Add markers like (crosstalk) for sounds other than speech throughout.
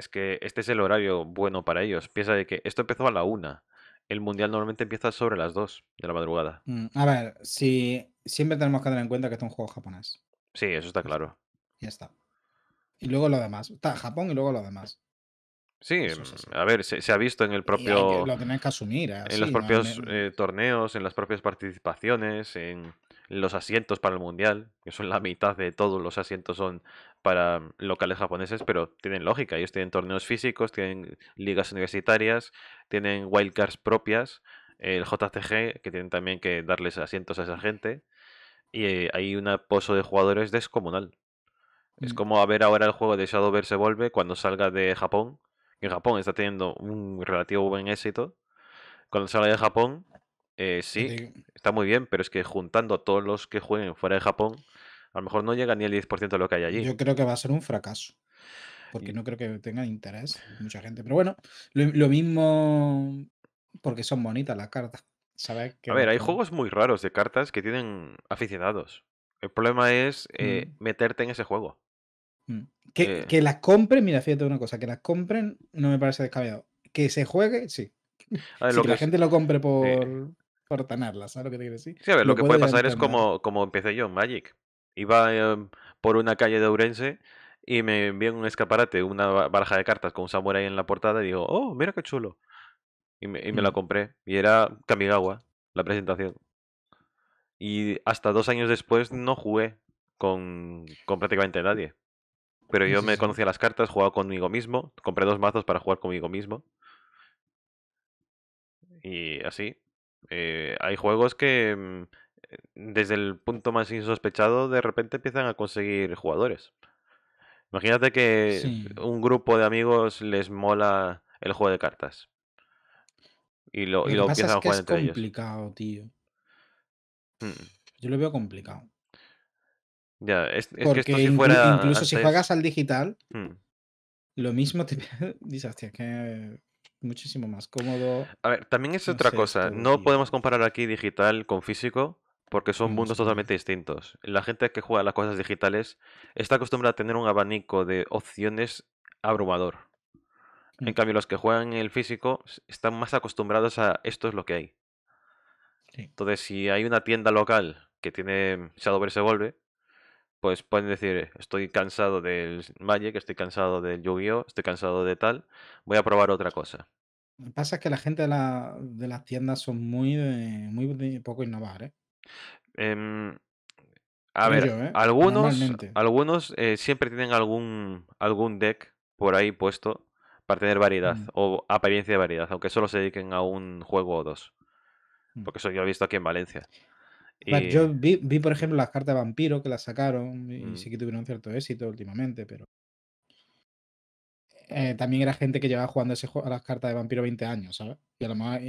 Es que este es el horario bueno para ellos. Piensa que esto empezó a la una. El mundial normalmente empieza sobre las dos de la madrugada. Mm, a ver, si siempre tenemos que tener en cuenta que es un juego japonés. Sí, eso está pues claro. Ya está. Y luego lo demás. Está Japón y luego lo demás. Sí, a ver, se, ha visto en el propio. lo tenéis que asumir. En los propios eh, torneos, en las propias participaciones, en los asientos para el mundial, que son la mitad de todos los asientos son para locales japoneses, pero tienen lógica. Ellos tienen torneos físicos, tienen ligas universitarias, tienen wildcards propias, el JTG que tienen también que darles asientos a esa gente. Y eh, hay un pozo de jugadores descomunal. Es mm. como a ver ahora el juego de se vuelve cuando salga de Japón. En Japón está teniendo un relativo buen éxito. Cuando salga de Japón, eh, sí, está muy bien, pero es que juntando a todos los que jueguen fuera de Japón, a lo mejor no llega ni el 10% de lo que hay allí. Yo creo que va a ser un fracaso. Porque no creo que tenga interés (laughs) mucha gente. Pero bueno, lo, mismo porque son bonitas las cartas. a ver, hay juegos muy raros de cartas que tienen aficionados. El problema es eh, mm. meterte en ese juego. Mm. Que, eh. que las compren, mira, fíjate una cosa, que las compren no me parece descabellado. Que se juegue, sí. (laughs) que, la gente lo compre por, eh... ¿sabes lo que te decir? Sí, a ver, lo, que puede pasar es como, como empecé yo en Magic. Iba em, por una calle de Ourense y me envió un escaparate, una baraja de cartas con un samurai en la portada y digo, oh, mira qué chulo. Y me, la compré. Y era Kamigawa, la presentación. Y hasta dos años después no jugué con, con prácticamente nadie. Pero yo me conocía las cartas, jugaba conmigo mismo, compré dos mazos para jugar conmigo mismo. Y así. Eh, hay juegos que mm, desde el punto más insospechado, de repente empiezan a conseguir jugadores. Imagínate que un grupo de amigos les mola el juego de cartas. Y lo, y lo empiezan a jugar complicado, tío. Mm. Yo lo veo complicado. Ya, es, Porque que si fuera. Incluso si juegas al digital, mm. lo mismo te (laughs) dices, hostia, que muchísimo más cómodo. A ver, también es otra cosa. no podemos comparar aquí digital con físico porque son mundos totalmente distintos. La gente que juega las cosas digitales está acostumbrada a tener un abanico de opciones abrumador. En mm. cambio, los que juegan en el físico están más acostumbrados a esto es lo que hay. Entonces, si hay una tienda local que tiene Shadowverse vuelve, pues pueden decir, estoy cansado del Magic, estoy cansado del Yu-Gi-Oh, estoy cansado de tal, voy a probar otra cosa. Lo que pasa es que la gente de, las tiendas son muy, muy poco innovar, ¿eh? Em, a ver, ¿eh? algunos, algunos eh, siempre tienen algún, algún deck por ahí puesto para tener variedad mm. o apariencia de variedad, aunque solo se dediquen a un juego o dos. Mm. Porque eso yo he visto aquí en Valencia. Yo vi, por ejemplo, las cartas de vampiro que las sacaron y mm. sí que tuvieron cierto éxito últimamente, pero. Eh, también era gente que llevaba jugando ese a las cartas de vampiro 20 años, ¿sabes? Y a lo mejor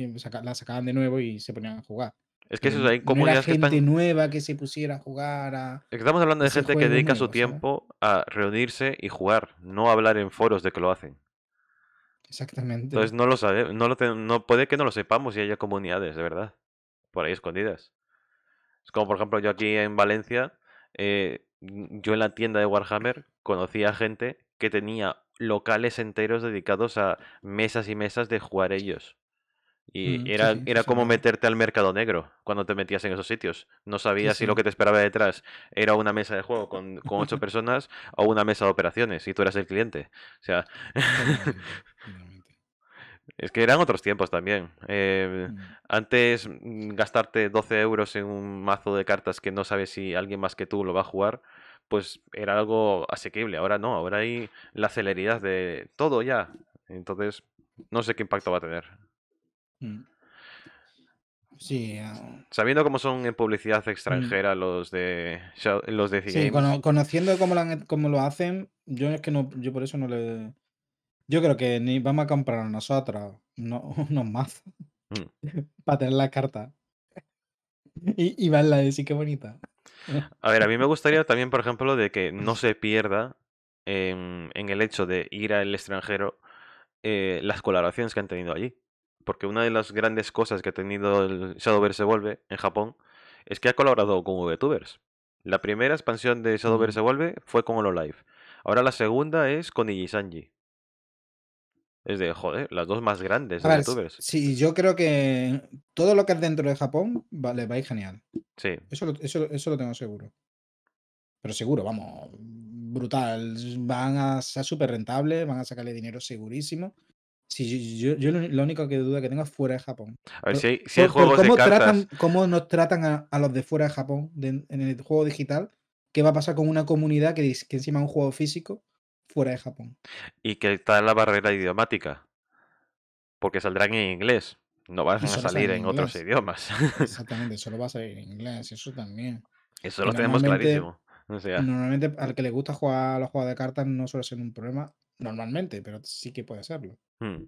las sacaban de nuevo y se ponían a jugar. Es que eso, hay comunidades no gente nueva que se pusiera a jugar a... Estamos hablando de gente que dedica su tiempo a reunirse y jugar, no hablar en foros de que lo hacen. Exactamente. Entonces no lo sabe, no puede que no lo sepamos y haya comunidades, de verdad, por ahí escondidas. Es como por ejemplo yo aquí en Valencia, eh, yo en la tienda de Warhammer conocí a gente que tenía locales enteros dedicados a mesas y mesas de jugar ellos. Y era, era como meterte al mercado negro cuando te metías en esos sitios. No sabías si lo que te esperaba detrás era una mesa de juego con, con ocho (laughs) personas o una mesa de operaciones y tú eras el cliente. O sea. (laughs) es que eran otros tiempos también. Eh, mm. Antes, mm, gastarte 12 euros en un mazo de cartas que no sabes si alguien más que tú lo va a jugar, pues era algo asequible. Ahora no, ahora hay la celeridad de todo ya. Entonces, no sé qué impacto va a tener. Mm. Ah. Sabiendo cómo son en publicidad mm. extranjera los de los de Sí, conociendo cómo lo, hacen, yo es que no, yo por eso no le. Yo creo que ni vamos a comprar a nosotros no, (laughs) unos más, mm. (laughs) para tener la carta. Y, y verla de sí, qué bonita. (laughs) A ver, a mí me gustaría también, por ejemplo, de que no se pierda en, el hecho de ir al extranjero eh, las colaboraciones que han tenido allí porque una de las grandes cosas que ha tenido el Shadowverse Evolve en Japón es que ha colaborado con VTubers. La primera expansión de Shadowverse mm. Evolve fue con HoloLive. Ahora la segunda es con Ijisanji. Es de, joder, las dos más grandes de VTubers. Sí, yo creo que todo lo que es dentro de Japón les va a ir genial. Sí. Eso, eso, eso lo tengo seguro. Pero seguro, vamos, brutal. Van a ser súper rentables, van a sacarle dinero segurísimo. Sí, yo, lo único que duda que tengo es fuera de Japón. A ver, si hay, juegos cómo de tratan, Cómo nos tratan a, los de fuera de Japón en el juego digital? ¿Qué va a pasar con una comunidad que, que encima es un juego físico fuera de Japón? Y que está la barrera idiomática. Porque saldrán en inglés. No van (laughs) a salir en, otros idiomas. (laughs) Exactamente, solo va a salir en inglés, eso también. Eso lo tenemos clarísimo. Normalmente al que le gusta jugar a los juegos de cartas no suele ser un problema normalmente, pero sí que puede serlo. Hmm.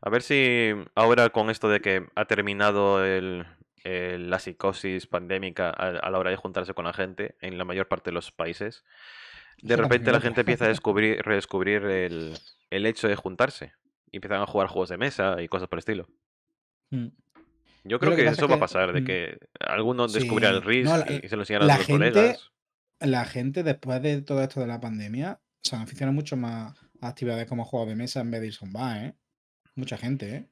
A ver si ahora con esto de que ha terminado la psicosis pandémica a, la hora de juntarse con la gente en la mayor parte de los países, de repente la gente empieza a (laughs) descubrir, redescubrir el, hecho de juntarse y empiezan a jugar juegos de mesa y cosas por el estilo. Hmm. Yo creo, que, eso va a pasar, de mm, que alguno sí. el RIS y eh, se lo enseñarán a los gente, colegas. La gente, después de todo esto de la pandemia, se han aficionado mucho más a actividades como juegos de mesa en vez de irse un bar, ¿eh? Mucha gente, ¿eh?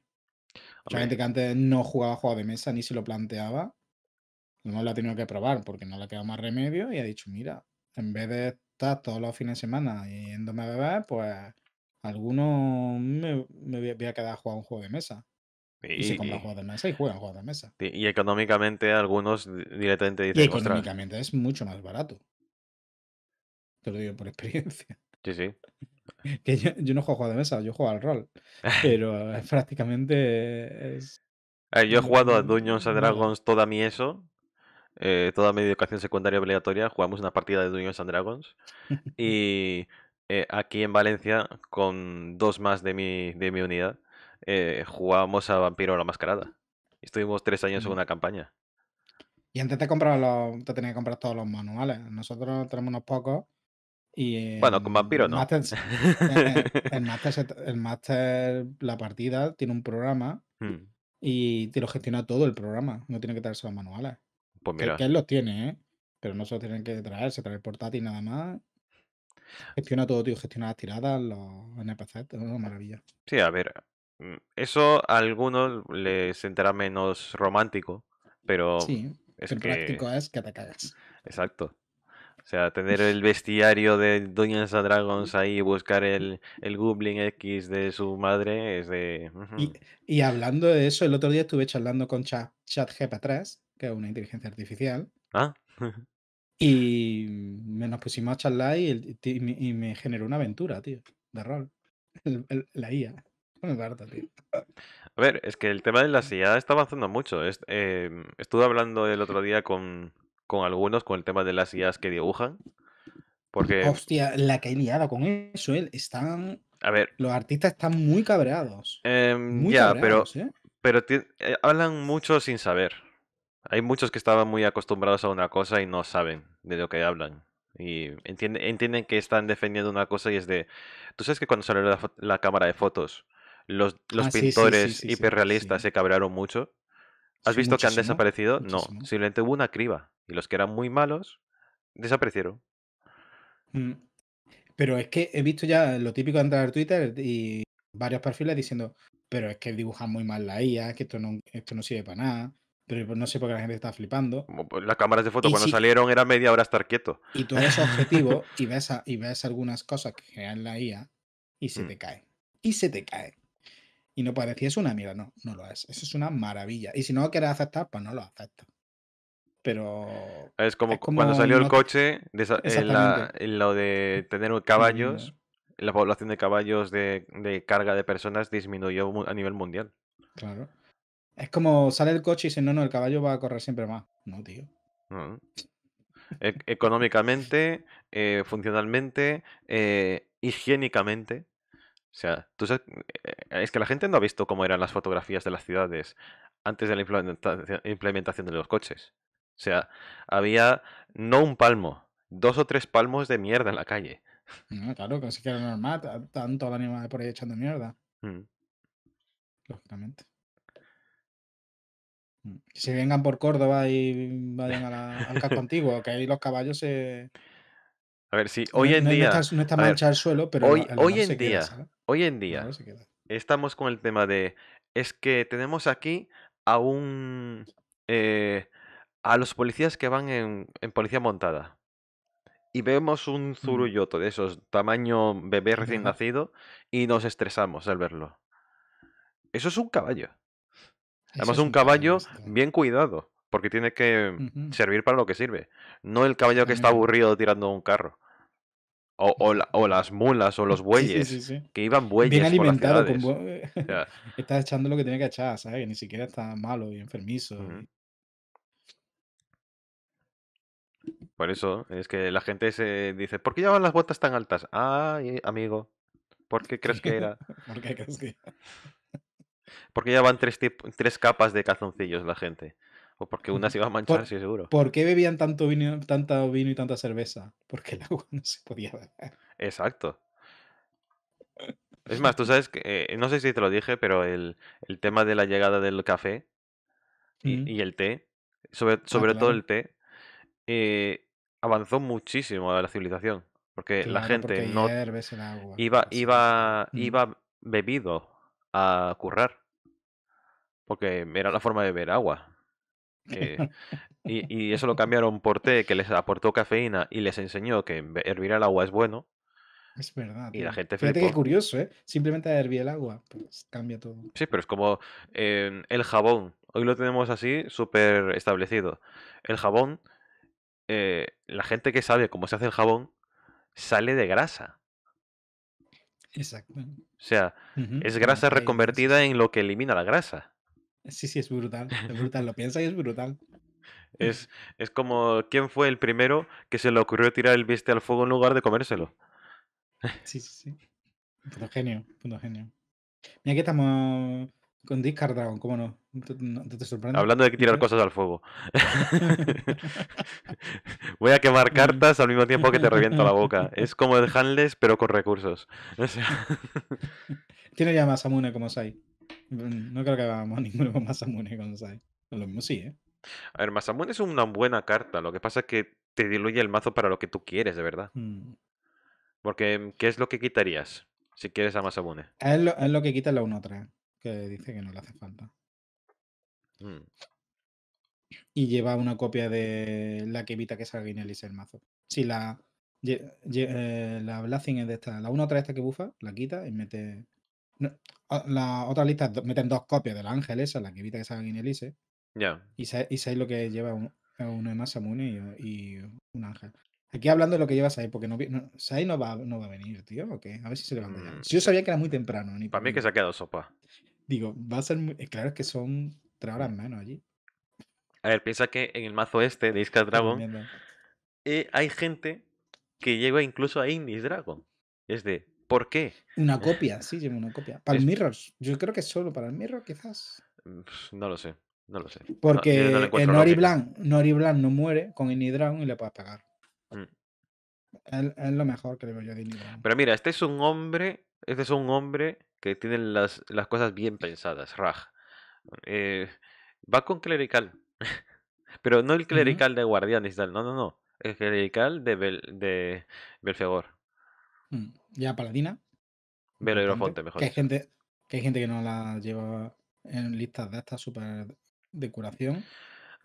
Mucha gente que antes no jugaba juegos de mesa ni se lo planteaba, no lo ha tenido que probar porque no le queda más remedio y ha dicho, mira, en vez de estar todos los fines de semana yéndome a beber, pues alguno me, voy a quedar a jugar un juego de mesa. Y, si se compra juegos de mesa y juegan juegos de mesa. Y, económicamente algunos directamente dicen... Y económicamente es mucho más barato. Te lo digo por (laughs) experiencia. Sí, sí. (laughs) que yo, no juego a de mesa, yo juego al rol. (laughs) Pero prácticamente eh, yo he jugado a Dungeons and Dragons toda mi ESO. Eh, toda mi educación secundaria obligatoria. Jugamos una partida de Dungeons and Dragons. Y eh, aquí en Valencia, con dos más de mi, de mi unidad, jugamos a Vampiro a la Mascarada. Estuvimos tres años en una campaña. Y antes te, te tenías que comprar todos los manuales. Nosotros tenemos unos pocos bueno, con vampiro no. el, (laughs) Master, la partida, tiene un programa hmm. y te lo gestiona todo el programa. No tiene que traerse los manuales. Pues mira. Que, él los tiene, ¿eh? Pero no se los tienen que traer, se trae el portátil nada más. Gestiona todo, tío. Gestiona las tiradas, los NPC, es una maravilla. Sí, a ver. Mm, eso a algunos les sentará menos romántico, pero. el es práctico es que te cagas. Exacto. O sea, tener el bestiario de Doña and Dragons ahí y buscar el, el Goblin X de su madre es de. y, hablando de eso, el otro día estuve charlando con Chat, Chat 3 que es una inteligencia artificial. Ah. (laughs) y me nos pusimos a charlar y, me, generó una aventura, tío, de rol. la IA. tío. A ver, es que el tema de la IA está avanzando mucho. Em, estuve hablando el otro día con con algunos, con el tema de las IAs que dibujan. Porque... Hostia, la que he liado con eso, Están. A ver. Los artistas están muy cabreados. Em, ya, pero. ¿eh? Pero eh, hablan mucho sin saber. Hay muchos que estaban muy acostumbrados a una cosa y no saben de lo que hablan. Y entienden que están defendiendo una cosa y es de. Tú sabes que cuando salió la, cámara de fotos, los, los ah, pintores hiperrealistas se cabrearon mucho ¿Has visto que han desaparecido? No, simplemente hubo una criba y los que eran muy malos desaparecieron. Mm, pero es que he visto ya lo típico de entrar a Twitter y varios perfiles diciendo, pero es que dibujan muy mal la IA, que esto no, sirve para nada. Pero no sé por qué la gente está flipando. Las cámaras de foto cuando salieron era media hora estar quieto. Y tú ves objetivo y (laughs) ves, y ves algunas cosas que crean la IA y se mm. te cae. Y se te cae. Y no puedes es una mierda, no, no lo es. Eso es una maravilla. Y si no lo quieres aceptar, pues no lo aceptas. Pero. Es como, cuando salió el coche, eh, eh, lo de tener caballos, la población de caballos de, carga de personas disminuyó a nivel mundial. Claro. Es como sale el coche y dice, no, no, el caballo va a correr siempre más. No, tío. E, económicamente, eh, funcionalmente, higiénicamente. O sea, tú sabes, eh, es que la gente no ha visto cómo eran las fotografías de las ciudades antes de la implementación de los coches. O sea, había no un palmo, dos o tres palmos de mierda en la calle. Ah, claro, que que era normal, tanto el animal por ahí echando mierda. Mm. Lógicamente. Mm, si vengan por Córdoba y vayan a al casco antiguo, que ahí los caballos se, a ver, si hoy en día. No suelo, pero. Hoy, en día, hoy en día. Estamos con el tema de. Es que tenemos aquí a un. Eh, a los policías que van en, policía montada. Y vemos un mm. zurulloto de esos, tamaño bebé recién nacido, y nos estresamos al verlo. Eso es un caballo. Además, un caballo bien cuidado porque tiene que servir para lo que sirve. No el caballo que está aburrido tirando un carro. O, o, las mulas o los (laughs) bueyes. que iban bueyes. Bien alimentado. con bueyes. (laughs) Está echando lo que tiene que echar, ¿sabes? ni siquiera está malo y enfermizo. Por eso es que la gente se dice, ¿por qué llevan las botas tan altas? Ay, amigo, ¿por qué crees que era? (laughs) ¿Por qué crees que era? Porque llevan tres, tres capas de calzoncillos la gente. O porque una se iba a manchar, sí, seguro. ¿Por qué bebían tanto vino, vino y tanta cerveza? Porque el (laughs) agua no se podía beber. Exacto. Es más, tú (laughs) sabes que, eh, no sé si te lo dije, pero el, tema de la llegada del café y, el té, sobre, ah, todo el té, eh, avanzó muchísimo a la civilización. Porque la gente no iba, iba, iba bebido a currar. Porque era la forma de beber agua. Eh, (laughs) y, eso lo cambiaron por té, que les aportó cafeína y les enseñó que hervir el agua es bueno. Es verdad. Y la gente Fíjate que curioso, ¿eh? Simplemente hervir el agua, pues cambia todo. Sí, pero es como em, el jabón. Hoy lo tenemos así, súper establecido. El jabón, eh, la gente que sabe cómo se hace el jabón, sale de grasa. Exacto. O sea, es grasa reconvertida en lo que elimina la grasa. Sí, sí, es brutal. Es brutal. Lo piensa y es brutal. Es, es como quién fue el primero que se le ocurrió tirar el biste al fuego en lugar de comérselo. Sí, sí, sí. Punto genio, punto genio. Mira que estamos con Discard Dragon, ¿cómo no? ¿No te Hablando de tirar cosas al fuego. (laughs) Voy a quemar cartas al mismo tiempo que te reviento la boca. (laughs) Es como el Handless, pero con recursos. (laughs) Tiene ya más samune como Sai. (laughs) No creo que hagamos (laughs) ninguno con Masamune con Sai. Lo mismo sí, ¿eh? A ver, Masamune es una buena carta. Lo que pasa es que te diluye el mazo para lo que tú quieres, de verdad. Mm. Porque, mm, ¿qué es lo que quitarías si quieres a Masamune? Es lo, que quita la 1-3, que dice que no le hace falta. Mm. Y lleva una copia de la que evita que salga Inelis el mazo. Si la, eh, la Blazing es de esta, la 1-3 esta que bufa, la quita y mete la otra lista meten dos copias del ángel esa, la que evita que salga Elise. Ya. Y y lo que lleva Uno de Masamune y, y un ángel. Aquí hablando de lo que lleva Sai, porque no, no, va, a venir, tío, ¿o qué? A ver si se levanta ya. Mm. Si yo sabía que era muy temprano. Ni Para mí que se ha quedado sopa. Digo, va a ser eh, Claro, es que son tres horas menos allí. A ver, piensa que en el mazo este de Iska Dragon eh, hay gente que lleva incluso a Indies Dragon. Es de, ¿Por qué? Una eh, copia, sí, llevo una copia. Para el Mirror? Yo creo que solo para el Mirror, quizás. Mm, no lo sé, no lo sé. Porque Nori Blanc, no muere con Any y le puedes pegar. Mm. Es, lo mejor, creo yo, de a Pero mira, este es un hombre, este es un hombre que tiene las, las cosas bien pensadas, Raj. Eh, va con clerical. (laughs) Pero no el clerical de guardianes y tal, no, no, no. El clerical de, de Belfegor. Mm ya paladina. pero Hierofonte, mejor. Que hay, gente, que hay gente que no la lleva en listas de estas super de curación.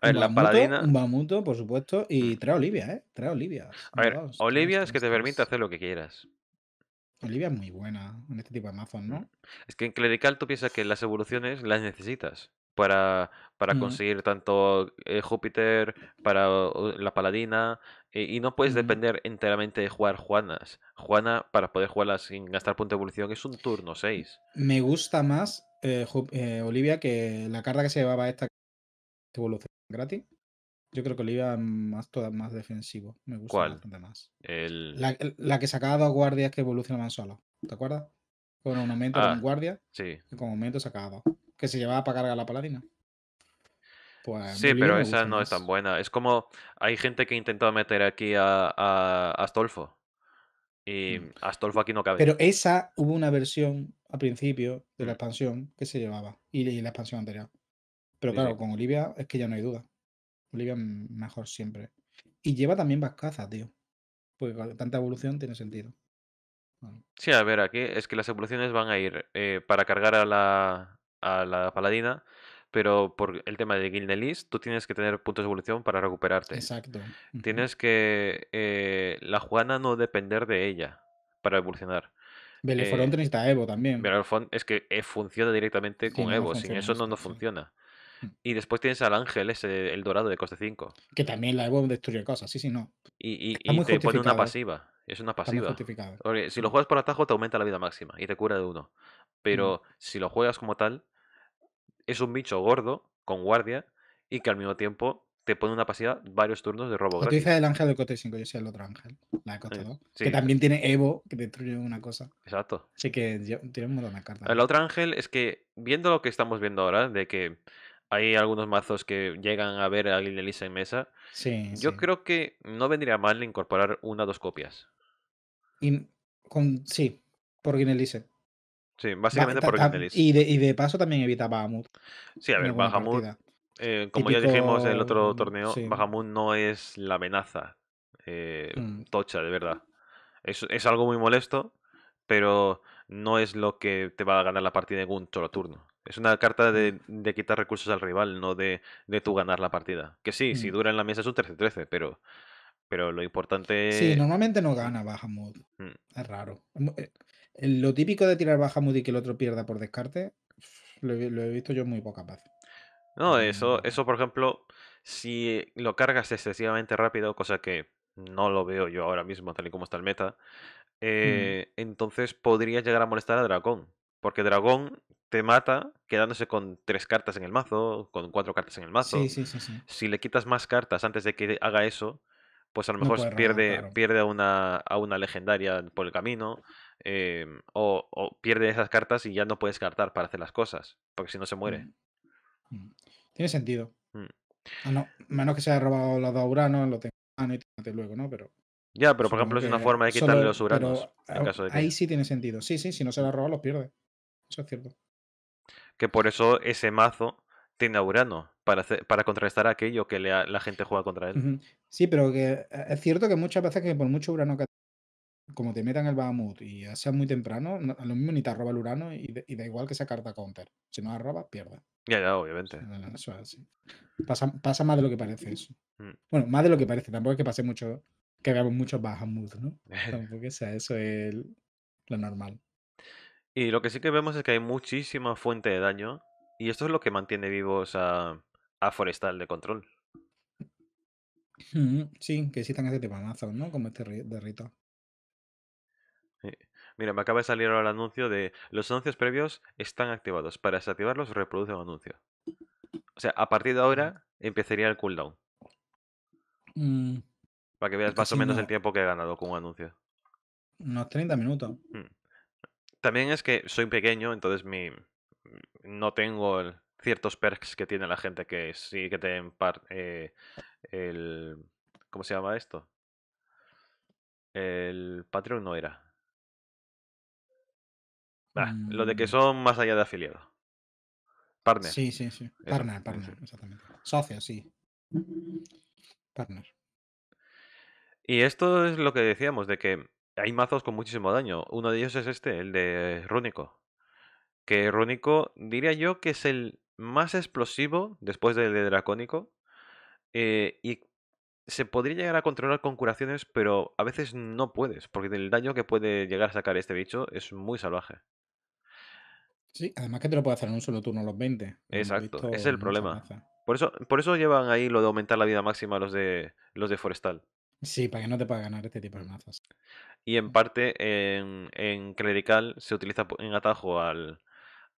A ver, un la bamuto, paladina. Un bamuto, por supuesto, y mm. trae Olivia, ¿eh? Trae Olivia. A ver, Olivia es que te permite hacer lo que quieras. Olivia es muy buena en este tipo de mazos, ¿no? Mm. Es que en Clerical tú piensas que las evoluciones las necesitas para, para conseguir tanto eh, Júpiter, para la paladina, y no puedes depender enteramente de jugar Juanas. Juana, para poder jugarla sin gastar punto de evolución, es un turno 6. Me gusta más, eh, eh, Olivia, que la carta que se llevaba esta evolución gratis. Yo creo que Olivia más, toda, más defensivo. Me gusta ¿Cuál? más. La, la, que sacaba dos guardias que evolucionaban solo. ¿Te acuerdas? Con un aumento de un ah, guardia. Sí. Y con aumento sacaba dos que se llevaba para cargar a la paladina. Pues, sí, pero esa no es tan buena. Es como hay gente que ha meter aquí a, Astolfo. Y mm. Astolfo aquí no cabe. Pero esa hubo una versión al principio de la mm. expansión que se llevaba. Y, la expansión anterior. Pero claro, con Olivia es que ya no hay duda. Olivia mejor siempre. Y lleva también cazas tío. Porque con tanta evolución tiene sentido. Sí, a ver, aquí es que las evoluciones van a ir eh, para cargar a la, a la paladina, pero por el tema de Nelis, tú tienes que tener puntos de evolución para recuperarte. Exacto. Tienes que eh, la Juana no depender de ella para evolucionar. Beleforón eh, necesita Evo también. Beleforón es que eh, funciona directamente con Evo, sin eso no, funciona. Mm. Y después tienes al ángel, ese, el dorado de coste 5. Que también la Evo destruye cosas, sí, sí, no. Y, y, te pone una pasiva. Es una pasiva. si lo mm. juegas por atajo, te aumenta la vida máxima y te cura de uno. Mm. Pero si lo juegas como tal, es un bicho gordo, con guardia, y que al mismo tiempo te pone una pasiva varios turnos de robo. Tú dices el ángel de cote 5, yo sé el otro ángel, la de cote 2. Eh, que también tiene Evo, que destruye una cosa. Exacto. Así que tiene un montón de cartas. El otro ángel es que, viendo lo que estamos viendo ahora, de que hay algunos mazos que llegan a ver a Lisa en mesa, yo creo que no vendría mal incorporar una o dos copias. Sí, por Guinelise. Sí, básicamente por Y de, y de paso también evita Bahamut. Sí, a ver, Bahamut, eh, como ya dijimos en el otro torneo, Bahamut no es la amenaza eh, mm. tocha, de verdad. Es, es, algo muy molesto, pero no es lo que te va a ganar la partida en un solo turno. Es una carta de, quitar recursos al rival, no de, de tú ganar la partida. Que sí, si mm. dura en la mesa es un 13-13, pero pero lo importante. Sí, normalmente no gana Bahamut. Mm. Es raro. Eh, lo típico de tirar baja Moody que el otro pierda por descarte, lo, he visto yo muy poca paz. No, eso, mm. eso por ejemplo, si lo cargas excesivamente rápido, cosa que no lo veo yo ahora mismo, tal y como está el meta, mm. eh, entonces podría llegar a molestar a Dragón. Porque Dragón te mata quedándose con tres cartas en el mazo, con cuatro cartas en el mazo. Sí, sí, sí, si le quitas más cartas antes de que haga eso, pues a lo mejor pierde, pierde a una, a una legendaria por el camino. Eh, o, pierde esas cartas y ya no puedes cartar para hacer las cosas, porque si no se muere. Mm, mm. Tiene sentido. Mm. no, menos que se haya robado la Urano, lo tengo y luego, ¿no? Pero. Ya, pero por ejemplo es una forma de quitarle los uranos. Ahí sí tiene sentido. Sí, sí, si no se la robado los pierde. Eso es cierto. Que por eso ese mazo tiene a Urano para, para contrarrestar aquello que la gente juega contra él. Sí, pero que eh, es cierto que muchas veces que por mucho Urano que como te metan el Bahamut y sea muy temprano, a lo mismo ni te arroba el Urano y, y, da igual que sea carta counter. Si no arroba, pierda Ya, ya, obviamente. Pasa, más de lo que parece eso. Mm. Bueno, más de lo que parece. Tampoco es que pase mucho, que veamos muchos Bahamut, ¿no? (laughs) Tampoco sea eso es lo normal. Y lo que sí que vemos es que hay muchísima fuente de daño. Y esto es lo que mantiene vivos a, Forestal de control. Sí, que existan este panazos, ¿no? Como este de rito Mira, me acaba de salir ahora el anuncio de los anuncios previos están activados. Para desactivarlos, reproduce un anuncio. O sea, a partir de ahora empezaría el cooldown. Mm, Para que veas más o menos el tiempo que he ganado con un anuncio. Unos 30 minutos. Mm. También es que soy pequeño, entonces mi... no tengo el ciertos perks que tiene la gente que sí que te eh, el ¿cómo se llama esto? El Patreon no era. Ah, lo de que mm. son más allá de afiliado. Partner. Sí, sí, sí. Partner, partner, exactamente. Socio, sí. Partner. Y esto es lo que decíamos, de que hay mazos con muchísimo daño. Uno de ellos es este, el de Rúnico. Que Rúnico diría yo que es el más explosivo después del de Dracónico. Eh, y se podría llegar a controlar con curaciones, pero a veces no puedes, porque el daño que puede llegar a sacar este bicho es muy salvaje. Sí, además que te lo puede hacer en un solo turno los 20. Exacto, es el problema. Por eso, por eso llevan ahí lo de aumentar la vida máxima los de, los de Forestal. Sí, para que no te pueda ganar este tipo de mm. mazos. Y en parte en, en Clerical se utiliza en atajo al,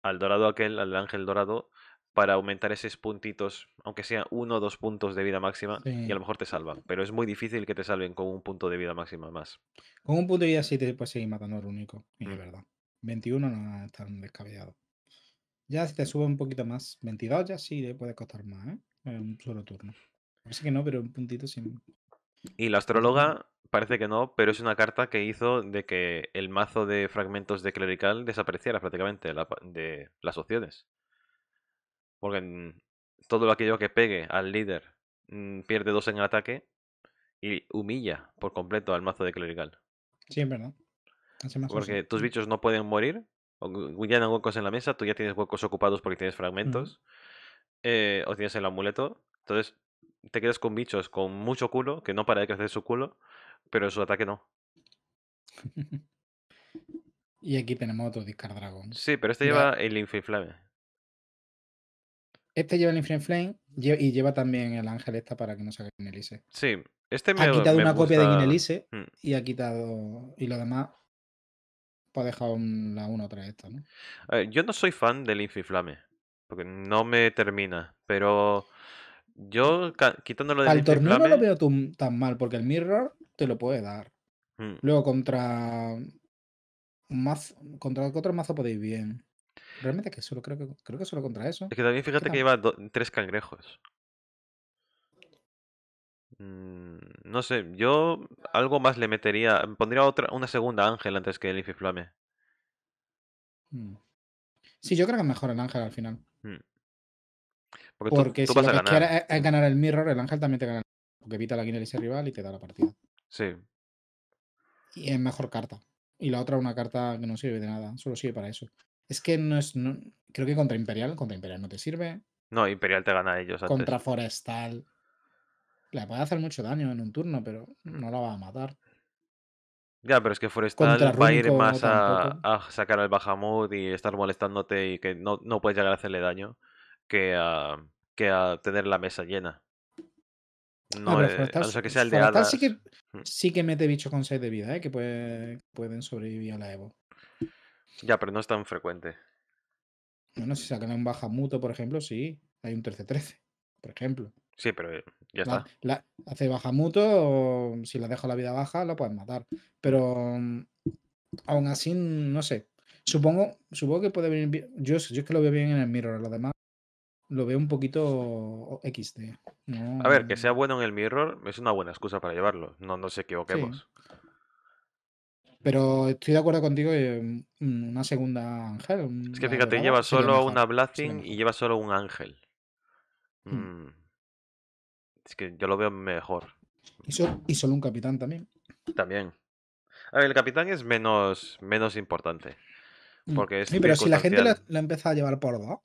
al dorado aquel, al ángel dorado, para aumentar esos puntitos, aunque sea uno o dos puntos de vida máxima, y a lo mejor te salvan. Pero es muy difícil que te salven con un punto de vida máxima más. Con un punto de vida sí te puedes seguir matando al único, y de mm. verdad. 21 no es tan descabellado. Ya si te sube un poquito más, 22 ya sí le puede costar más, ¿eh? En un solo turno. Parece que no, pero un puntito sí. Y la astróloga parece que no, pero es una carta que hizo de que el mazo de fragmentos de clerical desapareciera prácticamente de las opciones. Porque mm, todo aquello que pegue al líder mm, pierde dos en el ataque y humilla por completo al mazo de clerical. Sí, es verdad. Porque tus bichos no pueden morir, o llenan huecos en la mesa, tú ya tienes huecos ocupados porque tienes fragmentos, eh, o tienes el amuleto. Entonces te quedas con bichos con mucho culo, que no para de crecer su culo, pero su ataque no. (laughs) y aquí tenemos otro Discard Dragon. Sí, pero este lleva el Inflame. Este lleva el Inframe Flame y lleva también el Ángel esta para que no saque Elise. Sí, este me Ha quitado una copia de Inelise mm. y ha quitado. Y lo demás. Pues ha dejado la 1 otra esta, ¿no? Eh, yo no soy fan del Infiflame. Porque no me termina. Pero. Yo, quitándolo del Al torneo no lo veo tan mal, porque el Mirror te lo puede dar. Mm. Luego contra. más contra otro mazo podéis bien. Realmente que solo creo que creo que solo contra eso. Es que también fíjate que lleva tres cangrejos. Mm, no sé, yo algo más le metería. Mm, pondría otra, una segunda ángel antes que el Infiflame. Mm. Sí, yo creo que es mejor el ángel al final. Porque, si vas que ganar. Es, ganar el mirror, el ángel también te gana. Porque evita la guinea rival y te da la partida. Sí. Y es mejor carta. Y la otra es una carta que no sirve de nada, solo sirve para eso. Es que no es. creo que contra Imperial, contra Imperial no te sirve. No, Imperial te gana ellos. Contra Forestal. Le puede hacer mucho daño en un turno, pero no la va a matar. Ya, pero es que Forestal va a ir más a, sacar al Bahamut y estar molestándote y que no, no puedes llegar a hacerle daño que a, que a tener la mesa llena. No, eh, que sea el de mm. Sí que, mete bichos con 6 de vida, ¿eh? que pueden sobrevivir a la Evo. Ya, pero no es tan frecuente. Bueno, si sacan un baja muto, por ejemplo, sí. Hay un 13-13, por ejemplo. Sí, pero eh, ya está. hace baja muto, o si la dejo la vida baja, la pueden matar. Pero mm, aún así, mm, no sé. Supongo, supongo que puede venir. Bien. Yo, es que lo veo bien en el mirror, lo demás lo veo un poquito XT. a ver, que sea bueno en el mirror es una buena excusa para llevarlo. No nos equivoquemos. Pero estoy de acuerdo contigo, en eh, mm, una segunda ángel. es que fíjate, lleva solo una Blazing y lleva solo un ángel. Mm. Mm. Es que yo lo veo mejor. Y, solo un capitán también. También. A ver, el capitán es menos, menos importante. Porque sí, pero si la gente la, empieza a llevar por dos,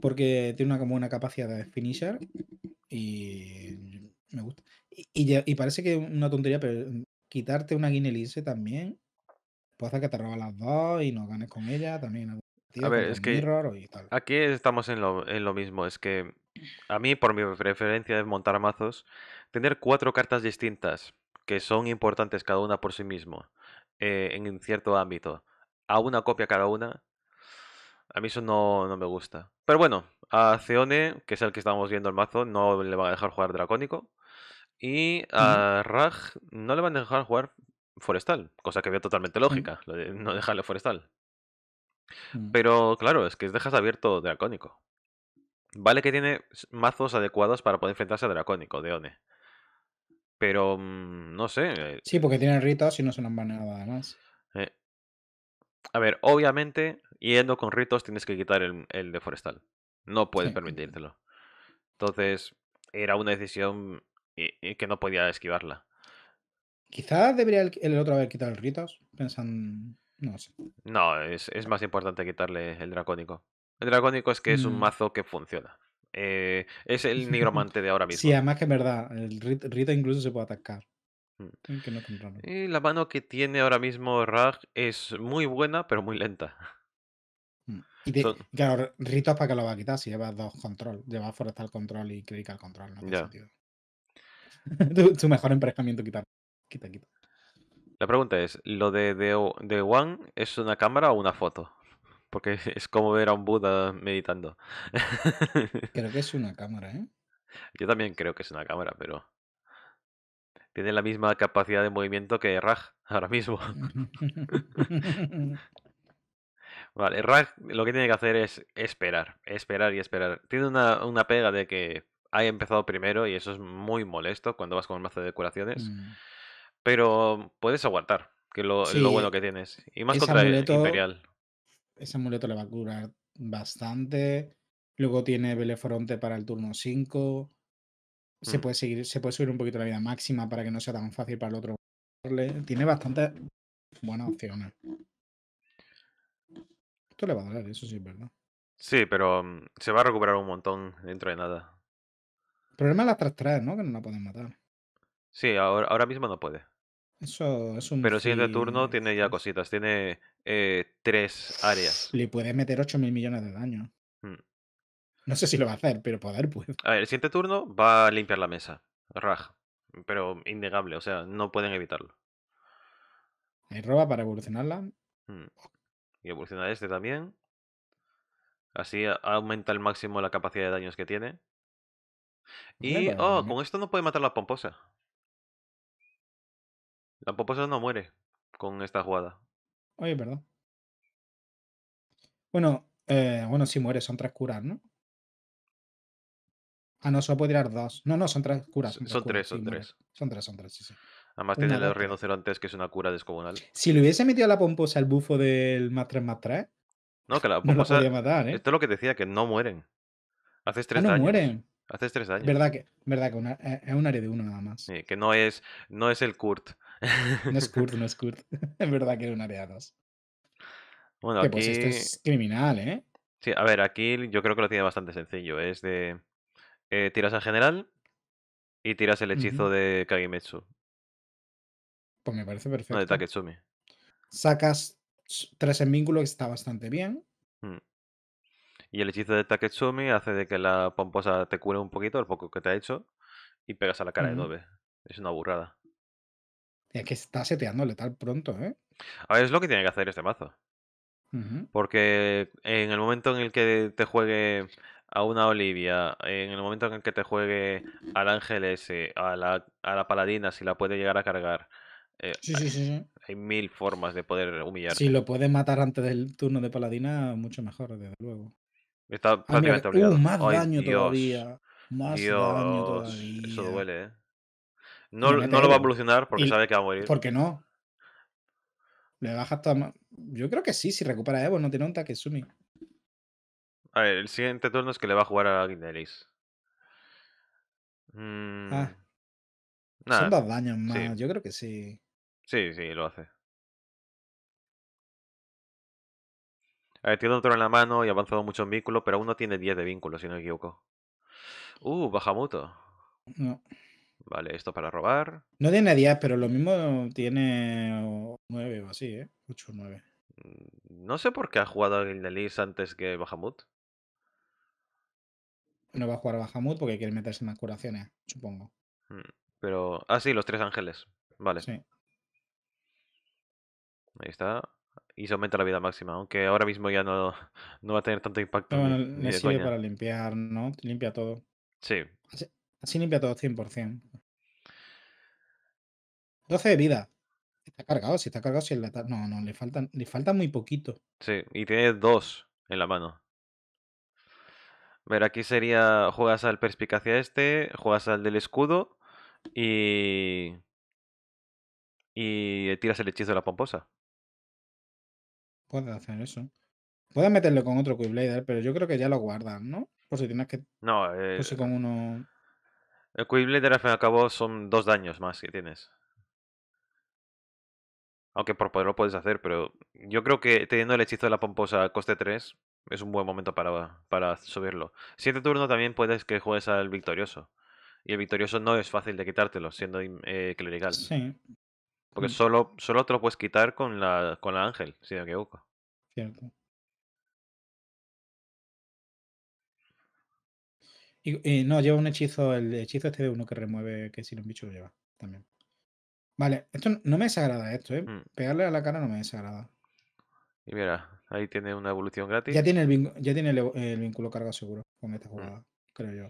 porque tiene una como una capacidad de finisher y me gusta. Y, y parece que una tontería, pero quitarte una guinelice también. Puede hacer que te roba las dos y no ganes con ella también. a ver, es que aquí estamos en lo, mismo. Es que a mí, por mi preferencia de montar mazos, tener cuatro cartas distintas que son importantes cada una por sí mismo eh, en cierto ámbito, a una copia cada una, a mí eso no, me gusta. Pero bueno, a Ceone, que es el que estamos viendo el mazo, no le van a dejar jugar Dracónico. Y a Raj no le van a dejar jugar forestal, cosa que veo totalmente lógica, no dejarle forestal. Mm. Pero claro, es que dejas abierto Dracónico. Vale que tiene mazos adecuados para poder enfrentarse a Dracónico, de One. Pero mm, no sé. Eh, sí, porque tienen ritos y no se nos van nada más. Eh. A ver, obviamente, yendo con ritos tienes que quitar el, de forestal. No puedes permitírtelo. Entonces, era una decisión que no podía esquivarla. Quizás debería el, otro haber quitado el Ritos, pensan No sé. No, es, más importante quitarle el dracónico. El dracónico es que es un mm. mazo que funciona. Eh, es el (laughs) nigromante de ahora mismo. Sí, además que es verdad. El rito incluso se puede atacar. Mm. Eh, y la mano que tiene ahora mismo Rag es muy buena, pero muy lenta. Mm. Y claro, Ritos para que lo va a quitar si lleva dos control. Llevas forestal control y critical control. No tiene sentido. (laughs) tu, mejor emparejamiento quita, quita, quita. La pregunta es, ¿lo de, de, One es una cámara o una foto? Porque (laughs) es como ver a un Buda meditando. (laughs) creo que es una cámara, ¿eh? Yo también creo que es una cámara, pero tiene la misma capacidad de movimiento que Raj ahora mismo. vale, Raj lo que tiene que hacer es esperar, esperar y esperar. Tiene una, una pega de que ha empezado primero y eso es muy molesto cuando vas con un mazo de decoraciones. Mm. Pero puedes aguantar, que es lo bueno que tienes. Y más contra Imperial. Ese amuleto le va a curar bastante. Luego tiene Belefronte para el turno 5. Se mm. puede seguir, se puede subir un poquito la vida máxima para que no sea tan fácil para el otro. Tiene bastantes buenas opciones. Esto le va a doler, eso sí es verdad. Sí, pero mm, se va a recuperar un montón dentro de nada. El problema es las 3-3, ¿no? Que no la pueden matar. Sí, ahora, ahora mismo no puede. Eso es un. Pero el siguiente turno tiene ya cositas. Tiene eh, tres áreas. Le puede meter 8 mil millones de daño. Hmm. No sé si lo va a hacer, pero poder puede. A ver, el siguiente turno va a limpiar la mesa. Raj. Pero innegable, o sea, no pueden evitarlo. Hay roba para evolucionarla. Hmm. Y evolucionar este también. Así aumenta al máximo la capacidad de daños que tiene. Y, oh, con esto no puede matar la pomposa. La pomposa no muere con esta jugada. Oye, perdón. Bueno, eh, bueno, si muere, son tres curas, ¿no? Ah, no, solo puede tirar dos. No, no, son tres curas. Son, tres, son tres. son, tres. son tres, sí, sí. Además pues tiene el antes que es una cura descomunal. Si le hubiese metido a la pomposa el bufo del más tres más No, que la (laughs) pomposa. No matar, ¿eh? Esto es lo que decía, que no mueren. Haces ah, tres ah, no mueren. Hace tres años. Verdad que, verdad que eh, es un área de uno nada más. Sí, que no es, no es el Kurt. No es Kurt, no es (laughs) Kurt. (laughs) Es verdad que era un área de dos. Bueno, que pues esto es criminal, ¿eh? Sí, a ver, aquí yo creo que lo tiene bastante sencillo. Es de. Eh, tiras al general y tiras el hechizo de Kagimetsu. Pues me parece perfecto. No, de Taketsumi. Sacas tres en vínculo, que está bastante bien. Hmm. Y el hechizo de Taketsumi hace de que la pomposa te cure un poquito el poco que te ha hecho y pegas a la cara de Dove. Es una burrada. Es que está seteándole tal pronto, ¿eh? A ver, es lo que tiene que hacer este mazo. Porque en el momento en el que te juegue a una Olivia, en el momento en el que te juegue al Ángel S, a la, Paladina, si la puede llegar a cargar. Eh, sí, sí, Hay mil formas de poder humillar. Si lo puedes matar antes del turno de Paladina, mucho mejor, desde luego. Está ah, prácticamente uh, más daño todavía. Más daño todavía. Eso duele, ¿eh? No, no, lo va a evolucionar porque sabe que va a morir. ¿Por qué no? Le baja hasta más. Yo creo que sí, si recupera Evo, no tiene un Takesumi. A ver, el siguiente turno es que le va a jugar a alguien ah. Mm, Son dos daños más, yo creo que sí. Sí, sí, lo hace. Eh, tiene otro en la mano y ha avanzado mucho en vínculo, pero aún no tiene 10 de vínculo, si no me equivoco. Uh, Bajamuto. No. Vale, esto para robar. No tiene 10, pero lo mismo tiene 9 o así, ¿eh? 8 o 9. Mm, no sé por qué ha jugado el Nelis antes que Bahamut. No va a jugar Bahamut porque quiere meterse en las curaciones, supongo. Mm, pero. Ah, sí, los tres ángeles. Vale. Sí. Ahí está y se aumenta la vida máxima, aunque ahora mismo ya no, no va a tener tanto impacto. Ah, no, sirve para limpiar, ¿no? Limpia todo. Sí. Así, limpia todo 100%. 12 de vida. Está cargado, si está cargado, si el No, no, le faltan, le falta muy poquito. Sí, y tiene dos en la mano. Ver, aquí sería. Juegas al perspicacia este, juegas al del escudo y. Y tiras el hechizo de la pomposa. Puedes hacer eso. Puedes meterle con otro Quickblader, pero yo creo que ya lo guardan, ¿no? Por si tienes que. No, eh, Por si uno. El Quickblader, al fin y al cabo son dos daños más que tienes. Aunque por poder lo puedes hacer, pero yo creo que teniendo el hechizo de la pomposa coste 3, es un buen momento para, para subirlo. Siete turno también puedes que juegues al victorioso. Y el victorioso no es fácil de quitártelo, siendo clerical. Eh, sí. Porque mm. solo, solo te lo puedes quitar con la, con ángel, si no equivoco. Cierto. Y, no, lleva un hechizo, el hechizo este de uno que remueve, que si no un bicho lo lleva también. Vale, esto no me desagrada esto, ¿eh? Mm. Pegarle a la cara no me desagrada. Y mira, ahí tiene una evolución gratis. Ya tiene el, vínculo carga seguro con esta mm. jugada, creo yo.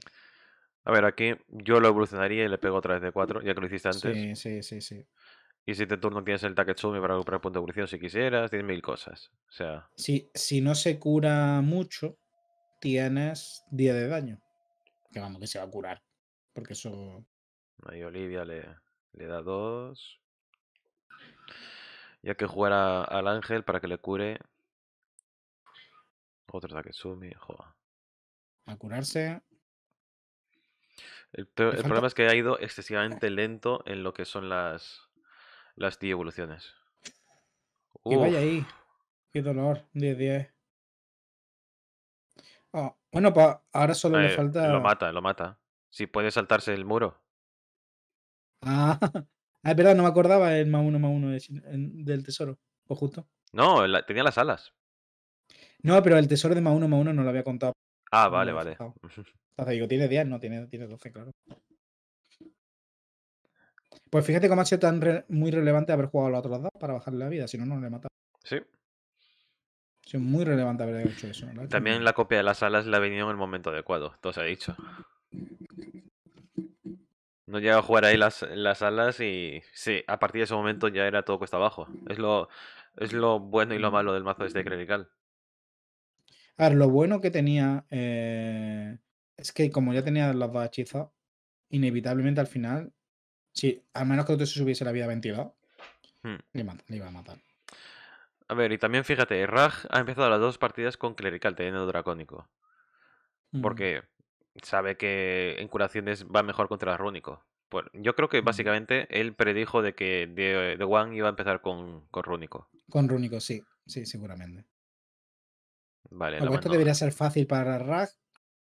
A ver, aquí yo lo evolucionaría y le pego otra vez de 4, ya que lo hiciste antes. Sí, sí, sí, sí. Y si te este turno tienes el Taketsumi para recuperar punto de evolución si quisieras, 10.000 cosas. O sea. Si, si no se cura mucho, tienes 10 de daño. Que vamos, que se va a curar. Porque eso. Ahí Olivia le, le da 2. Ya que jugar al ángel para que le cure. Otro Taketsumi, joder. A curarse. el problema es que ha ido eh. excesivamente lento en lo que son las, las 10 evoluciones. Que vaya ahí. Qué dolor. 10, 10. Ah, bueno, pa, ahora solo le eh, falta. Lo mata, lo mata. Si puede saltarse el muro. Ah, (laughs) ah es verdad, no me acordaba el más 1 más uno del tesoro. O pues justo. No, tenía las alas. No, pero el tesoro de más 1 más uno no lo había contado. Ah, vale, vale. (laughs) digo, tiene 10, no, tiene 12, claro. Pues fíjate cómo ha sido tan muy relevante haber jugado a los otros dos para bajarle la vida, si no, no le mataba. Sí. Ha sido muy relevante haber hecho eso. También la copia de las alas le ha venido en el momento adecuado, todo se ha dicho. No llega a jugar ahí las, alas y sí, a partir de ese momento ya era todo cuesta abajo. Es lo, es lo bueno y lo malo del mazo este critical. A ver, lo bueno que tenía eh, es que como ya tenía las dos hechizas, inevitablemente al final Sí, al menos que otro se subiese la vida ventilada, hmm. le, iba a matar. A ver, y también fíjate, Raj ha empezado las dos partidas con Clerical teniendo Dracónico. Mm. Porque sabe que en curaciones va mejor contra el Rúnico. Pues, yo creo que mm. básicamente él predijo de que The, One iba a empezar con, con Rúnico. Con Rúnico, sí, sí, seguramente. Vale, esto debería ser fácil para Rag,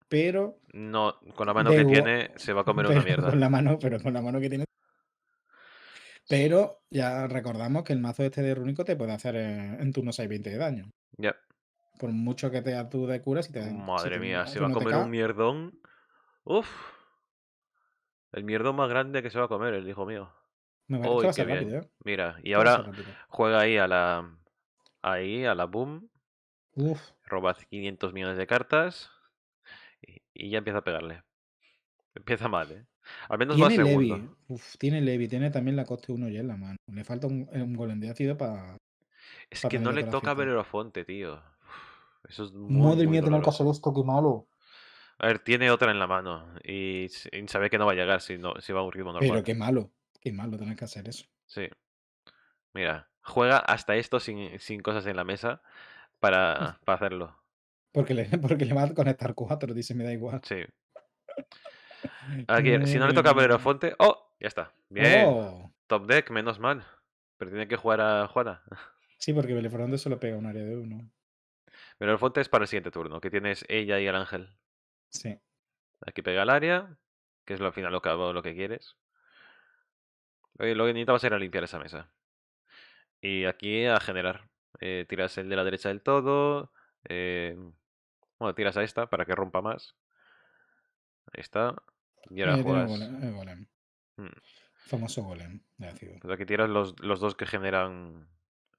pero. No, con la mano que tiene se va a comer una (laughs) mierda. Con la mano, pero con la mano que tiene pero ya recordamos que el mazo este de Rúnico te puede hacer eh, en, turnos turno 6-20 de daño. Ya. Por mucho que te de curas y te Madre mía, se va a comer un mierdón. Uf. El mierdón más grande que se va a comer, el hijo mío. No, qué bien. ¿eh? Mira, y ahora juega ahí a la. Ahí, a la boom. Uf. Roba 500 millones de cartas. Y, y ya empieza a pegarle. Empieza mal, ¿eh? Al menos tiene va Levy. Eh. tiene Levi, tiene también la coste 1 ya en la mano. Le falta un, eh, un golem de ácido para. Es que no le toca ver tío. eso es muy, Madre mía, tener caso de esto, qué malo. A ver, tiene otra en la mano y, sabe que no va a llegar si, no, va a un ritmo normal. Pero qué malo, qué malo tener que hacer eso. Sí. Mira, juega hasta esto sin, sin cosas en la mesa para, ah. para hacerlo. Porque le, (laughs) porque le va a conectar cuatro, dice, me da igual. Sí si no le toca a Fonte. ¡Oh! Ya está. Bien. Oh. Top deck, menos mal. Pero tiene que jugar a Juana. Sí, porque se solo pega un área de uno. Fuente es para el siguiente turno, que tienes ella y el ángel. Sí. Aquí pega el área, que es lo, al final lo que, lo que quieres. Oye, lo que a era limpiar esa mesa. Y aquí a generar. Eh, tiras el de la derecha del todo. Eh, bueno, tiras a esta para que rompa más. Ahí está. Y eh, eh, hmm. Famoso golem de que tiras los, los dos que generan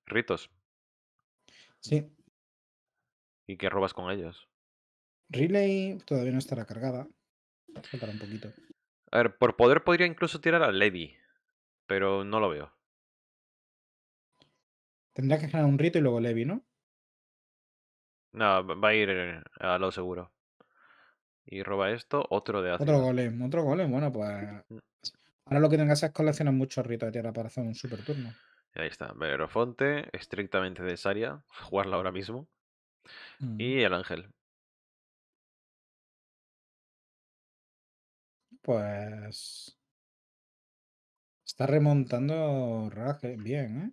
ritos. Sí. ¿Y qué robas con ellos? Relay todavía no estará cargada. un poquito. A ver, por poder podría incluso tirar a Levi. pero no lo veo. Tendrá que generar un rito y luego Levi, ¿no? No, va a ir a lo seguro y roba esto, otro de ácido. Otro golem, otro golem, bueno, pues. Mm, mm. Ahora lo que tengas es coleccionar mucho rito de tierra para hacer un super turno. Y Ahí está, Belerofonte, estrictamente necesaria, jugarla ahora mismo. Y mm. el ángel. Pues. Está remontando Rage bien, ¿eh?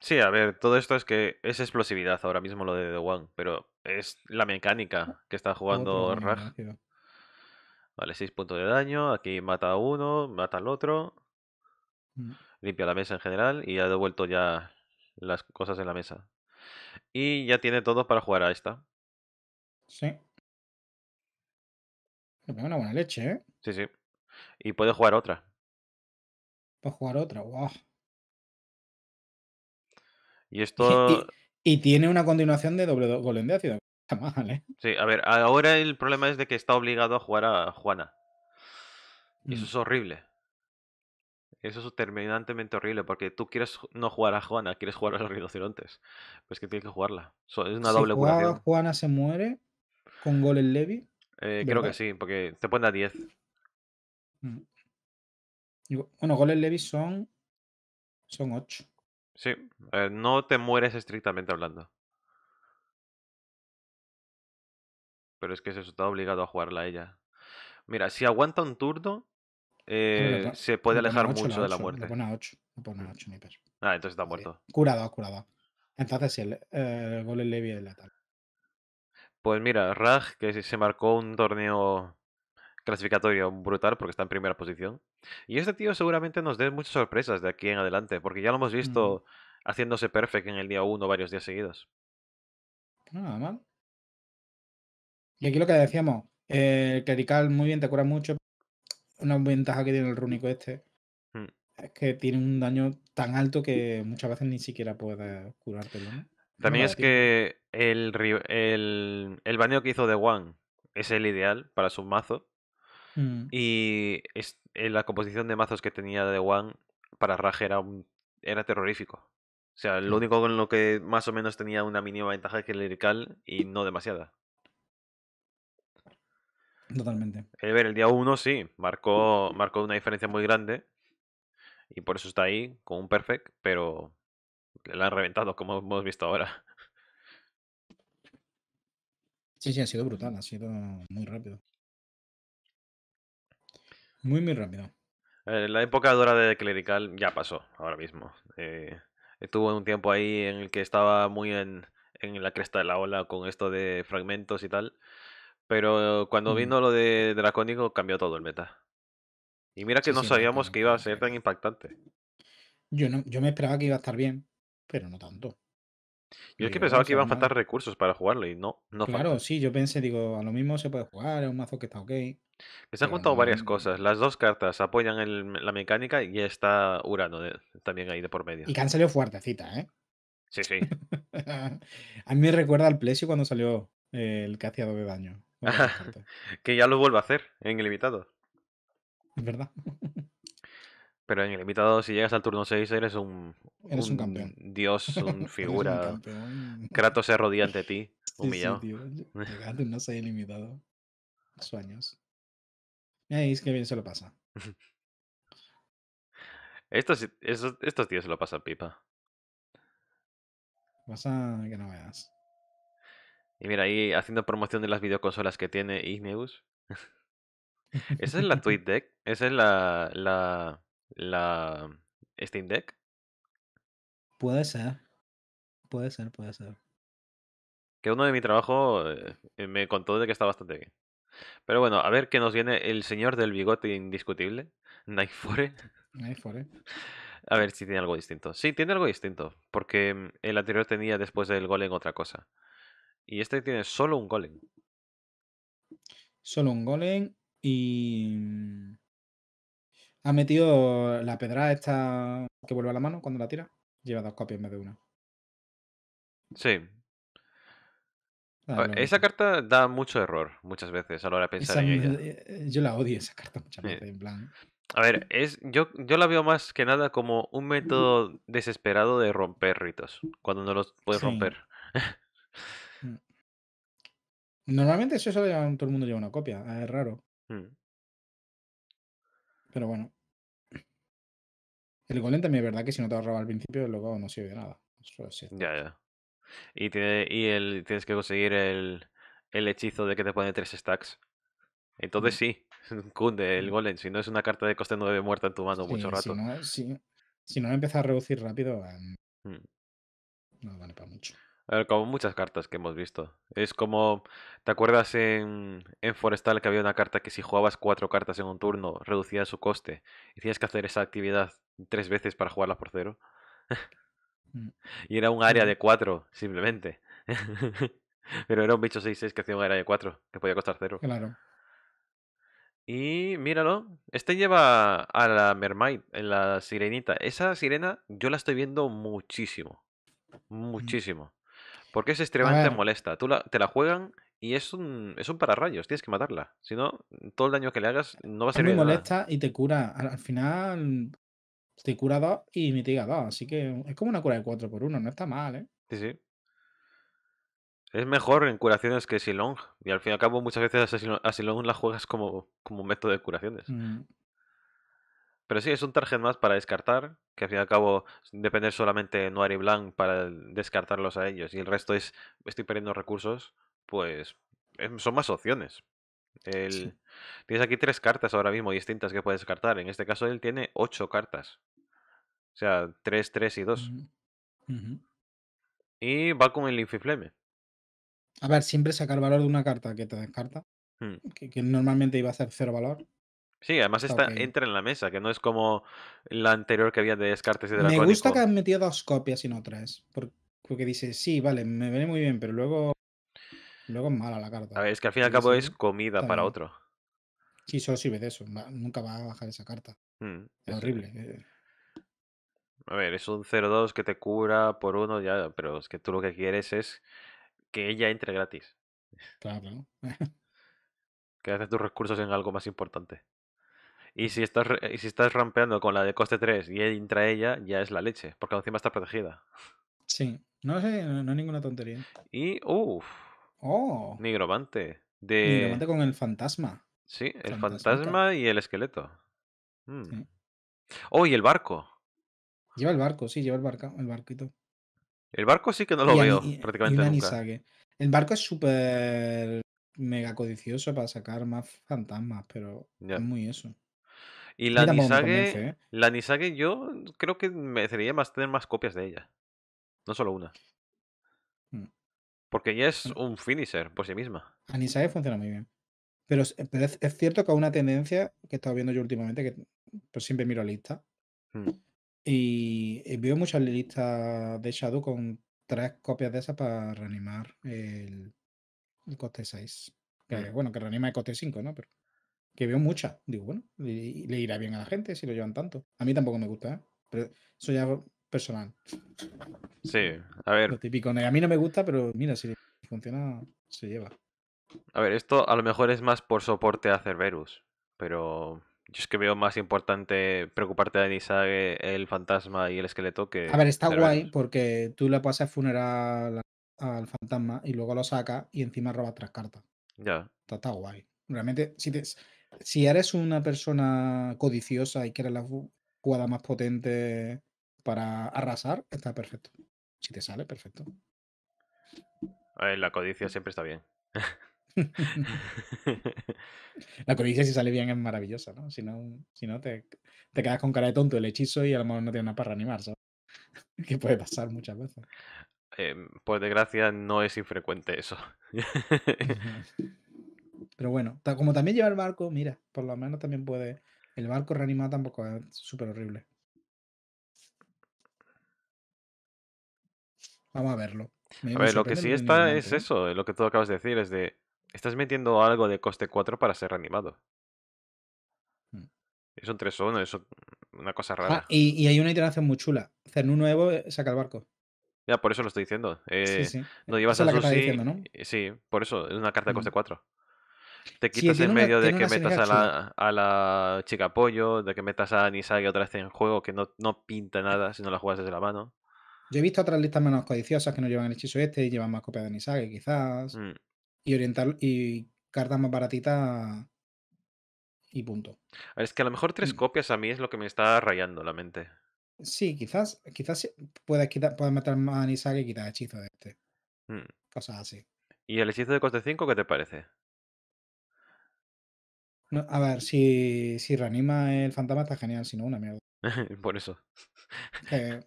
Sí, a ver, todo esto es que es explosividad ahora mismo lo de The One, pero es la mecánica ah, que está jugando Raj. Vale, 6 puntos de daño. Aquí mata a uno, mata al otro. Mm. Limpia la mesa en general y ha devuelto ya las cosas en la mesa. Y ya tiene todo para jugar a esta. Sí. una buena leche, ¿eh? Sí, sí. Y puede jugar otra. Puede jugar otra, guau. Y (laughs) esto. Y, y, tiene una continuación de doble golem de ácido. ¿eh? Sí, a ver, ahora el problema es de que está obligado a jugar a Juana. Y eso mm. es horrible. Eso es terminantemente horrible porque tú quieres no jugar a Juana, quieres jugar a los rinocerontes. Pues que tienes que jugarla. es una doble jugaba, Juana se muere con goles Levy. Levi. Eh, creo que sí, porque te pone a 10. Mm. Bueno, goles Levi son. Son 8. Sí, eh, no te mueres estrictamente hablando. Pero es que se está obligado a jugarla a ella. Mira, si aguanta un turno, eh, se puede alejar mucho de la muerte. pone a 8, ni Ah, entonces está muerto. Curado, curado. Entonces sí, el, eh, gol leve de la tal. Pues mira, Raj, que se marcó un torneo clasificatorio brutal porque está en primera posición. Y este tío seguramente nos dé muchas sorpresas de aquí en adelante, porque ya lo hemos visto haciéndose perfect en el día 1 varios días seguidos. Pues nada mal. Y aquí lo que decíamos, el eh, clerical muy bien te cura mucho. Una ventaja que tiene el rúnico este hmm. es que tiene un daño tan alto que muchas veces ni siquiera pueda curártelo. También es que el, el, el, baneo que hizo de One es el ideal para su mazo. Hmm. Y eh, la composición de mazos que tenía de One para Rage era, terrorífico. O sea, lo hmm. único con lo que más o menos tenía una mínima ventaja es que el clerical y no demasiada. Totalmente. El, eh, el día uno sí, marcó, marcó una diferencia muy grande y por eso está ahí con un perfect, pero la han reventado como hemos visto ahora. Sí, sí, ha sido brutal, ha sido muy rápido. Muy, muy rápido. Eh, la época dura de Clerical ya pasó ahora mismo. Eh, estuvo un tiempo ahí en el que estaba muy en, en la cresta de la ola con esto de fragmentos y tal. Pero cuando mm. vino lo de Dracónico cambió todo el meta. Y mira que no sabíamos que iba a ser tan impactante. Yo no, yo me esperaba que iba a estar bien, pero no tanto. Yo es que pensaba que iban a faltar recursos para jugarlo y no, no Claro, sí, yo pensé, digo, a lo mismo se puede jugar, es un mazo que está ok. Se han contado varias cosas. Las dos cartas apoyan la mecánica y está Urano también ahí de por medio. Y que han salido ¿eh? Sí, sí. (laughs) a mí me recuerda al Plesio cuando salió eh, el que hacía doble daño. (laughs) que ya lo vuelvo a hacer en ilimitado. Es verdad. Pero en ilimitado, si llegas al turno 6, eres un. Eres un, campeón. Dios, un (laughs) figura. Kratos se arrodilla ante ti, (laughs) humillado. no soy ilimitado. Sueños. es que bien se lo pasa. Estos, estos, estos tíos se lo pasan pipa. Pasa que no veas. Y mira, ahí haciendo promoción de las videoconsolas que tiene Igneus. (laughs) ¿Esa es la (laughs) Tweet Deck? ¿Esa es la, la, la mm, Steam Deck? Puede ser. Puede ser, puede ser. Que uno de mi trabajo eh, eh, me contó de que está bastante bien. Pero bueno, a ver qué nos viene el señor del bigote indiscutible, (laughs) Nightfore. Nightfore. A ver si tiene algo distinto. Sí, tiene algo distinto, porque mm, el anterior tenía después del golem otra cosa. Y este tiene solo un golem. Solo un golem y... Mm, ha metido la pedra esta que vuelve a la mano cuando la tira. Lleva dos copias en vez de una. Sí. esa carta da mucho error muchas veces a la hora de pensar en ella. Eh, yo la odio esa carta muchas eh, veces, A ver, es, yo, yo la veo más que nada como un método desesperado de romper ritos, cuando no los puedes romper. (laughs) Normalmente eso, todo el mundo lleva una copia, ah, es raro. Mm. Pero bueno. El golem también es verdad que si no te lo roba al principio, luego no sirve de nada. Ya, ya. Y, tiene, y el, tienes que conseguir el, el, hechizo de que te pone tres stacks. Entonces mm. sí, (laughs) cunde el mm. golem. Si no es una carta de coste 9 muerta en tu mano mucho rato. Si no, si, si no empieza a reducir rápido, em, no vale para mucho como muchas cartas que hemos visto. Es como, ¿te acuerdas en, Forestal que había una carta que si jugabas cuatro cartas en un turno reducía su coste y tenías que hacer esa actividad tres veces para jugarlas por cero? Mm. (laughs) y era un área de cuatro, simplemente. (laughs) Pero era un bicho 6-6 que hacía un área de cuatro que podía costar cero. Claro. Y míralo, este lleva a la Mermaid, en la sirenita. Esa sirena yo la estoy viendo muchísimo. Mm. Muchísimo. Porque es extremadamente molesta. Tú te la juegan y es un, es un pararrayos, tienes que matarla. Si no, todo el daño que le hagas no va a ser. Es muy molesta y te cura. Al, final te cura dos y mitiga dos. Así que es como una cura de 4 por 1 no está mal, ¿eh? Sí, sí. Es mejor en curaciones que Silong. Y al fin y al cabo, muchas veces a Silong, la juegas como, como método de curaciones. Mm. Pero sí, es un target más para descartar, que al fin y al cabo Depender solamente de Noir y Blanc para descartarlos a ellos. Y el resto es, estoy perdiendo recursos, pues em, son más opciones. El, Tienes aquí tres cartas ahora mismo distintas que puedes descartar. En este caso él tiene ocho cartas. O sea, tres, tres y dos. Mm, y va con el Infifleme. A ver, siempre sacar valor de una carta que te descarta. Hmm. que normalmente iba a ser cero valor. Sí, además está, entra en la mesa, que no es como la anterior que había de Descartes y de Me gusta que han metido dos copias y no tres. Porque dices, sí, vale, me viene muy bien, pero luego. Luego es mala la carta. A ver, es que al fin y al cabo es comida para otro. Sí, solo sirve de eso. nunca va a bajar esa carta. Mm, es horrible. Eh. A ver, es un 0-2 que te cura por uno, ya, pero es que tú lo que quieres es que ella entre gratis. Claro. (laughs) que haces tus recursos en algo más importante. Y si estás, y si estás rampeando con la de coste 3 y entra ella, ya es la leche, porque encima está protegida. Sí, no sé, no, es ninguna tontería. Y, uff. Oh. Nigromante. De... Nigromante con el fantasma. Sí, el fantasma, y el esqueleto. Mm. Oh, y el barco. Lleva el barco, sí, lleva el, barco, el barquito. El barco sí que no lo veo prácticamente nunca. El barco es súper mega codicioso para sacar más fantasmas, pero es muy eso. Y la Nisage, la Nisage yo creo que merecería más tener más copias de ella. No solo una. Mm. Porque ella es un finisher por sí misma. La Nisage funciona muy bien. Pero, es, cierto que hay una tendencia que he estado viendo yo últimamente, que pues siempre miro lista lista, hmm. Y, veo muchas listas de Shadow con tres copias de esas para reanimar el, el coste 6. Que, hmm. Bueno, que reanima el coste 5, ¿no? Pero que veo mucha Digo, bueno, le, irá bien a la gente si lo llevan tanto. A mí tampoco me gusta, ¿eh? pero eso ya personal. Sí, a ver. Lo típico, a mí no me gusta, pero mira, si funciona, se lleva. A ver, esto a lo mejor es más por soporte a Cerberus, pero yo es que veo más importante preocuparte de Nisage, el fantasma y el esqueleto que. A ver, está guay porque tú le pasas funeral al fantasma y luego lo sacas y encima robas tres cartas. Ya. Está, está guay. Realmente, si te, si eres una persona codiciosa y quieres la jugada más potente para arrasar, está perfecto. Si te sale, perfecto. la codicia siempre está bien. (laughs) la codicia, si sale bien, es maravillosa, ¿no? Si no, si no te, quedas con cara de tonto el hechizo y a lo mejor no tienes nada para reanimar, ¿sabes? (laughs) que puede pasar muchas veces. Em, pues de desgracia, no es infrecuente eso. Pero bueno, como también lleva el barco, mira, por lo menos también puede. El barco reanimado tampoco es súper horrible. Vamos a verlo. a ver, lo que sí está es ¿eh? eso, lo que tú acabas de decir, es de. Estás metiendo algo de coste 4 para ser reanimado. Mm. Es un 3-1, es una cosa ah, rara. y, y, hay una iteración muy chula. un nuevo eh, saca el barco. Ya, por eso lo estoy diciendo. Eh, no llevas a Sí, por eso, es una carta de mm. coste 4 te quitas en medio de que metas a la, chica pollo, de que metas a Nisage otra vez en juego, que no, no pinta nada si no la juegas desde la mano. Yo he visto otras listas menos codiciosas que no llevan el hechizo este y llevan más copias de Nisage, quizás. Mm. Y orientar y cartas más baratitas y punto. Es que a lo mejor tres mm. copias a mí es lo que me está rayando la mente. Sí, quizás, quizás puedes, meter más a Nisage y quitar hechizo de este. Mm. Cosas así. ¿Y el hechizo de coste 5 qué te parece? a ver, si, reanima el fantasma está genial, si no, una mierda. (laughs) Por eso. es,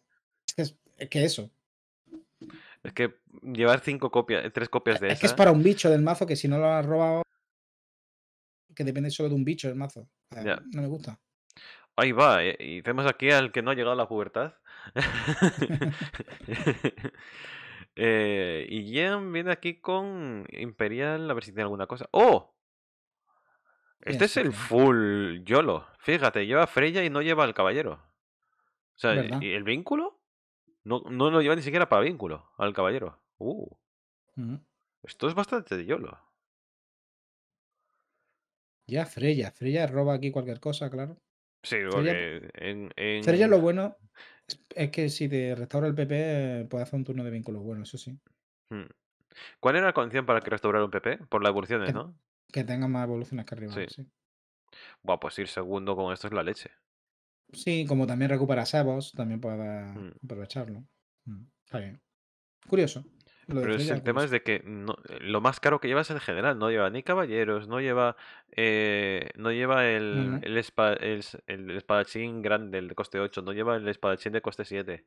que eso. Es que llevar cinco copias, eh, tres copias e, de Es que es para un bicho del mazo que si no lo ha robado. Que depende solo de un bicho del mazo. No me gusta. Ahí va, eh, y tenemos aquí al que no ha llegado a la pubertad. (laughs) (laughs) Eh, y Jen viene aquí con Imperial, a ver si tiene alguna cosa. ¡Oh! Este es el full YOLO. Fíjate, lleva Freya y no lleva al caballero. O sea, ¿y el vínculo? No, no lo lleva ni siquiera para vínculo, al caballero. Uh. Esto es bastante de YOLO. Ya, Freya. Freya roba aquí cualquier cosa, claro. Sí, porque en, Freya lo bueno es que si te restaura el PP, eh, puede hacer un turno de vínculo bueno, eso sí. Hmm. ¿Cuál era la condición para que restaurara un PP? Por las evoluciones, ¿no? Que tenga más evoluciones que arriba. Sí. Bueno, pues ir segundo con esto es la leche. Sí, como también recupera sabos, también puede mm. aprovecharlo. Mm, está bien. Curioso. Pero el tema es de que eh, lo más caro que llevas es el general, no lleva ni caballeros, no lleva eh, no lleva el, el, el, espadachín grande, el de coste 8, no lleva el espadachín de coste 7.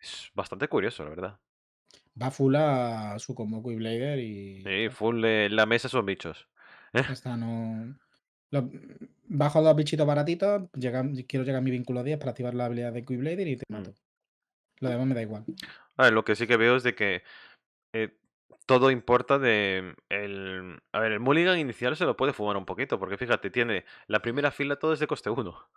Es bastante curioso, la verdad va full a su y Blader y. Sí, full en la mesa son bichos. ¿Eh? (laughs) Está, no. Mm, bajo dos bichitos baratitos, quiero llegar a mi vínculo 10 para activar la habilidad de Quick y te mm. mato. Lo demás me da igual. A ver, lo que sí que veo es de que eh, todo importa de mm, el... A ver, el mulligan inicial se lo puede fumar un poquito, porque fíjate, tiene la primera fila todo es de coste 1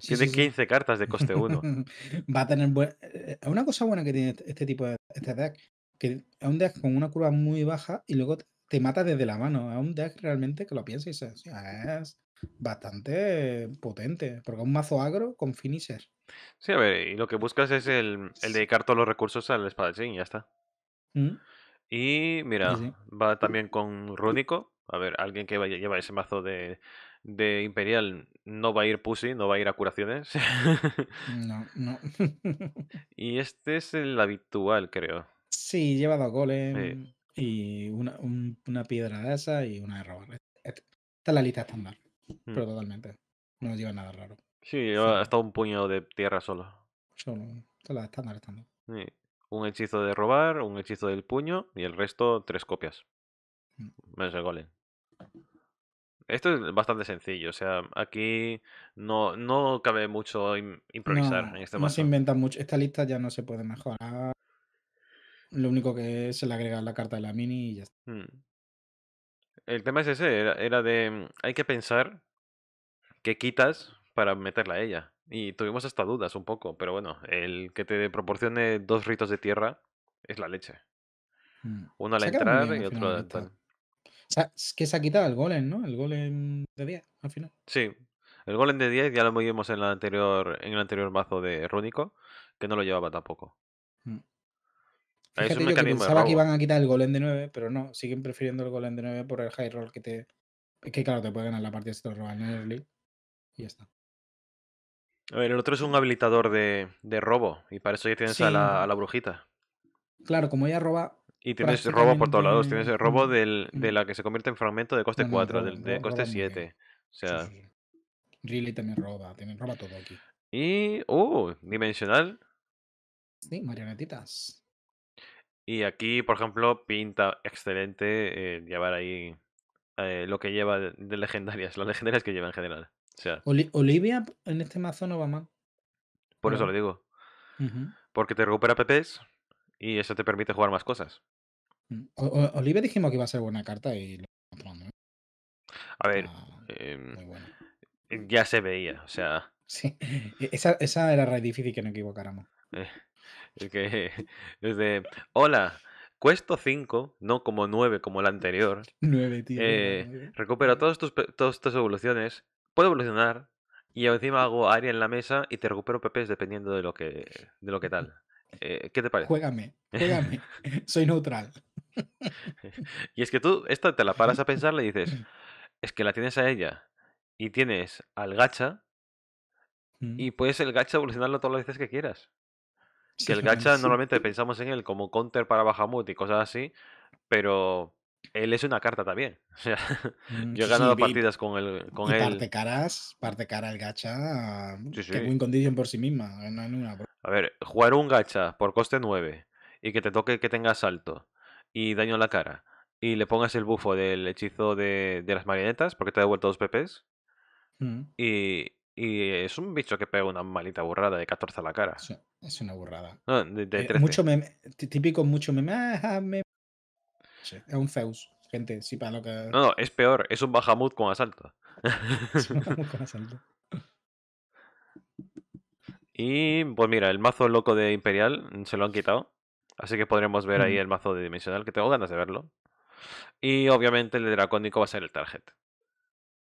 tiene 15 cartas de coste 1. (laughs) Va a tener. Eh, eh, una cosa buena que tiene este, este tipo de este deck, que es un deck con una curva muy baja y luego te mata desde la mano. Es un deck realmente que lo piensas es bastante potente, porque es un mazo agro con finisher. Sí, a ver, y lo que buscas es el, dedicar todos los recursos al espadachín y ya está. Mm. Y mira, va también con Rúnico. A ver, alguien que lleva ese mazo de de Imperial no va a ir Pussy, no va a ir a curaciones. (laughs) no, no. (laughs) y este es el habitual, creo. Sí, lleva dos goles y una, una, piedra de esa y una de robar. Esta es la lista estándar, mm. pero totalmente. No lleva nada raro. Sí, lleva hasta un puño de tierra solo. Solo, está la estándar, estándar. Sí. Un hechizo de robar, un hechizo del puño y el resto tres copias. Mm. el golem. Esto es bastante sencillo, o sea, aquí no, no cabe mucho improvisar en este No se inventa mucho, esta lista ya no se puede mejorar. Lo único que se le agrega la carta de la mini y ya está. Mm. El tema es ese, era, de, mm, hay que pensar qué quitas para meterla a ella. Y tuvimos hasta dudas un poco, pero bueno, el que te proporcione dos ritos de tierra es la leche. Mm. Uno al entrar y otro al que se ha quitado el golem, ¿no? El golem de 10 al final. Sí, el golem de 10 ya lo movimos en, en el anterior mazo de Rúnico, que no lo llevaba tampoco. Mm. yo pensaba que iban a quitar el golem de 9, pero no, siguen prefiriendo el golem de 9 por el high roll que te. que claro, te puede ganar la partida si te lo roban en el early. Y ya está. A ver, el otro es un habilitador de, robo, y para eso ya tienes a, la, a la brujita. Claro, como ella roba, y tienes robo por todos lados. Tienes el robo de la que se convierte en fragmento de coste 4, del, de coste 7. O sea. Sí, Really también roba, me roba todo aquí. Y. Uh, dimensional. Sí, marionetitas. Y aquí, por ejemplo, pinta excelente llevar ahí eh, lo que lleva de legendarias, las legendarias que lleva en general. O Olivia en este mazo no va mal. Por eso lo digo. Porque te recupera PPs, y eso te permite jugar más cosas. Mm, Oliver dijimos que iba a ser buena carta y lo encontramos. A ver, ah, em, ya se veía, o sea. (laughs) Sí, e, esa, esa era re difícil que no equivocáramos. Eh, es que desde (laughs) hola, cuesto 5, no como 9 como la anterior. 9, (laughs) tío. Eh, recupero todas tus, evoluciones, puedo evolucionar y encima hago área en la mesa y te recupero PPs dependiendo de lo que de lo que tal. Eh, ¿Qué te parece? Juégame, (laughs) juégame. (laughs) Soy neutral. (laughs) y es que tú, esta te la paras a pensar, le dices, es que la tienes a ella y tienes al gacha mm. y puedes el gacha evolucionarlo todas las veces que quieras. que el gacha normalmente pensamos en él como counter para Bahamut y cosas así, pero él es una carta también. O sea, mm, yo he ganado partidas con, el, con Parte caras, parte cara el gacha, que win condición por sí misma, no hay a ver, jugar un gacha por coste 9 y que te toque que tenga asalto y daño en la cara y le pongas el bufo del hechizo de, de las marionetas porque te ha devuelto dos PPs. Mm. Y, y, es un bicho que pega una malita burrada de 14 a la cara. Sí, es una burrada. No, de, eh, mucho meme, típico mucho meme. Ah, es un feus, gente, sí, para lo que. No, no, es peor, es un Bahamut con asalto. es (laughs) un (laughs) Bahamut con asalto. Y pues mira, el mazo loco de Imperial se lo han quitado. Así que podremos ver ahí el mazo de dimensional, que tengo ganas de verlo. Y obviamente el de dracónico va a ser el target.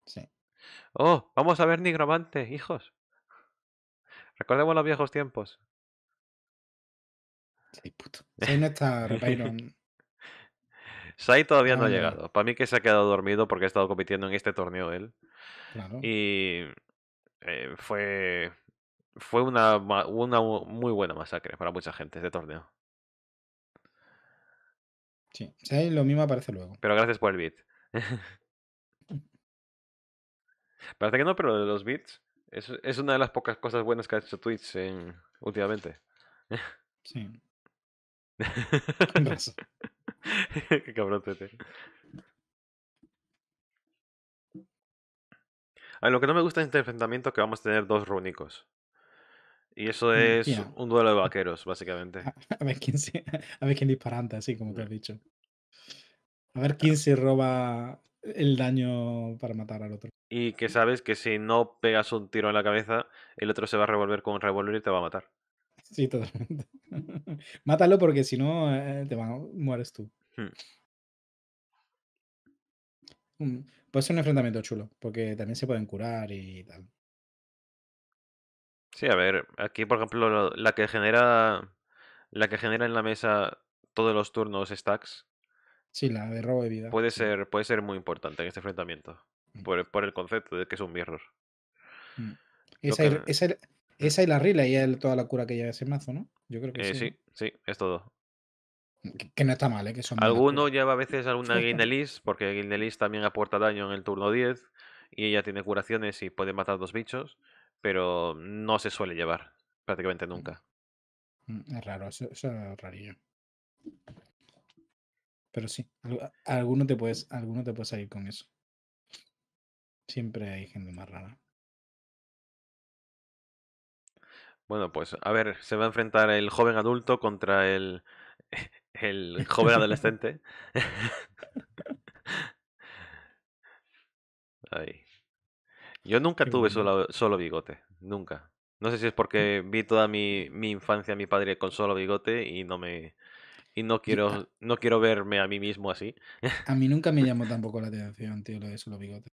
Sí. Oh, vamos a ver Nigromante, hijos. Recordemos los viejos tiempos. Sí, puto. (laughs) Sai todavía no ha llegado. Para mí que se ha quedado dormido porque ha estado compitiendo en este torneo él. Claro. Y eh, fue fue una, una muy buena masacre para mucha gente de este torneo. Sí, lo mismo aparece luego. Pero gracias por el beat. (laughs) Parece que no, pero los beats es, es, una de las pocas cosas buenas que ha hecho Twitch últimamente. Sí. (laughs) Qué cabrón, tete. A lo que no me gusta es este enfrentamiento que vamos a tener dos runicos. Y eso mm, es un duelo de (laughs) vaqueros, básicamente. (laughs) A ver quién, disparante, a así como te has mm. dicho. A ver quién se roba el daño para matar al otro. Y que sabes que si no pegas un tiro en la cabeza, el otro se va a revolver con un revólver y te va a matar. Sí, totalmente. (laughs) Mátalo porque si no, eh, te mueres tú. Hmm. Mm, Puede ser un enfrentamiento chulo, porque también se pueden curar y tal. Sí, a ver, aquí por ejemplo la que genera la que genera en la mesa todos los turnos stacks Sí, la de robo de vida. puede ser puede ser muy importante en este enfrentamiento mm. por, el concepto de que es un mirror. Mm. Esa, es la esa, y- es toda la cura que lleva ese mazo, ¿no? Yo creo que eh, sí. sí, sí, es todo. Mm, que, no está mal, ¿eh? que son Alguno lleva a veces alguna (laughs) Guinelis, porque Guinelis también aporta daño en el turno 10 y ella tiene curaciones y puede matar dos bichos pero no se suele llevar prácticamente mm. nunca. Mm, es raro, eso, es rarillo. Pero sí, alguno te, puedes, alguno te puede salir con eso. Siempre hay gente más rara. Bueno, pues a ver, se va a enfrentar el joven adulto contra el, (laughs) el joven (laughs) adolescente. Ahí. (laughs) Yo nunca tuve solo, solo, bigote, nunca. No sé si es mm. porque vi toda mi, mi infancia a mi padre con solo bigote y no me y no quiero no quiero verme a mí mismo así. A mí nunca me llamó (laughs) tampoco la atención, tío, lo de solo bigote.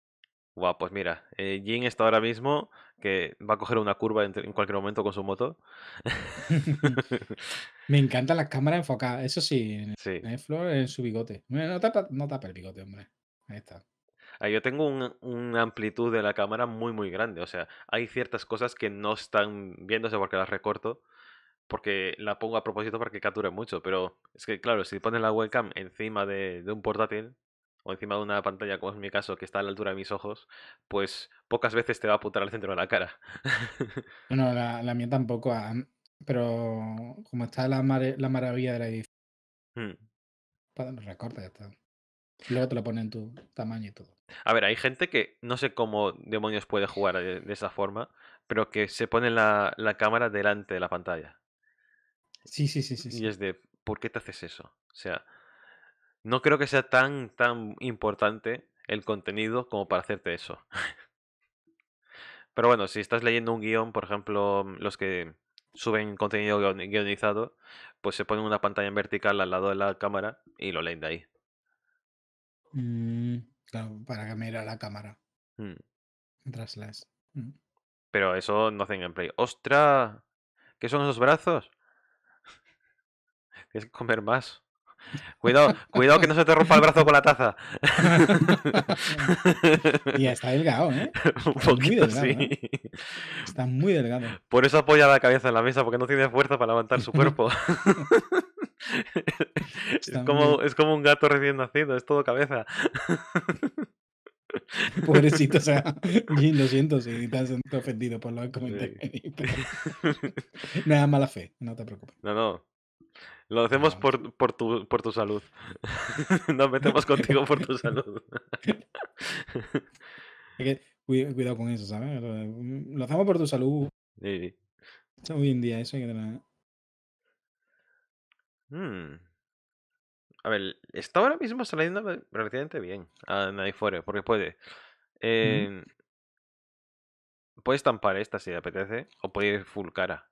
Guau, pues mira, eh, Jin está ahora mismo que va a coger una curva en, cualquier momento con su moto. (laughs) (laughs) me encantan las cámaras enfocadas, eso sí, en, flor en su bigote. No tapa, no tapa el bigote, hombre. Ahí está. Ah, yo tengo un, una amplitud de la cámara muy, muy grande. O sea, hay ciertas cosas que no están viéndose porque las recorto, porque la pongo a propósito para que capture mucho. Pero es que, claro, si pones la webcam encima de, un portátil o encima de una pantalla, como es mi caso, que está a la altura de mis ojos, pues pocas veces te va a apuntar al centro de la cara. (laughs) no, la, la mía tampoco. Ah, mm, pero como está la, la maravilla de la edición. Hmm. Pues, recorta, ya está. Luego te lo ponen tu tamaño y todo. A ver, hay gente que no sé cómo demonios puede jugar de, esa forma, pero que se pone la, la, cámara delante de la pantalla. Sí, sí, sí, sí. Y es de, ¿por qué te haces eso? O sea, no creo que sea tan, tan importante el contenido como para hacerte eso. (laughs) pero bueno, si estás leyendo un guión, por ejemplo, mm, los que suben contenido guionizado, pues se ponen una pantalla en vertical al lado de la cámara y lo leen de ahí. Mm para que a la cámara. Hmm. Traslas. Mm. Pero eso no hacen gameplay. ¡Ostras! ¿Qué son esos brazos? Tienes que comer más. Cuidado, cuidado que no se te rompa el brazo con la taza. (laughs) y está delgado, ¿eh? (laughs) Un poquito, ¿eh? sí. Está muy delgado. Por eso apoya la cabeza en la mesa, porque no tiene fuerza para levantar su (laughs) cuerpo. (laughs) es, como, es como un gato recién nacido, es todo cabeza. (laughs) Pobrecito, o sea, (laughs) lo siento si te has ofendido por lo que comenté. no es mala fe, no te preocupes. No, no. Lo hacemos por, por, tu, por tu salud. Nos metemos contigo por tu salud. cuidado con eso, ¿sabes? Lo hacemos por tu salud. Sí. Hoy en día eso hay que tener Mm. A ver, está ahora mismo saliendo relativamente bien ah, a fuera, porque puede. Eh, em, Puedes esta si te apetece, o puede ir full cara.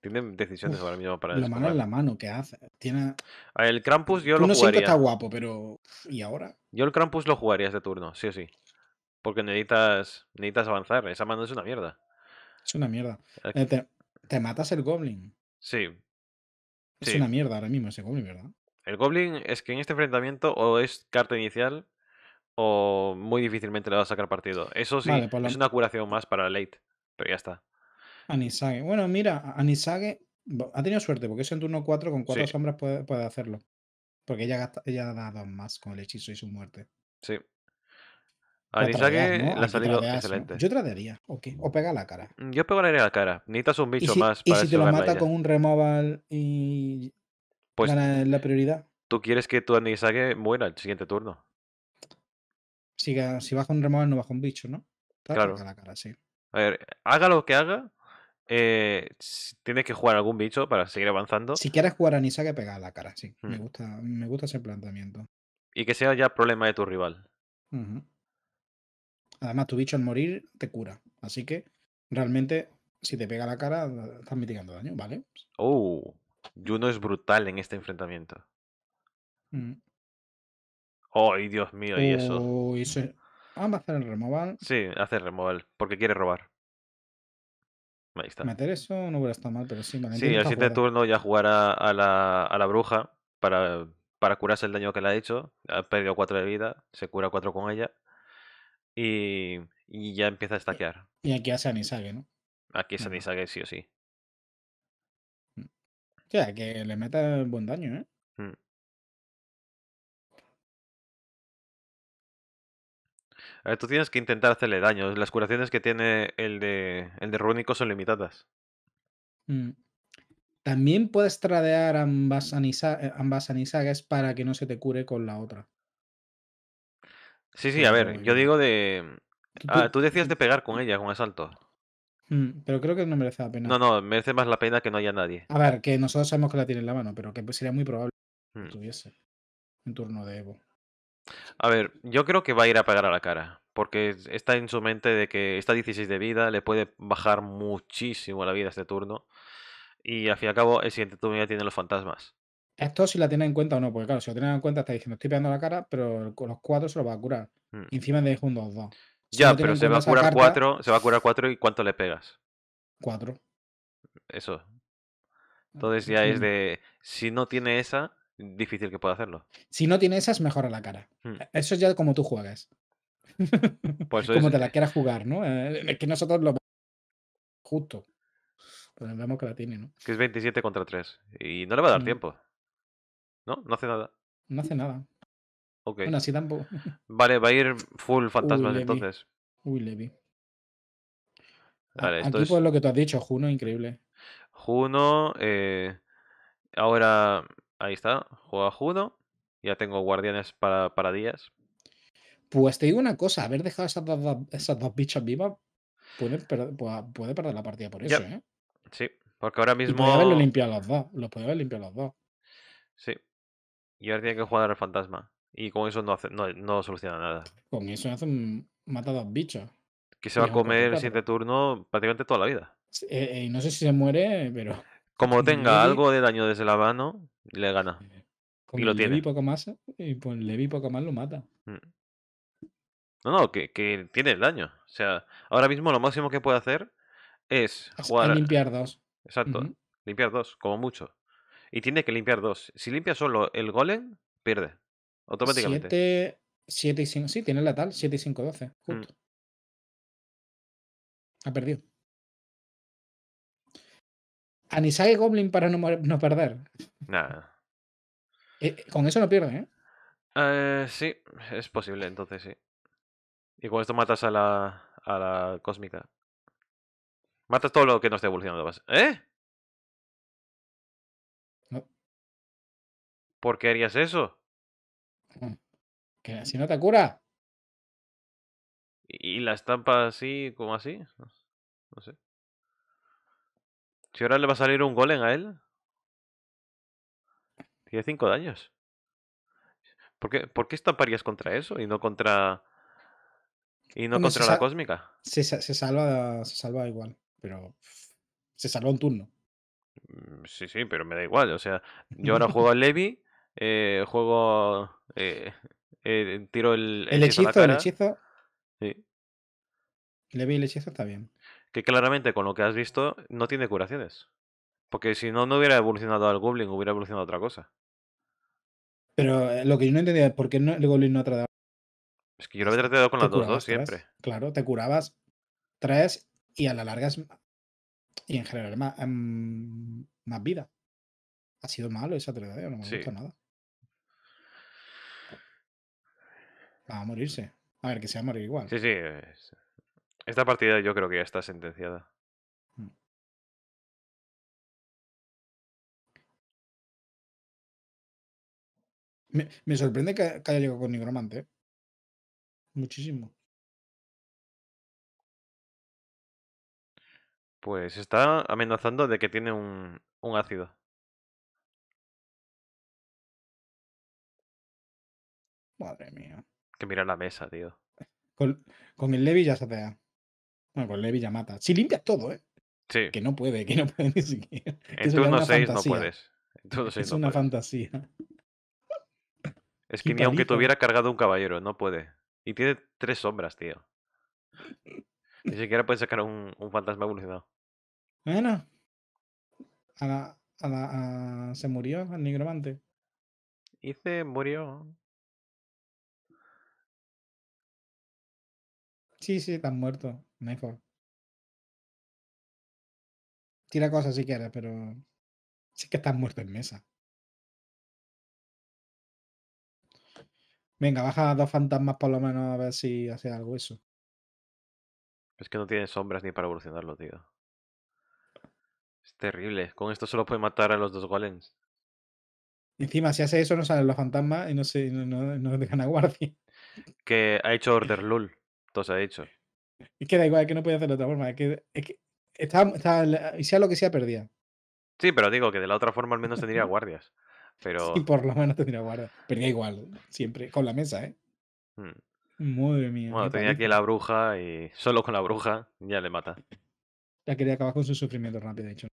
tiene decisiones ahora mismo para La mano es la mano que hace. Tiene... el Krampus yo lo jugaría. No está guapo, pero. ¿Y ahora? Yo el Krampus lo jugaría este turno, sí o sí. Porque necesitas, necesitas avanzar. Esa mano es una mierda. Es una mierda. Eh, eh, te, te matas el Goblin. Sí, es una mierda ahora mismo ese Goblin, ¿verdad? El Goblin es que en este enfrentamiento o es carta inicial o muy difícilmente le va a sacar partido. Eso sí, pues es una curación más para late, pero ya está. Anisage. Bueno, mira, Anisage ha tenido suerte porque es en turno 4 con 4 sombras puede, puede, hacerlo. Porque ella, ella da dos más con el hechizo y su muerte. Sí. Anisage la ha salido excelente. Yo tradearía, okay. o pega la cara. Mm, yo pegaría la cara. Necesitas un bicho más. Para y si te lo mata con un removal y pues, la prioridad. Tú quieres que tu Anisage muera el siguiente turno. Si, si baja un removal, no baja un bicho, ¿no? Claro. la cara, sí. A ver, haga lo que haga, eh, tienes que jugar algún bicho para seguir avanzando. Si quieres jugar a que pega la cara, sí. Me, mm. gusta, me gusta ese planteamiento. Y que sea ya problema de tu rival. Ajá. Además, tu bicho al morir te cura. Así que realmente, si te pega la cara, estás mitigando daño, ¿vale? Oh, Juno es brutal en este enfrentamiento. Oh, Dios mío, y eso. Oh, Ah, va a hacer el removal. Sí, hace el removal, porque quiere robar. Ahí está. Meter eso no hubiera estado mal, pero sí, Sí, al siguiente turno ya jugará a la, a la bruja para, para curarse el daño que le ha hecho. Ha perdido 4 de vida, se cura 4 con ella y, ya empieza a eh, estaquear. Y aquí hace anisage, ¿no? Aquí se Anisage, sí o sí. Mm. que le meta buen daño, ¿eh? Mm. tú tienes que intentar hacerle daño. Las curaciones que tiene el de, el de Rúnico son limitadas. Mm. También puedes tradear ambas, anisa, eh, para que no se te cure con la otra. Sí, sí, a ver, yo digo de. tú ah, decías mm. de pegar con ella, con Asalto. Mm, pero creo que no merece la pena. No, no, merece más la pena que no haya nadie. A ver, que nosotros sabemos que la tiene en la mano, pero que sería muy probable que mm. tuviese en turno de Evo. A ver, yo creo que va a ir a pegar a la cara, porque está en su mente de que está 16 de vida, le puede bajar muchísimo la vida este turno, y al fin y al cabo el siguiente turno ya tiene los fantasmas. Esto si la tiene en cuenta o no, porque claro, si lo tiene en cuenta está diciendo estoy pegando la cara, pero con los cuatro se lo va a curar. Mm. Encima de un 2-2. ya, pero se va a curar cuatro, se va a curar cuatro y ¿cuánto le pegas? Cuatro. Eso. Ah, Entonces ya es de, si no tiene esa, difícil que pueda hacerlo. Si no tiene esa, mejor a la cara. Mm. E-, eso es ya como tú juegas. Pues (laughs) como te la quieras jugar, ¿no? Eh, eh, es que nosotros lo... Justo. Pues vemos que la tiene, ¿no? Que es 27 contra 3. Y no le va a dar mm. tiempo. ¿No? No hace nada. No hace nada. Ok. Bueno, así tampoco. Vale, va a ir full fantasmas entonces. Uy, Levi. Vale, Aquí pues lo que tú has dicho, Juno, increíble. Juno, eh... ahora ahí está, juega Juno. Ya tengo guardianes para, para días. Pues te digo una cosa, haber dejado esas dos, esas dos bichas vivas puede, puede perder, la partida por eso, ¿eh? Sí, porque ahora mismo. puede haberlo limpiado dos. Los puede haber limpiado las dos. Sí, y ahora tiene que jugar al fantasma. Y con eso no, no, soluciona nada. Con eso hacen mata dos bichos. Que se va a comer el siguiente turno prácticamente toda la vida. Eh, eh, no sé si se muere, pero. (laughs) Como tenga algo de daño desde la mano, le gana. Eh, y lo tiene. poco más, y le pues Levi poco más lo mata. Mm. No, no, que, que, tiene el daño. O sea, ahora mismo lo máximo que puede hacer es jugar. limpiar dos. Exacto. Limpiar dos, como mucho. Y tiene que limpiar dos. Si limpia solo el golem, pierde. Automáticamente. 7 siete, y 5. Sí, tiene tal. 7 y 5, 12. Mm. Justo. Ha perdido. Anisai Goblin para no, perder. Nada. Eh, con eso no pierde, ¿eh? ¿eh? Sí, es posible, entonces sí. Y con esto matas a la, a la cósmica. Matas todo lo que no esté evolucionando. ¿Eh? ¿Por qué harías eso? Mm, ¿Que si no te cura? ¿Y la estampa así, como así? No sé. Si ahora le va a salir un golem a él. Tiene cinco daños. ¿Por qué, ¿Por qué estamparías contra eso y no contra. Y no contra la cósmica? Se, se, salva, se salva igual, pero. Se salva un turno. Mm, sí, sí, pero me da igual. O sea, yo ahora juego al (laughs) Levi eh, juego, eh, eh, tiro el, el, hechizo. El hechizo. Sí. Le vi el hechizo, está bien. Que claramente con lo que has visto no tiene curaciones. Porque si no, no hubiera evolucionado al Goblin, hubiera evolucionado otra cosa. Pero eh, lo que yo no entendía es por qué el Goblin no ha tratado. Es que yo lo he tratado con las dos, dos siempre. Claro, te curabas traes y a la larga es. Y en general más, em, más vida. Ha sido malo esa tratado, no me nada. a morirse. A ver, que se va a morir igual. Sí, sí. Esta partida yo creo que ya está sentenciada. Hmm. Me, me, sorprende que, haya llegado con Nigromante. ¿eh? Muchísimo. Pues está amenazando de que tiene un, un ácido. Madre mía que mira la mesa, tío. Con, con el Levi ya se te Bueno, con el Levi ya mata. Si limpia todo, ¿eh? Sí. Que no puede, que no puede ni siquiera. En turno 6 no puedes. En turno es una fantasía. Es que ni aunque tuviera cargado un caballero, no puede. Y tiene tres sombras, tío. Ni siquiera puede sacar un, un fantasma evolucionado. Bueno. A la, a Se murió el nigromante. Hice, murió. Sí, sí, están muertos. Mejor. Tira cosas si quieres, pero. Sí que están muertos en mesa. Venga, baja dos fantasmas por lo menos a ver si hace algo eso. Es que no tiene sombras ni para evolucionarlo, tío. Es terrible. Con esto solo puede matar a los dos golems. Encima, si hace eso, no salen los fantasmas y no, se, no, dejan a guardia. Que ha hecho (laughs) Order Lul se ha hecho y que da igual, que no podía hacer de otra forma. Es que, es que estaba, sea lo que sea, perdía. Sí, pero digo que de la otra forma al menos tendría (laughs) guardias. Pero... Sí, por lo menos tendría guardias. Perdía igual, siempre, con la mesa, ¿eh? Hmm. Madre mía. Bueno, tenía aquí la bruja y solo con la bruja ya le mata. Ya quería acabar con su sufrimiento rápido, de hecho.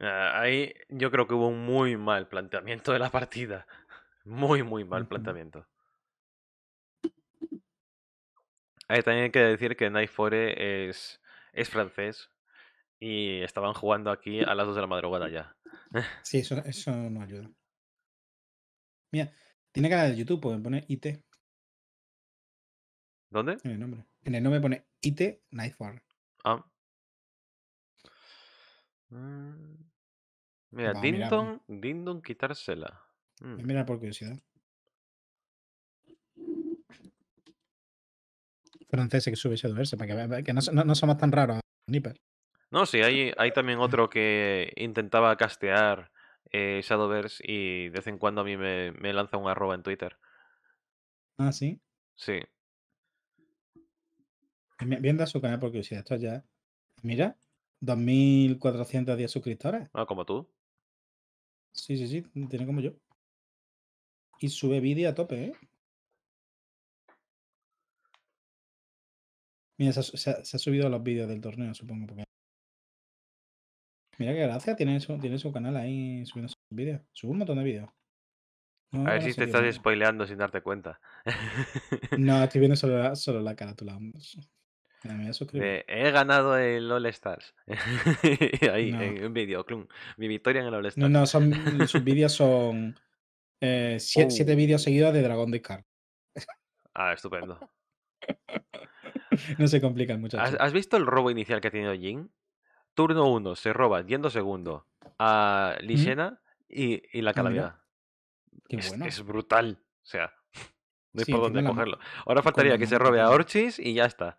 Ah, ahí yo creo que hubo un muy mal planteamiento de la partida. Muy, muy mal planteamiento. también hay que decir que Nightfore es, es francés y estaban jugando aquí a las 2 de la madrugada ya. Sí, eso, (laughs) eso no ayuda. Mira, tiene cara de YouTube, pueden poner IT. ¿Dónde? En el nombre. En el nombre pone IT Nightfall. Ah. Mm. Mira, Dindon, Dindon quitársela. Mm. Mira por curiosidad. franceses que sube Shadowverse, para que, que no, no, somos tan raros, Nipper. No, sí, hay, también otro que intentaba castear eh, Shadowverse y de vez en cuando a mí me, lanza un arroba en Twitter. Ah, sí. Sí. Viendo a su canal porque si esto ya. Mira, 2.410 suscriptores. Ah, como tú. Sí, sí, sí, tiene como yo. Y sube vídeo a tope, ¿eh? Mira, se ha, subido los vídeos del torneo, supongo. Mira qué gracia, tiene su, tiene su canal ahí subiendo sus vídeos. Sube un montón de vídeos. a ver si te estás spoileando sin darte cuenta. No, (laughs) estoy viendo solo la, solo la carátula. he ganado el All Stars. (laughs) Ahí, en un vídeo, Mi victoria en el All Stars. No, no, son, (laughs) sus vídeos son eh, siete, oh. vídeos seguidos de Dragon Discard. Ah, estupendo. (laughs) no se complican mucho. ¿Has, ¿Has, visto el robo inicial que ha tenido Jin? Turno 1, se roba, yendo segundo a Lisena y, y, la ah, calamidad. es, brutal. O sea, (laughs) no hay por dónde cogerlo. Ahora faltaría que se robe a Orchis y ya está.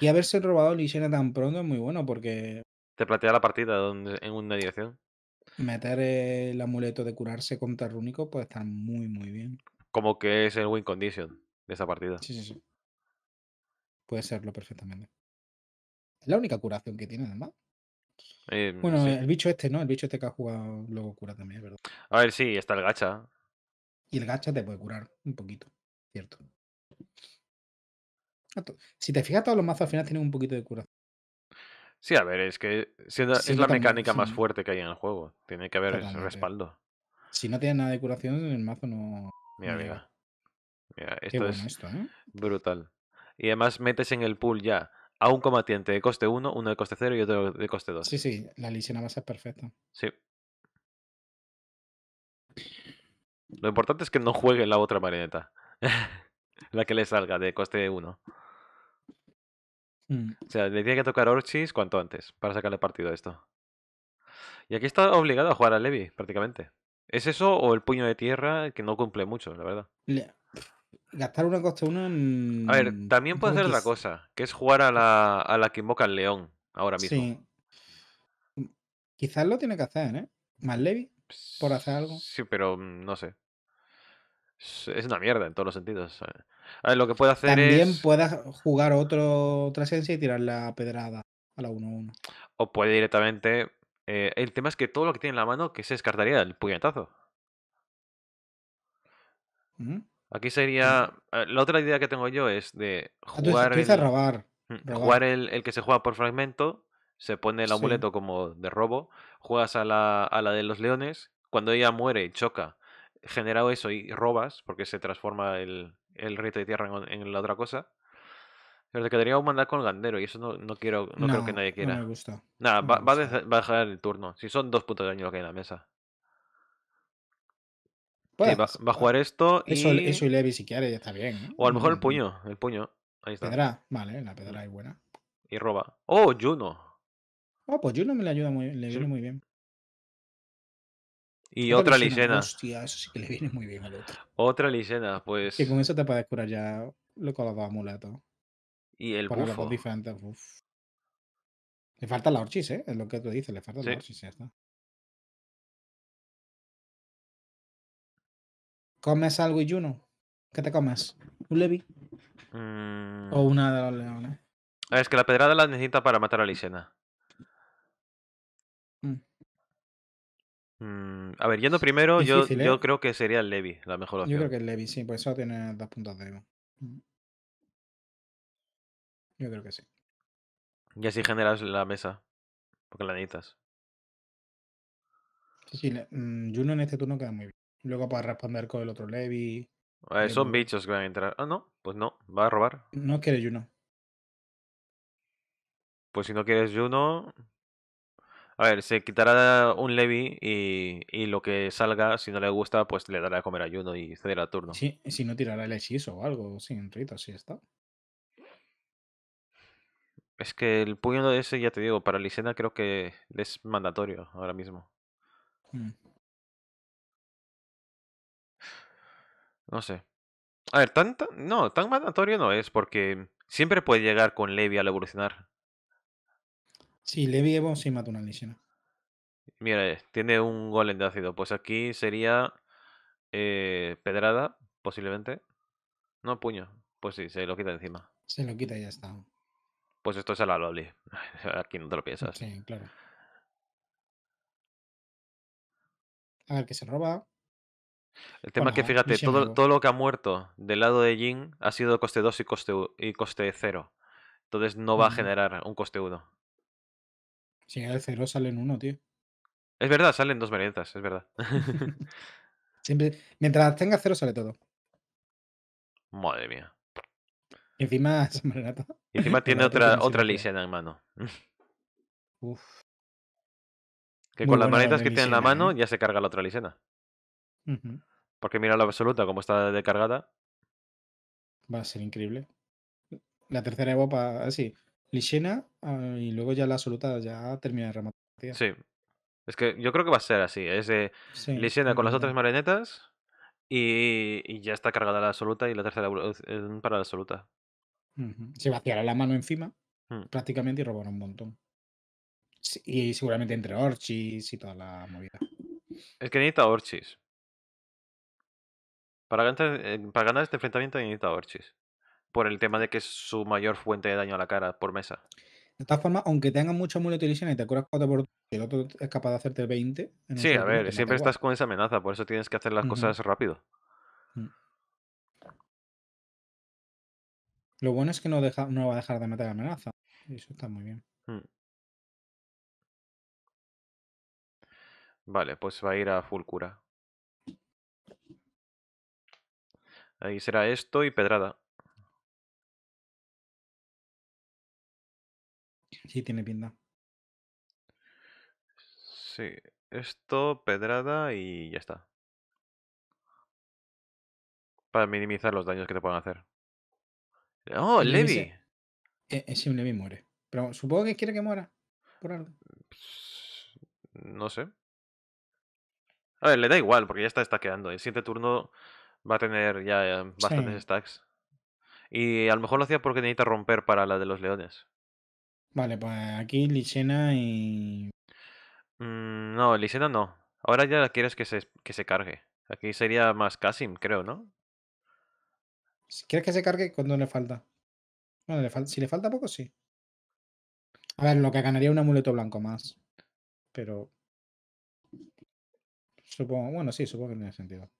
y (laughs) haberse robado a tan pronto es muy bueno porque. Te plantea la partida en una dirección. Meter el amuleto de curarse contra Rúnico puede estar muy, muy bien. Como que es el win condition de esa partida. Sí, sí, sí. Puede serlo perfectamente. Es la única curación que tiene, además. Eh, mm, bueno, el bicho este, ¿no? El bicho este que ha jugado luego cura también, ¿verdad? A ver, sí, está el gacha. Y el gacha te puede curar un poquito, cierto. Si te fijas, todos los mazos al final tienen un poquito de curación. Sí, a ver, es que es, la mecánica más fuerte que hay en el juego. Tiene que haber respaldo. Si no tiene nada de curación, el mazo no. Mira, mira. mira. esto es ¿eh? brutal y además metes en el pool ya a un combatiente de coste 1, uno de coste 0 y otro de coste 2. Sí, sí, la lisiana va a ser perfecta. Sí. Lo importante es que no juegue la otra marioneta. (laughs) la que le salga de coste 1. Mm. O sea, le tiene que tocar Orchis cuanto antes para sacarle partido a esto. Y aquí está obligado a jugar a Levi, prácticamente. ¿Es eso o el puño de tierra que no cumple mucho, la verdad? Gastar una costa una. en... a ver, también puede hacer la cosa, que es jugar a la, a la que invoca el león ahora mismo. Sí. Quizás lo tiene que hacer, ¿eh? Más Levi, por hacer algo. Sí, pero mm, no sé. Es una mierda en todos los sentidos. A ver, lo que puede hacer También es. También pueda jugar otro, otra esencia y tirar la pedrada a la 1-1. O puede directamente. Eh, el tema es que todo lo que tiene en la mano que se descartaría del puñetazo. ¿Mm? Aquí sería. Eh, la otra idea que tengo yo es de jugar. el, robar, mm, Jugar el, que se juega por fragmento. Se pone el amuleto como de robo. Juegas a la, a la de los leones. Cuando ella muere y choca, genera eso y robas, porque se transforma el, rito de tierra en, la otra cosa. Pero te quedaría un mandar con el gandero y eso no, quiero, no, creo que nadie quiera. No me gusta. Nada, va, a dejar el turno. Si son dos puntos de daño lo que hay en la mesa. Pues, va, a jugar esto y... Eso, y Levi si quiere, ya está bien. ¿eh? O a lo mejor el mm. puño, el puño. Ahí está. Pedra, vale, la pedra es buena. Y roba. ¡Oh, Juno! Oh, pues Juno me le ayuda muy, le viene muy bien. Y otra, lisena. Hostia, eso sí que le viene muy bien al otro. Otra lisena, pues. Y con eso te puedes curar ya lo con los dos amuletos. Y el Para Le falta la orchis, ¿eh? Es lo que tú dices, le falta la orchis, ya está. comes algo y Juno? ¿Qué te comes? ¿Un Levi? ¿O mm. una de los leones? Ah, es que la pedrada la necesita para matar a Lisena. Mm. Mm, a ver, yendo primero, yo, ¿eh? yo creo que sería el Levi la mejor opción. Yo creo que el Levi, sí, por pues eso tiene dos puntos de Evo. Yo creo que sí. Y así generas la mesa, porque la necesitas. Sí, sí, Juno en este turno queda muy bien. Luego para responder con el otro Levi. Ah, son bichos que van a entrar. Ah, no, pues no, va a robar. No quiere Juno. Pues si no quieres Juno. A ver, se quitará un Levi y, lo que salga, si no le gusta, pues le dará a comer a Juno y cederá turno. Sí, si no tirará el hechizo o algo, sin ritos así está. Es que el puño de ese, ya te digo, para Lisena creo que es mandatorio ahora mismo. Mm. No sé. A ver, tan, no, tan mandatorio no es, porque siempre puede llegar con Levi al evolucionar. Sí, Levi Evo sí mata una lesión. Mira, eh, tiene un golem de ácido. Pues aquí sería eh, pedrada, posiblemente. No, puño. Pues sí, se lo quita encima. Se lo quita y ya está. Pues esto es a la Loli. Aquí no te lo piensas. Sí, claro. A ver, que se roba. El tema es que, fíjate, todo, todo, lo que ha muerto del lado de Jin ha sido coste 2 y coste, 0. Entonces no va a generar un coste 1. Si hay el 0 sale 1, tío. Es verdad, salen dos variantes, es verdad. (laughs) (laughs) Siempre, mientras tenga 0 sale todo. Madre mía. encima, y encima (laughs) tiene otra, otra en mano. Que con las variantas que tiene en la mano ¿eh? ya se carga la otra Lisena. Porque mira la absoluta como está descargada. Va a ser increíble. Mm, la tercera Evo así. Ah, Lishena ah, y luego ya la absoluta ya termina de rematar. Sí. Es que yo creo que va a ser así. Es de con las otras marionetas y, ya está cargada la absoluta y la tercera para la absoluta. Se vaciará la mano encima hmm. prácticamente y robará un montón. y seguramente entre Orchis y toda la movida. Es que necesita Orchis. Eh, para ganar, este enfrentamiento necesita Orchis. Por el tema de que es su mayor fuente de daño a la cara por mesa. De esta forma, aunque tengas mucho amuleto y y te curas 4 por 2 el otro es capaz de hacerte 20. Sí, a ver, siempre estás con esa amenaza, por eso tienes que hacer las cosas rápido. Mm. Lo bueno es que no, deja, no va a dejar de meter amenaza. Eso está muy bien. Mm. Vale, pues va a ir a full cura. Ahí será esto y pedrada. Sí, tiene pinta. Sí, esto, pedrada y ya está. Para minimizar los daños que te puedan hacer. ¡Oh, el Levi! E, un Levi muere. Pero supongo que quiere que muera. Por algo. No sé. A ver, le da igual, porque ya está, está quedando. El siguiente turno Va a tener ya bastantes stacks. Y a lo mejor lo hacía porque necesita romper para la de los leones. Vale, pues aquí Lichena y. Mm, no, Lichena no. Ahora ya quieres que se, que se cargue. Aquí sería más Casim, creo, ¿no? Si ¿Quieres que se cargue cuando le falta? Bueno, le si le falta poco, sí. A ver, lo que ganaría un amuleto blanco más. Pero. Supongo. Bueno, sí, supongo que tiene sentido.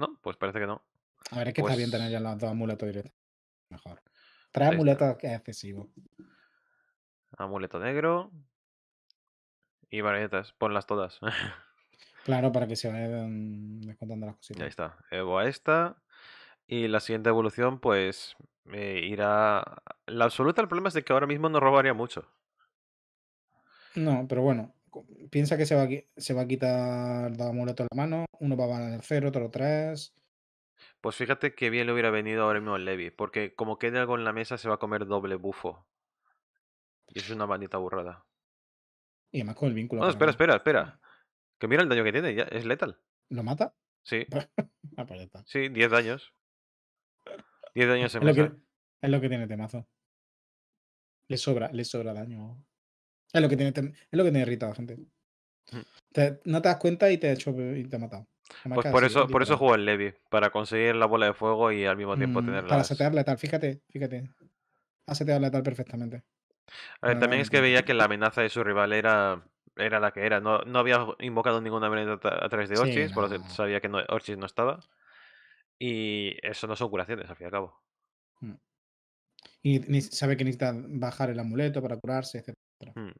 No, pues parece que no. A ver, es que está bien tener pues ya los dos amuletos directos. Mejor. Trae amuleto que es excesivo. Amuleto negro. Y varietas, Ponlas todas. (laughs) claro, para que se vayan descontando las cositas. Ahí está. Evo a esta. Y la siguiente evolución, pues. me irá. La absoluta, el problema es de que ahora mismo no robaría mucho. No, pero bueno piensa que se va, a quitar da amuleto en la mano, uno va a ganar cero, otro tres. Pues fíjate que bien le hubiera venido ahora mismo el Levi, porque como quede algo en la mesa se va a comer doble bufo. Y es una manita burrada. Y además con el vínculo. No, espera, espera, espera. Ah. Que mira el daño que tiene, ya es letal. ¿Lo mata? Sí. (laughs) Ah, pues sí, 10 daños. 10 daños (laughs) en es Lo que, es lo que tiene temazo. Le sobra, le sobra daño. Es lo que tiene, es lo que irritado, gente. no te das cuenta y te ha hecho eh, y te ha matado. Pues por eso, por eso jugó el Levi, para conseguir la bola de fuego y al mismo tiempo mm, tenerla. Para setear tal fíjate, fíjate. Ha seteado tal perfectamente. también es que veía que la amenaza de su rival era, la que era. No, no había invocado ninguna amenaza a través de Orchis, por sabía que no, Orchis no estaba. Y eso no son curaciones, al fin y al cabo. Mm. Y sabe que necesita bajar el amuleto para curarse, etc. Hmm.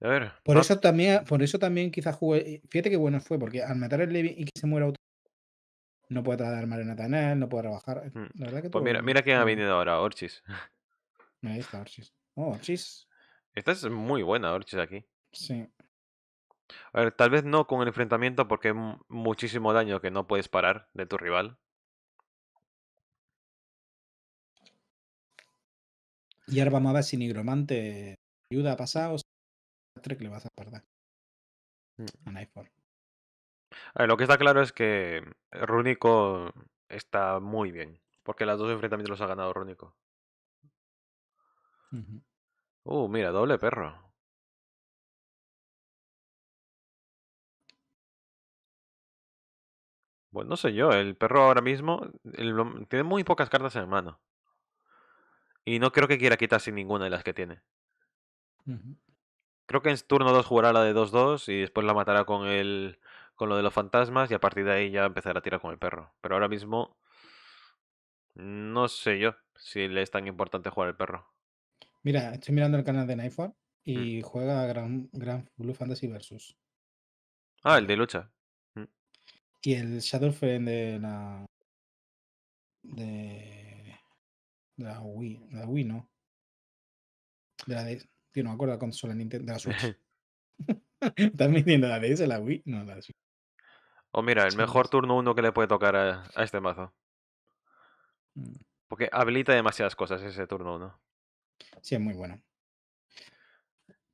A ver, por eso también, por eso también quizás jugué. Fíjate qué bueno fue, porque al matar el Levi y que se muera otro, no puede tratar mal en Natanel, no puede trabajar. Eh, hmm. La verdad pues mira, mira quién ha venido ahora, Orchis. (laughs) Ahí está Orchis. Oh, Orchis. Esta es muy buena, Orchis, aquí. Sí. A ver, tal vez no con el enfrentamiento porque es muchísimo daño que no puedes parar de tu rival. Y ahora vamos a ver si ayuda a pasar o que le vas a perder. Mm. Ah, a ver, lo que está claro es que Rúnico está muy bien. Porque las dos enfrentamientos los ha ganado Rúnico. Uh, mira, doble perro. Bueno, no sé yo, el perro ahora mismo tiene muy pocas cartas en mano. Y no creo que quiera quitarse ninguna de las que tiene. Creo que en turno 2 jugará la de 2-2 y después la matará con el con lo de los fantasmas y a partir de ahí ya empezará a tirar con el perro. Pero ahora mismo no sé yo si le es tan importante jugar el perro. Mira, estoy mirando el canal de Nightfall mm. y juega a Gran, Gran Blue Fantasy Versus. Ah, el de lucha. Mm. Y el Shadowfen de la de la Wii. la Wii, no. De la DS. Tío, no me acuerdo la consola Nintendo. De la Switch. (laughs) (laughs) ¿Estás mintiendo la DS, la Wii? No, la Switch. O mira, el mejor turno uno que le puede tocar a, este mazo. Mm. Porque habilita demasiadas cosas ese turno uno. Sí, es muy bueno.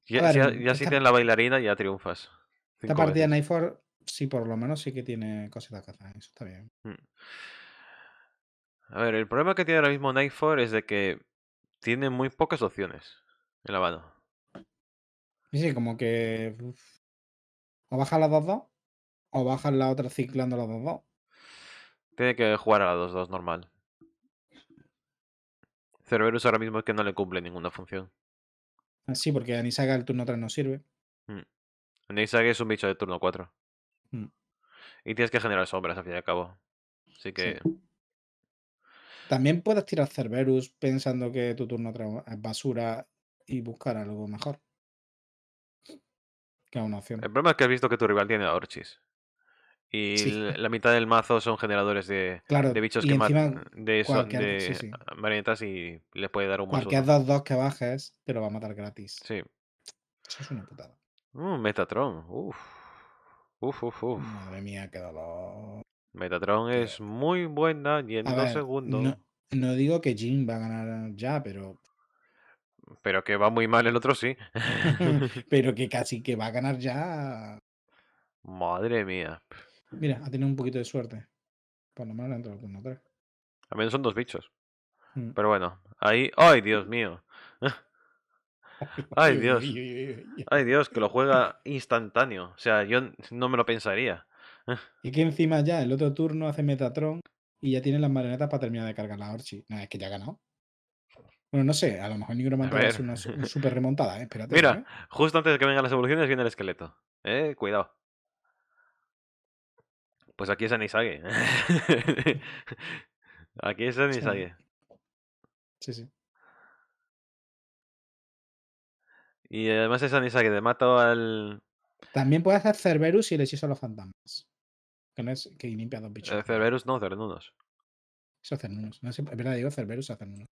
Ya, ya, si mm, tienes la bailarina, ya triunfas. Esta partida de Nightfall, sí, por lo menos sí que tiene cositas que hacer. Eso está bien. Mm. A ver, el problema que tiene ahora mismo Nightfall es de que tiene muy pocas opciones en la mano. Sí, como que. O bajas la 2-2 o bajas la otra ciclando la 2-2. Tiene que jugar a la 2-2 normal. Cerberus ahora mismo es que no le cumple ninguna función. Ah, sí, porque Anisaga el turno 3 no sirve. Mm. Anisaga es un bicho de turno 4. Mm. Y tienes que generar sombras al fin y al cabo. Así que. También puedes tirar Cerberus pensando que tu turno es basura y buscar algo mejor. Que es una opción. El problema es que has visto que tu rival tiene a Orchis. Y la mitad del mazo son generadores de, de bichos que matan. De, eso, de y le puede dar un Cualquier 2-2 que bajes te lo va a matar gratis. Sí. Eso es una putada. Un uh, Metatron. Uf. Uf, uf, uf. Madre mía, qué dolor. Metatron es muy buena y en dos segundos. No, digo que Jim va a ganar ya, pero. Pero que va muy mal el otro sí. (laughs) pero que (laughs) casi que va a ganar ya. Madre mía. Mira, ha tenido un poquito de suerte. Por lo menos le ha entrado menos son dos bichos. Mm. Pero bueno, ahí. ¡Ay, Dios mío! ¡Ay, (laughs) Dios! ¡Ay, Dios! Que lo juega instantáneo. O sea, yo no me lo pensaría y que encima ya el otro turno hace Metatron y ya tiene las marionetas para terminar de cargar la Orchi. Nada, es que ya ha ganado. Bueno, no sé, a lo mejor Nigromante va una (laughs) super remontada, ¿eh? Mira, ¿eh? justo antes de que vengan las evoluciones viene el esqueleto. Eh, cuidado. Pues aquí es Anisage. (laughs) aquí es Anisage. Sí, sí. Y además es Anisage, de mato al. También puede hacer Cerberus y le hechizo a los fantasmas. Que, limpia dos bichos. Cerberus no, Cernunos. Es Cernunos. No es, verdad, digo Cerberus a Cernunos.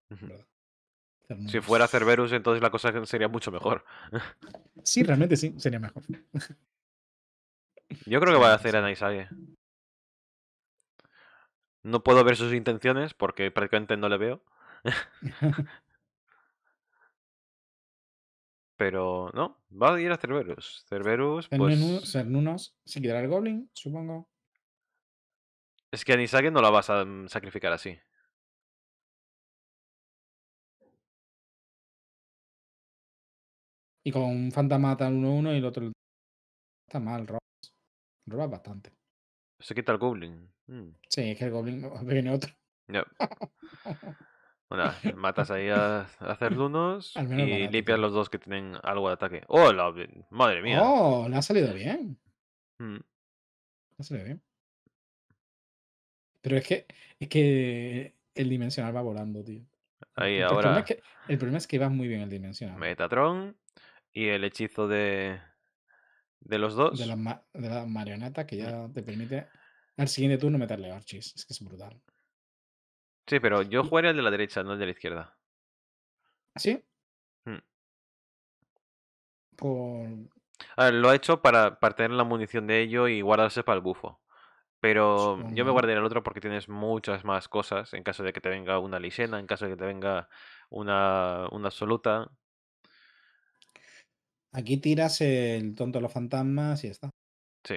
Si fuera Cerberus, entonces la cosa sería mucho mejor. (laughs) Sí, realmente sí, sería mejor. Yo creo que va a hacer a No puedo ver sus intenciones porque prácticamente no le veo. (laughs) Pero no, va a ir a Cerberus. Cerberus, pues. Cernunos se quitará el Goblin, supongo. Es que a Nisage no la vas a mm, sacrificar así. Y con un fantasma tal uno uno y el otro está mal, robas. Robas bastante. Se quita el Goblin. Mm. Sí, es que el Goblin (laughs) viene otro. (laughs) bueno, matas ahí a, hacer lunos y limpias los dos que tienen algo de ataque. ¡Oh, la... madre mía! ¡Oh, le ha salido bien! Mm. Le ha salido bien. Pero es que, es que el dimensional va volando, tío. Ahí, el, ahora... problema es que, el problema es que va muy bien el dimensional. Metatron y el hechizo de, de los dos. De la marioneta que mm. ya te permite al siguiente turno meterle archis. Es que es brutal. Sí, pero yo jugaría el de la derecha, no el de la izquierda. ¿Ah, ¿Sí? Mm. Por... A ver, lo ha hecho para, para tener la munición de ello y guardarse para el bufo. Pero yo me guardé en el otro porque tienes muchas más cosas. En caso de que te venga una lisena, en caso de que te venga una, una absoluta. Aquí tiras el tonto de los fantasmas y está. Sí.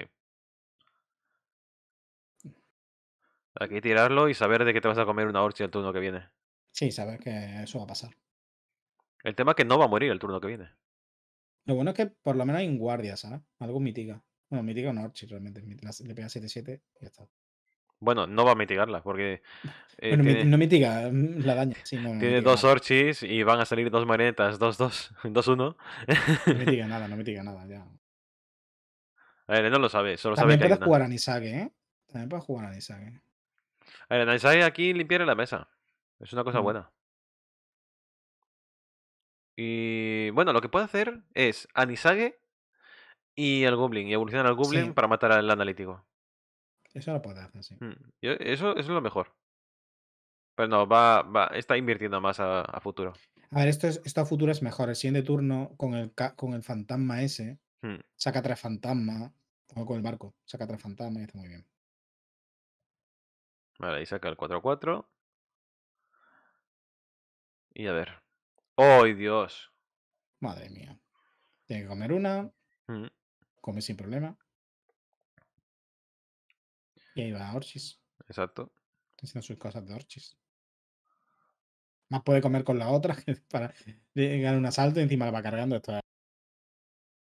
Aquí tirarlo y saber de qué te vas a comer una orchi el turno que viene. Sí, saber que eso va a pasar. El tema es que no va a morir el turno que viene. Lo bueno es que por lo menos hay un guardia, ¿sabes? Algo mitiga. No, mitiga una Orchis realmente. Le pega 7-7 y ya está. Bueno, no va a mitigarla porque. (laughs) Eh, no mitiga, mm, la daña. tiene dos Orchis y van a salir dos marionetas, 2-2, 2-1. (laughs) no (laughs) mitiga nada, no mitiga nada, ya. A ver, no lo sabe, solo También sabe que. Puedes jugar a Nisage, ¿eh? También puedes jugar a Nisage. A ver, Nisage aquí limpiar la mesa. Es una cosa mm. buena. Y bueno, lo que puede hacer es a y el Goblin, y evolucionan al Goblin para matar al analítico. Eso lo puede hacer, sí. Mm, eso, es lo mejor. Pero no, va, va está invirtiendo más a, futuro. A ver, esto, a futuro es mejor. El siguiente turno con el, con el fantasma ese, mm. saca tres fantasma O con el barco, saca tres fantasma y está muy bien. Vale, y saca el 4-4. Y a ver. ¡Ay, ¡Oh, Dios! Madre mía. Tiene que comer una. Mm come sin problema. Y ahí va Orchis. Exacto. Haciendo sus cosas de Orchis. Más puede comer con la otra (laughs) para ganar un asalto y encima la va cargando. Esto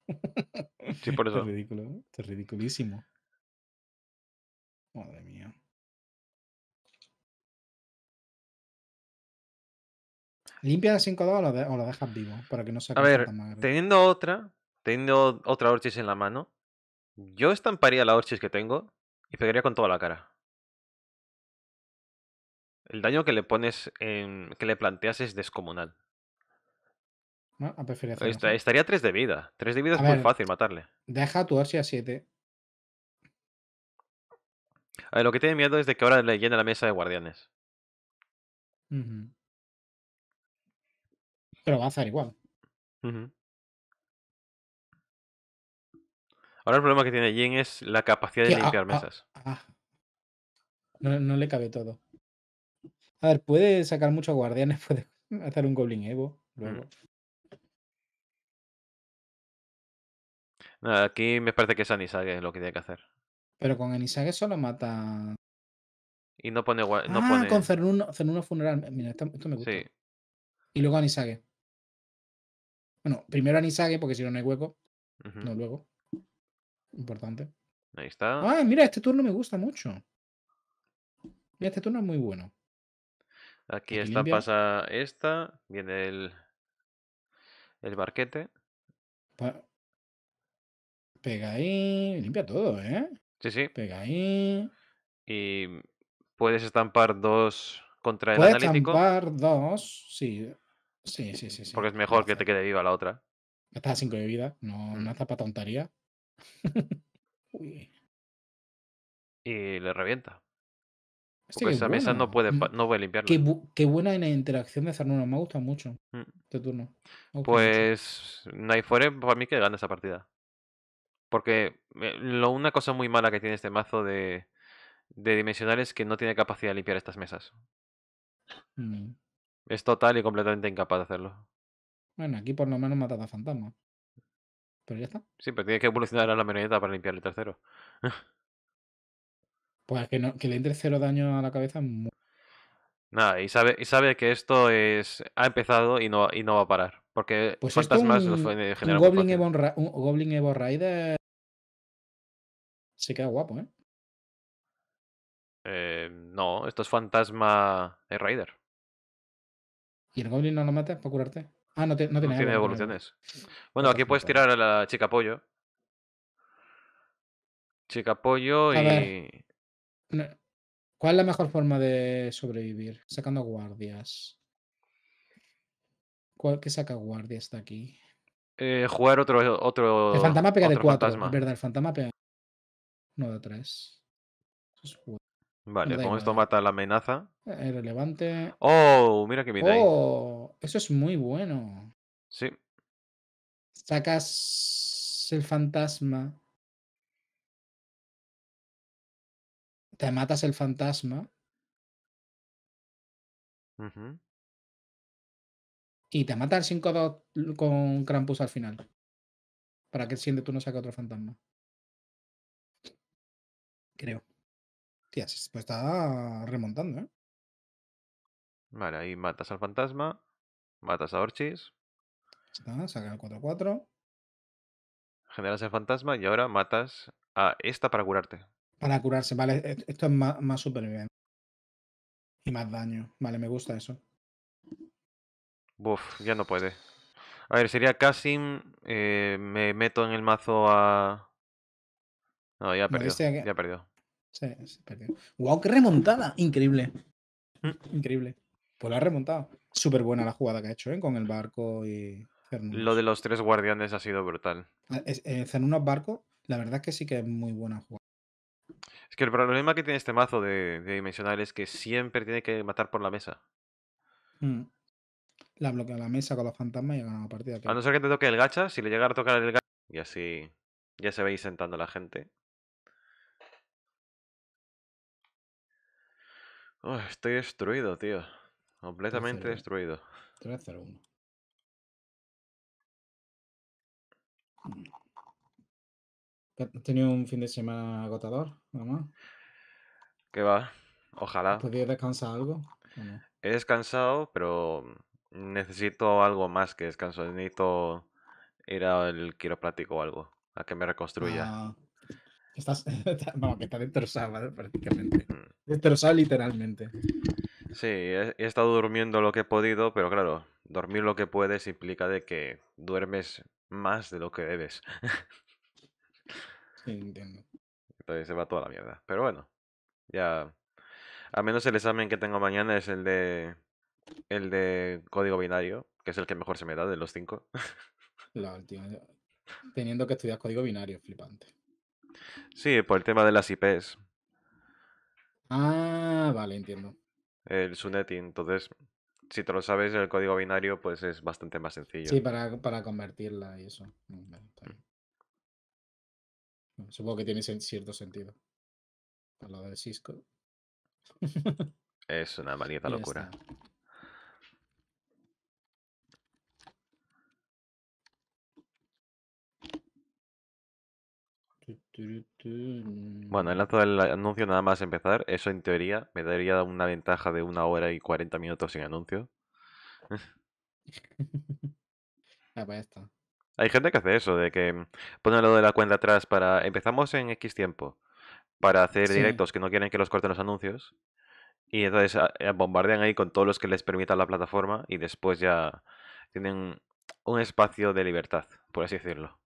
(laughs) Sí, por eso. es ridículo. es ridiculísimo. Madre mía. ¿Limpia la 5 2 o lo, dejas vivo para que no se A ver, teniendo otra, teniendo otra Orchis en la mano, yo estamparía la Orchis que tengo y pegaría con toda la cara. El daño que le pones, en, que le planteas es descomunal. Ah, ah, a estaría 3 de vida. 3 de vida es muy fácil matarle. Deja tu Orchis a 7. A lo que tiene miedo es de que ahora le llene la mesa de guardianes. Pero va a hacer igual. Ahora el problema que tiene Jin es la capacidad de ah, limpiar ah, mesas. Ah. No, le cabe todo. A ver, puede sacar muchos guardianes, (laughs) puede hacer un Goblin Evo. Luego. Mm. aquí me parece que es Anisage lo que tiene que hacer. Pero con Anisage solo mata. Y no pone. No ah, con Cernuno, Funeral. Mira, esto, me gusta. Sí. Y luego Anisage. Bueno, primero Anisage, porque si no, no hay hueco. No, luego. Importante. Ahí está. Ah, mira, este turno me gusta mucho. Mira, este turno es muy bueno. Aquí, está pasa esta. Viene el. El barquete. Pega ahí. Limpia todo, ¿eh? Sí, sí. Pega ahí. Y puedes estampar dos contra el puedes estampar dos, sí. Sí, sí, sí. Porque es mejor que te quede viva la otra. Estás a cinco de vida, no, mm. no para (laughs) y le revienta. Pues esa mesa no puede, mm, no puede Qué, buena en la interacción de uno me gusta mucho. Mm. Este turno. Pues Nightfore para mí que gana esa partida. Porque eh, lo, una cosa muy mala que tiene este mazo de, de dimensionales es que no tiene capacidad de limpiar estas mesas. Mm. Es total y completamente incapaz de hacerlo. Bueno, aquí por lo menos matas a fantasma. Pero ya está. Sí, pero tiene que evolucionar a la meroneta para limpiar el tercero. (laughs) pues que, no, que le entre cero daño a la cabeza. Nada, y sabe, y sabe que esto es ha empezado y no, y no va a parar. Porque pues esto un, un Goblin, Evo, Raider Goblin se queda guapo, ¿eh? ¿eh? no, esto es fantasma eh, Raider. ¿Y el goblin no lo mata para curarte? Ah, no, tiene, nada. tiene evoluciones. Bueno, aquí puedes tirar a la chica pollo. Chica pollo y. ¿Cuál es la mejor forma de sobrevivir? Sacando guardias. ¿Cuál que saca guardias está aquí? Eh, jugar otro, otro. El fantasma pega de cuatro. verdad, el fantasma pega. No de tres. Vale, con esto mata la amenaza. Eh, Relevante. Oh, mira qué bien oh, Eso es muy bueno. Sí. Sacas el fantasma. Te matas el fantasma. Y te mata el 5-2 con Krampus al final. Para que el tú no saque otro fantasma. Creo pues está remontando, ¿eh? Vale, ahí matas al fantasma, matas a Orchis. Está, saca el 4-4. Generas el fantasma y ahora matas a esta para curarte. Para curarse, vale. E-, esto es más, más supervivencia. Y más daño. Vale, me gusta eso. Buf, ya no puede. A ver, sería Kasim. Eh, me meto en el mazo a. No, ya perdió. Este ya perdió perdió. ¡Wow! ¡Qué remontada! Increíble. Mm. Increíble. Pues la ha remontado. Súper buena la jugada que ha hecho, ¿eh? Con el barco y Lo de los tres guardianes ha sido brutal. Ah, en unos eh, Barco, la verdad es que sí que es muy buena jugada. Es que el problema que tiene este mazo de, dimensional es que siempre tiene que matar por la mesa. Mm. La bloquea la mesa con los fantasmas y gana la partida. A no ser que te toque el gacha, si le llega a tocar el gacha, y así ya se veis sentando la gente. estoy destruido, tío. Completamente destruido. 3-0-1. 1 tenido un fin de semana agotador, mamá? ¿Qué va? Ojalá. Podría descansar algo? He descansado, pero necesito algo más que descanso. Necesito ir al quiropráctico o algo, a que me reconstruya. Ah. Estás, (laughs) no, que está ¿vale? prácticamente. Mm. sábado literalmente. Sí, he, estado durmiendo lo que he podido, pero claro, dormir lo que puedes implica de que duermes más de lo que debes. Sí, entiendo. Entonces se va toda la mierda. Pero bueno, ya... A menos el examen que tengo mañana es el de... El de código binario, que es el que mejor se me da de los cinco. La Teniendo que estudiar código binario, flipante. Sí, por el tema de las IPs. Ah, vale, entiendo. El subnetting, entonces, si te lo sabes, el código binario, pues es bastante más sencillo. Sí, para, para convertirla y eso. Mm, mm. Supongo que tiene cierto sentido. a lo de Cisco. (laughs) es una maldita locura. Bueno, he lanzado el anuncio nada más empezar. Eso en teoría me daría una ventaja de una hora y 40 minutos sin anuncio. (laughs) Ah, pues Hay gente que hace eso, de que mm, ponen lo de la cuenta atrás para... Empezamos en X tiempo, para hacer directos que no quieren que los corten los anuncios. Y entonces ah, eh, bombardean ahí con todos los que les permita la plataforma y después ya tienen un espacio de libertad, por así decirlo.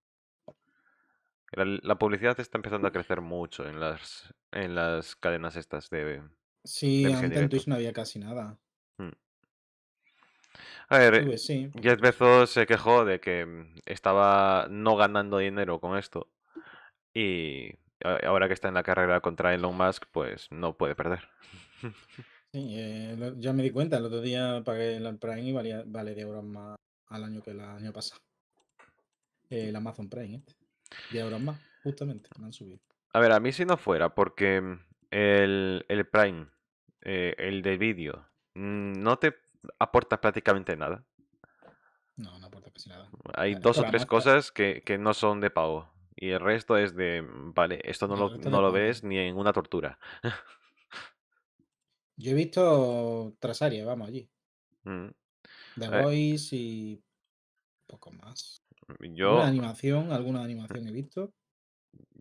La, publicidad está empezando a crecer mucho en las, en las cadenas estas de... Sí, antes en Twitch no había casi nada. Mm. A ver, Jeff Bezos se quejó de que mm, estaba no ganando dinero con esto y ahora que está en la carrera contra Elon Musk, pues no puede perder. (laughs) Sí, eh, ya me di cuenta, el otro día pagué el Prime y valía, vale de euros más al año que el año pasado. Eh, el Amazon Prime, este. Y ahora más, justamente, no han subido. A ver, a mí si no fuera, porque mm, el, el Prime, eh, el de vídeo, mm, no te aporta prácticamente nada. No, no aporta casi nada. Hay dos o tres cosas que, que, no son de pago. Y el resto es de, mm, vale, esto no, lo, ves ni en una tortura. Yo he visto Trasaria, vamos, allí. The eh. Voice y poco más. ¿Alguna animación? ¿Alguna animación he visto?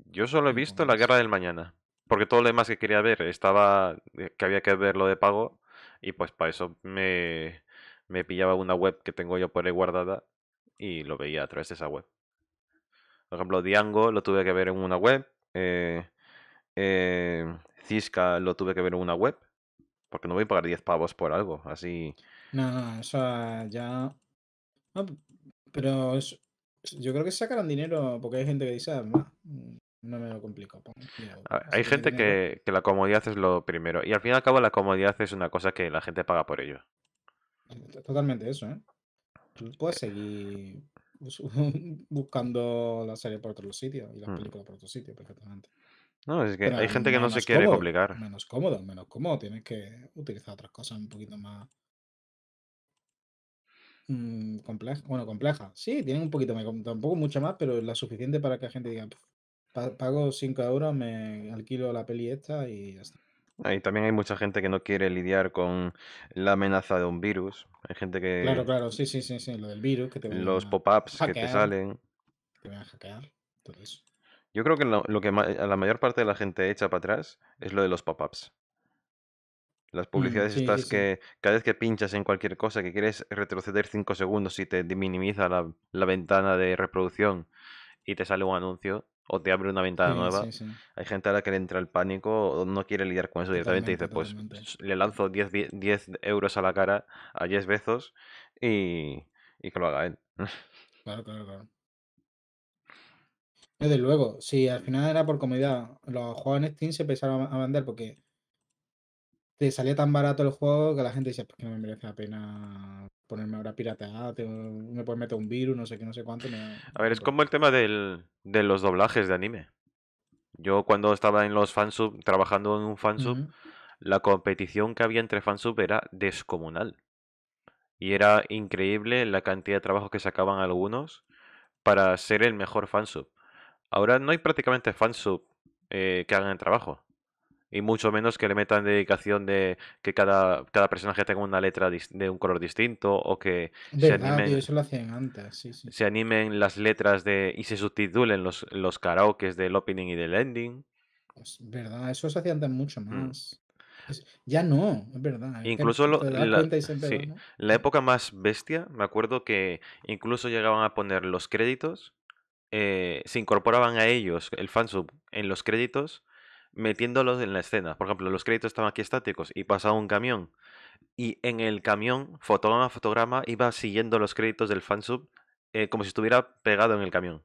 Yo solo he visto La Guerra del Mañana. Porque todo lo demás que quería ver estaba. Eh, que había que verlo de pago. Y pues para eso me, me pillaba una web que tengo yo por ahí guardada. Y lo veía a través de esa web. Por ejemplo, Diango lo tuve que ver en una web. Cisca eh, eh, lo tuve que ver en una web. Porque no voy a pagar 10 pavos por algo. Así. No, no, eso ya. pero es, yo creo que sacarán dinero porque hay gente que dice, ah, mm, No me lo complico. hay gente que, la comodidad es lo primero. Y al fin y al cabo, la comodidad es una cosa que la gente paga por ello. Totalmente eso, ¿eh? puedes seguir (laughs) buscando la serie por otros sitios y las hmm. películas por otros sitios, perfectamente. No, es que hay gente que no se quiere complicar. Menos cómodo, menos cómodo. Tienes que utilizar otras cosas un poquito más Mm, compleja, bueno, compleja. Sí, tienen un poquito, tampoco mucha más, pero es la suficiente para que la gente diga, pago 5 euros, me alquilo la peli esta y ya está. Ahí también hay mucha gente que no quiere lidiar con la amenaza de un virus. Hay gente que... Claro, claro, sí, sí, sí, sí, lo del virus. los pop-ups que te salen. van a hackear, Yo creo que lo, que la mayor parte de la gente echa para atrás es lo de los pop-ups. Las mm, publicidades estas que cada vez que pinchas en cualquier cosa que quieres retroceder 5 segundos y te minimiza la, ventana de reproducción y te sale un anuncio o te abre una ventana nueva, hay gente a la que le entra el pánico o no quiere lidiar con eso directamente y dice, pues le lanzo 10, euros a la cara a 10 veces y, y que lo haga él. (laughs) Claro, claro, claro. Desde luego, si al final era por comodidad, los juegos en Steam se empezaron a vender porque te salía tan barato el juego que la gente decía, pues que no me merece la pena ponerme ahora pirateada, me puede meter un virus, no sé qué, no sé cuánto. A ver, es como el tema de los doblajes de anime. Yo cuando estaba en los fansub, trabajando en un fansub, la competición que había entre fansub era descomunal. Y era increíble la cantidad de trabajo que sacaban algunos para ser el mejor fansub. Ahora no hay prácticamente fansub eh, que hagan el trabajo y mucho menos que le metan dedicación de que cada, cada personaje tenga una letra de un color distinto o que se animen, eso lo hacían antes. se animen las letras de y se subtitulen los, los karaokes del opening y del ending. Es pues, verdad, eso se hacía antes mucho mm. más. ya no, es verdad. Incluso la, la época más bestia, me acuerdo que incluso llegaban a poner los créditos, eh, se incorporaban a ellos el fansub en los créditos metiéndolos en la escena. Por ejemplo, los créditos estaban aquí estáticos y pasaba un camión. Y en el camión, fotograma a fotograma, iba siguiendo los créditos del fansub eh, como si estuviera pegado en el camión.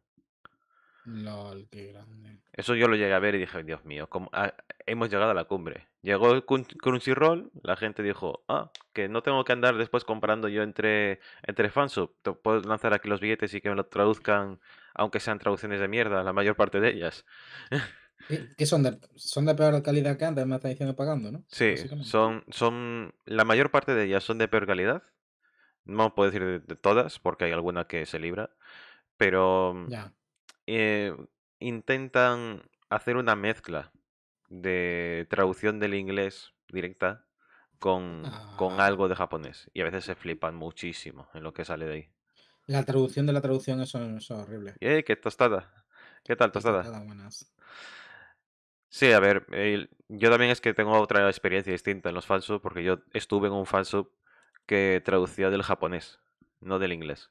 Eso yo lo llegué a ver y dije, Dios mío, ah, hemos llegado a la cumbre. Llegó el Crunchyroll, la gente dijo, ah, que no tengo que andar después comparando yo entre, entre fansub. puedo lanzar aquí los billetes y que me lo traduzcan, aunque sean traducciones de mierda, la mayor parte de ellas. (laughs) Que son de, son de peor calidad que antes, me está diciendo pagando, ¿no? Sí, son, son. La mayor parte de ellas son de peor calidad. No puedo decir de, todas, porque hay alguna que se libra. Pero. Eh, intentan hacer una mezcla de traducción del inglés directa con, con ah. algo de japonés. Y a veces se flipan muchísimo en lo que sale de ahí. La traducción de la traducción, es horrible. ¡Eh, qué tostada! ¿Qué tal, tostada? tostada buenas. Sí, a ver, yo también es que tengo otra experiencia distinta en los fansub, porque yo estuve en un fansub que traducía del japonés, no del inglés.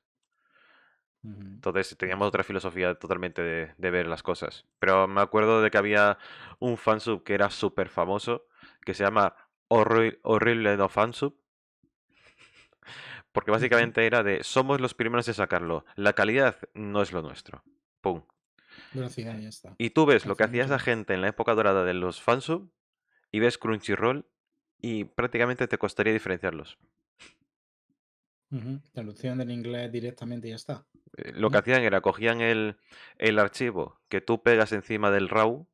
Entonces teníamos otra filosofía totalmente de, ver las cosas. Pero me acuerdo de que había un fansub que era súper famoso, que se llama Horrible No Fansub. Porque básicamente era de somos los primeros en sacarlo. La calidad no es lo nuestro. Pum. Y tú ves lo que hacía esa gente en la época dorada de los fansub y ves Crunchyroll y prácticamente te costaría diferenciarlos. La del inglés directamente y ya está. Eh, lo que hacían era cogían el, archivo que tú pegas encima del RAW,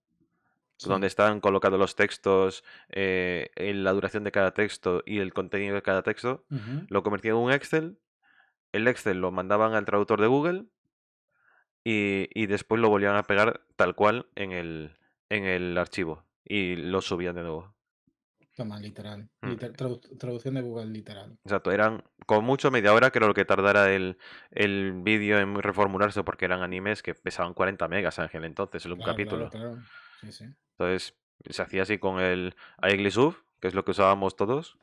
donde están colocados los textos, eh, la duración de cada texto y el contenido de cada texto, lo convertían en un Excel. El Excel lo mandaban al traductor de Google y, después lo volvían a pegar tal cual en el, en el archivo y lo subían de nuevo. Toma, literal. Mm. traducción de Google literal. Exacto, eran con mucho media hora, creo que tardara el, vídeo en reformularse porque eran animes que pesaban 40 megas, Ángel, entonces, en un capítulo. Entonces, se hacía así con el Aeglisub, que es lo que usábamos todos,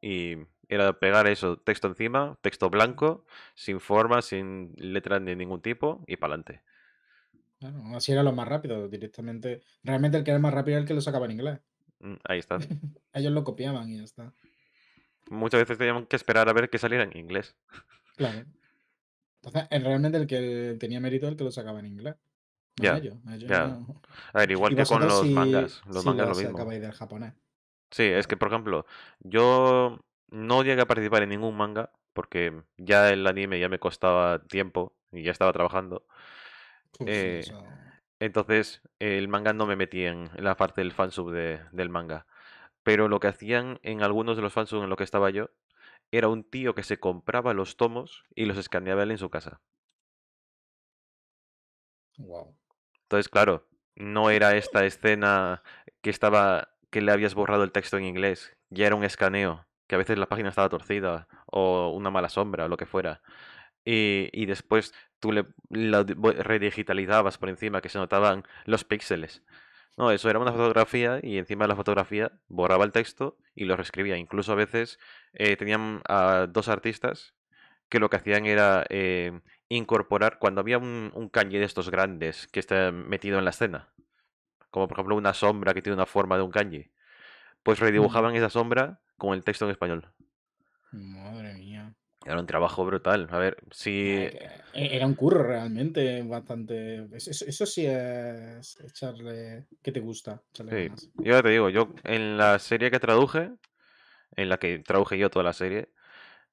y era pegar eso, texto encima, texto blanco, sin forma, sin letras de ningún tipo y para adelante. Bueno, así era lo más rápido, directamente. Realmente el que era más rápido era el que lo sacaba en inglés. Mm, ahí está. (laughs) Ellos lo copiaban y ya está. Muchas veces teníamos que esperar a ver que saliera en inglés. Claro. Entonces, realmente el que tenía mérito era el que lo sacaba en inglés. Ya. A ver, igual que con los mangas. Los mangas lo, lo mismo. del japonés. Sí, es que, por ejemplo, yo no llegué a participar en ningún manga, porque ya el anime ya me costaba tiempo y ya estaba trabajando. Eh, entonces, el manga no me metí en la parte del fansub del manga. Pero lo que hacían en algunos de los fansub en los que estaba yo era un tío que se compraba los tomos y los escaneaba él en su casa. Wow. Entonces, claro, no era esta escena que estaba que le habías borrado el texto en inglés, ya era un escaneo que a veces la página estaba torcida o una mala sombra o lo que fuera. Y, después tú le, redigitalizabas por encima que se notaban los píxeles. No, eso era una fotografía y encima de la fotografía borraba el texto y lo reescribía. Incluso a veces eh, tenían a dos artistas que lo que hacían era eh, incorporar cuando había un, un kanji de estos grandes que está metido en la escena. Como por ejemplo una sombra que tiene una forma de un kanji. Pues redibujaban esa sombra con el texto en español. Madre mía. Era un trabajo brutal. A ver, si. Era e-, un curro realmente, bastante. Eso, sí es echarle. ¿Qué te gusta? Sí. Yo te digo, yo en la serie que traduje, en la que traduje yo toda la serie,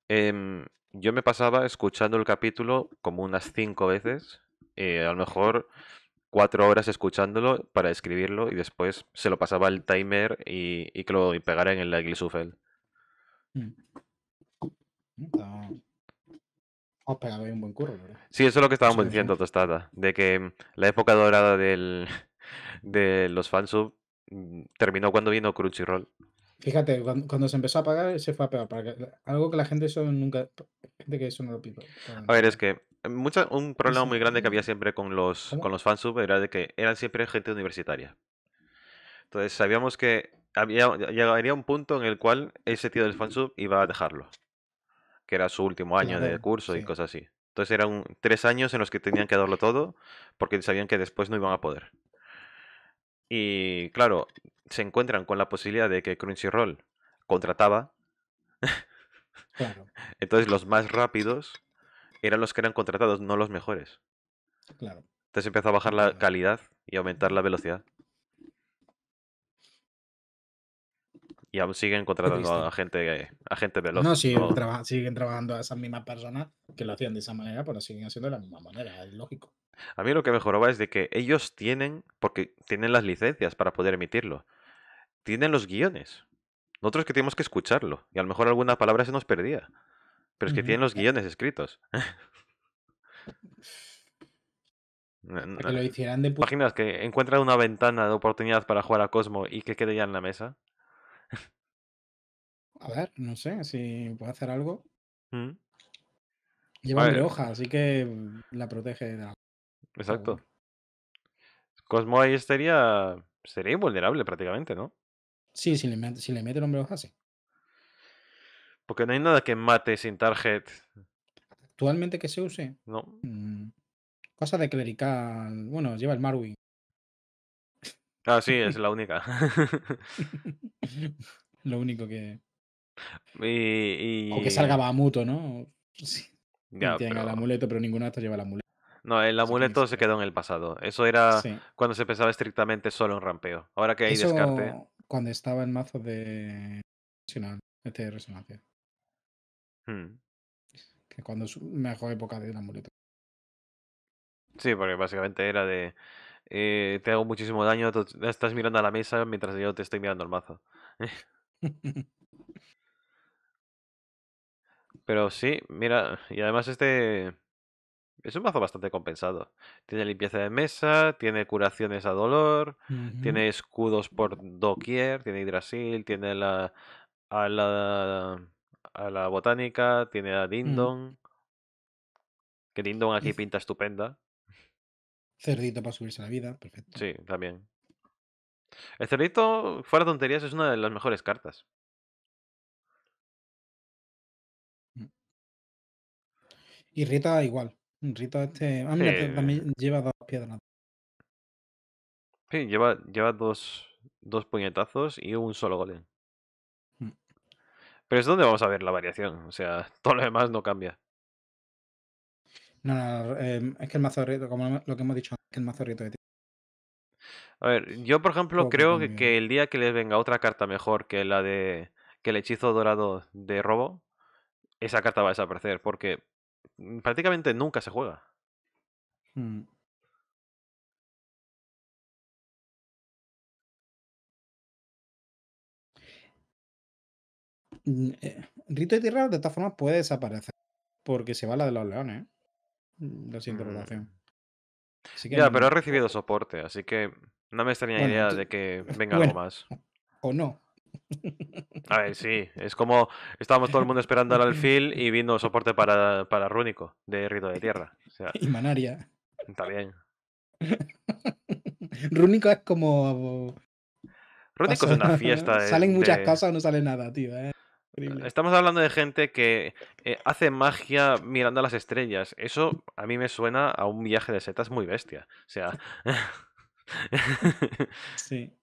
em, yo me pasaba escuchando el capítulo como unas cinco veces. Eh, a lo mejor cuatro horas escuchándolo para escribirlo y después se lo pasaba el timer y, y que lo pegara en el Glisufel. Mm. Os pegado un buen curro, ¿verdad? Sí, eso es lo que estábamos diciendo, Tostada, de que mm, la época dorada (laughs) de los fansub mm, terminó cuando vino Crunchyroll. Fíjate, cuando, se empezó a pagar, se fue a pegar. algo que la gente eso nunca. que eso no lo A ver, es que un problema muy grande que había siempre con los, con los fansub era de que eran siempre gente universitaria. Entonces sabíamos que había, llegaría un punto en el cual ese tío del fansub iba a dejarlo. Que era su último año de curso y cosas así. Entonces eran tres años en los que tenían que darlo todo porque sabían que después no iban a poder. Y claro, se encuentran con la posibilidad de que Crunchyroll contrataba. (laughs) Entonces los más rápidos eran los que eran contratados, no los mejores. Claro. Entonces empezó a bajar la calidad y aumentar la velocidad. Y aún siguen contratando a gente, a gente veloz. No, siguen, siguen trabajando a esas mismas personas que lo hacían de esa manera, pero siguen haciendo de la misma manera, es lógico. A mí lo que mejoraba es de que ellos tienen, porque tienen las licencias para poder emitirlo, tienen los guiones. Nosotros que tenemos que escucharlo, y a lo mejor alguna palabra se nos perdía. Pero es que tienen los guiones escritos. (laughs) Que lo eh, hicieran de que encuentran una ventana de oportunidad para jugar a Cosmo y que quede ya en la mesa. a ver, no sé, si puede hacer algo. Mm. Lleva una hoja, así que mm, la protege de Exacto. Cosmo ahí estaría, sería invulnerable prácticamente, ¿no? Sí, si le, meten si le mete el hombre hoja, sí. Porque no hay nada que mate sin target. ¿Actualmente que se use? No. Mm, cosa de clerical. Bueno, lleva el Marwing. Ah, sí, es (laughs) la única. (laughs) Lo único que. (laughs) Y, O que salga Bamuto, ¿no? Sí. Ya, el amuleto, pero ninguno de lleva el amuleto. No, el amuleto se quedó en el pasado. Eso era cuando se pensaba estrictamente solo en rampeo. Ahora que hay descarte. Cuando estaba en mazo de. Este de resonancia. Hmm. Que cuando es mejor época de la muleta. Sí, porque básicamente era de. Eh, te hago muchísimo daño, estás mirando a la mesa mientras yo te estoy mirando el mazo. (laughs) Pero sí, mira, y además este. Es un mazo bastante compensado. Tiene limpieza de mesa, tiene curaciones a dolor, tiene escudos por doquier, tiene hidrasil, tiene la. A la a la botánica, tiene a mm. Dindon. Que Dindon aquí pinta estupenda. Cerdito para subirse a la vida, perfecto. Sí, también. El cerdito, fuera de tonterías, es una de las mejores cartas. Mm. Y Rita igual. Rita este. Eh. también lleva dos piedras. Sí, lleva, lleva dos, dos puñetazos y un solo golem. Pero es donde vamos a ver la variación. O sea, (laughs) todo lo demás no cambia. No, em, es que el mazo como lo que hemos dicho, es que el mazorrito. de A ver, yo por ejemplo creo que, el día que les venga otra carta mejor que la de que el hechizo dorado de robo, esa carta va a desaparecer porque mm, prácticamente nunca se juega. Mm. Mm, eh, Rito de Tierra, de esta forma puede desaparecer. Porque se va la de los leones. ¿eh? Mm, la siguiente mm. pero ha recibido soporte, así que no me extraña idea de que (laughs) venga algo más. O no. A ver, sí, es como estábamos todo el mundo esperando al (laughs) alfil y viendo soporte para, para Rúnico de Rito de Tierra. y Manaria. Está bien. (laughs) Rúnico es como. Rúnico es una fiesta. Eh, salen muchas cosas o no sale nada, tío. ¿eh? Estamos hablando de gente que eh, hace magia mirando a las estrellas. Eso a mí me suena a un viaje de setas muy bestia. O sea. (laughs) sí.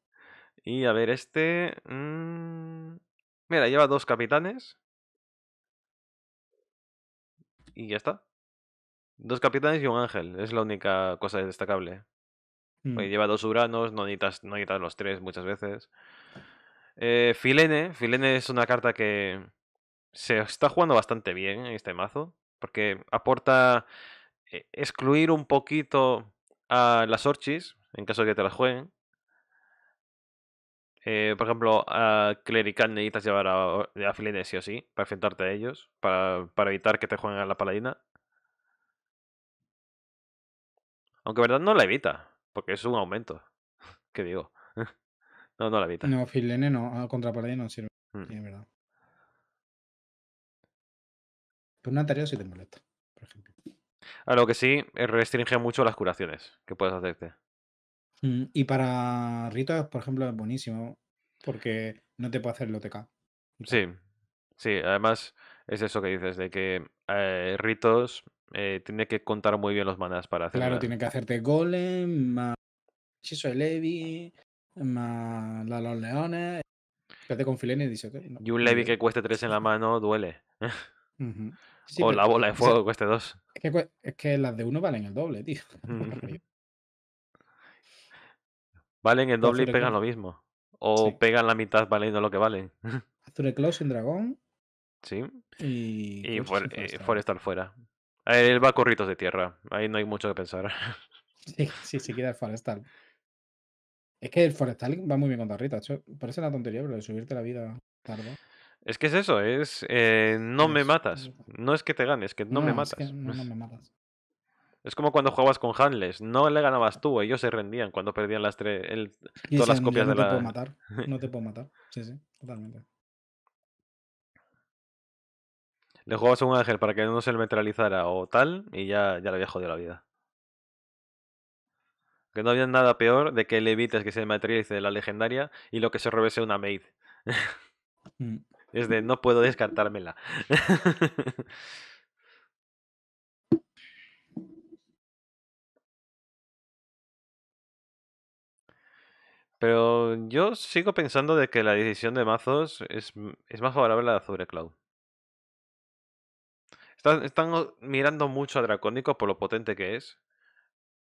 Y a ver, este. Mm, mira, lleva dos capitanes. Y ya está. Dos capitanes y un ángel. Es la única cosa destacable. Mm. lleva dos uranos, no no necesitas los tres muchas veces. Eh, Filene. Filene es una carta que se está jugando bastante bien en este mazo. Porque aporta eh, excluir un poquito a las Orchis. En caso de que te las jueguen. Eh, por ejemplo, a Clerical necesitas llevar a, Filene sí o sí. Para enfrentarte a ellos. Para, evitar que te jueguen a la Paladina. Aunque verdad no la evita. Porque es un aumento. (laughs) que digo? No, no la evita. No, filene, no, ah, contra no sirve. Mm. es verdad. Pues una tarea sí te molesta, por ejemplo. A lo que sí, eh, restringe mucho las curaciones que puedes hacerte. Mm, y para ritos, por ejemplo, es buenísimo porque no te puede hacer el OTK. Sí, sí, además es eso que dices, de que eh, ritos eh, tiene que contar muy bien los manas para hacerlo. Claro, tiene que hacerte golem, más soy de Levi, más la los leones. y dice, Y un Levi que cueste 3 en la (laughs) mano duele. (laughs) o la bola de fuego cueste 2. Es que, las de 1 valen el doble, tío. (laughs) valen el doble y pegan lo mismo. O pegan la mitad valiendo lo que valen. Azure Close en dragón. Sí. Y, y eh, Forestal fuera. Él va a corritos de tierra. Ahí no hay mucho que pensar. Sí, sí, sí queda Forestal. Es que el Forestaling va muy bien con Tarrita. Parece una tontería, pero de subirte la vida tarde. Es que es eso, es eh, no me matas. No es que te ganes, que no, me matas. Es que no, me matas. Es como cuando jugabas con Hanles, no le ganabas tú, ellos se rendían cuando perdían las tres, todas las copias de la. No te puedo matar, no te puedo matar. Sí, sí, totalmente. Le jugabas a un ángel para que no se le metralizara o tal, y ya, ya le había jodido la vida no había nada peor de que le evites que se materialice la legendaria y lo que se revese una maid. Mm. (laughs) es de no puedo descartármela. (laughs) Pero yo sigo pensando de que la decisión de mazos es, mm, es más favorable a la Azure Cloud. Están, están, mirando mucho a Dracónico por lo potente que es.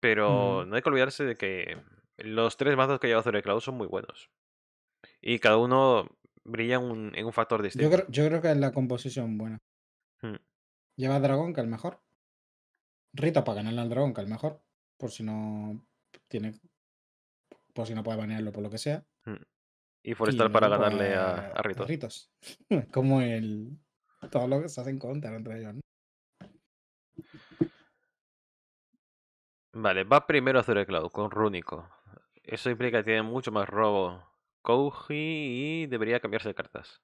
Pero no hay que olvidarse de que los tres mazos que lleva Cloud son muy buenos. Y cada uno brilla un, en un factor distinto. Yo creo, yo creo, que es la composición buena. Lleva dragón, que es mejor. Rita para ganarle al dragón, que es mejor. Por si no tiene. Por si no puede banearlo, por lo que sea. Y Forestal para ganarle a, pues, a, pues, Ritos. (laughs) Como el. Todo lo que se hace en contra entre ellos. Vale, va primero Azure Cloud con Rúnico. Eso implica que tiene mucho más robo Kouji y debería cambiarse de cartas.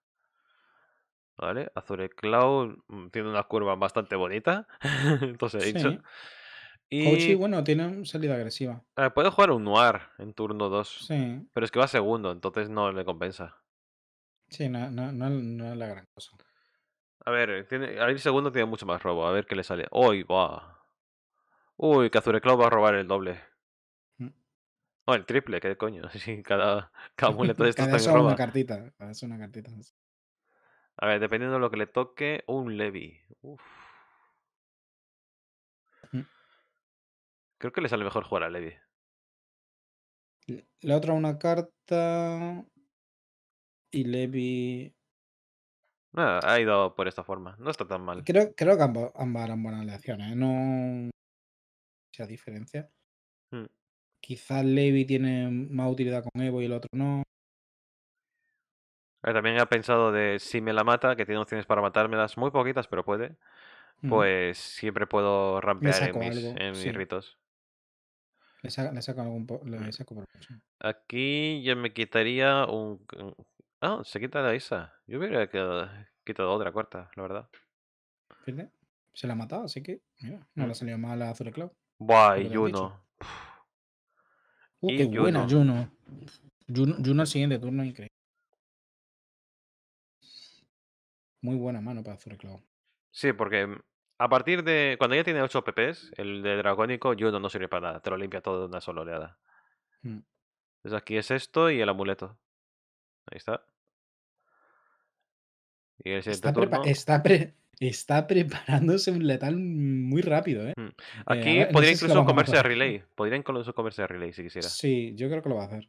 Vale, Azure Cloud mm, tiene una curva bastante bonita. (laughs) entonces Y... bueno, tiene salida agresiva. Eh, puede jugar un Noir en turno 2. Sí. Pero es que va segundo, entonces no le compensa. Sí, no, no, no, es la gran cosa. A ver, tiene, ir segundo tiene mucho más robo. A ver qué le sale. ¡Hoy guau. va! Uy, que Cloud va a robar el doble. Mm. O el triple, qué coño. (laughs) cada, cada (laughs) de estos Es Una cartita, es una cartita. A ver, dependiendo de lo que le toque, un Levi. Mm. Creo que le sale mejor jugar a Levi. La otra una carta. Y Levi. Ah, ha ido por esta forma. No está tan mal. Creo, creo que ambas, ambas eran buenas elecciones. ¿eh? No, esa diferencia. Hmm. Quizás Levi tiene más utilidad con Evo y el otro no. Ah, también ha pensado de si me la mata, que tiene opciones para matármelas, muy poquitas, pero puede. Pues siempre puedo rampear en, mis, ritos. Le, mm. saco, algún le saco por Aquí ya me quitaría un. Ah, se quita la Isa. Yo hubiera quitado otra cuarta, la verdad. Se la ha matado, así que. no le mm. ha salido mal a Azure Cloud. Buah, Juno. Uh, qué buena Juno. Juno. al siguiente turno, increíble. Muy buena mano para Zureclaw. Sí, porque mm, a partir de. Cuando ella tiene 8 PPs, el de Dragónico, Juno no sirve para nada. Te lo limpia todo de una sola oleada. Mm. Entonces aquí es esto y el amuleto. Ahí está. Y el siguiente turno... está, pre Está preparándose un letal muy rápido, ¿eh? Mm. eh aquí podría incluso comerse a, Relay. Podría incluso comerse a Relay si quisiera. Sí, yo creo que lo va a hacer.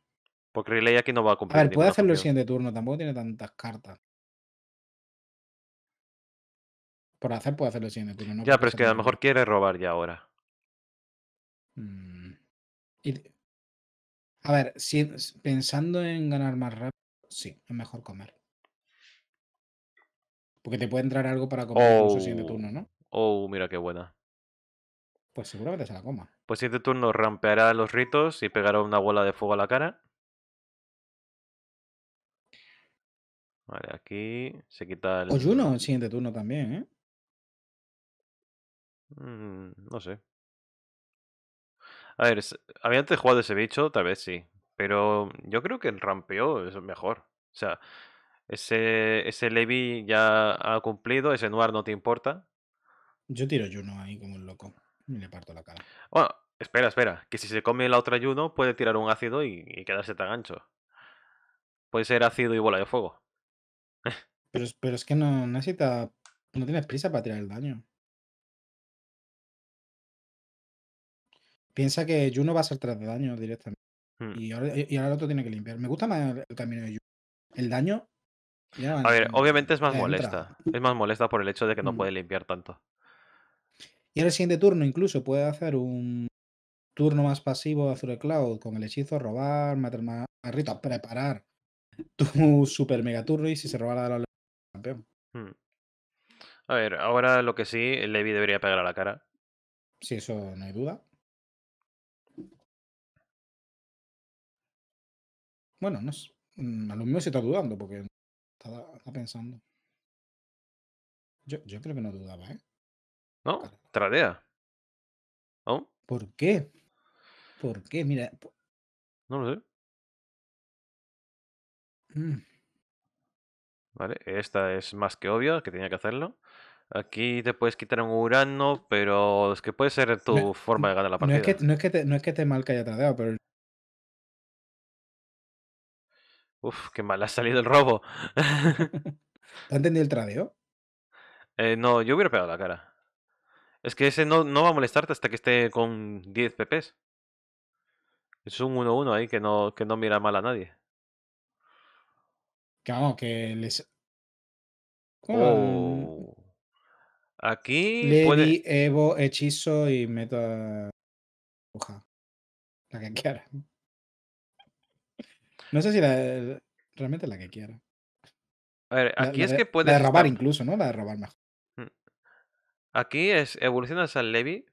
Porque Relay aquí no va a comprar. A ver, puede hacerlo el siguiente turno, tampoco tiene tantas cartas. Por hacer puede hacerlo el siguiente turno. ya, pero es que a lo mejor quiere robar ya ahora. Mm. A ver, pensando en ganar más rápido, sí, es mejor comer. Porque te puede entrar algo para comer en su siguiente turno, oh, ¿no? Oh, mira qué buena. Pues seguramente se la coma. Pues siguiente turno rampeará los ritos y pegará una bola de fuego a la cara. Vale, aquí se quita el. Oyuno en (laughs) siguiente turno también, ¿eh? Mm, no sé. A ver, había antes jugado ese bicho, tal vez sí. Pero yo creo que el rampeo es mejor. O sea, ese, ese Levi ya ha cumplido, ese Noir no te importa. Yo tiro Juno ahí como un loco y le parto la cara. Bueno, espera, espera, que si se come la otra Juno puede tirar un ácido y, quedarse tan ancho. Puede ser ácido y bola de fuego. pero, pero es que no necesita, no tienes prisa para tirar el daño. Piensa que Juno va a ser tras de daño directamente. Hmm. Y, ahora, y ahora el otro tiene que limpiar. Me gusta más el camino de Juno. El daño a ver, obviamente es más molesta. Es más molesta por el hecho de que no mm. puede limpiar tanto. Y en el siguiente turno incluso puede hacer un turno más pasivo Azure Cloud con el hechizo robar, matar a preparar (laughs) tu super mega turno y si se roba la de la campeón. Hmm. A ver, ahora lo que sí, Levi debería pegar a la cara. Sí, eso no hay duda. Bueno, no es... Mm, a lo mismo se está dudando porque estaba, pensando. Yo, yo, creo que no dudaba, ¿eh? ¿No? ¿Tradea? ¿Aún? ¿Por qué? ¿Por qué? Mira. No lo sé. Mm. Vale, esta es más que obvia, que tenía que hacerlo. Aquí te puedes quitar un Urano, pero es que puede ser tu forma de ganar la partida. No es que, no es que, mal que haya tradeado, pero Uf, qué mal ha salido el robo. (laughs) (laughs) ¿Te ha entendido el tradeo? Eh, no, yo hubiera pegado la cara. Es que ese no, no va a molestarte hasta que esté con 10 pp's. Es un 1-1 ahí que no, que no mira mal a nadie. Claro, que les. Oh. Aquí. Le Evo, hechizo y meta. La que (laughs) quiera. No sé si la, eh, realmente la que quiera. A ver, aquí es que puedes. La de robar incluso, ¿no? La de robar mejor. Mm. Aquí es evolucionas al Levi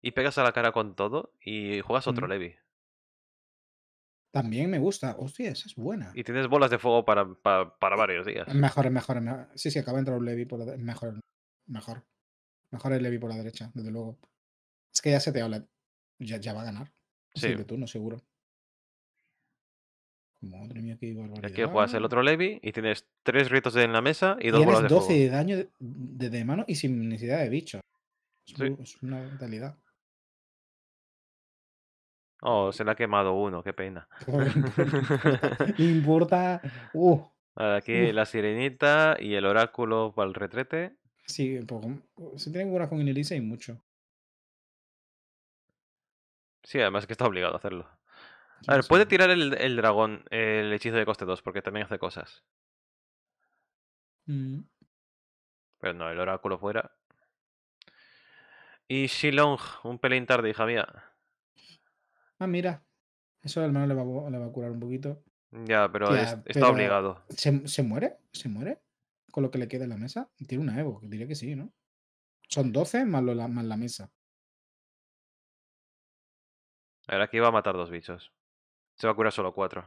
y pegas a la cara con todo y juegas otro levy. Levi. También me gusta. Hostia, esa es buena. Y tienes bolas de fuego para, para, eh, varios días. Mejor, mejor, mejor. Sí, sí, acaba de entrar un Levi por la derecha. Mejor, mejor. Mejor el Levi por la derecha, desde luego. Es que ya se te habla. Ya, ya va a ganar. Sí. tú no seguro. Madre mía, qué Aquí juegas el otro Levi y tienes tres ritos en la mesa y dos bolas de 12 de daño de, de, mano y sin necesidad de bicho. Es, una mentalidad. Oh, se le ha quemado uno, qué pena. No (laughs) (laughs) importa. Uh, aquí la sirenita y el oráculo para el retrete. Sí, poco. Uh, si tienen cura con Inelisa y mucho. Sí, además que está obligado a hacerlo. A ver, puede tirar el, dragón el hechizo de coste 2, porque también hace cosas. Mm. Pero no, el oráculo fuera. Y Shilong, un pelín tarde, hija mía. Ah, mira. Eso al menos le va, a curar un poquito. Ya, pero está obligado. ¿se, muere? ¿Se muere? Con lo que le queda en la mesa. Tiene una Evo, diría que sí, ¿no? Son 12 más, la, más la mesa. Ahora ver, aquí va a matar dos bichos. Se va a curar solo 4.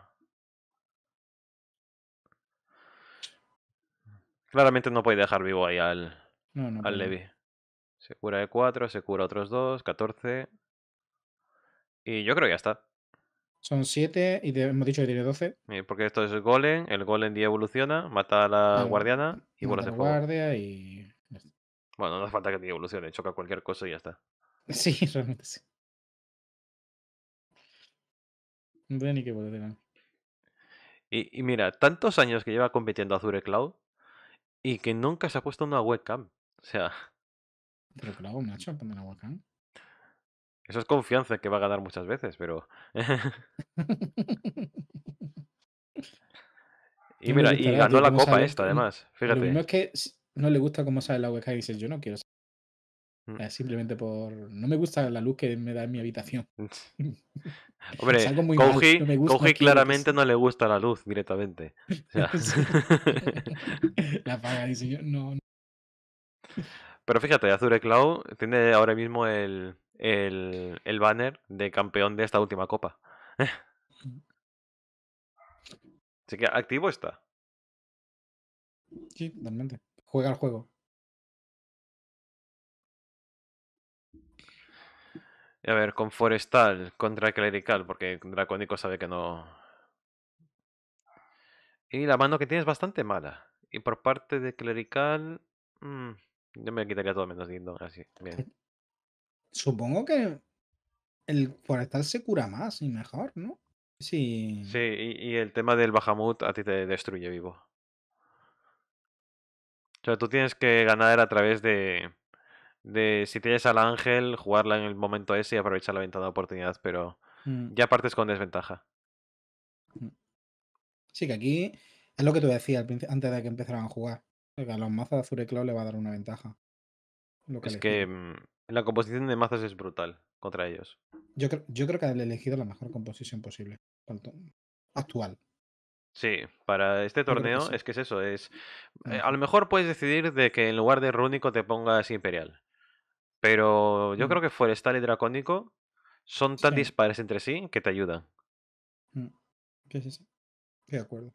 Claramente no puede dejar vivo ahí al, al Levi. Se cura de 4, se cura otros 2, 14. Y yo creo que ya está. Son 7 y hemos dicho que tiene 12. Porque esto es el golem, el golem día evoluciona, mata a la guardiana y vuelve a hacer guardia y... Bueno, no hace falta que te evolucione, choca cualquier cosa y ya está. (laughs) Sí, realmente sí. No tenía ni que volver. Y, y mira, tantos años que lleva compitiendo Azure Cloud y que nunca se ha puesto una webcam. O sea. (laughs) Pero claro, Nacho, poner una webcam. Eso es confianza que va a ganar muchas veces, pero. (laughs) y mira, y ganó la copa esta, además. Fíjate. Lo es que no le gusta cómo sale la webcam y dice yo no quiero saber. Mm. Eh, simplemente por. No me gusta la luz que me da en mi habitación. Hombre, Koji, claramente no le gusta la luz directamente. (laughs) (laughs) la paga, yo. Pero fíjate, Azure Cloud tiene ahora mismo el, el, el banner de campeón de esta última copa. Mm. Así que activo está. Sí, totalmente. Juega el juego. A ver, con Forestal contra Clerical, porque Dracónico sabe que no. Y la mano que tienes es bastante mala. Y por parte de Clerical. Mm, yo me quitaría todo menos lindo, así. Bien. Eh, supongo que el Forestal se cura más y mejor, ¿no? Sí. Sí, y, y el tema del Bahamut a ti te destruye vivo. O sea, tú tienes que ganar a través de de si tienes al ángel, jugarla en el momento ese y aprovechar la ventana de oportunidad, pero mm. ya partes con desventaja. Mm. Sí, que aquí es lo que tú decías antes de que empezaran a jugar. que a los mazos de Azure le va a dar una ventaja. que es que mm, la composición de mazos es brutal contra ellos. Yo creo, que han elegido la mejor composición posible. Actual. Sí, para este torneo es que es eso, es eh, a lo mejor puedes decidir de que en lugar de rúnico te pongas imperial. Pero yo mm. creo que Forestal y Dracónico son tan dispares entre sí que te ayudan. Mm. ¿Qué De acuerdo.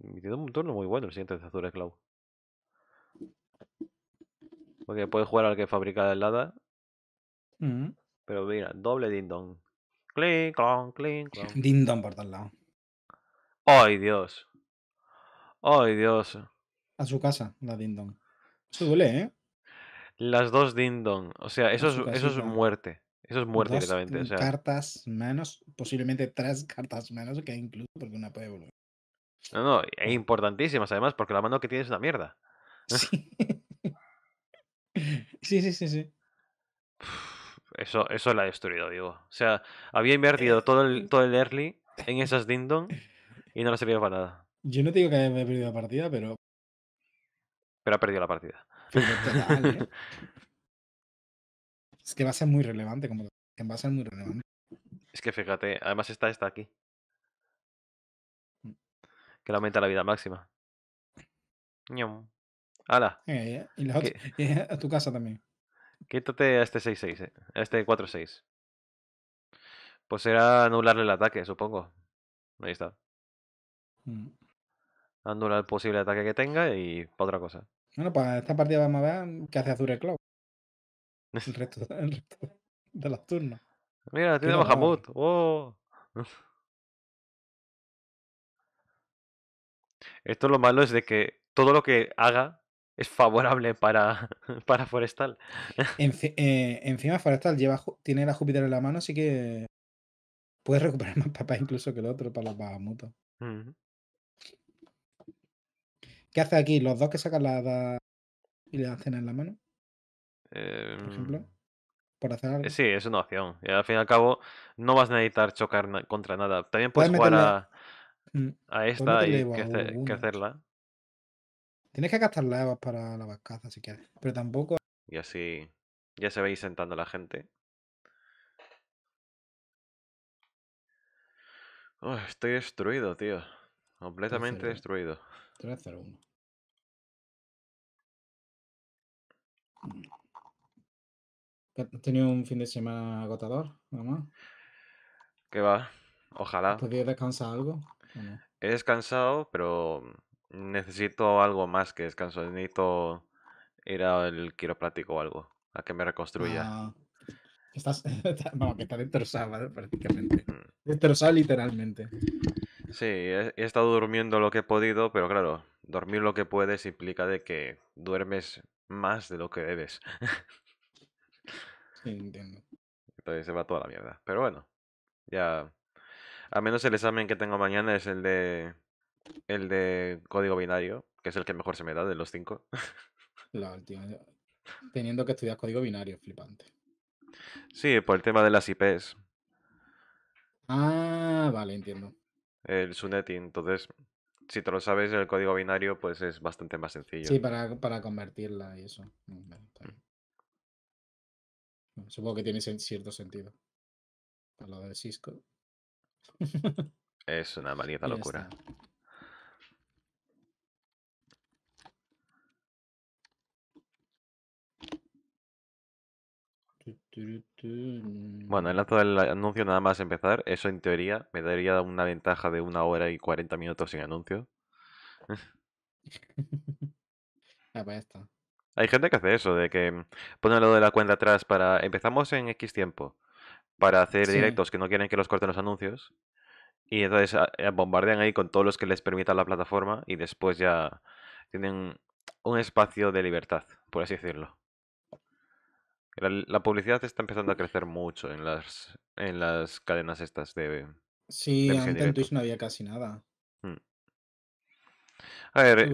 me tiene un turno muy bueno el siguiente de Azure Cloud. Porque puede jugar al que fabrica la helada mm. Pero mira, doble dindon. clink clon, clink clon. (laughs) Dindon por tal lado ¡Ay, Dios! ¡Ay, Dios! A su casa, la dindon duele, ¿eh? Las dos dindon. O sea, eso es, eso es muerte. Eso es muerte directamente. Cartas manos, posiblemente tres cartas manos que incluso porque una puede volver. No, no, es importantísimas además porque la mano que tienes es una mierda. (laughs) (laughs) Sí, sí, sí, sí. Eso, eso la ha destruido, digo. O sea, había invertido todo el, todo el early en esas dindon y no le servía para nada. Yo no te digo que haya perdido la partida, pero pero ha perdido la partida. ¿eh? (laughs) es que va a ser muy relevante, como va a ser muy relevante. Es que fíjate, además está esta aquí. Mm. Que le aumenta la vida máxima. ala eh, eh, y (laughs) a tu casa también. Quítate a este 6-6, a este 4-6. Pues será anularle el ataque, supongo. Ahí está. Mm anula el posible ataque que tenga y para otra cosa. Bueno, para pues, esta partida vamos a ver qué hace Azure Cloud. El (laughs) resto, el resto de los turnos. Mira, tiene Mahamut. ¡Oh! (laughs) Esto lo malo es de que todo lo que haga es favorable para, (laughs) para Forestal. Eh, encima Forestal lleva, tiene la Júpiter en la mano, así que puede recuperar más papás incluso que el otro para los Bahamutos. ¿Qué hace aquí? Los dos que sacan la, y le hacen en la mano. Por ejemplo. Em, por hacer algo. Sí, es una opción. Y al fin y al cabo, no vas a necesitar chocar contra nada. También puedes, jugar a... Mm, a, esta y que, hacerla. Tienes que gastar la para la vascaza si quieres. Pero tampoco. Y así. Ya se veis sentando la gente. estoy destruido, tío. Completamente destruido. 301. Mm. ¿Has tenido un fin de semana agotador, mamá? qué va, ojalá. ¿Podrías descansar algo? He descansado, pero necesito algo más que descanso. Necesito ir al quiroplático o algo, a que me reconstruya. Ah, estás, (laughs) vamos, que está destrozado, ¿vale? prácticamente. Mm. literalmente. Sí, he, estado durmiendo lo que he podido, pero claro, dormir lo que puedes implica de que duermes más de lo que debes. entiendo. Entonces se va toda la mierda. Pero bueno, ya. A menos el examen que tengo mañana es el de. El de código binario, que es el que mejor se me da de los cinco. La (laughs) última... Teniendo que estudiar código binario, flipante. Sí, por el tema de las IPs. Ah, vale, entiendo el Sunetti. Entonces, si te lo sabes el código binario, pues es bastante más sencillo. Sí, para, para convertirla y eso. Mm, mm. supongo que tiene cierto sentido. Para lo de Cisco. Es una (laughs) maldita locura. Mm. Bueno, he lanzado el anuncio nada más empezar. Eso en teoría me daría una ventaja de una hora y 40 minutos sin anuncio. (laughs) Ah, pues Hay gente que hace eso, de que mm, el lo de la cuenta atrás para... Empezamos en X tiempo para hacer directos que no quieren que los corten los anuncios. Y entonces ah, eh, bombardean ahí con todos los que les permita la plataforma y después ya tienen un espacio de libertad, por así decirlo. La, publicidad está empezando a crecer mucho en las, en las cadenas estas de... Sí, antes en Twitch no había casi nada. Mm. A ver,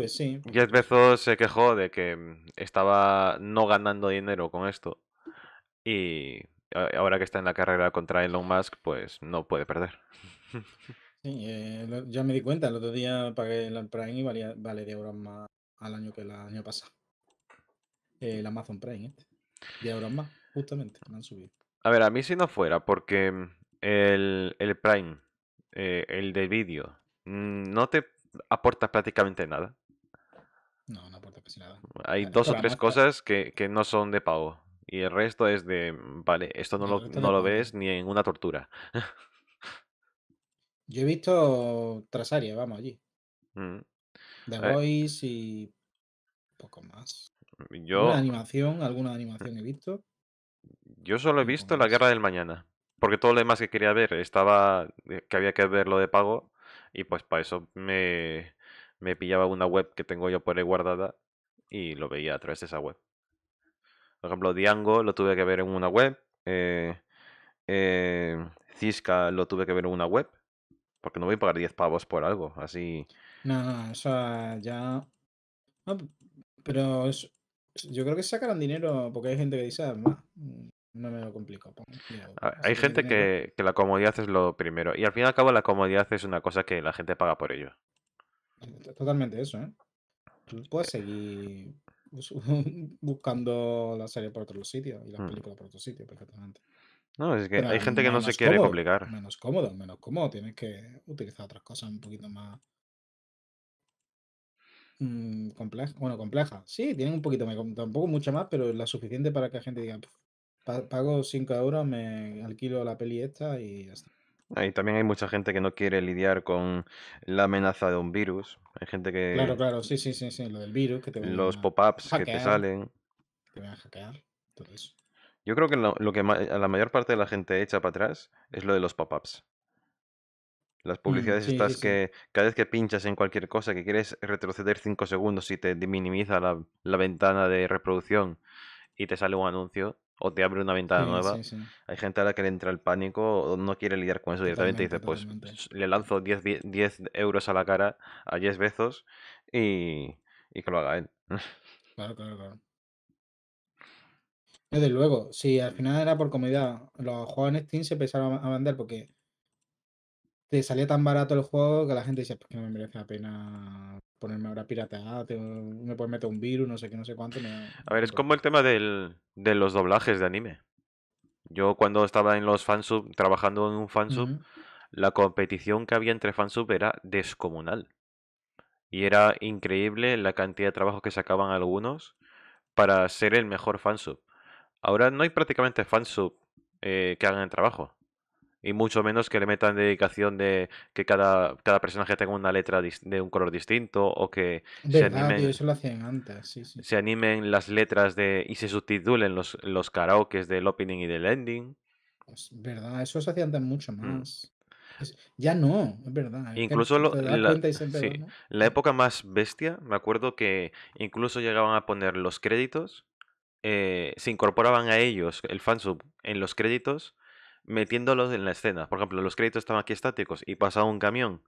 Jeff Bezos se quejó de que mm, estaba no ganando dinero con esto y ahora que está en la carrera contra Elon Musk, pues no puede perder. (laughs) Sí, eh, ya me di cuenta, el otro día pagué el Prime y vale de euros más al año que el año pasado. El Amazon Prime, ¿eh? Y ahora más, justamente, han subido. A ver, a mí si no fuera, porque mm, el, el Prime, eh, el de vídeo, mm, no te aporta prácticamente nada. No, no aporta casi nada. Hay dos o tres cosas que, no son de pago. Y el resto es de, mm, vale, esto no, lo, ves ni en una tortura. (laughs) Yo he visto trasaria, vamos allí. The eh. Voice y poco más. ¿Alguna animación? ¿Alguna animación he visto? Yo solo he visto La Guerra del Mañana. Porque todo lo demás que quería ver estaba. Eh, que había que verlo de pago. Y pues para eso me, me pillaba una web que tengo yo por ahí guardada. Y lo veía a través de esa web. Por ejemplo, Diango lo tuve que ver en una web. Eh, Cisca eh, lo tuve que ver en una web. Porque no voy a pagar 10 pavos por algo. Así. No, no, eso ya. pero es, yo creo que sacarán dinero porque hay gente que dice, ah, más mm, no me lo complico. hay gente que, la comodidad es lo primero. Y al fin y al cabo la comodidad es una cosa que la gente paga por ello. Totalmente eso, ¿eh? Puedes seguir (laughs) buscando la serie por otros sitios y las hmm. películas por otros sitios perfectamente. No, es que hay gente que no se quiere complicar. Menos cómodo, menos cómodo. Tienes que utilizar otras cosas un poquito más Mm, compleja. Bueno, compleja. Sí, tienen un poquito tampoco mucha más, pero la suficiente para que la gente diga, pago 5 euros, me alquilo la peli esta y ya está. Ah, y también hay mucha gente que no quiere lidiar con la amenaza de un virus. Hay gente que. Claro, claro, sí, sí, sí, sí. lo del virus. los pop-ups que te salen. te van a hackear, todo Yo creo que lo, que la mayor parte de la gente echa para atrás es lo de los pop-ups. Las mm, publicidades estas que cada vez que pinchas en cualquier cosa, que quieres retroceder 5 segundos y te minimiza la, ventana de reproducción y te sale un anuncio o te abre una ventana nueva, hay gente a la que le entra el pánico o no quiere lidiar con eso directamente y dice, pues le lanzo 10, 10, euros a la cara a 10 besos y, y que lo haga él. (laughs) Claro, claro, claro. Desde luego, si al final era por comodidad, los juegos en Steam se empezaron a vender porque te salía tan barato el juego que la gente dice pues que me merece la pena ponerme ahora pirateada, me puedes meter un virus, no sé qué, no sé cuánto. A ver, es como el tema de los doblajes de anime. Yo cuando estaba en los fansub, trabajando en un fansub, la competición que había entre fansub era descomunal. Y era increíble la cantidad de trabajo que sacaban algunos para ser el mejor fansub. Ahora no hay prácticamente fansub eh, que hagan el trabajo y mucho menos que le metan dedicación de que cada, cada personaje tenga una letra de un color distinto o que se animen, eso lo hacían antes. se animen las letras de y se subtitulen los, los karaokes del opening y del ending. Es pues, verdad, eso se hacía antes mucho mm. más. ya no, es verdad. Incluso la, época más bestia, me acuerdo que incluso llegaban a poner los créditos eh, se incorporaban a ellos el fansub en los créditos metiéndolos en la escena. Por ejemplo, los créditos estaban aquí estáticos y pasaba un camión.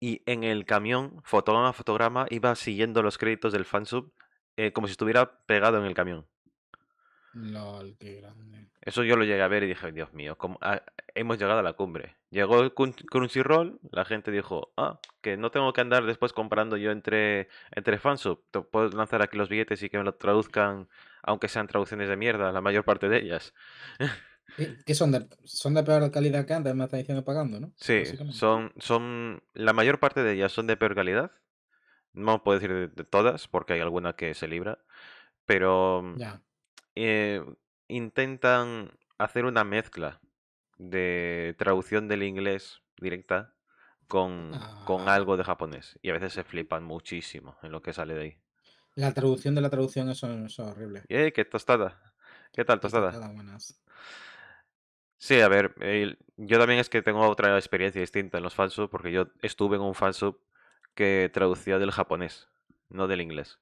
Y en el camión, fotograma a fotograma, iba siguiendo los créditos del fansub eh, como si estuviera pegado en el camión. Lol, qué grande. Eso yo lo llegué a ver y dije, Dios mío, ah, hemos llegado a la cumbre. Llegó el Crunchyroll, la gente dijo, ah, que no tengo que andar después comprando yo entre, entre fansub. puedo lanzar aquí los billetes y que me lo traduzcan, aunque sean traducciones de mierda, la mayor parte de ellas. (laughs) Que son de, son de peor calidad que antes, me está diciendo pagando, ¿no? Sí, son, son. La mayor parte de ellas son de peor calidad. No puedo decir de, todas, porque hay alguna que se libra. Pero. Ya. Eh, intentan hacer una mezcla de traducción del inglés directa con, con ah. algo de japonés. Y a veces se flipan muchísimo en lo que sale de ahí. La traducción de la traducción, es horrible. y eh, qué tostada! ¿Qué tal, tostada? buenas. Sí, a ver, yo también es que tengo otra experiencia distinta en los fansub, porque yo estuve en un fansub que traducía del japonés, no del inglés.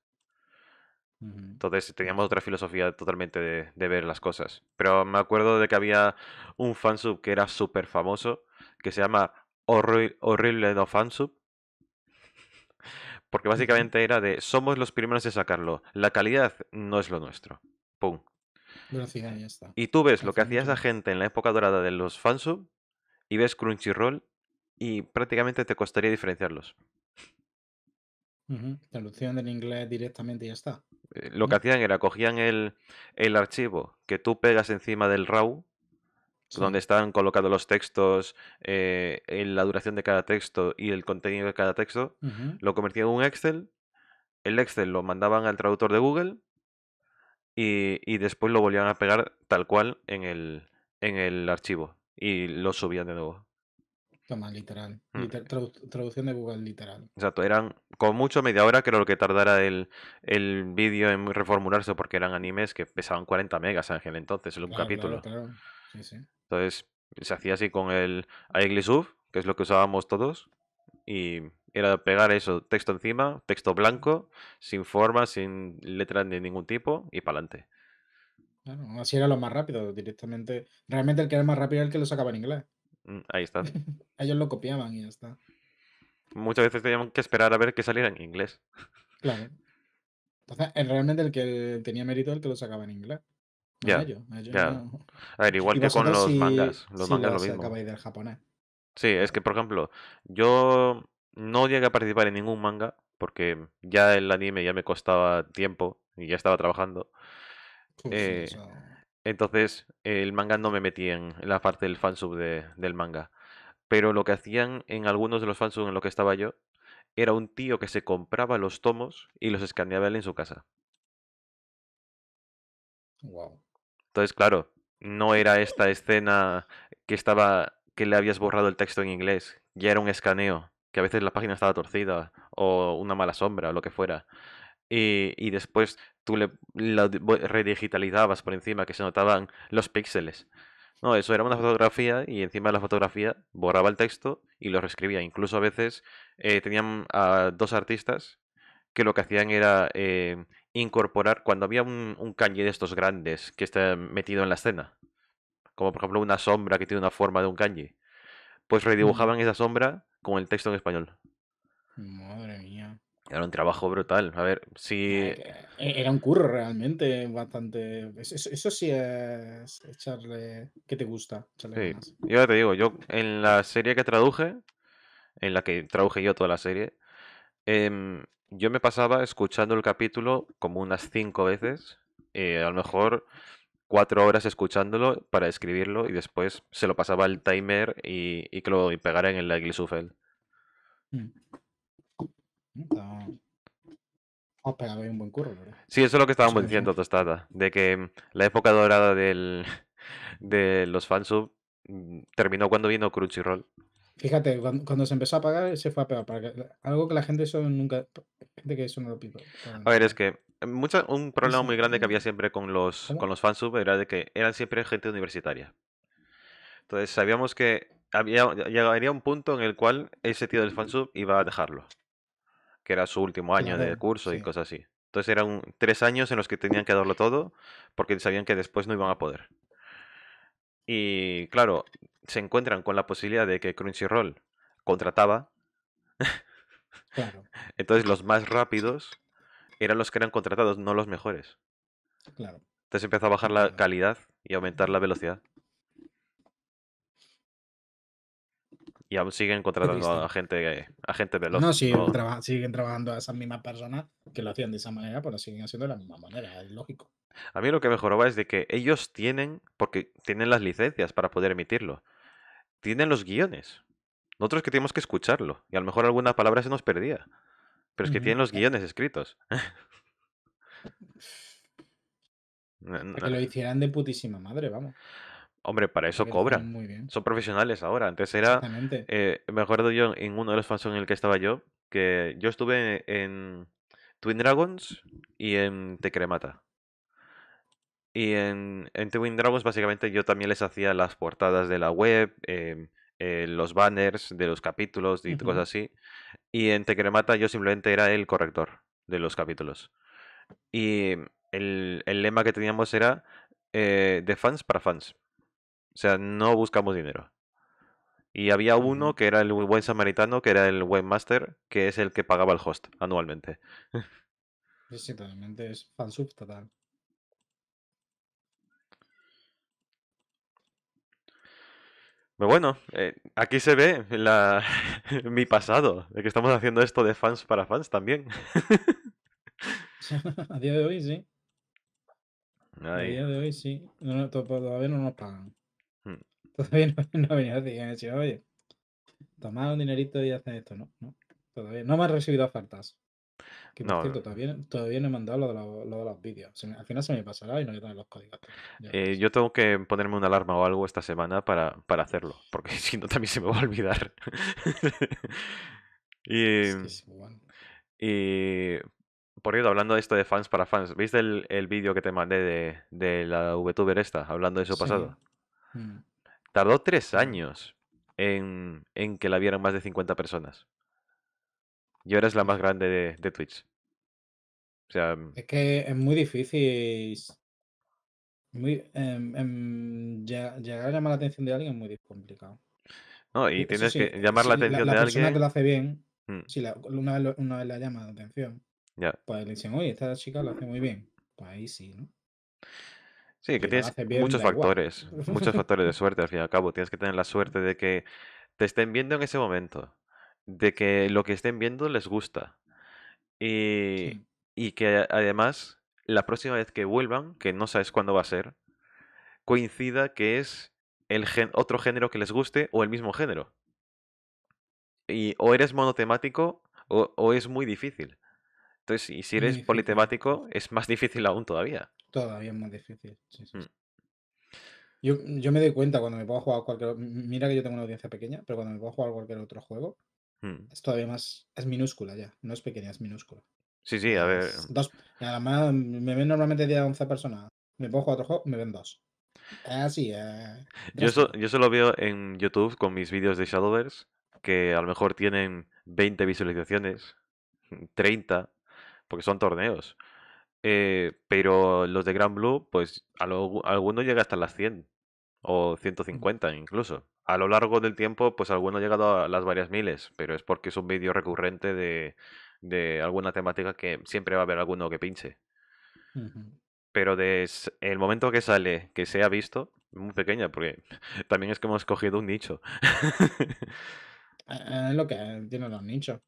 Entonces teníamos otra filosofía totalmente de, ver las cosas. Pero me acuerdo de que había un fansub que era súper famoso, que se llama Horrible No Fansub. Porque (laughs) básicamente era de somos los primeros en sacarlo. La calidad no es lo nuestro. Pum. Y tú ves lo que hacía esa gente en la época dorada de los fansub y ves Crunchyroll y prácticamente te costaría diferenciarlos. del inglés directamente y ya está. Eh, lo que hacían era cogían el, archivo que tú pegas encima del RAW, donde están colocados los textos, en eh, la duración de cada texto y el contenido de cada texto, lo convertían en un Excel. El Excel lo mandaban al traductor de Google y, después lo volvían a pegar tal cual en el, en el archivo y lo subían de nuevo. Toma, literal. Mm. traducción de Google literal. Exacto, eran con mucho media hora creo que tardara el, vídeo en reformularse porque eran animes que pesaban 40 megas, Ángel, entonces, en un capítulo. Entonces, se hacía así con el iGlisub, que es lo que usábamos todos, y era pegar eso, texto encima, texto blanco, sin forma, sin letras de ningún tipo y para adelante. Bueno, así era lo más rápido, directamente. Realmente el que era más rápido era el que lo sacaba en inglés. Mm, ahí está. (laughs) Ellos lo copiaban y ya está. Muchas veces teníamos que esperar a ver que saliera en inglés. Claro. Entonces, eh, realmente el que tenía mérito era el que lo sacaba en inglés. ya. A ver, igual que con los mangas. Los mangas lo, lo mismo. del japonés. Sí, es que, por ejemplo, yo no llegué a participar en ningún manga, porque ya el anime ya me costaba tiempo y ya estaba trabajando. Eh, entonces, el manga no me metí en la parte del fansub de, del manga. Pero lo que hacían en algunos de los fansub en los que estaba yo era un tío que se compraba los tomos y los escaneaba él en su casa. Wow. Entonces, claro, no era esta escena que estaba que le habías borrado el texto en inglés, ya era un escaneo que a veces la página estaba torcida o una mala sombra o lo que fuera. Y, y después tú le, la redigitalizabas por encima que se notaban los píxeles. No, eso era una fotografía y encima de la fotografía borraba el texto y lo reescribía. Incluso a veces eh, tenían a dos artistas que lo que hacían era eh, incorporar cuando había un, un de estos grandes que está metido en la escena, como por ejemplo una sombra que tiene una forma de un kanji, pues redibujaban esa sombra con el texto en español. Madre mía. Era un trabajo brutal. A ver, si. Eh, e-, era un curro realmente, bastante. Eso, sí es echarle. ¿Qué te gusta? Sí. Yo te digo, yo en la serie que traduje, en la que traduje yo toda la serie, em, yo me pasaba escuchando el capítulo como unas cinco veces. Eh, a lo mejor cuatro horas escuchándolo para escribirlo y después se lo pasaba el timer y, y que lo pegara en el Glissufel. Mm. Ah, sí, eso es lo que estábamos diciendo, Tostada, de que mm, la época dorada del, (laughs) de los fansub mm, terminó cuando vino Crunchyroll. Fíjate, cuando, se empezó a pagar, se fue a pegar algo que la gente eso nunca. Gente que eso no lo A ver, es que eh, mucha, un problema muy grande que había siempre con los, con los fansub era de que eran siempre gente universitaria. Entonces sabíamos que había, llegaría un punto en el cual ese tío del fansub iba a dejarlo. Que era su último año de curso y cosas así. Entonces eran tres años en los que tenían que darlo todo porque sabían que después no iban a poder. Y claro, se encuentran con la posibilidad de que Crunchyroll contrataba. (laughs) Entonces los más rápidos eran los que eran contratados, no los mejores. Claro. Entonces empezó a bajar la calidad y aumentar la velocidad. Y aún siguen contratando a gente, a gente veloz. No, siguen, siguen trabajando a esas mismas personas que lo hacían de esa manera, pero siguen haciendo de la misma manera, es lógico. A mí lo que mejoraba es de que ellos tienen, porque tienen las licencias para poder emitirlo, tienen los guiones. Nosotros que tenemos que escucharlo, y a lo mejor alguna palabra se nos perdía, pero es que tienen los guiones escritos. (laughs) Que lo hicieran de putísima madre, vamos. Hombre, para eso cobran. Muy bien. Son profesionales ahora. Antes era. Eh, me acuerdo yo en uno de los fans en el que estaba yo, que yo estuve en Twin Dragons y en Tecremata. Y en, en Wind Dragons básicamente yo también les hacía las portadas de la web, em, eh, los banners de los capítulos y cosas así. Y en Tecremata yo simplemente era el corrector de los capítulos. Y el, lema que teníamos era eh, de fans para fans. O sea, no buscamos dinero. Y había uno que era el buen samaritano, que era el webmaster, que es el que pagaba el host anualmente. sí, totalmente. Es fansub total. Pues bueno, eh, aquí se ve (laughs) mi pasado, de que estamos haciendo esto de fans para fans también. (laughs) A día de hoy, sí. A día de hoy, sí. todavía no nos pagan. Hmm. (laughs) Todavía no, ha venido a oye, tomad un dinerito y haced esto, ¿no? no. Todavía no me han recibido ofertas. Que por cierto, todavía, no he mandado lo de, los, vídeos. al final se me pasará y no voy a tener los códigos. Eh, yo tengo que ponerme una alarma o algo esta semana para, hacerlo, porque (laughs) si no también se me va a olvidar. (laughs) Mm, y, por cierto, hablando de esto de fans para fans, ¿viste el, vídeo que te mandé de, de, la VTuber esta, hablando de eso pasado? Mm. Tardó tres pues años en, en que la vieran más de 50 personas. Y ahora es la más grande de, Twitch. O sea, mm, es que es muy difícil. Muy, em, em, llegar a llamar la atención de alguien es muy complicado. No, y tienes que llamar la atención de alguien. La persona que lo hace bien, mm. si una, vez, la llama la atención, ya. pues le dicen, oye, esta chica lo hace muy bien. Pues ahí sí, ¿no? Sí, que tienes muchos factores, muchos factores de suerte al fin y al cabo. Tienes que tener la suerte de que te estén viendo en ese momento de que lo que estén viendo les gusta. Y, que además la próxima vez que vuelvan, que no sabes cuándo va a ser, coincida que es el otro género que les guste o el mismo género. Y o eres monotemático o, o es muy difícil. Entonces, y si eres politemático, es más difícil aún todavía. Todavía es más difícil. Mm. yo, yo, me doy cuenta cuando me puedo jugar cualquier. Mira que yo tengo una audiencia pequeña, pero cuando me puedo jugar cualquier otro juego, Hmm. Es todavía más, es minúscula ya, no es pequeña, es minúscula. Sí, sí, a ver. Mm. Dos, además, mm, me ven normalmente 10 a 11 personas. Me pongo cuatro juegos, me ven dos. Así, eh, yo, yo solo veo en YouTube con mis vídeos de Shadowverse que a lo mejor tienen 20 visualizaciones, 30, mm, porque son torneos. Eh, pero los de Grand Blue, pues a lo, alguno llega hasta las 100 o 150 incluso a lo largo del tiempo, pues alguno ha llegado a las varias miles, pero es porque es un vídeo recurrente de, alguna temática que siempre va a haber alguno que pinche. Pero desde el momento que sale, que se ha visto, muy pequeña, porque (laughs) también es que hemos cogido un nicho. (laughs) Eh, es lo que tiene los nichos.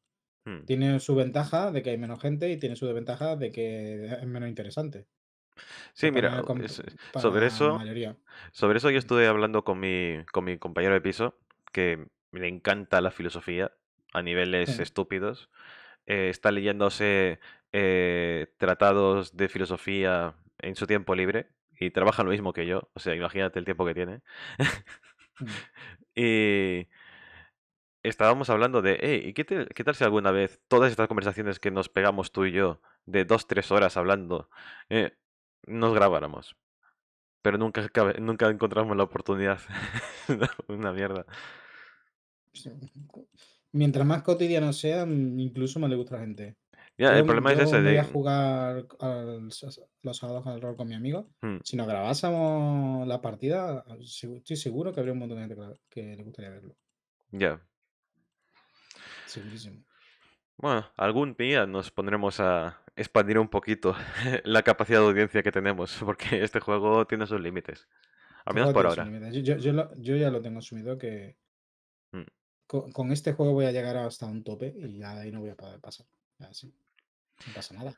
Hmm. Tiene su ventaja de que hay menos gente y tiene su desventaja de que es menos interesante. Sí, mira, sobre eso, sobre eso yo estuve hablando con mi, compañero de piso, que le encanta la filosofía a niveles estúpidos. Eh, está leyéndose eh, tratados de filosofía en su tiempo libre y trabaja lo mismo que yo. O sea, imagínate el tiempo que tiene. Mm. (laughs) y estábamos hablando de, ¿y qué, tal si alguna vez todas estas conversaciones que nos pegamos tú y yo de dos, tres horas hablando, eh, nos grabáramos. Pero nunca, nunca encontramos la oportunidad. (laughs) Una mierda. Mientras más cotidiano sea, mm, incluso más le gusta a la gente. Ya, el problema es ese. voy a jugar los sábados al rol con mi amigo. Hmm. Si nos grabásemos la partida, ah, estoy seguro que habría un montón de gente que le gustaría verlo. Ya. sí bueno, algún día nos pondremos a expandir un poquito (laughs) la capacidad de audiencia que tenemos, porque este juego tiene sus límites. Al menos por ahora. Yo, ya lo tengo asumido que mm. con, este juego voy a llegar hasta un tope y ya ahí no voy a poder pasar. Así. No pasa nada.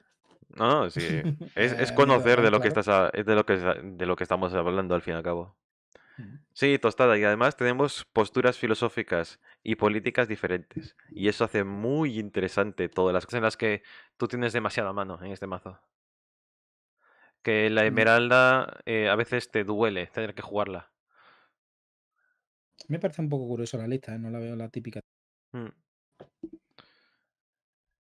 No, sí. (laughs) Es, eh, conocer de lo que estás de lo que de lo que estamos hablando al fin y al cabo. Sí, tostada. Y además tenemos posturas filosóficas y políticas diferentes. Y eso hace muy interesante todas las cosas en las que tú tienes demasiada mano en este mazo. Que la Esmeralda eh, a veces te duele tener que jugarla. Me parece un poco curioso la lista, ¿eh? no la veo la típica. Mm.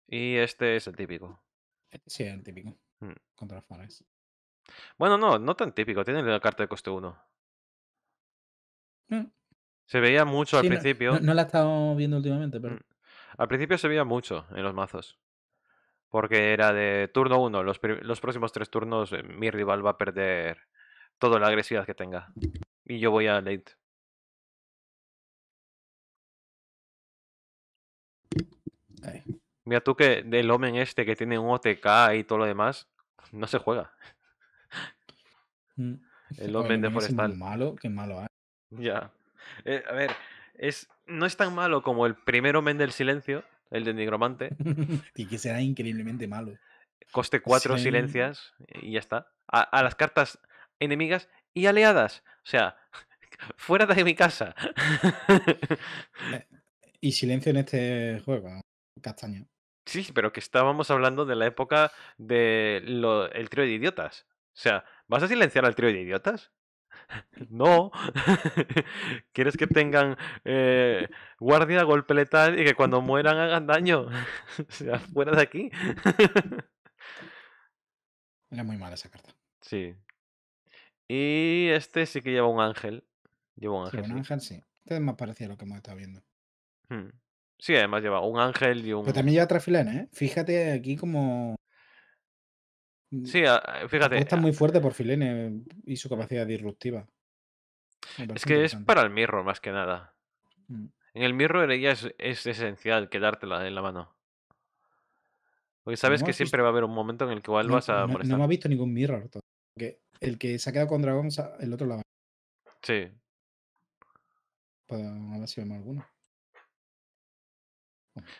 Y este es el típico. Eh, sí, el típico. Mm. contra Contra Fares. Bueno, no, no tan típico. Tiene la carta de coste 1. Se veía mucho al principio. no- la he estado viendo últimamente, pero. Mm. Al principio se veía mucho en los mazos. Porque era de turno uno los, próximos tres turnos eh, mi rival va a perder toda la agresividad que tenga. Y yo voy a late. Mira tú que del Omen este que tiene un OTK y todo lo demás, no se juega. Mm. El Omen de Forestal. malo, qué malo. ¿eh? Ya. Eh, a ver, es, no es tan malo como el primer men del Silencio, el de Nigromante. (laughs) y que será increíblemente malo. Coste cuatro silencias y ya está. A, las cartas enemigas y aliadas. O sea, (laughs) fuera de mi casa. Eh, y silencio en este juego, castaño. Sí, pero que estábamos hablando de la época del el trío de idiotas. O sea, ¿vas a silenciar al trío de idiotas? No. (laughs) ¿Quieres que tengan eh, guardia, golpe letal y que cuando mueran hagan daño? (laughs) sea, fuera de aquí. (laughs) Era muy mala esa carta. Sí. Y este sí que lleva un ángel. Lleva un ángel. Sí, sí. Este más a lo que hemos estado viendo. Hmm. Sí, además lleva un ángel y un. Pero también lleva trafilén, ¿eh? Fíjate aquí como Sí, fíjate. Está muy fuerte por Filene eh, y su capacidad disruptiva. Es que es para el mirror más que nada. Mm. En el mirror ella es, es, esencial quedártela en la mano. Porque sabes que siempre va a haber un momento en el que igual vas a. No, me ha visto ningún mirror. Todo. el que se ha quedado con dragón, el otro la Sí. Para pues, a ver alguno.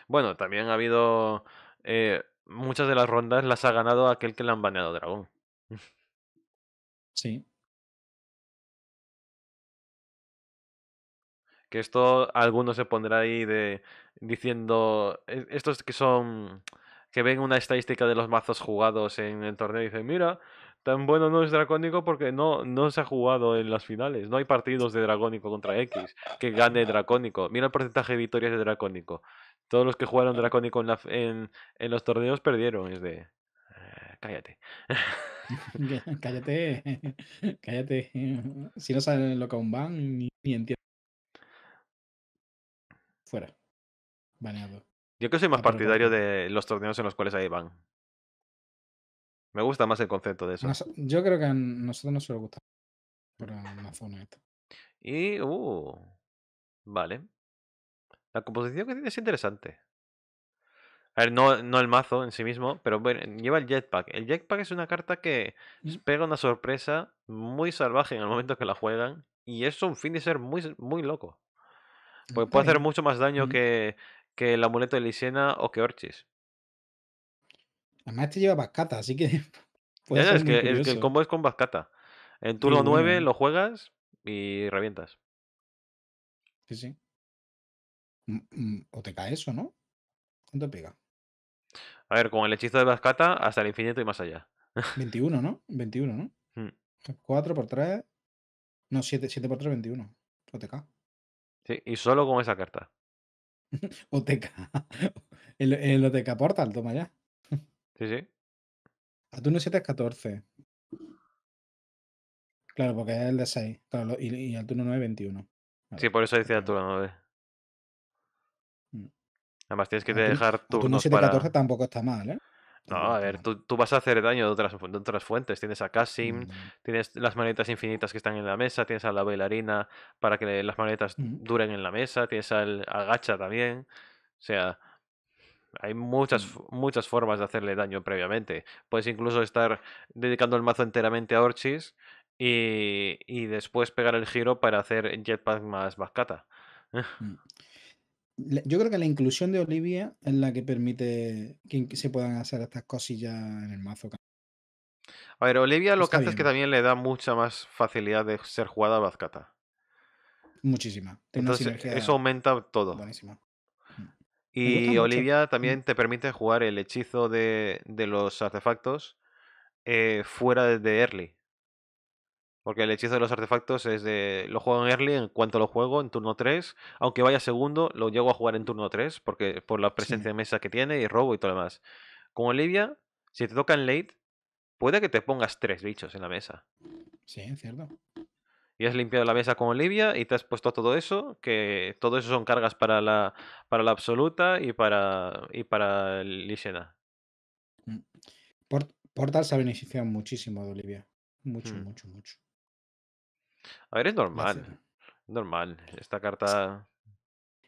Bueno, también ha habido. Eh, muchas de las rondas las ha ganado aquel que le han baneado Dragón. Sí. Que esto alguno se pondrá ahí de diciendo e-, estos que son que ven una estadística de los mazos jugados en el torneo y dicen, "Mira, tan bueno no es dracónico porque no no se ha jugado en las finales, no hay partidos de dragónico contra X que gane dracónico. Mira el porcentaje de victorias de dracónico." Todos los que jugaron Dracónico en, los torneos perdieron. Es de. Ah, cállate. (laughs) (laughs) cállate. (laughs) Cállate. Si no saben lo que aún van, ni, ni entiendo. Fuera. Baneado. Yo creo que soy más partidario de los torneos en los cuales ahí van. Me gusta más el concepto de eso. yo creo que a nosotros nos suele gustar. Por la zona esta. Y. Uh, vale. La composición que tiene es interesante. A ver, no, no el mazo en sí mismo, pero bueno, lleva el jetpack. El jetpack es una carta que mm. pega una sorpresa muy salvaje en el momento que la juegan. Y es un fin de ser muy, muy loco. Ah, Porque puede hacer mucho más daño mm. que, que, el amuleto de Lisena o que Orchis. Además, este lleva Bascata, así que. (laughs) ya, es, que, el combo es con Bascata. En turno 9 lo juegas y revientas. Sí, sí. Mm, mm, OTK eso, ¿no? ¿Cuánto pega? A ver, con el hechizo de Vascata hasta el infinito y más allá. 21, ¿no? 21, ¿no? 4 (laughs) mm. por 3. No, 7, 7 por 3, 21. OTK. Sí, y solo con esa carta. (laughs) OTK. (laughs) El, el OTK Portal, toma ya. Sí, sí. Al turno 7 es 14. Claro, porque es el de 6. y, al turno 9 es 21. Sí, por eso dice al turno 9. Además, tienes que ah, dejar tu. tu 7-14 tampoco está mal, ¿eh? No, a ver, tú, vas a hacer daño de otras, fuentes. Tienes a Kasim, mm. tienes las manetas infinitas que están en la mesa, tienes a la bailarina para que las manetas mm. duren en la mesa, tienes al agacha Gacha también. O sea, hay muchas, mm. muchas formas de hacerle daño previamente. Puedes incluso estar dedicando el mazo enteramente a Orchis y, y después pegar el giro para hacer Jetpack más Bascata yo creo que la inclusión de Olivia es la que permite que se puedan hacer estas cosillas en el mazo. A ver, Olivia lo que hace es que también le da mucha más facilidad de ser jugada a Bazcata. Muchísima. Entonces, eso aumenta todo. Buenísima. Mm. Y Olivia mm. también te permite jugar el hechizo de, los artefactos eh, fuera de early. Porque el hechizo de los artefactos es de. Lo juego en early en cuanto lo juego, en turno 3. Aunque vaya segundo, lo llego a jugar en turno 3. Porque por la presencia de mesa que tiene y robo y todo lo demás. Con Olivia, si te toca en late, puede que te pongas tres bichos en la mesa. Sí, cierto. Y has limpiado la mesa con Olivia y te has puesto todo eso, que todo eso son cargas para la, para la absoluta y para, y para Lishena. Mm. Portal se ha beneficiado muchísimo de Olivia. Mucho, mm. mucho, mucho. A ver, es ah, normal. Es normal. Esta carta.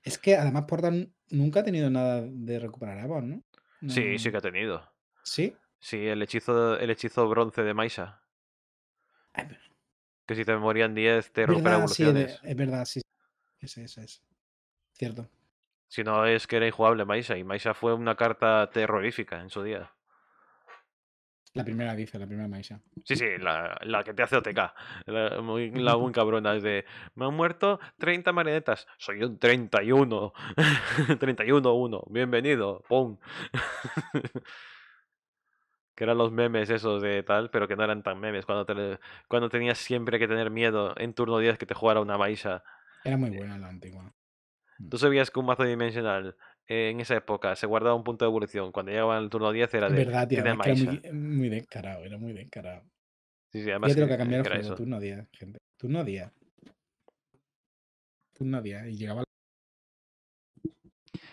Es que además Portal nunca ha tenido nada de recuperar a ¿no? Sí, sí que ha tenido. ¿Sí? Sí, el hechizo, el hechizo bronce de Maisa. Ah, que si te morían 10 te recupera es, verdad, sí. Ese, ese, es. Cierto. Si no, es que era injugable Maisa. Y Maisa fue una carta terrorífica en su día. La primera dice, la primera Maisha. Sí, sí, la, la que te hace OTK. La muy, la (laughs) cabrona es de, me han muerto 30 marionetas. Soy un 31. 31-1. (laughs) Bienvenido. ¡Pum! (laughs) que eran los memes esos de tal, pero que no eran tan memes. Cuando, cuando tenías siempre que tener miedo en turno 10 que te jugara una Maisa. Era muy eh. buena la antigua. Mm. Tú sabías que un mazo dimensional en esa época se guardaba un punto de evolución. Cuando llegaba el turno 10 era de. Verdad, era muy, muy, descarado, era muy Sí, sí, además. que, ha cambiar eh, el juego, turno 10, gente. Turno 10. Turno 10. Y llegaba.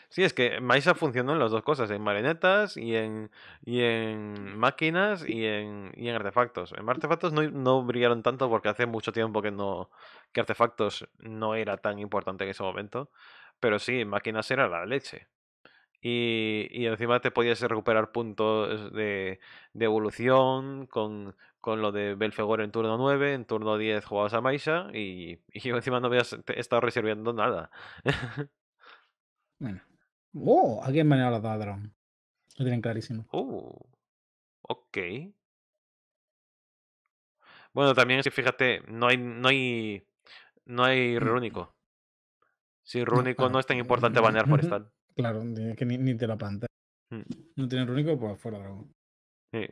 Sí, es que Maisa funcionó en las dos cosas, en marionetas y en, y en máquinas y en, y en artefactos. En artefactos no, no, brillaron tanto porque hace mucho tiempo que no que artefactos no era tan importante en ese momento. Pero sí, máquinas era la leche. Y, encima te podías recuperar puntos de, evolución con, con, lo de Belfegor en turno 9, en turno 10 jugabas a Maisha y, (laughs) y encima no habías estado reservando nada. (laughs) bueno. ¡Oh! Aquí han Manera los ladrón. Lo tienen clarísimo. ¡Oh! Ok. Bueno, también, si fíjate, no hay, no hay, no hay mm. Si rúnico no, es tan importante banear forestal. (laughs) Claro, que ni, ni te la planteas. Mm. No tiene rúnico, pues fuera dragón. Sí.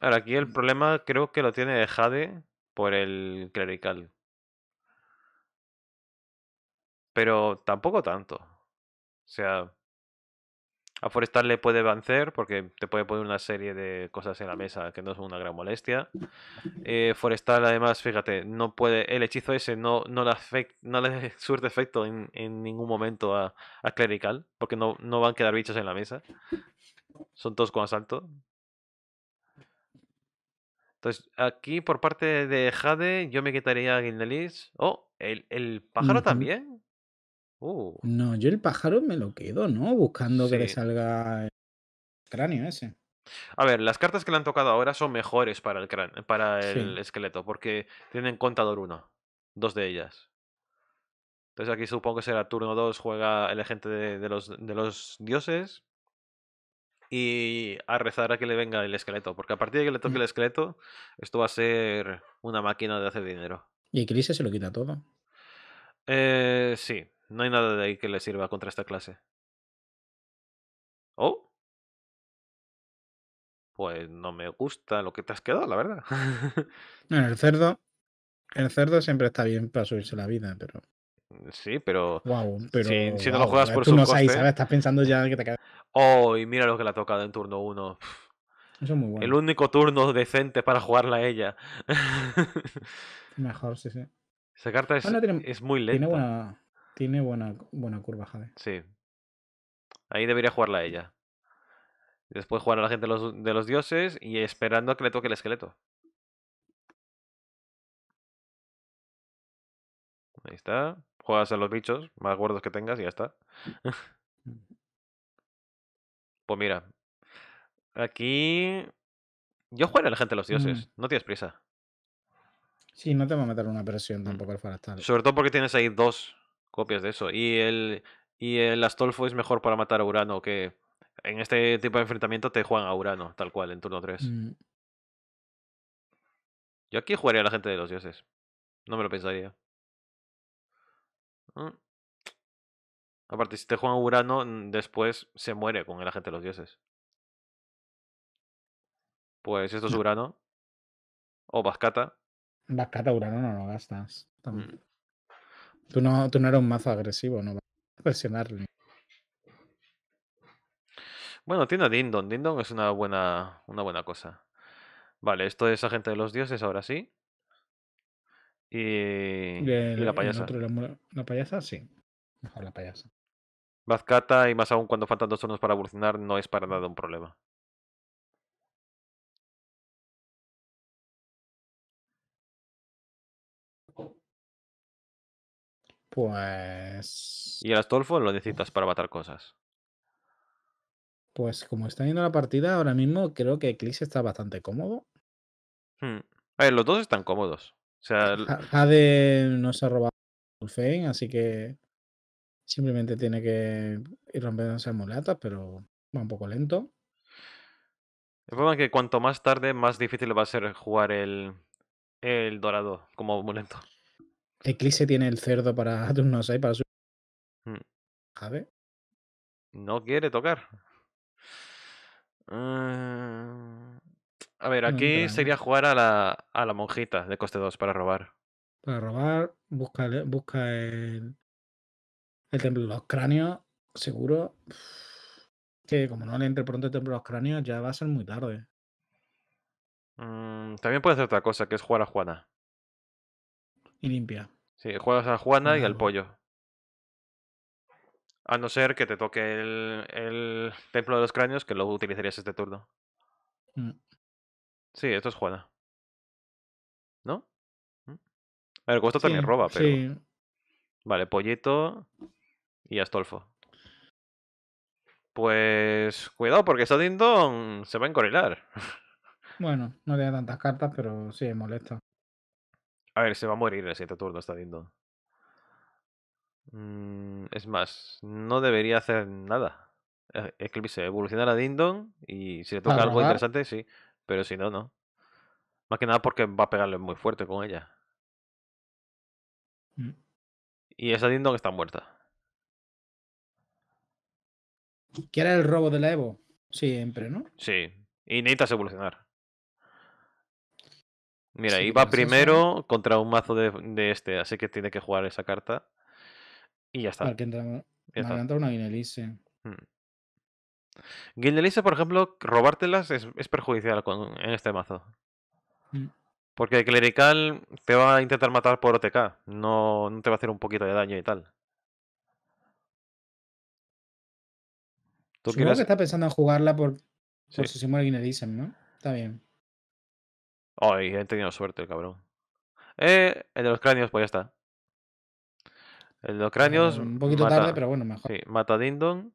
Ahora, aquí el problema creo que lo tiene Jade por el clerical. Pero tampoco tanto. O sea, a Forestal le puede vencer porque te puede poner una serie de cosas en la mesa que no son una gran molestia. Eh, Forestal, además, fíjate, no puede. El hechizo ese no, no, le, afect, no le (laughs) efecto en, ningún momento a, Clerical, porque no, no, van a quedar bichos en la mesa. Son todos con asalto. Entonces, aquí por parte de Jade, yo me quitaría a Guilnelis. Oh, el, pájaro también. Oh. No, yo el pájaro me lo quedo, ¿no? Buscando que le salga el cráneo ese. A ver, las cartas que le han tocado ahora son mejores para el, para el esqueleto, porque tienen contador uno dos de ellas. Entonces aquí supongo que será turno 2, juega el agente de, los, de los dioses y a rezar a que le venga el esqueleto, porque a partir de que le toque mm. el esqueleto, esto va a ser una máquina de hacer dinero. ¿Y crisis se lo quita todo? Eh, sí, no hay nada de ahí que le sirva contra esta clase. Oh. Pues no me gusta lo que te has quedado, la verdad. (laughs) el cerdo. El cerdo siempre está bien para subirse la vida, pero. Mm, sí, pero. Wow, pero. si, no lo juegas por su no coste... Estás pensando ya que te queda. Oh, y mira lo que le ha tocado en turno 1. Eso es muy bueno. El único turno decente para jugarla a ella. (laughs) Mejor, sí, sí. Esa carta es, es muy lenta. Tiene buena, tiene buena, buena curva, Jade. Sí. Ahí debería jugarla ella. Después jugar a la gente de los, de los dioses y esperando a que le toque el esqueleto. Ahí está. Juegas a los bichos más gordos que tengas y ya está. (laughs) pues mira. Aquí. Yo juego a la gente de los mm. dioses. No tienes prisa. Sí, no te va a meter una presión mm. tampoco al forestal. Sobre todo porque tienes ahí dos copias de eso. Y el, y el Astolfo es mejor para matar a Urano, que en este tipo de enfrentamiento te juegan a Urano, tal cual, en turno 3. Mm. Yo aquí jugaría a la gente de los dioses. No me lo pensaría. Mm. Aparte, si te juegan a Urano, mm, después se muere con el agente de los dioses. Pues esto es Urano. O Vascata. Vascata Urano no lo gastas. Tú no, tú eres un mazo agresivo, no vas a presionarle. Bueno, tiene a Dindon. Dindon es una buena, una buena cosa. Vale, esto es Agente de los Dioses, ahora sí. Y, la payasa. la, payasa, sí. Mejor la payasa. Vazcata y más aún cuando faltan dos turnos para evolucionar no es para nada un problema. Pues. ¿Y el Astolfo lo necesitas para matar cosas? Pues como está yendo la partida ahora mismo, creo que Eclipse está bastante cómodo. Hmm. A ver, los dos están cómodos. O sea, Jade no se ha robado el Fane, así que simplemente tiene que ir rompiendo esas mulatas, pero va un poco lento. El problema es que cuanto más tarde, más difícil va a ser jugar el, dorado como amuleto. Eclipse tiene el cerdo para (laughs) turno 6 para su. ¿Sabe? Mm. No quiere tocar. Ah, a ver, aquí sería jugar a la, a la monjita de coste 2 para robar. Para robar, busca, el, el templo de los cráneos, seguro. Que como no le entre pronto el templo de los cráneos, ya va a ser muy tarde. Mm, también puede hacer otra cosa, que es jugar a Juana. Y limpia. Sí, juegas a Juana y al pollo. A no ser que te toque el, el templo de los cráneos, que luego utilizarías este turno. Mm. Sí, esto es Juana. ¿No? Mm. A ver, también roba, pero. Vale, Pollito y Astolfo. Pues cuidado, porque Sadindon se va a encorilar. (laughs) Bueno, no le tantas cartas, pero sí, molesta. A ver, se va a morir el siguiente turno, esta Dindon. Mm, es más, no debería hacer nada. E-, Eclipse, evolucionar a Dindon y si le toca algo interesante, sí. Pero si no, no. Más que nada porque va a pegarle muy fuerte con ella. Mm. Y esa Dindon está muerta. era el robo de la Evo? Siempre, ¿no? Sí. Y necesitas evolucionar. Mira, iba primero contra un mazo de, de, este, así que tiene que jugar esa carta. Y ya está. que entra, una Hmm. por ejemplo, robártelas es, es perjudicial en este mazo. Mm. Porque clerical te va a intentar matar por OTK. No, no te va a hacer un poquito de daño y tal. ¿Tú Supongo que está pensando en jugarla por, por si se muere ¿no? Está bien. Ay, he tenido suerte, el cabrón. Eh, el de los cráneos, pues ya está. El de los cráneos. Eh, un poquito tarde, pero bueno, mejor. Sí, mata a Dindon.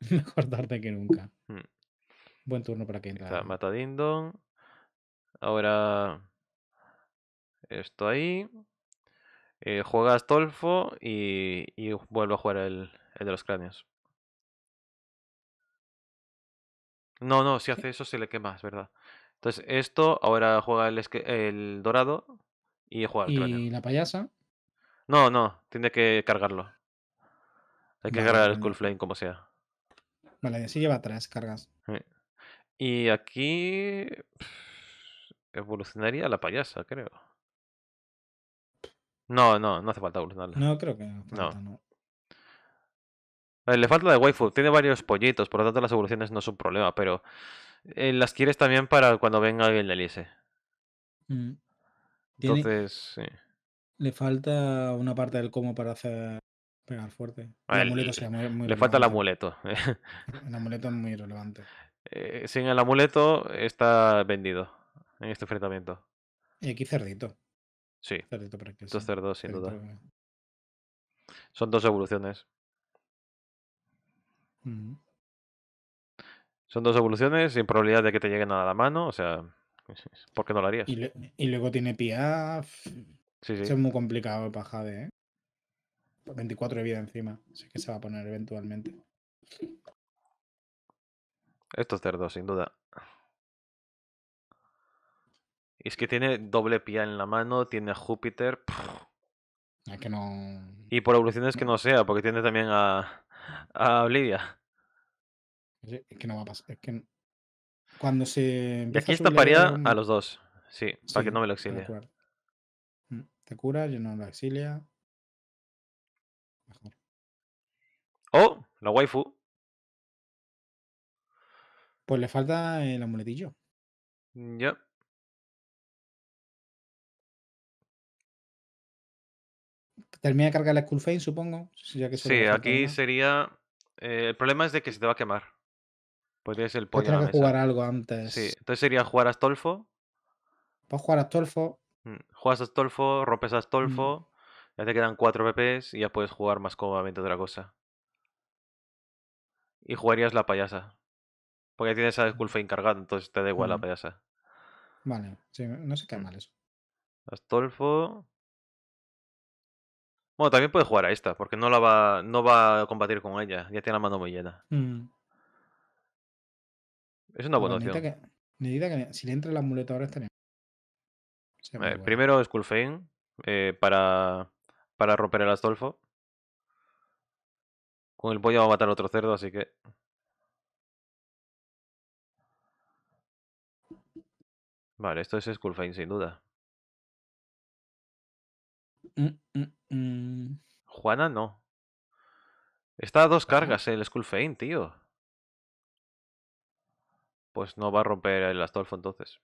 (laughs) mejor tarde que nunca. Mm. Buen turno para que entra. Mata a Dindon. Ahora. Esto ahí. Eh, juega Astolfo y, y vuelve a jugar el, el de los cráneos. No, no, si hace eso se le quema, es verdad. Entonces, esto ahora juega el, el dorado y juega el ¿Y la payasa? No, no, tiene que cargarlo. Hay que cargar el cool Flame como sea. Vale, así lleva tres cargas. Y aquí evolucionaría la payasa, creo. No, no, no hace falta evolucionarla. No, creo que no. Falta, no. Le falta la de waifu. Tiene varios pollitos, por lo tanto las evoluciones no son un problema, pero eh, las quieres también para cuando venga alguien de Elise. Mm. Entonces, sí. Le falta una parte del cómo para hacer pegar fuerte. Ah, le falta el amuleto. (laughs) el amuleto es muy relevante. Eh, sin el amuleto está vendido en este enfrentamiento. Y aquí cerdito. Sí. Cerdito Dos cerdos, sin duda. Eh. Son dos evoluciones. Mm son dos evoluciones sin probabilidad de que te lleguen a la mano, o sea, ¿por qué no lo harías? Y, luego tiene pia Sí, es muy complicado para Jade, ¿eh? 24 de vida encima, así que se va a poner eventualmente. es cerdo, sin duda. Y Es que tiene doble pia en la mano, tiene Júpiter. que no. Y por evoluciones que no sea, porque tiene también a. a Olivia. Es que no va a pasar. Es que cuando se. Y aquí está a los dos. Sí, para que no me lo exilie. Mm, te cura, yo no lo exilia. Mejor. Oh, la waifu. Pues le falta el amuletillo. Mm, ya. Termina de cargar la Skull supongo. sí, aquí sería. Eh, el problema es de que se te va a quemar. Podrías el pues jugar algo antes. Sí, entonces sería jugar Astolfo. Puedes jugar Astolfo. Mm, juegas Astolfo, rompes mm. Astolfo, ya te quedan 4 PPs y ya puedes jugar más cómodamente otra cosa. Y jugarías la payasa. Porque tienes a mm. Skullfane encargado entonces te da igual la payasa. Vale, sí, no sé qué mal eso. Astolfo. Bueno, también puedes jugar a esta, porque no la va, no va a combatir con ella. Ya tiene la mano muy llena. Es una buena opción. si le entra la muleta ahora estaría. Eh, primero Skullfane eh, para, para romper el Astolfo. Con el pollo va a matar otro cerdo, así que. Vale, esto es Skullfane sin duda. Mm, mm, mm. Juana no. Está a dos cargas el Skullfane, tío. Pues no va a romper el Astolfo entonces.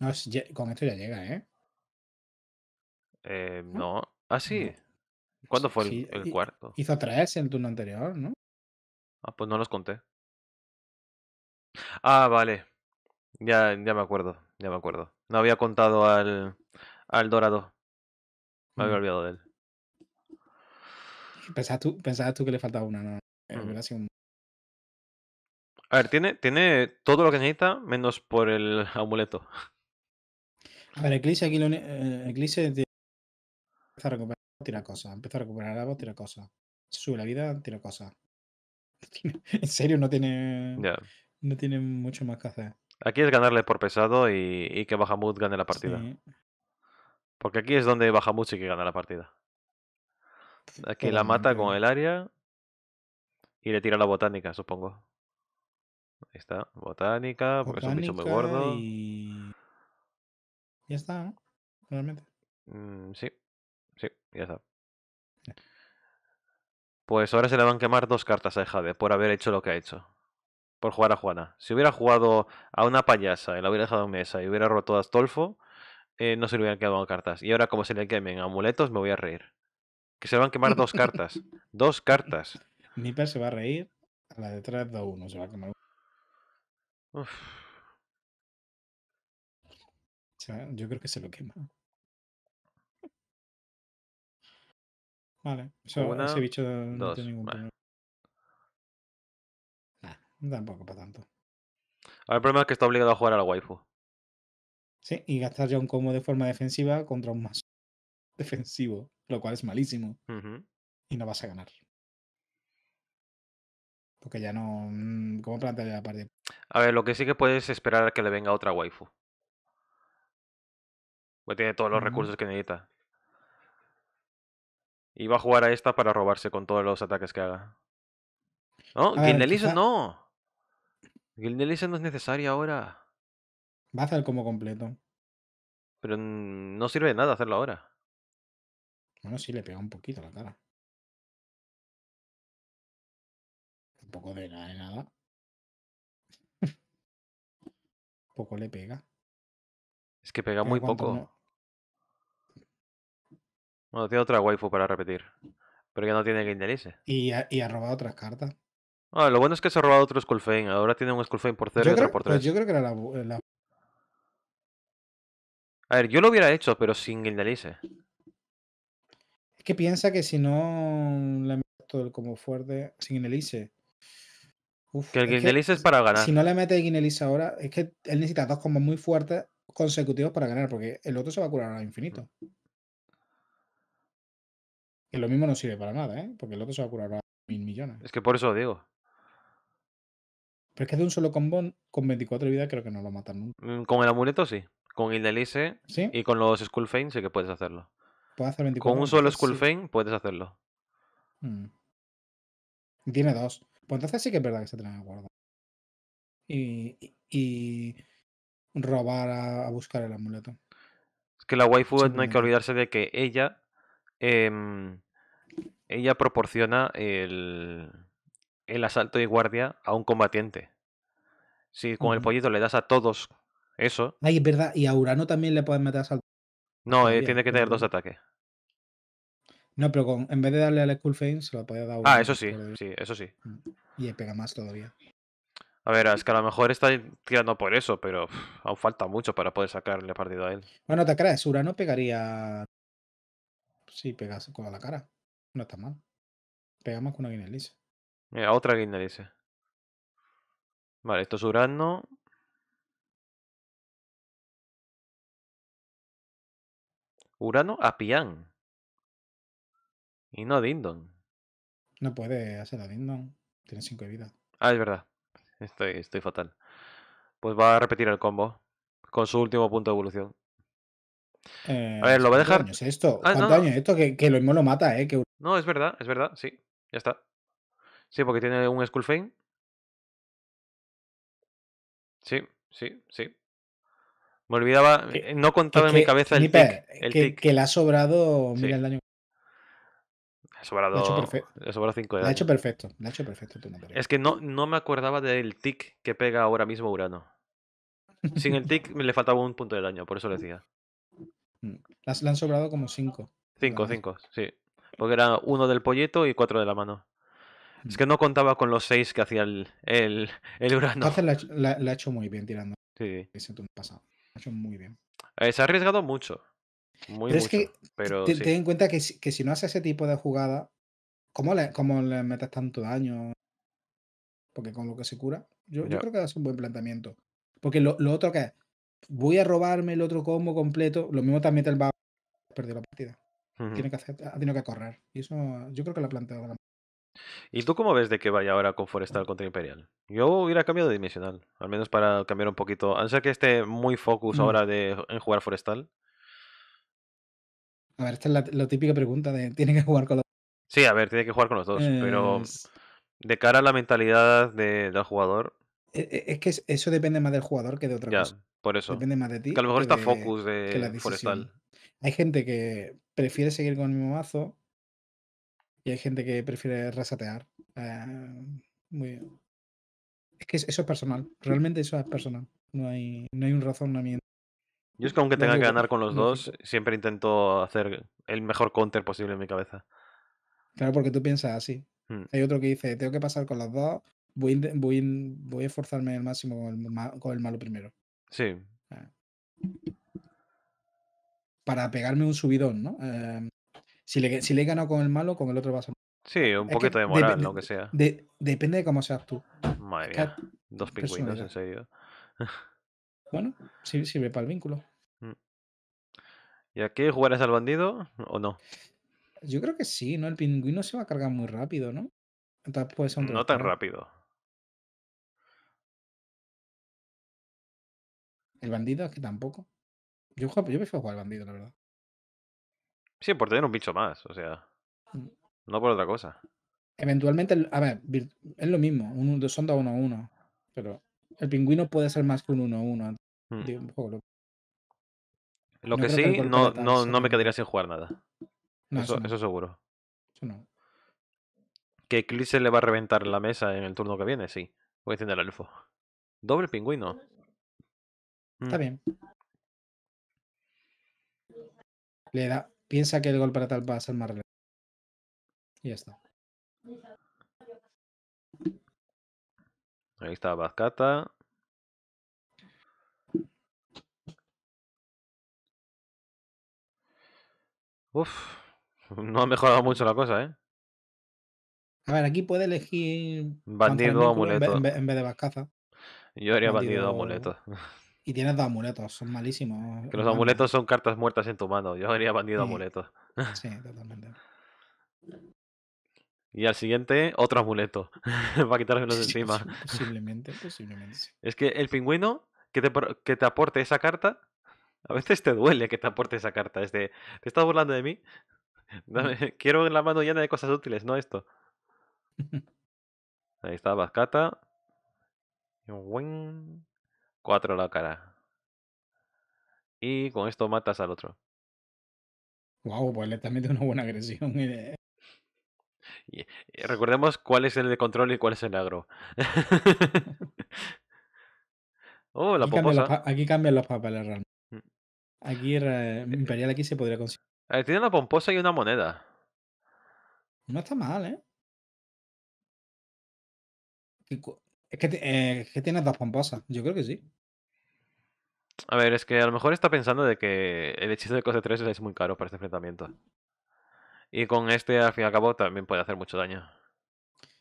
No, con esto ya llega, ¿eh? eh ah, no. Ah, sí. ¿Cuándo fue el, cuarto? Hizo tres en el turno anterior, ¿no? Ah, pues no los conté. Ah, vale. Ya, ya me acuerdo, ya me acuerdo. No había contado al, Dorado. Me había mm. olvidado de él. Pensabas tú, tú que le faltaba una, ¿no? Eh, mm. A ver, tiene, tiene todo lo que necesita menos por el (laughs) amuleto. A ver, Eclipse aquí lo, eh, Eclipse empieza a recuperar, tira cosa, Empieza a recuperar algo, tira cosas. Sube la vida, tira cosas. (laughs) en serio, no tiene. No tiene mucho más que hacer. Aquí es ganarle por pesado y, que Bahamut gane la partida. Porque aquí es donde Bahamut sí que gana la partida. Aquí la mata con el área y le tira la botánica, supongo. Ahí está, botánica, porque es un bicho muy gordo. Y... Ya está, ¿no? Realmente. Mm, sí, sí, ya está. Pues ahora se le van a quemar dos cartas a Jade por haber hecho lo que ha hecho. Por jugar a Juana. Si hubiera jugado a una payasa y la hubiera dejado en mesa y hubiera roto a Astolfo, eh, no se le hubieran quedado cartas. Y ahora, como se le quemen amuletos, me voy a reír. Que se le van a quemar dos cartas. (laughs) dos cartas. Nipper se va a reír a la de uno Se va a quemar yo creo que se lo quema. Vale, ese bicho no tiene ningún problema. tampoco para tanto. Ahora el problema es que está obligado a jugar a la waifu. Sí, y gastar ya un combo de forma defensiva contra un más defensivo, lo cual es malísimo. Y no vas a ganar. Porque ya no. Mm, ¿Cómo plantearía la partida? A ver, lo que sí que puedes esperar que le venga otra waifu. Porque tiene todos los recursos que necesita. Y va a jugar a esta para robarse con todos los ataques que haga. No, Gildelisa no. Gildelisa no es necesaria ahora. Va a hacer como completo. Pero no sirve de nada hacerlo ahora. Bueno, sí, le pega un poquito la cara. Un poco de nada, de nada. poco le pega. Es que pega muy poco. Bueno, tiene otra waifu para repetir. Pero ya no tiene que Y ha, robado otras cartas. Ah, lo bueno es que se ha robado otro Skullfane. Ahora tiene un Skullfane por 0 y otro por 3. Pues yo creo que era eh, la, A ver, yo lo hubiera hecho, pero sin indelice. Es que piensa que si no la meto como fuerte sin indelice que el Elise es, para ganar. Si no le mete Guinelis ahora, es que él necesita dos combos muy fuertes consecutivos para ganar, porque el otro se va a curar a infinito. Que lo mismo no sirve para nada, ¿eh? Porque el otro se va a curar a mil millones. Es que por eso lo digo. Pero es que de un solo combo con 24 de vida creo que no lo matan nunca. Mm, con el amuleto sí. Con Guindelice ¿Sí? y con los Skull sí que puedes hacerlo. Puedes hacer 24. Con un solo Skull puedes hacerlo. Mm. Tiene dos. Pues entonces sí que es verdad que se traen a Y, y, robar a, buscar el amuleto. Es que la waifu no hay que olvidarse de que ella. Em, ella proporciona el, asalto y guardia a un combatiente. Si con el pollito le das a todos eso. Ay, es verdad. Y a Urano también le puedes meter asalto. No, eh, tiene que tener dos ataques. No, pero en vez de darle al cool Fame, se lo podía dar. Ah, eso sí, sí, eso sí. Mm. Y pega más todavía. A ver, es que a lo mejor está tirando por eso, pero aún falta mucho para poder sacarle partido a él. Bueno, te crees, Urano pegaría. Sí, pegas con la cara. No está mal. pegamos con una Guinness Mira, otra Guinness Vale, esto es Urano. Urano a Pian. Y no Dindon. No puede hacer a Dindon. Tiene 5 de vida. Ah, es verdad. Estoy, estoy fatal. Pues va a repetir el combo. Con su último punto de evolución. a eh, ver, lo va a dejar. Daño es esto? Ah, ¿Cuánto daño es esto? Que, lo mismo lo mata, ¿eh? No, es verdad, es verdad, sí. Ya está. Sí, porque tiene un Skullfane. Sí, sí, sí. Me olvidaba, eh, no contaba en mi cabeza el el que, le ha sobrado, mira el daño. Sobrado, sobrado 5 de daño. ha hecho perfecto. perfecto. Es que no, no me acordaba del tic que pega ahora mismo Urano. Sin el tic le faltaba un punto de daño, por eso mm, le decía. le han sobrado como 5. 5, 5, sí. Porque era uno del polleto y cuatro de la mano. Es mm. que no contaba con los 6 que hacía el, el, el Urano. Entonces la ha hecho muy bien tirando. Sí. pasado. ha hecho muy bien. Eh, se ha arriesgado mucho pero es que ten, en cuenta que, si no hace ese tipo de jugada, ¿cómo le, le metes tanto daño? Porque con lo que se cura, yo, yo creo que es un buen planteamiento. Porque lo, lo, otro que es, voy a robarme el otro combo completo, lo mismo también te va a perder la partida. Tiene que hacer, ha que correr. Y eso yo creo que lo ha planteado ¿Y tú cómo ves de que vaya ahora con Forestal contra Imperial? Yo hubiera cambiado de dimensional, al menos para cambiar un poquito. A no ser que esté muy focus mm. ahora de, en jugar Forestal, a ver, esta es la, típica pregunta de, ¿tiene que jugar con los dos? Sí, a ver, tiene que jugar con los dos, pero de cara a la mentalidad del jugador. E, e, es que eso depende más del jugador que de otra ya, Por eso. Depende más de ti. Que a lo mejor está focus de forestal. Hay gente que prefiere seguir con el mismo mazo y hay gente que prefiere resatear. Eh, muy bien. Es que eso es personal. Mm. Realmente eso es personal. No hay, no hay un razonamiento yo es que aunque tenga que ganar con los dos, siempre intento hacer el mejor counter posible en mi cabeza. Claro, porque tú piensas así. Hmm. Hay otro que dice, tengo que pasar con los dos, voy, voy, a esforzarme el máximo con el, malo primero. Sí. Ah. Para pegarme un subidón, ¿no? Em, si, le, si le he ganado con el malo, con el otro va a Sí, un poquito de moral, lo que sea. depende de cómo seas tú. Madre mía. Dos pingüinos, en serio. (laughs) Bueno, sirve para el vínculo. ¿Y aquí jugarás al bandido o no? Yo creo que sí, ¿no? El pingüino se va a cargar muy rápido, ¿no? no tan rápido. El bandido es que tampoco. Yo, yo prefiero jugar al bandido, la verdad. Sí, por tener un bicho más, o sea. Mm. No por otra cosa. Eventualmente, a ver, es lo mismo. Un, son 1 a 1. Pero el pingüino puede ser más que un 1 a 1. Lo que sí, no, no, no, me quedaría sin jugar nada. Eso, eso, seguro. ¿Que Eclipse le va a reventar la mesa en el turno que viene? Sí. Voy a encender al elfo. Doble pingüino. Está mm. bien. Le da. Piensa que el gol para tal va a ser más relevante. Y ya está. Ahí está Bazcata. Uf, (laughs) no ha mejorado mucho la cosa, ¿eh? A ver, aquí puede elegir. Bandido o amuleto. En vez, de vascaza. Yo haría bandido, o amuleto. (laughs) Y tienes dos amuletos, son malísimos. Que los amuletos son cartas muertas en tu mano. Yo haría bandido o amuleto. Sí, totalmente. (laughs) Y al siguiente, otro amuleto. para los de encima. Posiblemente, posiblemente. Es que el pingüino que te, que te aporte esa carta a veces te duele que te aporte esa carta. Es ¿te estás burlando de mí? (laughs) Mm. Dame, quiero la mano llena de cosas útiles, no esto. (laughs) Ahí está Vascata. Cuatro la cara. Y con esto matas al otro. Wow, pues le también de una buena agresión. Eh. Eh, recordemos cuál es el de control y cuál es el agro. (laughs) oh, la aquí, aquí cambian los papeles realmente. Aquí, Imperial aquí se podría conseguir. Eh, tiene una pomposa y una moneda. No está mal, ¿eh? Es que, eh, tienes dos pomposas. Yo creo que sí. A ver, es que a lo mejor está pensando de que el hechizo de coste 3 es muy caro para este enfrentamiento. Y con este, al fin y al cabo, también puede hacer mucho daño.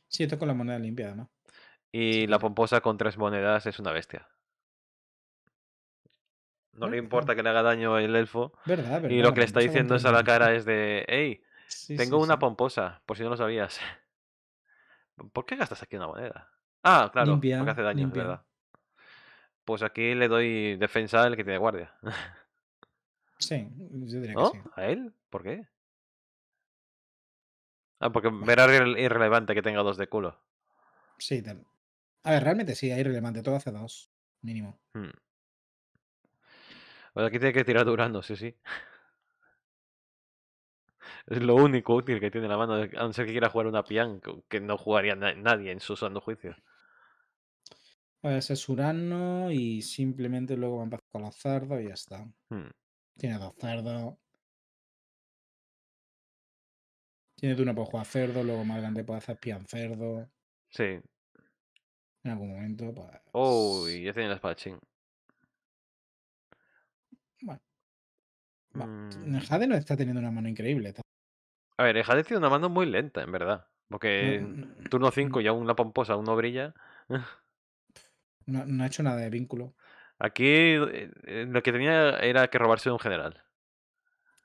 Sí, esto con la moneda limpia, además. ¿no? Y la pomposa con tres monedas es una bestia. No le ah, importa que le haga daño el elfo. ¿verdad? y lo que le está diciendo es a la cara es de, hey, tengo una pomposa, por si no lo sabías. (laughs) ¿Por qué gastas aquí una moneda? Ah, claro, porque hace daño, en verdad. Pues aquí le doy defensa al que tiene guardia. Sí, yo diría que sí. ¿A él? ¿Por qué? Ah, porque verá irrelevante que tenga dos de culo. Sí, a ver, realmente sí, es irrelevante. Todo hace dos, mínimo. Hmm. Pues aquí tiene que tirar durando sí, sí. Es lo único útil que tiene la mano, a no ser que quiera jugar una pian, que no jugaría nadie en su sano juicio. A ver, ese es Urano y simplemente luego va empezar con los cerdos y ya está. Hmm. Tiene dos cerdos. Tiene tú uno para jugar cerdo, luego más grande puede hacer pian cerdo. Sí. En algún momento, pues. Uy, ya tiene el espadachín. Bueno. Mm. Jade no está teniendo una mano increíble. A ver, Jade tiene una mano muy lenta, en verdad. Porque en turno 5 ya una pomposa, uno brilla. (laughs) No, ha hecho nada de vínculo. Aquí eh, eh, lo que tenía era que robarse un general.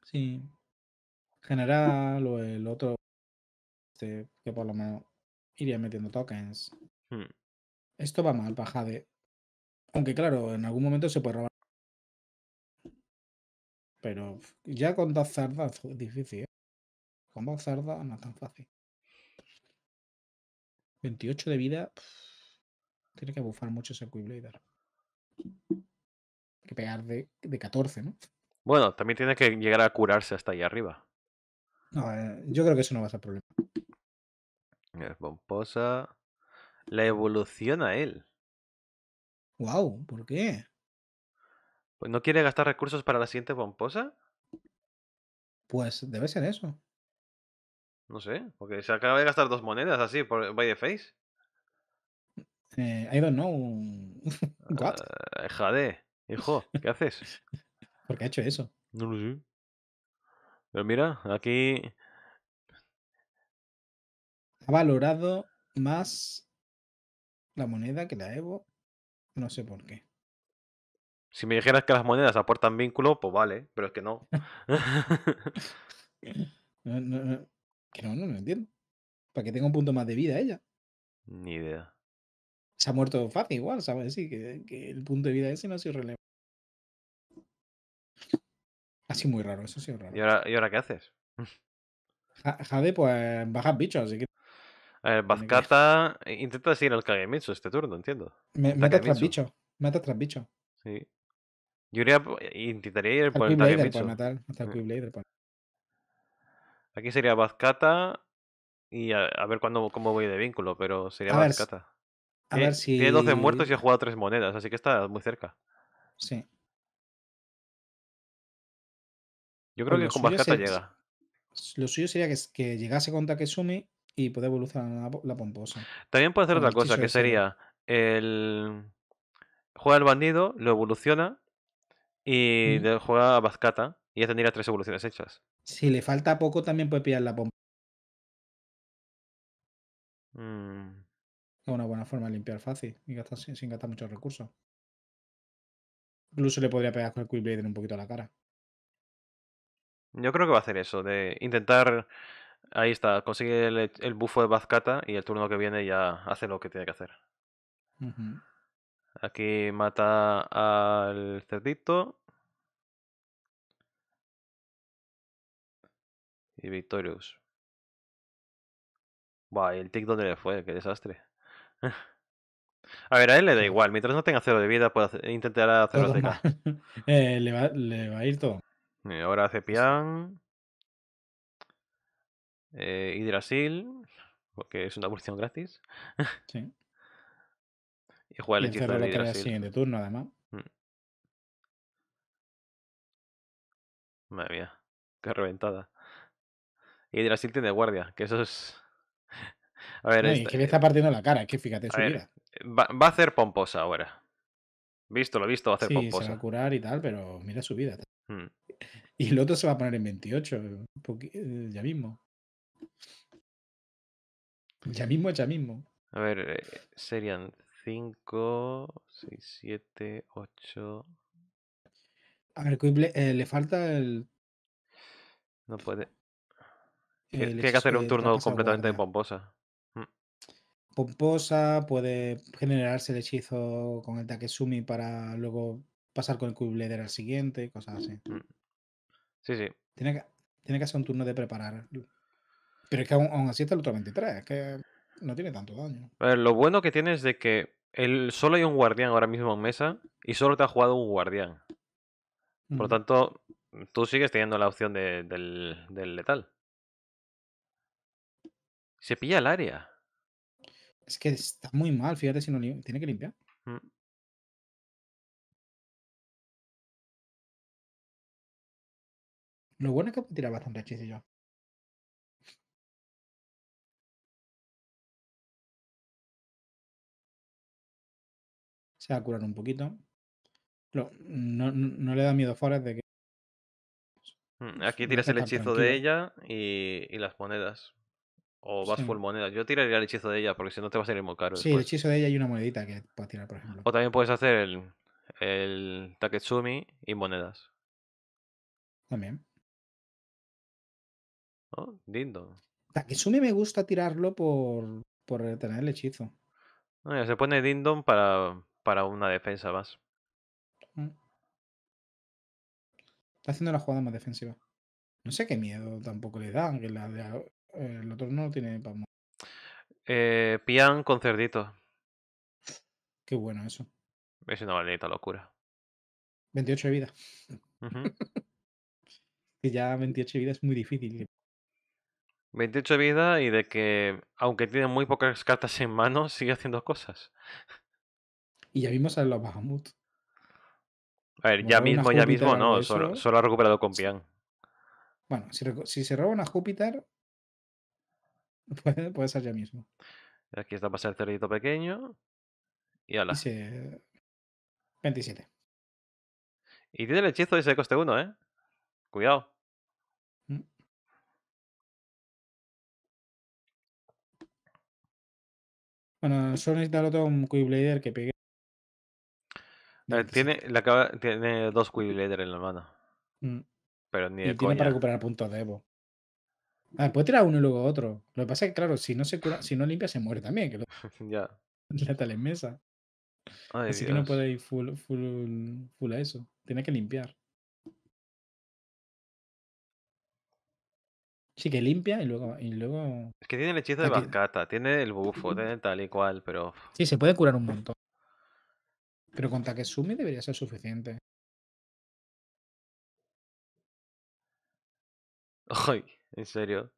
Sí. General o el otro. Este, que por lo menos iría metiendo tokens. Hmm. Esto va mal para Jade. Aunque claro, en algún momento se puede robar pero ya con dos zardas es difícil. ¿eh? Con dos zardas no es tan fácil. 28 de vida. tiene que bufar mucho ese Quiblader. que pegar de, de, 14, ¿no? Bueno, también tiene que llegar a curarse hasta ahí arriba. No, eh, yo creo que eso no va a ser problema. Es pomposa. La evoluciona él. Wow, ¿por qué? Pues, no quiere gastar recursos para la siguiente pomposa. Pues debe ser eso. No sé, porque se acaba de gastar dos monedas así por by the face. Eh, I don't know. (laughs) Eh, jade, hijo, ¿qué haces? (laughs) Porque qué ha hecho eso? No lo sé. Pero mira, aquí. Ha valorado más la moneda que la Evo. No sé por qué. Si me dijeras que las monedas aportan vínculo, pues vale, pero es que no. (laughs) no, no, no. Que no, no, no entiendo. Para que tenga un punto más de vida ella. Ni idea. Se ha muerto fácil igual, ¿sabes? Sí, que, el punto de vida ese no ha sido relevante. Ha sido muy raro, eso sí sido raro. ¿Y ahora, qué haces? Jade, pues bajas bichos, así que. Bazcata eh, intenta seguir al Kagemitsu este turno, entiendo. Mata tras bicho. mata tras bicho. Sí. Yo iría, eh, intentaría ir por el eh. Aquí sería Vazcata y a, ver cuándo, cómo voy de vínculo, pero sería Tiene 12 muertos y ha jugado 3 monedas, así que está muy cerca. Sí. Yo creo pues que con Vazcata llega. Lo suyo sería que, llegase con Takesumi y puede evolucionar la, pomposa. También puede hacer otra cosa, que sería el... Juega el bandido, lo evoluciona y de juega a Bazcata y ya tendría tres evoluciones hechas. Si le falta poco, también puede pillar la bomba. Mm. Es una buena forma de limpiar fácil y gastar, sin, gastar muchos recursos. Incluso le podría pegar con el Quick Blade un poquito a la cara. Yo creo que va a hacer eso, de intentar. Ahí está, consigue el, buffo bufo de Bazcata y el turno que viene ya hace lo que tiene que hacer. Aquí mata al cerdito. Y Victorious. Buah, ¿y el tic dónde le fue? Qué desastre. (laughs) A ver, a él le da (laughs) igual. Mientras no tenga cero de vida, puede hacer, intentar de (laughs) eh, le, va, le va a ir todo. ahora hace Pian. Eh, Hidrasil. Porque es una evolución gratis. sí. Y juega el de turno, además. Mm. Madre mía, qué reventada. Y Hidrasil tiene guardia, que eso es. (laughs) A ver, que le eh, está partiendo la cara, es que fíjate su vida. Va, a hacer pomposa ahora. Visto, lo he visto, va a hacer sí, pomposa. Se va a curar y tal, pero mira su vida. Mm. Y el otro se va a poner en 28, eh, ya mismo. Ya mismo, ya mismo. A ver, eh, serían 5, 6, 7, 8. A ver, eh, le falta el. No puede. Eh, tiene que hacer un eh, turno completamente en pomposa. Mm. Pomposa, puede generarse el hechizo con el Takesumi para luego pasar con el cuible al siguiente, cosas así. Mm. Sí, sí. Tiene que, tiene que hacer un turno de preparar. Pero es que aún, aún así está el otro 23. Es que no tiene tanto daño. lo bueno que tiene es de que el, solo hay un guardián ahora mismo en mesa y solo te ha jugado un guardián. Por lo tanto, tú sigues teniendo la opción del, letal. Se pilla el área. Es que está muy mal, fíjate si no tiene que limpiar. Mm. Lo bueno es que puedo tirar bastante hechizo yo. a curar un poquito. No, no, le da miedo a de que. Mm, pues, aquí tiras el hechizo de ella y, las monedas. O vas full monedas. Yo tiraría el hechizo de ella porque si no te va a salir muy caro. Sí, el hechizo de ella y una monedita que puedes tirar, por ejemplo. O también puedes hacer el, el Taketsumi y monedas. También. Oh, Dindon. Taketsumi me gusta tirarlo por, por tener el hechizo. se pone Dindon para, para una defensa más. Mm. Está haciendo la jugada más defensiva. No sé qué miedo tampoco le da que el otro no tiene para eh, Pian cerdito. Qué bueno eso. Es una maldita locura. 28 de vida. Y (laughs) ya 28 de vida es muy difícil. 28 de vida y de que, aunque tiene muy pocas cartas en mano, sigue haciendo cosas y ya mismo a los Bahamut. A ver, ya mismo, ya mismo no, solo, solo, ha recuperado con Pian. Bueno, si, se roban a Júpiter, (laughs) puede, ser ya mismo. Aquí está para el cerdito pequeño. Y ala. Sí. 27. Y tiene el hechizo y se coste 1, ¿eh? Cuidado. Mm. Bueno, solo necesita otro un Quiblader que pegue tiene, la tiene dos Quill en la mano. Mm. Pero ni de y tiene para recuperar puntos de Evo. Ah, puede tirar uno y luego otro. Lo que pasa es que, claro, si no se si no limpia, se muere también. Que (laughs) ya. (laughs) La tal en mesa. Así que no puede ir full, full, full a eso. Tiene que limpiar. Sí, que limpia y luego, y luego. Es que tiene el hechizo de bancata tiene el bufo, (clears throat) tiene tal y cual, pero. Sí, se puede curar un montón. Pero con sume debería ser suficiente. Ay, en serio.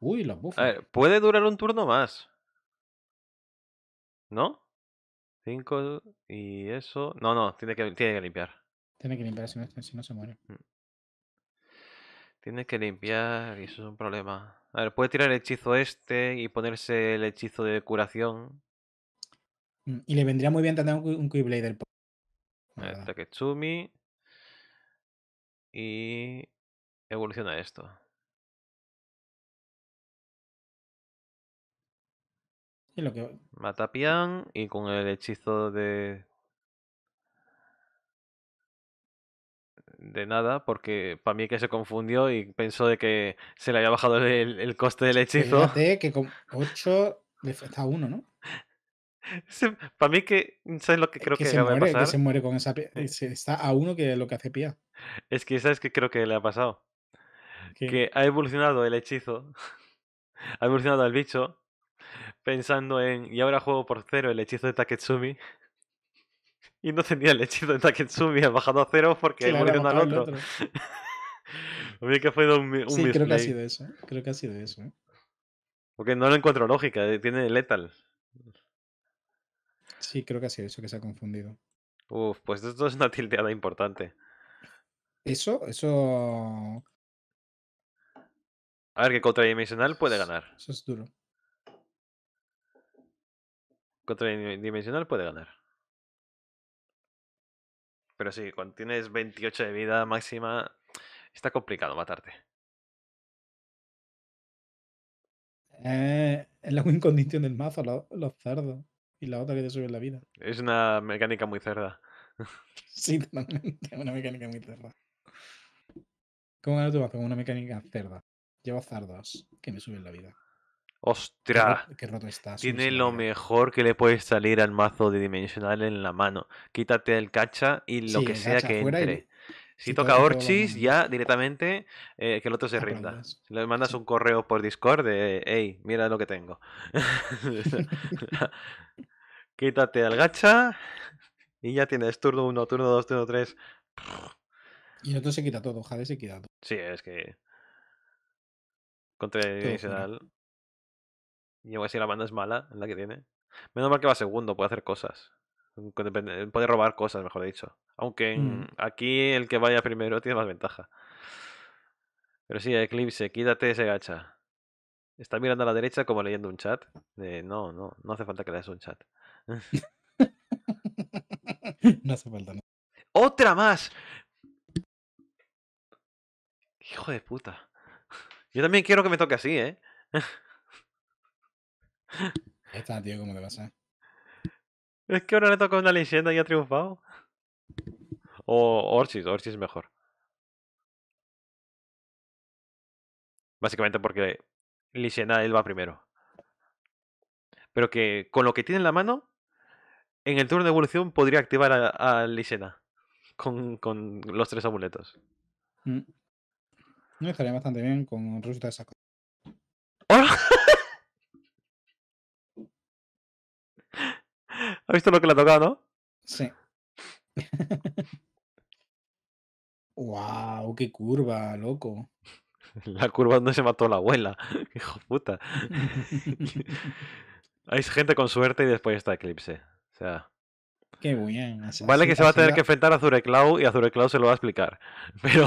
Uy, los A puede durar un turno más. ¿No? Cinco y eso. No, no, tiene que, tiene que limpiar. Tiene que limpiar si no, si no se muere. Mm. Tiene que limpiar y eso es un problema. A ver, puede tirar el hechizo este y ponerse el hechizo de curación. Mm, y le vendría muy bien tener un, un Keyblade del Ketsumi. Y evoluciona esto. Y lo que... Mata y con el hechizo de... De nada, porque para mí que se confundió y pensó de que se le había bajado el, coste del pues hechizo. Fíjate que con 8 (laughs) le falta 1, ¿no? Para mí que mm, ¿sabes lo que creo que, le se, muere, pasar. que se muere con esa está a uno que lo que hace Pia. Es que sabes que creo que le ha pasado. Que ha evolucionado el hechizo. (laughs) ha evolucionado al bicho pensando en y ahora juego por cero el hechizo de Taketsumi. (laughs) Y no tenía el hechizo de Taketsumi, ha bajado a cero porque ha evolucionado al otro. (laughs) que fue un, un sí, creo que ha sido eso. ¿eh? Creo que ha sido eso. ¿eh? Porque no lo encuentro lógica, eh, tiene letal. Sí, creo que ha sido eso que se ha confundido. Uf, pues esto es una (laughs) tildeada importante. Eso, eso. A ver, que contradimensional puede ganar. Eso es duro. Contradimensional puede ganar. Pero sí, cuando tienes 28 de vida máxima, está complicado matarte. Eh, es la win condición del mazo, los cerdos y la otra que te sube la vida. Es una mecánica muy cerda. (laughs) sí, totalmente, una mecánica muy cerda. ¿Cómo ganas tu vas con una mecánica cerda? Llevo zardas que me suben la vida. ¡Ostras! Tiene lo mejor que le puede salir al mazo de Dimensional en la mano. Quítate el cacha y lo que sea que entre. Si, toca Orchis, ya directamente eh, que el otro se rinda. le mandas un correo por Discord de, hey, mira lo que tengo. (laughs) Quítate al gacha y ya tienes turno 1, turno 2, turno 3. Y el otro se quita todo, Jade se quita todo. Sí, es que. Contra dimensional. Y igual así la banda es mala, en la que tiene. Menos mal que va segundo, puede hacer cosas. Eh, puede robar cosas, mejor dicho. Aunque mm. aquí el que vaya primero tiene más ventaja. Pero sí, Eclipse, quítate ese gacha. Está mirando a la derecha como leyendo un chat. de no, no, no hace falta que leas un chat. (laughs) no hace falta, nada. ¡Otra más! Hijo de puta. Yo también quiero que me toque así, ¿eh? está, tío, ¿cómo te pasa? Es que ahora le toca una leyenda y ha triunfado. O Orsis, Orsis es mejor. Básicamente porque Lisena él va primero. Pero que con lo que tiene en la mano, en el turno de evolución podría activar a, a con, los tres amuletos. Mm. No estaría bastante bien con rusita de saco. (laughs) ¡Ah! ¿Has visto lo que le ha tocado, no? Sí. wow, qué curva, loco. (laughs) La curva donde se mató la abuela. (laughs) Hijo puta. (laughs) Hay gente con suerte y después está Eclipse. O sea. Qué bien. vale que se va a tener que enfrentar a Zureclau y a Zureclau se lo va a explicar. Pero.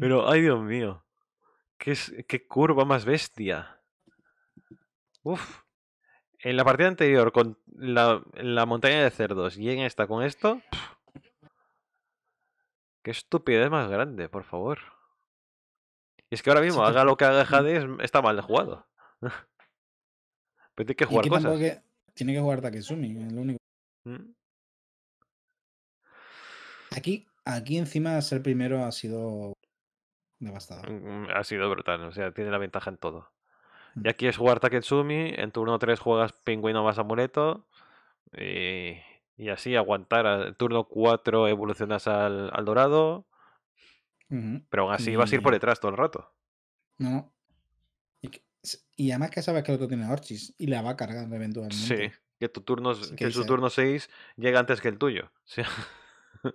Pero, ay Dios mío. ¿Qué, ¿Qué curva más bestia. Uf en la partida anterior con la, montaña de cerdos y en esta con esto. Qué estupidez más grande, por favor. Y es que ahora mismo, haga lo que haga Jade mm, está mal jugado. (laughs) Pero tiene que jugar cosas. Que, tiene que jugar Takesumi, es lo único. Mm. Aquí, aquí encima ser primero ha sido devastador. Mm, ha sido brutal, o sea, tiene la ventaja en todo. Y aquí es jugar Taketsumi, en turno 3 juegas Pingüino más Amuleto y, así aguantar. En turno 4 evolucionas al, Dorado, pero aún así vas a ir por detrás todo el rato. No. Y, además que sabes que el otro tiene Orchis y la va cargando eventualmente. Sí, que, tu turno, su turno 6 llega antes que el tuyo. (laughs)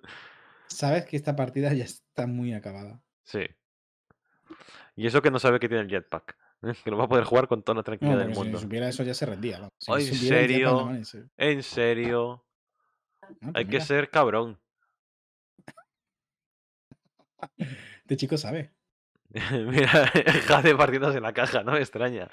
sabes que esta partida ya está muy acabada. Sí. Y eso que no sabe que tiene el jetpack. (laughs) que lo va a poder jugar con tono la tranquilidad del mundo. Si supiera eso ya se rendía. ¿En serio? ¿En serio? Pues Hay que ser cabrón. (laughs) ¿De chico sabe. (laughs) mira, Jade partiéndose la caja, no extraña.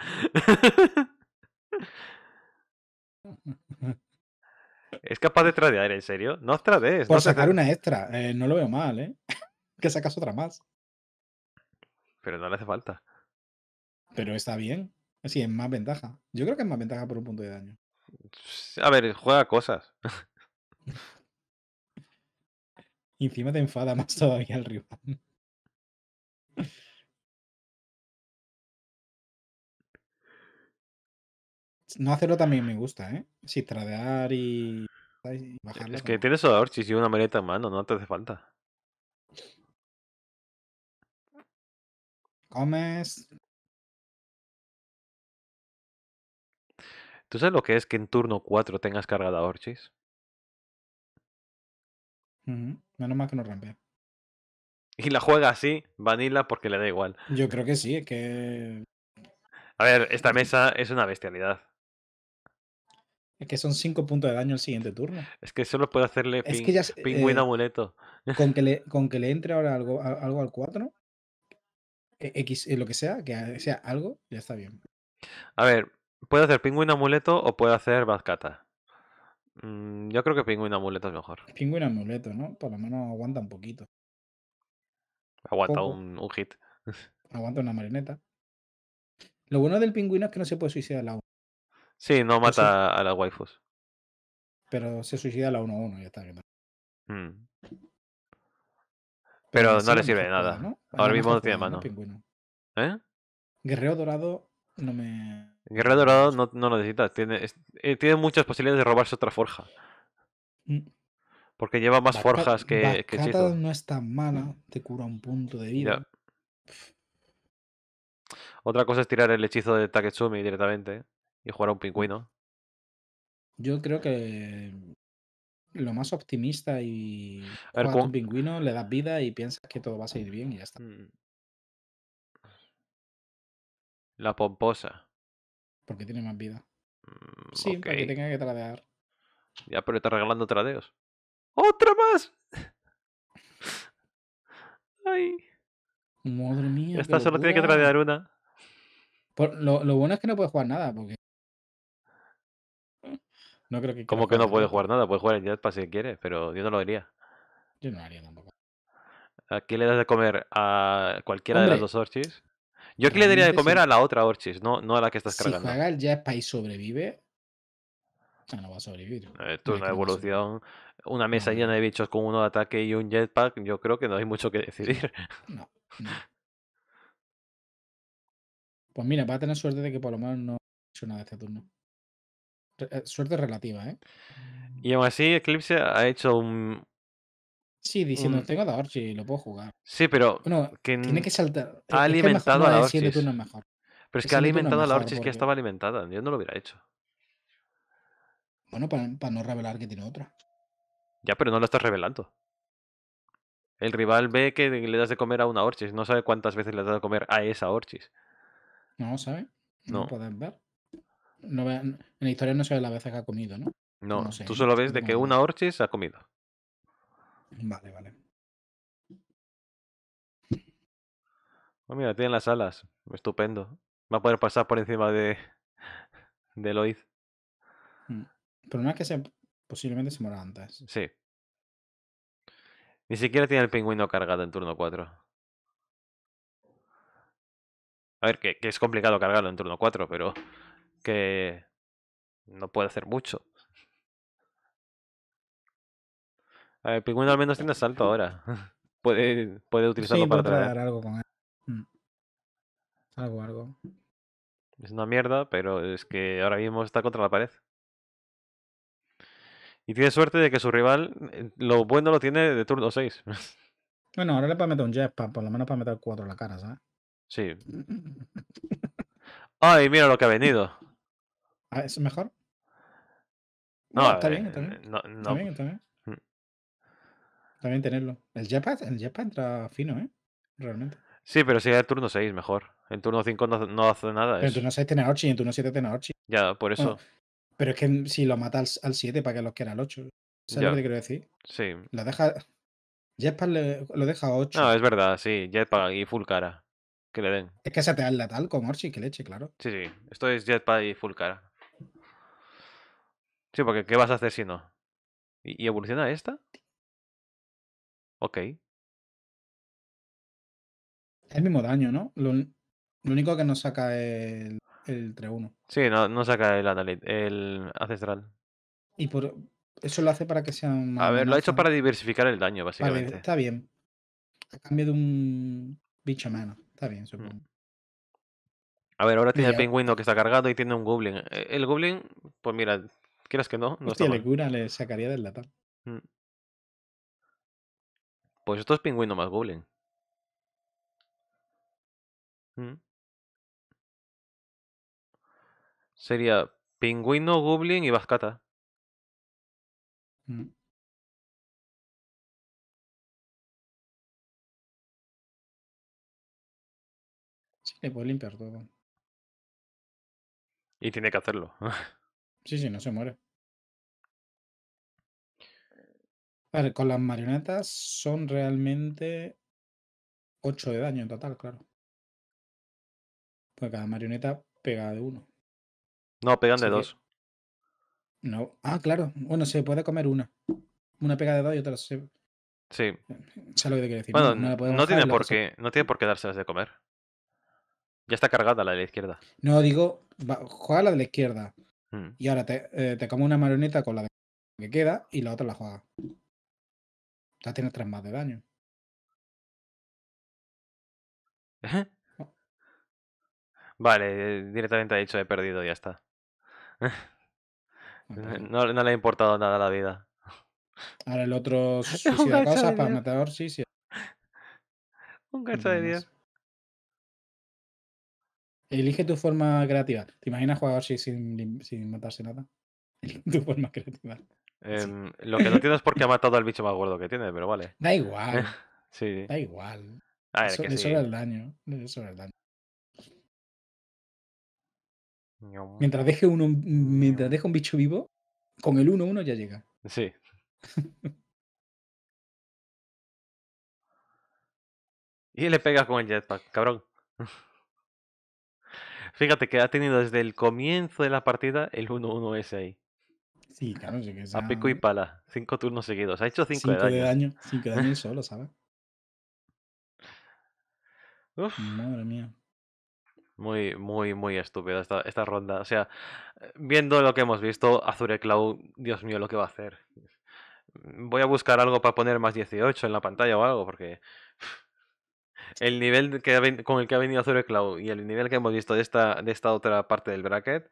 ¿Es capaz de tradear, en serio? No tradees. Por sacar una extra. Eh, no lo veo mal, ¿eh? que sacas otra más. Pero no le hace falta. Pero está bien. Así es más ventaja. Yo creo que es más ventaja por un punto de daño. A ver, juega cosas. (laughs) y encima te enfada más (laughs) todavía el rival. No hacerlo también me gusta, ¿eh? Si tradear y, e, Es que tienes a Orchis y una maleta en mano, no te hace falta. Comes, ¿Tú sabes lo que es que en turno 4 tengas cargada a Orchis? Menos mal que no rampea. Y la juega así, Vanilla, porque le da igual. Yo creo que sí, es que. A ver, esta mesa es una bestialidad. Es que son 5 puntos de daño el siguiente turno. Es que solo puede hacerle es pingüino eh, amuleto. Con que, le, (laughs) con que le entre ahora algo, algo al 4, X, e, eh, lo que sea, que sea algo, ya está bien. A ver, Puede hacer pingüino amuleto o puede hacer bazcata. Mm, yo creo que pingüino amuleto es mejor. Pingüino amuleto, ¿no? Por lo menos aguanta un poquito. Aguanta un, hit. (laughs) Aguanta una marioneta. Lo bueno del pingüino es que no se puede suicidar la 1. Sí, no mata a las waifus. Pero se suicida a la 1-1, ya está. Mm. Pero, no le sirve de nada. Ahora mismo no tiene mano. ¿Eh? Guerrero dorado no me. Guerrero Dorado no, no lo necesitas. Tiene, eh, tiene muchas posibilidades de robarse otra forja. Mm. Porque lleva más forjas que, que hechizos. no es tan mala, mm. te cura un punto de vida. Otra cosa es tirar el hechizo de Taketsumi directamente y jugar a un pingüino. Yo creo que lo más optimista y a ver, un pingüino, le das vida y piensas que todo va a seguir bien y ya está. Mm. La pomposa. Porque tiene más vida. Mm, sí, okay. tiene que tenga que tradear. Ya, pero está regalando tradeos. ¡Otra más! (laughs) ¡Ay! Madre mía. Esta solo tiene que tradear una. lo, lo, bueno es que no puede jugar nada, porque. (laughs) No creo que. ¿Cómo que no puede jugar nada? Puede jugar el para si quiere, pero yo no lo haría. Yo no lo haría tampoco. ¿A qué le das de comer? ¿A cualquiera de las dos orchis? Yo aquí le daría de comer a la otra Orchis, no, no a la que estás cargando. Si juega ya Jetpack país sobrevive, no, va a sobrevivir. Eh, esto es una evolución. Una mesa llena de bichos con uno de ataque y un jetpack, yo creo que no hay mucho que decidir. No, Pues mira, va a tener suerte de que por lo menos no hecho nada este turno. Eh, suerte relativa, ¿eh? Y aún así, Eclipse ha hecho un, Sí, diciendo, mm. tengo tengo a y lo puedo jugar. Sí, pero tiene que saltar. E-, ha alimentado a la Mejor. Pero es que ha alimentado a la Orchis que que estaba alimentada. Yo no lo hubiera hecho. Bueno, para, no revelar que tiene otra. Ya, pero no lo estás revelando. El rival ve que le das de comer a una Orchis. No sabe cuántas veces le has dado de comer a esa Orchis. No, ¿sabe? No, no. pueden ver. No ve... En la historia no se ve las veces que ha comido, ¿no? No, no sé. tú solo ves de que una Orchis ha comido. Vale, vale. Oh, mira, tiene las alas. Estupendo. Va a poder pasar por encima de, de Lloyd mm. Pero no es que sea posiblemente se muera antes. Sí. Ni siquiera tiene el pingüino cargado en turno 4. A ver, que, que es complicado cargarlo en turno 4, pero que no puede hacer mucho. El Pingüino pues, al menos tiene salto ahora. (laughs) puede, puede utilizarlo para traer. algo con él. Mm. Algo, algo. Es una mierda, pero es que ahora mismo está contra la pared. Y tiene suerte de que su rival eh, lo bueno lo tiene de turno 6. (laughs) Bueno, ahora le puede meter un jetpack, por lo menos para meter 4 en la cara, ¿sabes? Sí. (laughs) Ay, mira lo que ha venido. Ah, ¿Es mejor? No, está, bien, está eh, bien, no. Está bien, está bien. También tenerlo. El Jetpack el entra fino, ¿eh? Realmente. Sí, pero si el turno 6 mejor. En turno 5 no, no hace nada. Pero en turno 6 tiene a Orchi y en turno 7 tiene a Orchi. Ya, por eso. pero es que si lo mata al, 7, ¿para que los quiera al 8? ¿Sabes lo que quiero decir? Sí. Lo deja. Jetpack lo deja a 8. No, es verdad, sí. Jetpack y full cara. Que le den. Es que se te da el letal con Orchi, que le eche, claro. Sí, sí. Esto es Jetpack y full cara. Sí, porque ¿qué vas a hacer si no? ¿Y, y evoluciona esta? Ok. el mismo daño, ¿no? Lo, único que no saca el, el 3-1. Sí, no, saca el Adalite, el Ancestral. Y por eso lo hace para que sea... A ver, lo ha hecho para diversificar el daño, básicamente. está bien. A cambio de un bicho menos. Está bien, mm. supongo. A ver, ahora tiene el pingüino que está cargado y tiene un goblin. Eh, el goblin, pues mira, quieras que no, no tiene le cura, sacaría del data. Mm. Pues esto es pingüino más goblin. Mm. Sería pingüino, goblin y vascata. Mm. Sí, le puedo limpiar todo. Y tiene que hacerlo. (laughs) sí, sí, no se muere. con las marionetas son realmente 8 de daño en total, claro. Porque cada marioneta pega de uno. No, pegan de dos. No. Ah, claro. Bueno, se puede comer una. Una pega de dos y otra se. Sí. (laughs) lo que no, tiene por qué, no tiene por dárselas de comer. Ya está cargada la de la izquierda. No, digo, juega la de la izquierda. Mm. Y ahora te, eh, te come una marioneta con la que queda y la otra la juega. Ya tiene tres más de daño. Oh. Vale, directamente ha dicho he perdido y ya está. (laughs) Eh. No, le ha importado nada la vida. Ahora el otro (laughs) suicida cosas para matador, sí, sí. (laughs) Un cacho de Dios. Elige tu forma creativa. ¿Te imaginas jugar así sin, sin matarse nada? tu forma creativa. Em, lo que no tiene es porque ha matado al bicho más gordo que tiene, pero vale. Da igual. (laughs) sí. Da igual. el daño. Mientras deje, uno, mientras deje un bicho vivo, con el 1-1 ya llega. Sí. (laughs) y le pega con el jetpack, cabrón. (laughs) Fíjate que ha tenido desde el comienzo de la partida el 1-1 ese ahí. A pico y pala, cinco turnos seguidos. Ha hecho cinco, de, daño. de daño. Cinco solo, ¿sabes? Madre mía. Muy, muy, muy estúpida esta, esta, ronda. O sea, viendo lo que hemos visto, Azure Cloud, Dios mío, lo que va a hacer. Voy a buscar algo para poner más 18 en la pantalla o algo, porque (laughs) el nivel que, con el que ha venido Azure Cloud y el nivel que hemos visto de esta, de esta otra parte del bracket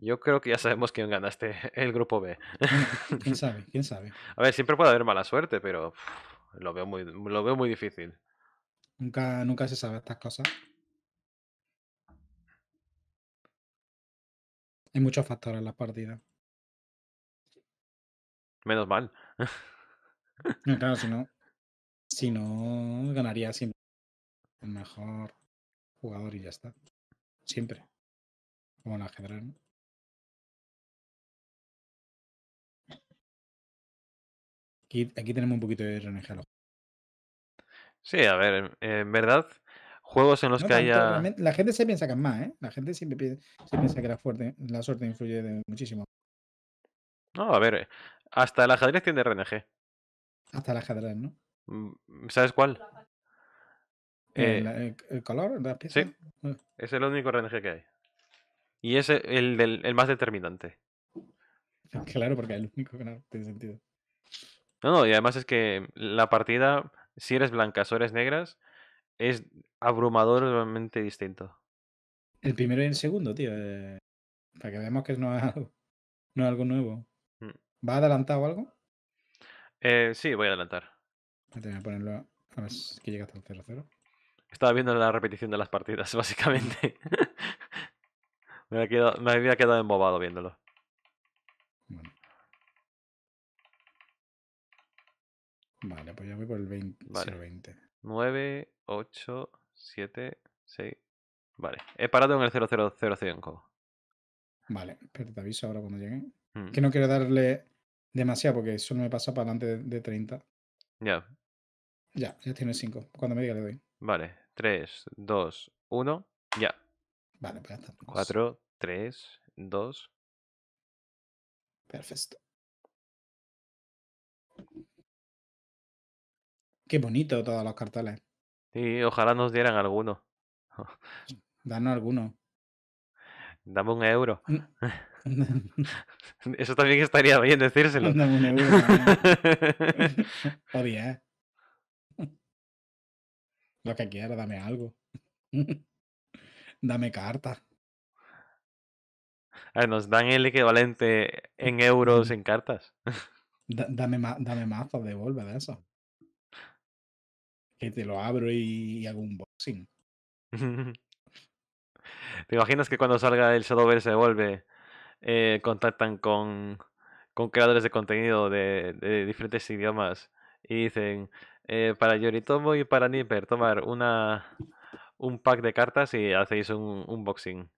yo creo que ya sabemos quién ganaste (laughs) el grupo B. (laughs) ¿Quién sabe? ¿Quién sabe? (laughs) A ver, siempre puede haber mala suerte, pero lo, veo muy, lo veo muy difícil. Nunca, nunca se sabe estas cosas. Hay muchos factores en las partidas. Menos mal. No, claro, si no, si no, ganaría siempre el mejor jugador y ya está. Siempre. Como en ajedrez. ¿no? Aquí, tenemos un poquito de RNG Sí, a ver, eh, en verdad, juegos en los que haya. la gente se piensa que es más, ¿eh? La gente siempre piensa, que la, fuerte, la suerte influye muchísimo. No, a ver, hasta el ajedrez tiene RNG. Hasta el ajedrez, ¿no? Mm, mm, ¿Sabes cuál? ¿El, eh, color? Sí. Eh. Es el único RNG que hay. Y es el, el más determinante. (laughs) Claro, porque es el único que no tiene sentido. No, no, y además es que la partida, si eres blancas o eres negras, es abrumadoramente distinto. El primero y el segundo, tío. Eh, para que veamos que no es algo, no es algo nuevo. Mm. ¿Va adelantado algo? Eh, sí, voy a adelantar. Voy a ponerlo a ver que llega hasta el 0-0. Estaba viendo la repetición de las partidas, (laughs) básicamente. me, me había quedado embobado viéndolo. Vale, pues ya voy por el 20. 9, 8, 7, 6. Vale, he parado en el 0005. Vale, pero te aviso ahora cuando lleguen. Mm. Que no quiero darle demasiado porque solo me pasa para adelante de, de 30. Ya. Ya, ya tiene 5. Cuando me diga le doy. Vale, 3, 2, 1, ya. Vale, pues ya está. 4, 3, 2. Perfecto. Qué bonito todos los carteles. Sí, ojalá nos dieran alguno. (laughs) Danos alguno. Dame un euro. (laughs) Eso (laughs) también estaría bien decírselo. Dame un euro. ¿no? bien. Lo que quieras, dame algo. dame cartas. A ah, ver, nos dan el equivalente en euros en cartas. dame, dame mazos de devuelve de eso que te lo abro y, hago un boxing. (laughs) ¿Te imaginas que cuando salga el Shadowverse se vuelve, eh, contactan con, con creadores de contenido de, diferentes idiomas y dicen, eh, para Yoritomo y para Nipper, tomar una, un pack de cartas y hacéis un, un boxing?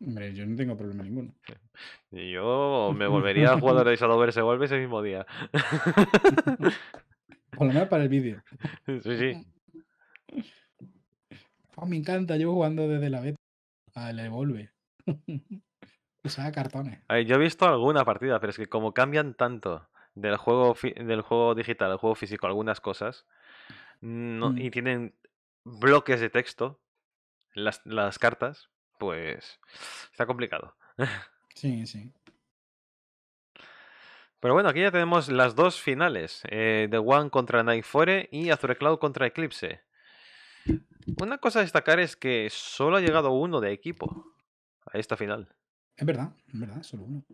Hombre, yo no tengo problema ninguno. (laughs) Yo me volvería a jugador de (laughs) Shadowverse vuelve ese mismo día. Por lo menos para el vídeo. Sí, sí. (laughs) Oh, me encanta, yo jugando desde la beta al ah, Evolve. (laughs) Usaba cartones. yo he visto alguna partida, pero es que como cambian tanto del juego, del juego digital al juego físico algunas cosas, mm. y tienen bloques de texto, las, las cartas, pues está complicado. (laughs) Sí, sí. Pero bueno, aquí ya tenemos las dos finales. Eh, The One contra Nightfore y Azure Cloud contra Eclipse. Una cosa a destacar es que solo ha llegado uno de equipo a esta final. Es verdad, es verdad, solo uno.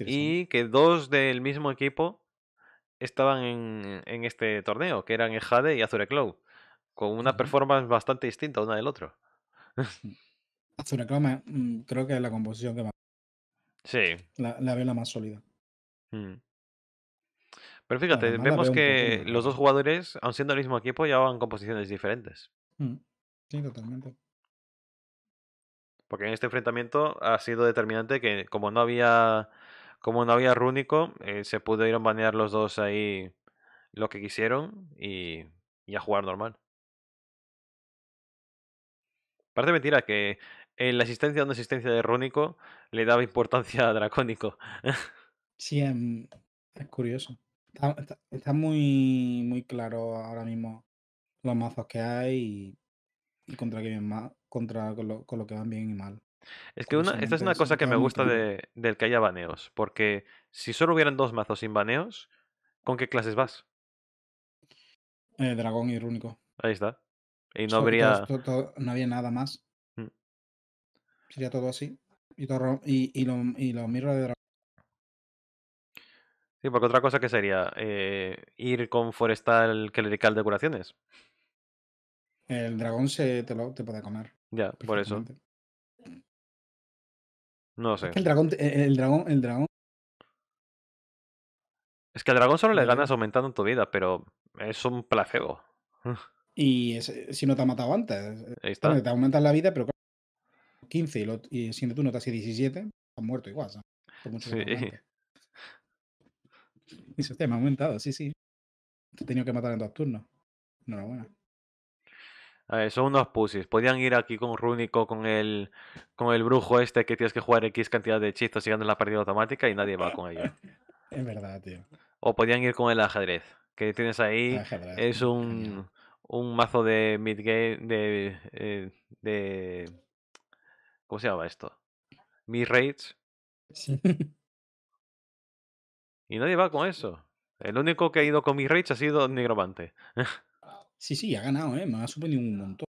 Y que dos del mismo equipo estaban en, este torneo, que eran Ejade y Azure Cloud, con una performance bastante distinta una del otro. Azure Cloud mm, creo que es la composición que más... Sí. La, la veo la más sólida. Mm. Pero fíjate, vemos que los dos jugadores, aun siendo el mismo equipo, llevaban composiciones diferentes. Mm. Sí, totalmente. Porque en este enfrentamiento ha sido determinante que como no había como no había Rúnico, eh, se pudieron banear los dos ahí lo que quisieron y, y a jugar normal. Parece mentira que en eh, la asistencia o no asistencia de Rúnico le daba importancia a Dracónico. (laughs) Sí, em, es, curioso. Está, muy, muy claro ahora mismo los mazos que hay y, contra qué bien contra con lo, que van bien y mal. Es que una, esta es una cosa que me gusta del que haya baneos, porque si solo hubieran dos mazos sin baneos, ¿con qué clases vas? Eh, dragón y rúnico. Ahí está. Y no habría... no había nada más. Mm. Sería todo así. Y, y, y, lo, y los Miro de dragón. Sí, porque otra cosa que sería eh, ir con forestal clerical de curaciones. El dragón se te, lo, te puede comer. Ya, por eso. No sé. E, el dragón, el dragón, Es que al dragón solo le ganas aumentando tu vida, pero es un placebo. (laughs) Y si no te ha matado antes. Eh, Ahí está. te aumentas la vida, pero 15 y, si y siendo tú notas 17, has muerto igual. sí. Dice, (laughs) sistema ha aumentado, sí, sí. Te he tenido que matar en dos turnos. Enhorabuena. A ver, son unos pusis Podían ir aquí con Runico con el, con el brujo este que tienes que jugar X cantidad de hechizos siguiendo la partida automática y nadie va con ello. (laughs) es verdad, tío. O podían ir con el ajedrez, que tienes ahí. es un, un, mazo de mid de, eh, de... ¿Cómo se llama esto? mid rage Sí. (laughs) Y nadie va con eso. El único que ha ido con mi Rage ha sido Nigromante. sí, sí, ha ganado, ¿eh? Me ha sorprendido un montón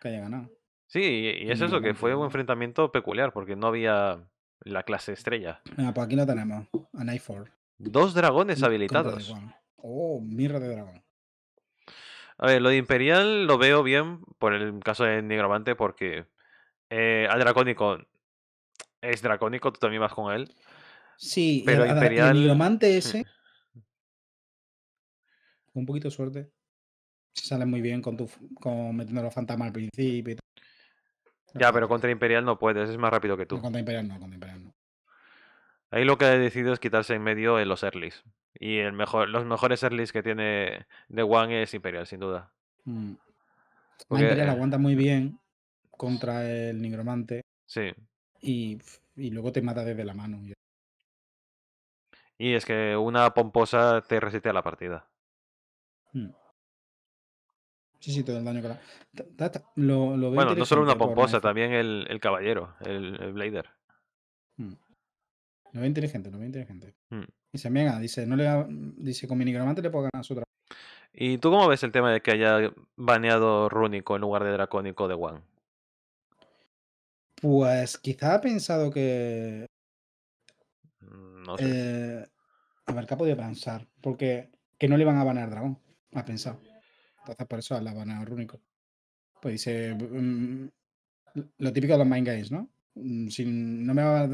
que haya ganado. Sí, y, es eso, que fue un enfrentamiento peculiar, porque no había la clase estrella. Venga, ah, pues aquí lo tenemos, a Nightfall. Dos dragones habilitados. Oh, mirra de dragón. A ver, lo de Imperial lo veo bien por el caso de Nigromante, porque eh, al Dracónico es Dracónico, tú también vas con él. Sí, el, Nigromante hmm. ese. un poquito de suerte. sale muy bien con, tu, con metiendo los fantasmas al principio. Y Ya, pero contra Imperial no puedes, es más rápido que tú. contra Imperial no, contra Imperial no. Ahí lo que he decidido es quitarse en medio en los earlies. Y el mejor, los mejores earlies que tiene de One es Imperial, sin duda. Mm. Imperial eh aguanta muy bien contra el nigromante. Sí. Y, y, luego te mata desde la mano. Y es que una pomposa te a la partida. Hmm. Sí, sí, todo el daño que la... bueno, no solo una pomposa, también el, el caballero, el, el blader. no hmm. Lo veo inteligente, no veo inteligente. Hmm. Y dice, no le dice, con minigramante le puedo ganar su trabajo. ¿Y tú cómo ves el tema de que haya baneado rúnico en lugar de dracónico de One? Pues quizá ha pensado que eh, a ver, ¿qué ha podido pensar? Porque que no le van a banar dragón, ha pensado. Entonces, por eso la banado único. Pues dice. Mm, lo típico de los mind games, ¿no? Mm, si no me va a.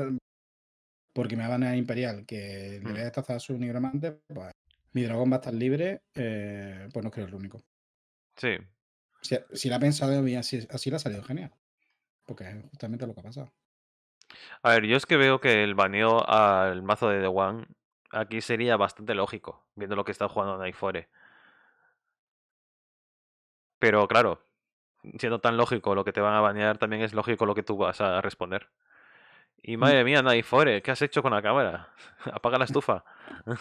Porque me va a Imperial, que le voy a hmm. a su nigromante, pues mi dragón va a estar libre, eh, pues no creo el único. Sí. Si, la ha pensado, así, así la ha salido genial. Porque es justamente lo que ha pasado. A ver, yo es que veo que el baneo al mazo de The One aquí sería bastante lógico, viendo lo que está jugando Naifore. Pero claro, siendo tan lógico lo que te van a banear, también es lógico lo que tú vas a responder. Y mm. madre mía, Naifore, ¿qué has hecho con la cámara? (laughs) Apaga la estufa. (laughs)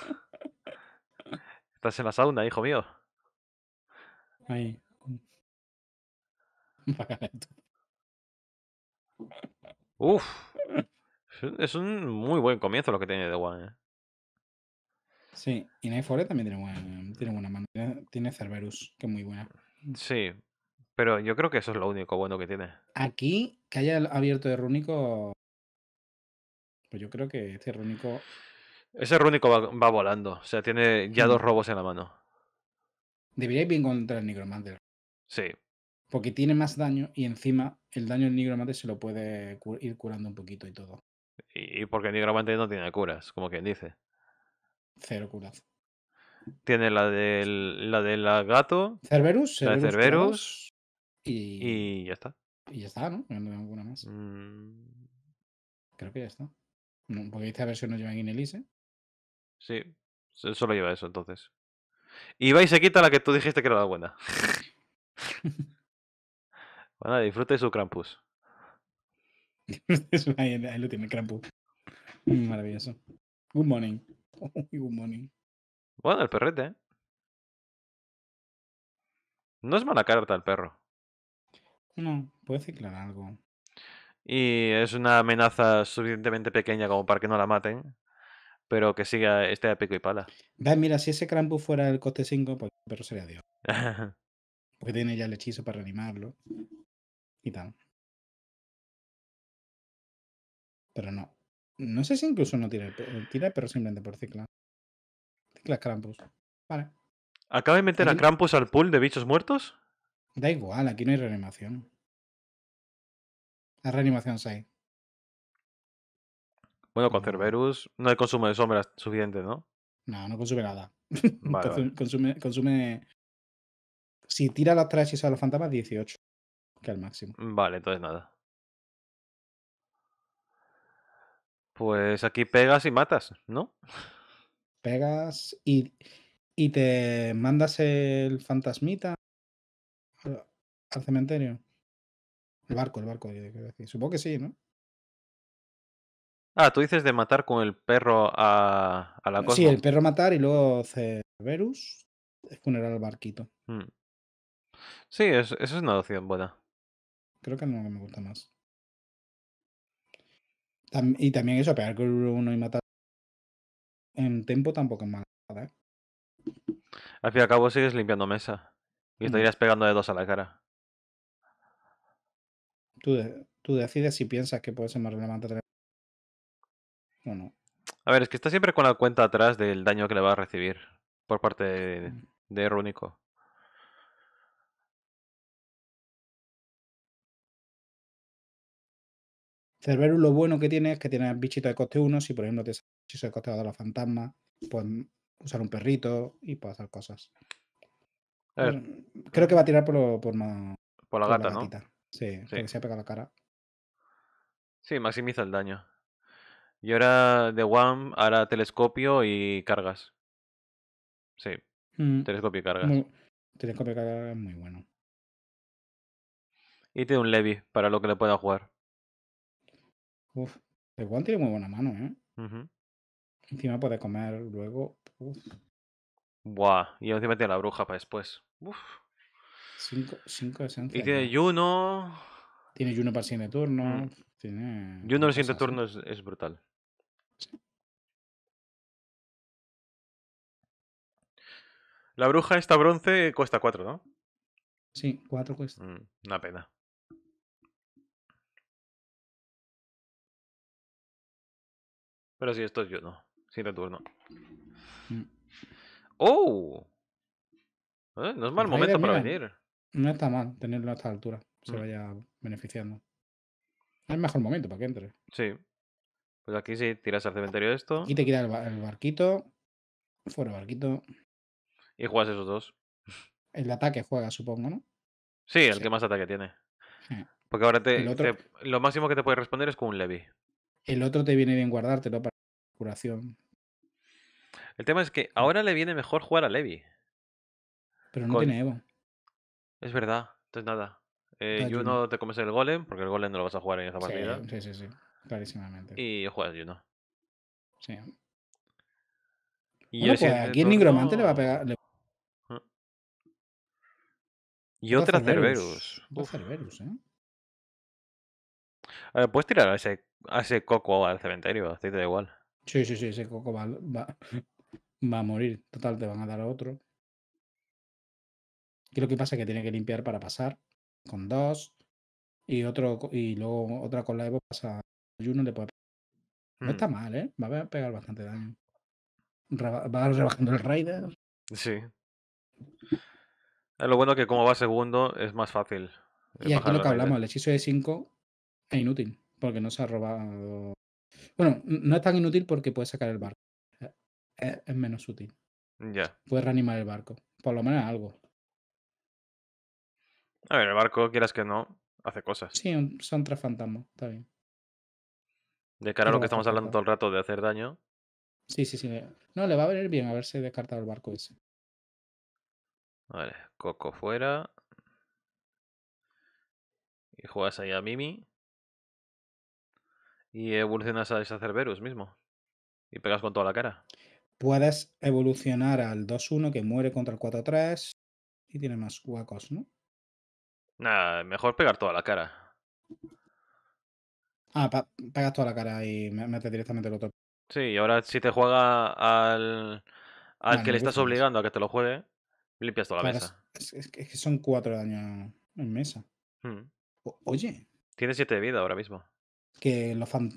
Estás en la sauna, hijo mío. Ahí. (laughs) Uf, es un muy buen comienzo lo que tiene The One. ¿eh? Sí, y Nightfall también tiene buena, tiene buena mano. Tiene Cerberus, que es muy buena. Sí, pero yo creo que eso es lo único bueno que tiene. Aquí, que haya abierto de Rúnico. Pues yo creo que este Rúnico. Ese Rúnico va, volando. O sea, tiene ya dos mm. robos en la mano. Debería ir bien contra el Nigromante. Sí. Porque tiene más daño y encima el daño del Nigromante se lo puede ir curando un poquito y todo. Y, porque porque Nigromante no tiene curas, como quien dice. Cero curas. Tiene la del, la del gato. Cerberus. La de Cerberus. y... ya está. Y ya está, ¿no? No tengo ninguna más. Mm. Creo que ya está. dice a ver si no lleva Inelise. Sí, solo lleva eso entonces. Y vais se quita la que tú dijiste que era la buena. (laughs) bueno, disfrute su Krampus. (laughs) ahí, lo tiene, Crampu. Maravilloso. Good morning. (laughs) Good morning. Bueno, el perrete, ¿eh? No es mala carta el perro. No, puede ciclar algo. Y es una amenaza suficientemente pequeña como para que no la maten, pero que siga este pico y pala. mira, si ese Krampus fuera el coste 5, pues el perro sería Dios. (laughs) Porque tiene ya el hechizo para reanimarlo y tal. Pero no. No sé si incluso no tira, eh, tira pero simplemente por cicla. Cicla Krampus. Vale. ¿Acaba de meter a Krampus al pool de bichos muertos? Da igual, aquí no hay reanimación. La reanimación 6. Bueno, con Cerberus no hay consumo de sombras suficiente, ¿no? No, no consume nada. (laughs) Consume, consume. Si tira las tres y sale los fantasmas, 18. Que es el máximo. Vale, entonces nada. Pues aquí pegas y matas, ¿no? Pegas y, y te mandas el fantasmita al cementerio. El barco, el barco, decir. Supongo que sí, ¿no? Ah, tú dices de matar con el perro a, a la cosa. Sí, el perro matar y luego Cerberus, funeral al barquito. Hmm. Sí, es, eso es una opción buena. Creo que no me gusta más y también eso, pegar con uno y matar en tiempo tampoco es mala. ¿eh? Al fin y al cabo sigues limpiando mesa. Y mm. estarías irás pegando de dos a la cara. Tú, decides si piensas que puede ser más relevante o A ver, es que está siempre con la cuenta atrás del daño que le va a recibir por parte de, mm. de Rúnico. Cerberus lo bueno que tiene es que tiene bichitos de coste 1. Si por ejemplo te sale hechizo de coste 2 de los fantasmas, puedes mm, usar un perrito y puedes hacer cosas. ver. Mm, creo que va a tirar por, la, gata, ¿no? Sí, se ha pegado la cara. Sí, maximiza el daño. Y ahora de One hará telescopio y cargas. Sí. Mm. Telescopio y cargas. Telescopio y cargas es muy bueno. Y tiene un Levi para lo que le pueda jugar. Uf, el Juan tiene muy buena mano, ¿eh? Encima puede comer luego. Buah, y encima tiene la bruja para después. Uf. Cinco, cinco Y tiene Juno. Tiene Juno para el siguiente turno. Mm. Tiene... Juno el siguiente turno es, brutal. La bruja esta bronce cuesta 4, ¿no? Sí, 4 cuesta. Mm, una pena. Pero si esto es yo no. Sin retorno. Mm. ¡Oh! Eh, no es pues mal momento para venir. No está mal tenerlo a esta altura. Se mm. vaya beneficiando. Es mejor momento para que entre. Sí. Pues aquí sí, tiras al cementerio esto. Y te quita el, barquito. Fuera barquito. Y juegas esos dos. El ataque juega, supongo, ¿no? Sí, el que más ataque tiene. Porque ahora te, lo máximo que te puede responder es con un Levi el otro te viene bien guardártelo para curación. El tema es que mm. ahora le viene mejor jugar a Levi. Pero no tiene Evo. Es verdad, entonces nada. Eh, Juno te comes el golem, porque el golem no lo vas a jugar en esa partida. Sí, sí, sí, clarísimamente. Y juegas Juno. Sí. Y bueno, aquí el pues, nigromante le va a pegar. Y otra Cerberus. Cerberus, Cerberus ¿eh? A puedes tirar a ese Ah, ese Coco va al cementerio, a te da igual. Sí, sí, sí, ese Coco va, va, a morir. Total, te van a dar otro. Y lo que pasa es que tiene que limpiar para pasar con dos. Y otro y luego otra con la Evo pasa y uno le puede No hmm. está mal, ¿eh? Va a pegar bastante daño. va rebajando el Raider. Sí. Lo bueno es que como va segundo es más fácil. Eh, y aquí lo que hablamos, el hechizo de 5 es inútil porque no se ha robado. Bueno, no es tan inútil porque puede sacar el barco. Eh, eh, es, menos útil. Ya. Puede reanimar el barco. Por lo menos algo. A ver, el barco, quieras que no, hace cosas. Sí, son tres fantasmas, está bien. De cara a lo que estamos hablando todo el rato de hacer daño. Sí, sí, sí. Eh, no, le va a venir bien a ver haberse descartado el barco ese. Vale, Coco fuera. Y juegas ahí a Mimi y evolucionas a Cerberus mismo. Y pegas con toda la cara. Puedes evolucionar al 2-1 que muere contra el 4-3 y tiene más huecos, ¿no? Nada, mejor pegar toda la cara. Ah, pegas toda la cara y metes directamente el otro. Sí, y ahora si te juega al, al que le estás obligando a que te lo juegue, limpias toda la mesa. Es, que son 4 daños en mesa. Hmm. oye. Tiene 7 de vida ahora mismo. Que los, fan...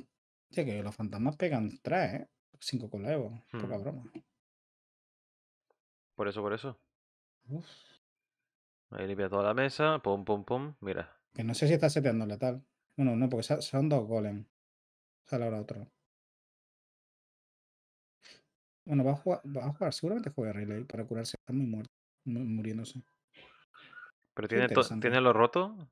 que los fantasmas pegan tres, ¿eh? Cinco con la Evo, poca hmm. broma. Por eso, por eso. Ahí limpia toda la mesa, pum, pum, pum, mira. Que no sé si está seteando tal Bueno, no, porque son dos golem Sale ahora otro. Bueno, va a jugar, va a jugar. seguramente juega Relay para curarse. Está muy muerto, muriéndose. ¿Pero tiene, tiene ¿eh? lo roto?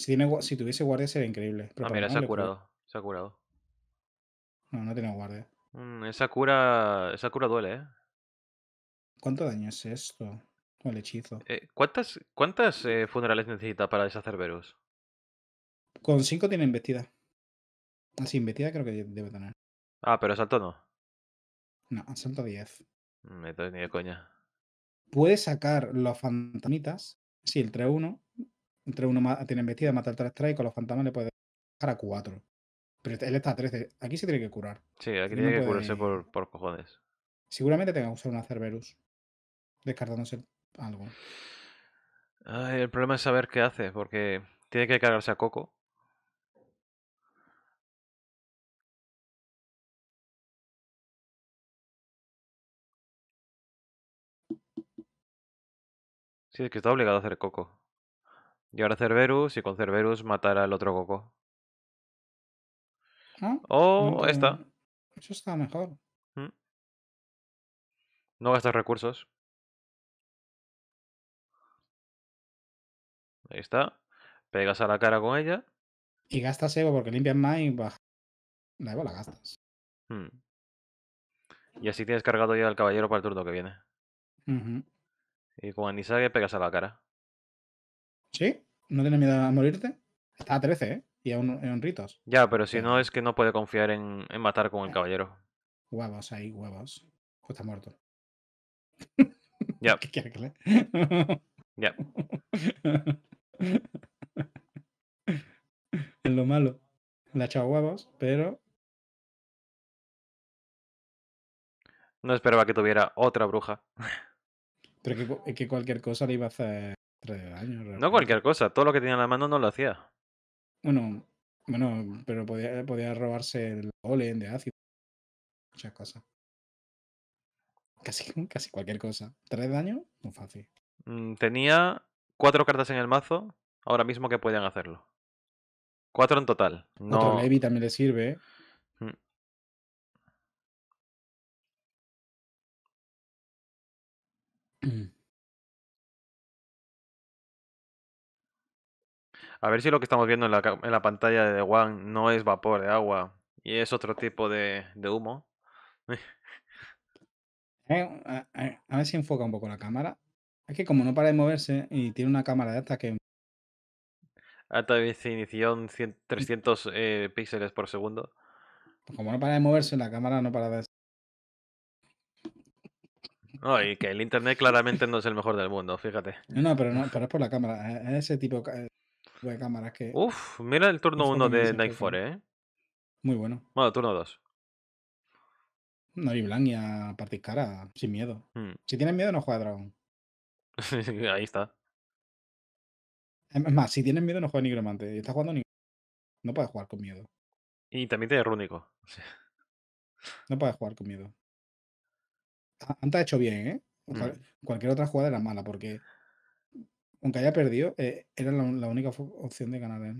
Si, tuviese guardia sería increíble. ah, mira, se ha curado. Se ha curado. No, no tiene guardia. Mm, esa cura. Esa cura duele, ¿eh? ¿Cuánto daño es esto? el hechizo. Eh, ¿Cuántas, cuántas eh, funerales necesita para deshacer Verus? Con 5 tiene investida. Así, ah, investida creo que debe tener. Ah, pero salto no. No, asalto 10. Me doy ni de coña. Puede sacar los fantanitas Sí, el 3-1 entre uno tiene embestida, matar 3-3 y con los fantasmas le puede dejar a cuatro Pero él está a 13. Aquí se tiene que curar. Sí, aquí tiene que curarse por, cojones. Seguramente tenga que usar una Cerberus. Descartándose algo. el problema es saber qué hace, porque tiene que cargarse a Coco. Sí, es que está obligado a hacer Coco. Llevar a Cerberus y con Cerberus matar al otro Goku. Ah, oh, O esta. Eso está mejor. Mm. No gastas recursos. Ahí está. Pegas a la cara con ella. Y gastas Evo porque limpias más y baja. La Evo la gastas. Mm. Y así tienes cargado ya al caballero para el turno que viene. Y con Anisage pegas a la cara. ¿Sí? ¿No tiene miedo a morirte? Está a 13, ¿eh? Y a un, ritos. Ya, pero si no es que no puede confiar en, matar con el eh, caballero. Huevos ahí, huevos. Pues está muerto. Ya. (laughs) ¿Qué quiere que le... Ya. (laughs) En lo malo. Le ha echado huevos, pero. No esperaba que tuviera otra bruja. Pero que cualquier cosa le iba a hacer Tres años. Realmente. No cualquier cosa, todo lo que tenía en la mano no lo hacía. Bueno, bueno, pero podía, robarse el olen de ácido. Muchas cosas. Casi, (laughs) casi cualquier cosa. Tres daño, muy fácil. Mm, tenía cuatro cartas en el mazo, ahora mismo que podían hacerlo. Cuatro en total. No... Otro Levi también le sirve. ¿eh? Mm. (clears throat) A ver si lo que estamos viendo en la, pantalla de The One no es vapor de agua y es otro tipo de, humo. Eh, a, ver, si enfoca un poco la cámara. Es que como no para de moverse y tiene una cámara de hasta que... Alta definición 100, 300 mm. eh, píxeles por segundo. Pues como no para de moverse, la cámara no para de... No, que el internet claramente no es el mejor del mundo, fíjate. No, pero, no, pero es por la cámara. Es ese tipo... Eh, de pues cámaras que. Uf, mira el turno 1 de Nightfall, ¿eh? Muy bueno. Bueno, turno 2. hay Blanc y a partir cara, sin miedo. Hmm. Si tienes miedo, no juegas Dragón. (laughs) Ahí está. Es más, si tienes miedo, no juegas Nigromante. Y estás jugando ni... No puedes jugar con miedo. Y también tienes Rúnico. (laughs) no puedes jugar con miedo. Ah, antes ha hecho bien, ¿eh? Hmm. Cualquier otra jugada era mala, porque aunque haya perdido, eh, era la, única opción de ganar. ¿eh?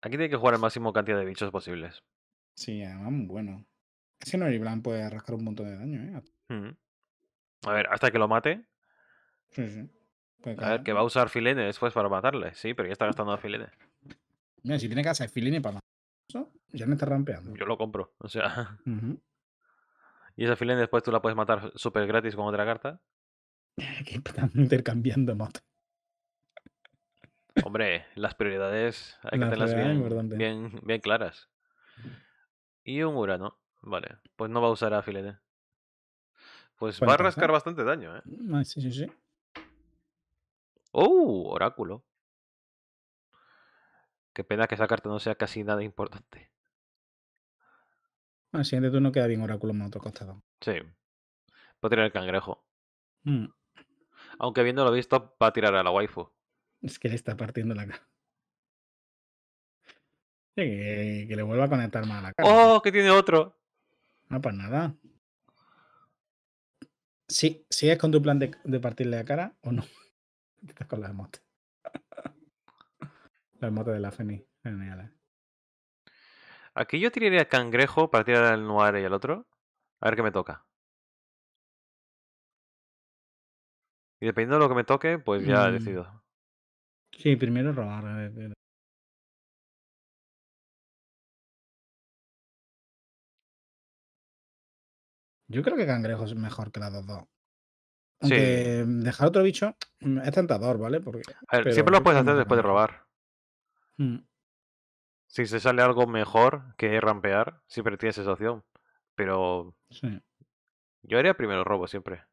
Aquí tiene que jugar el máximo cantidad de bichos posibles. Sí, además, bueno. Es que Nori puede rascar un montón de daño, ¿eh? A ver, hasta que lo mate. Sí, sí. A ver, que va a usar Filene después para matarle, sí, pero ya está gastando (laughs) Filene. Mira, si tiene que hacer Filene para ya me está rampeando. Yo lo compro, o sea. (laughs) Y esa filene después tú la puedes matar súper gratis con otra carta. (laughs) que intercambiando motos. Hombre, las prioridades hay que tenerlas bien, bien, bien, claras. Y un Urano. Vale, pues no va a usar a Filete. Pues va a rascar bastante daño, ¿eh? Ah, sí, sí, sí. ¡Oh! Oráculo. Qué pena que esa carta no sea casi nada importante. Al siguiente no queda bien Oráculo en otro costado. Sí. Puede tirar el cangrejo. Mm. Aunque viendo visto, va a tirar a la waifu. Es que le está partiendo la cara. que, le vuelva a conectar más a la cara. ¡Oh! Que tiene otro. No, para nada. Sí, ¿Sigues con tu plan de, partirle la cara o no? (laughs) Estás con la moto. las (laughs) motas de la Feni. Genial. ¿eh? Aquí yo tiraría cangrejo para tirar al noir y al otro. A ver qué me toca. Y dependiendo de lo que me toque, pues ya he mm. decido. Sí, primero robar. Yo creo que cangrejo es mejor que las dos dos. Aunque mm, dejar otro bicho mm, es tentador, ¿vale? Porque, siempre lo puedes hacer después de robar. Mm. Si se sale algo mejor que rampear, siempre tienes esa opción. Pero yo haría primero robo siempre.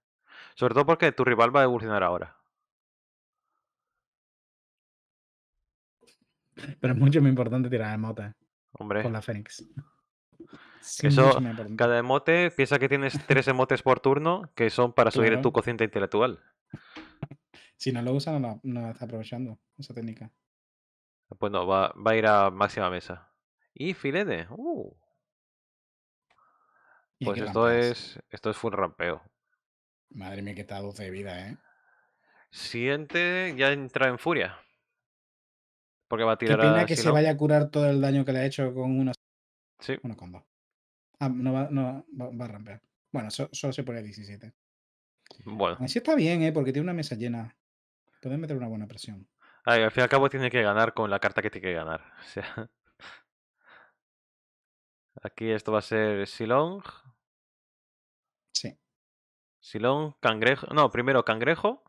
Sobre todo porque tu rival va a evolucionar ahora. Pero es mucho más importante tirar emote. Hombre. Con la Fénix. Eso, cada emote, piensa que tienes tres emotes por turno que son para subir tu cociente intelectual. Si no lo usan, no, no está aprovechando esa técnica. Pues no, va, va a ir a máxima mesa. Y filete. Uh. Pues esto es, esto es full rampeo. Madre mía, que está 12 de vida, ¿eh? Siente ya entra en furia. Porque va a tirar Qué pena que se vaya a curar todo el daño que le ha hecho con una. Sí. combo. Ah, no va, no va, a romper Bueno, solo se pone 17. Bueno. Así está bien, ¿eh? Porque tiene una mesa llena. Pueden meter una buena presión. al fin y al cabo tiene que ganar con la carta que tiene que ganar. (laughs) O sea. Aquí esto va a ser Silong. Sí. Silong, cangrejo. No, primero cangrejo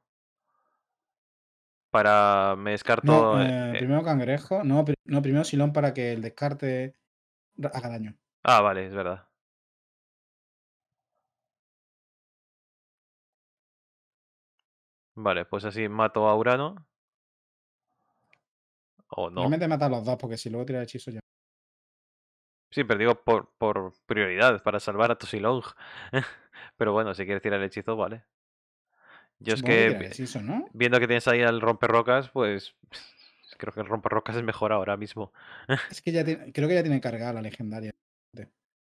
para. Me descarto. Eh, eh, eh. primero cangrejo. No, no, primero silón para que el descarte haga daño. Ah, vale, es verdad. Vale, pues así mato a Urano. O no. Realmente mata a los dos, porque si luego tira el hechizo ya. Sí, pero digo por, por prioridad, para salvar a tu silón. (laughs) pero bueno, si quieres tirar el hechizo, vale. Yo es que, viendo que tienes ahí al rocas pues (laughs) creo que el rocas es mejor ahora mismo. (laughs) Es que ya creo que ya tiene cargada la legendaria.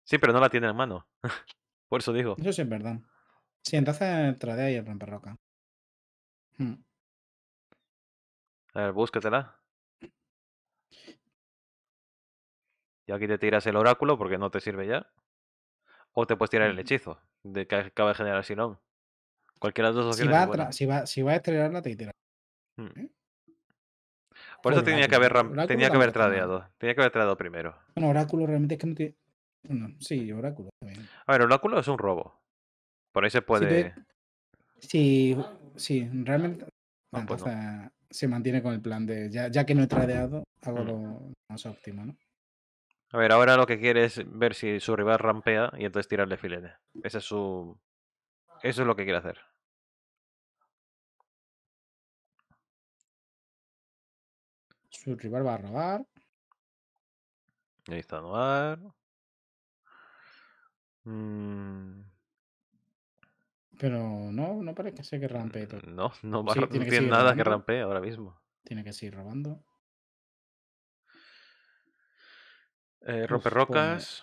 Sí, pero no la tiene en mano. (laughs) Por eso digo. Eso sí es verdad. Sí, entonces trae ahí el romperroca. Hmm. A ver, búscatela. Y aquí te tiras el oráculo porque no te sirve ya. O te puedes tirar el hechizo de que acaba de generar Silón. Cualquiera de las dos Si va, si va, si va a estrellar te tiras. Hmm. ¿eh? Por eso tenía que haber, tenía que haber tradeado. Tenía que haber tradeado primero. Bueno, Oráculo realmente es que no tiene. sí, Oráculo también. A ver, Oráculo es un robo. Por ahí se puede. Sí, sí, realmente. Ah, pues se mantiene con el plan de. Ya, ya que no he tradeado, hago hmm. lo más óptimo, ¿no? A ver, ahora lo que quiere es ver si su rival rampea y entonces tirarle filete. Ese es su, eso es lo que quiere hacer. Su rival va a robar. Ahí está Noir. Mm. Pero no, no parece que se que rampee. No, no va a tiene, nada que rampee ahora mismo. Tiene que seguir robando. Eh, rocas. Pues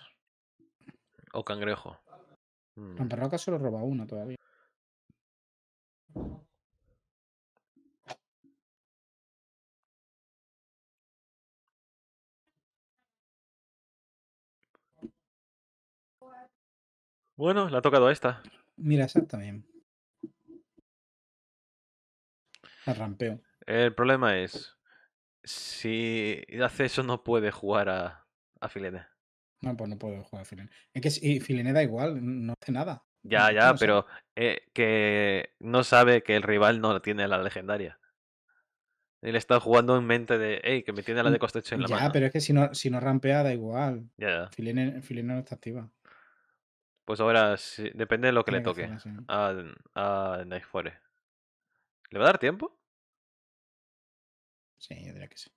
o cangrejo. Mm. Romperroca solo roba uno todavía. Bueno, le ha tocado a esta. Mira, esa también. rampeo. El problema es, si hace eso no puede jugar a, a filete. No, pues no puedo jugar a Filene. Es que si Filene da igual, no hace nada. Ya, ya, pero eh, que no sabe que el rival no tiene la legendaria. Él está jugando en mente de, hey, que me tiene la de mm, costecho en la ya, mano. Ya, pero es que si no, si no rampea, da igual. Ya, Filene, no está activa. Pues ahora depende de lo que le toque a, a ¿Le va a dar tiempo? Sí, yo diría que sí.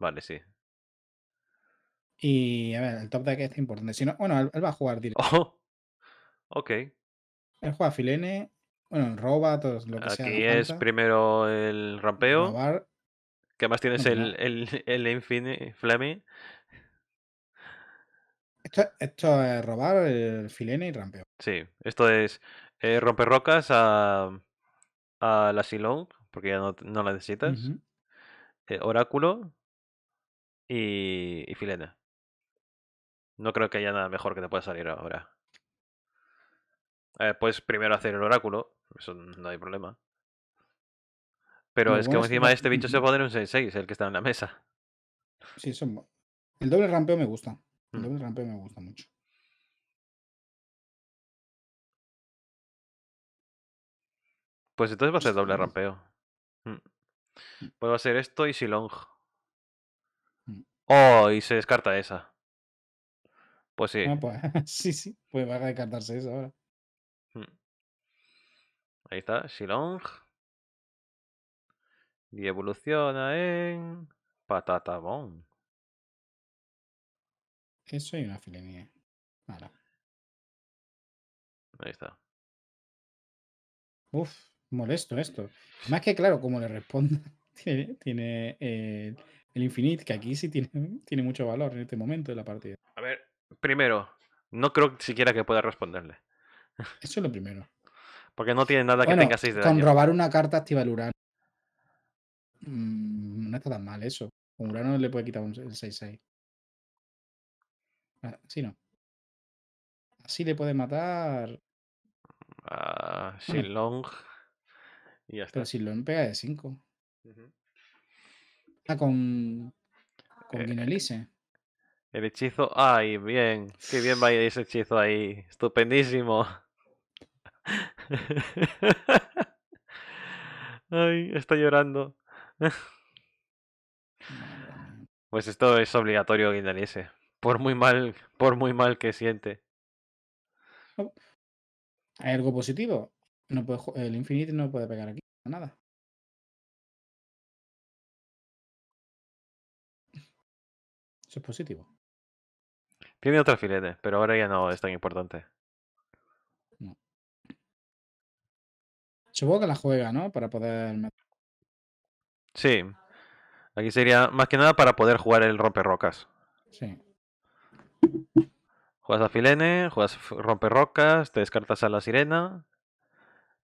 Vale, sí. Y a ver, el top deck es importante. Si bueno, él, va a jugar directo. Oh. ok. Él juega Filene, bueno, roba, todo lo que Aquí sea. Aquí es primero el rampeo. Robar. Que más tienes el, el, el Infinite Flame. Esto, esto, es robar, el Filene y rampeo. Sí, esto es eh, romper rocas a, a la Silong, porque ya no, la necesitas. Eh, oráculo y, y Filene. No creo que haya nada mejor que te pueda salir ahora. Eh, puedes primero hacer el oráculo, eso no hay problema. Pero es que encima de este bicho se va (laughs) a poner un 6-6, el que está en la mesa. Sí, son... el doble rampeo me gusta. El mm. doble rampeo me gusta mucho. Pues entonces va a ser doble este rampeo. Mm. Mm. Pues va a ser esto y Silong. Oh, y se descarta esa. Pues sí. Ah, pues, (laughs) sí, sí, pues va a descartarse eso ahora. Hmm. Ahí está, Shilong. Y evoluciona en. Patatabón. Eso y una filenía. Ahí está. Uf, molesto esto. Más que claro, cómo le responde. (laughs) tiene, eh, el Infinite, que aquí sí tiene, (laughs) tiene mucho valor en este momento de la partida. A ver, primero, no creo siquiera que pueda responderle. (laughs) Eso es lo primero. Porque no tiene nada que tenga 6 de daño. Con robar una carta activa el Urano. Mm, no está tan mal eso. Con Urano le puede quitar un 6-6. Si ah, no. Así le puede matar. A uh, Y hasta. Pero pega de 5. Ah, con. Con eh, el hechizo. ¡Ay, bien! ¡Qué bien va ese hechizo ahí! ¡Estupendísimo! (laughs) ¡Ay, está llorando! Pues esto es obligatorio guindanese. Por muy mal, por muy mal que siente. Oh. Hay algo positivo. No puede, el Infinite no puede pegar aquí. Nada. Eso es positivo. Tiene otro filete, pero ahora ya no es tan importante. No. Mm. Supongo que la juega, ¿no? Para poder. Sí. Aquí sería más que nada para poder jugar el rocas Sí. Juegas a Filene, juegas rocas te descartas a la sirena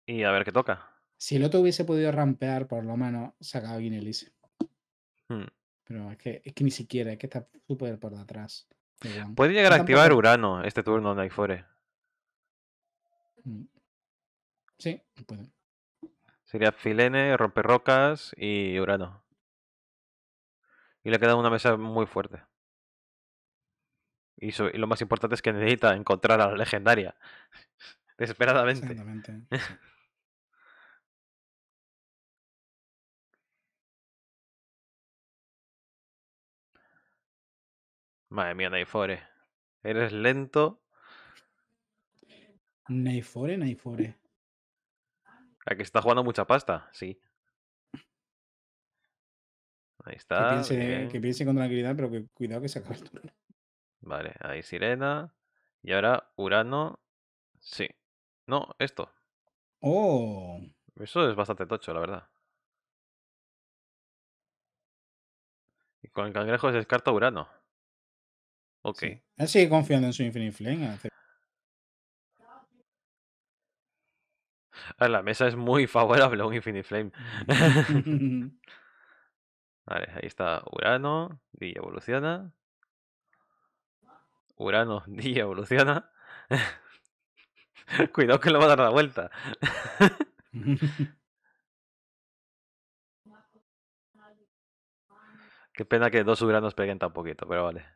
y a ver qué toca. Si el otro hubiese podido rampear, por lo menos sacaba Guinelise. Hmm. Pero es que, es que ni siquiera, es que está súper por detrás. Puede llegar a activar Urano este turno Nightfore. Mm. Sí, puede. Sería Filene, Romperrocas y Urano. Y le queda una mesa muy fuerte. Y, lo más importante es que necesita encontrar a la legendaria. (laughs) Desesperadamente. (laughs) Madre mía, Naifore. Eres lento. Naifore, Naifore. aquí está jugando mucha pasta, sí. Ahí está. Que piense, con tranquilidad, pero cuidado que se acaba Vale, ahí Sirena. Y ahora Urano. Sí. No, esto. Oh. Eso es bastante tocho, la verdad. Y con el cangrejo se descarta Urano. Ok. Sí. Él sigue confiando en su Infinite Flame. Ah, la mesa es muy (laughs) favorable a un Infinite Flame. (laughs) vale, ahí está Urano, y evoluciona. Urano, y (laughs) evoluciona. Cuidado que le va a dar la vuelta. Qué pena que dos Uranos peguen tan poquito, pero vale.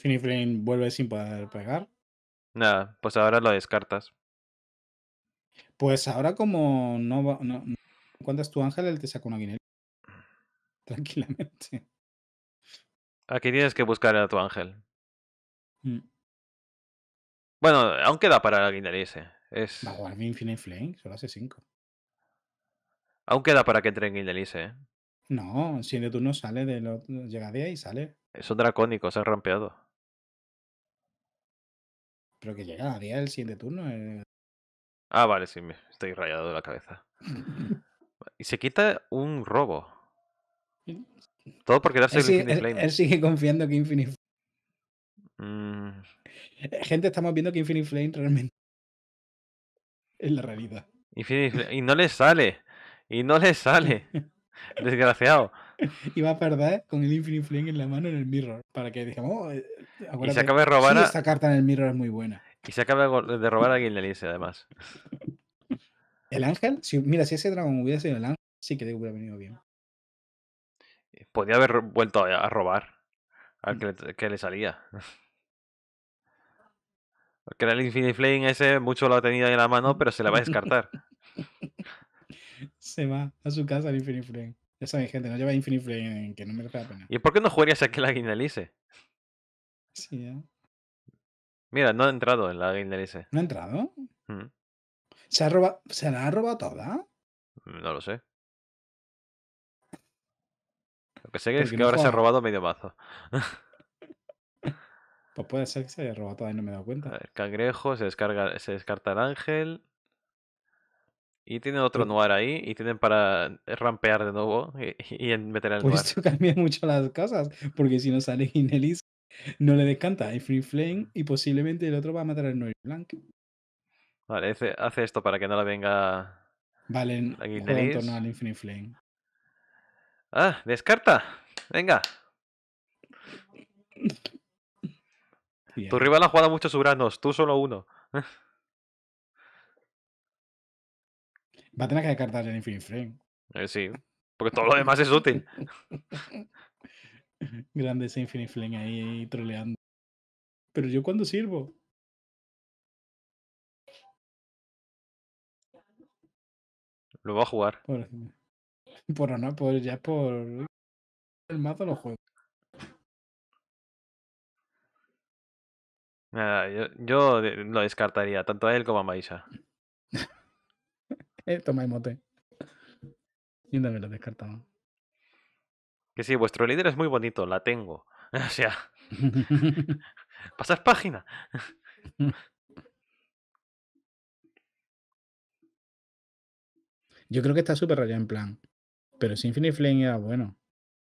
Finiflame vuelve sin poder pegar. Nada, pues ahora lo descartas. Pues ahora como no, va, no, tu ángel, él te saca una guinea. (laughs) Tranquilamente. Aquí tienes que buscar a tu ángel. Mm. Bueno, aún queda para la Es... Va a Infinite Flame, solo hace 5. Aún queda para que entre en Guindalice, ¿eh? No, en tú turno sale, de lo... llega de y sale. dracónico, se ha rompeado. Pero que llega, haría el siguiente turno. Eh. Ah, vale, sí, me estoy rayado de la cabeza. (laughs) y se quita un robo. Todo porque quedarse el Flame. Él sigue confiando que Infinity Flame... Mm. Eh, gente, estamos viendo que Infinity Flame realmente (laughs) es la realidad. Y no le sale. Y no le sale. (laughs) Desgraciado. Iba a perder con el Infinite Flame en la mano en el mirror. Para que digamos, oh, eh, y se acaba de robar. esta carta en el mirror es muy buena. Y se acaba de robar a alguien además. ¿El ángel? Si, mira, si ese dragón hubiera sido el ángel, sí que hubiera venido bien. Eh, Podría haber vuelto a robar al que, le, que salía. Porque (laughs) el Infinity Flame ese mucho lo ha tenido ahí en la mano, pero se la va a descartar. (laughs) se va a su casa el Infinity Flame. Ya saben, gente, no lleva Infinity Flame, que no me la pena. ¿Y por qué no jugarías la guinalice? ¿eh? Mira, no ha entrado en la Game ¿No ha entrado? Mm. ¿Se, ha robado, ¿Se la ha robado toda? Mm, no lo sé. Lo que sé es que ahora se ha robado medio bazo. (laughs) pues puede ser que se haya robado toda y no me he dado (laughs) cuenta. El cangrejo, se, descarga, se descarta el ángel. Y tiene otro noir ahí y tienen para rampear de nuevo y, y meter el pues esto (laughs) cambia mucho las cosas, porque si no sale Ginelis no le descanta a Infinite Flame y posiblemente el otro va a matar al Noir Blanc. Vale, hace, esto para que no la venga. Vale, en torno al Infinite Flame. Ah, descarta. Venga. Tu rival ha jugado muchos uranos, tú solo uno. Va a tener que descartar el Infinite Flame. Eh, sí, porque todo lo demás es útil. (laughs) (laughs) Grande ese Infinite Flame ahí, troleando. Pero yo cuando sirvo. Lo va a jugar. Por, (laughs) por no, por, ya por el mazo lo juego. Nada, yo, yo, lo descartaría, tanto a él como a Maisa. (laughs) eh, toma el mote. Yo también lo descartamos sí, vuestro líder es muy bonito, la tengo. (laughs) O sea, (laughs) pasas página. Yo creo que está súper rayado en plan. Pero Infinity Flame era bueno.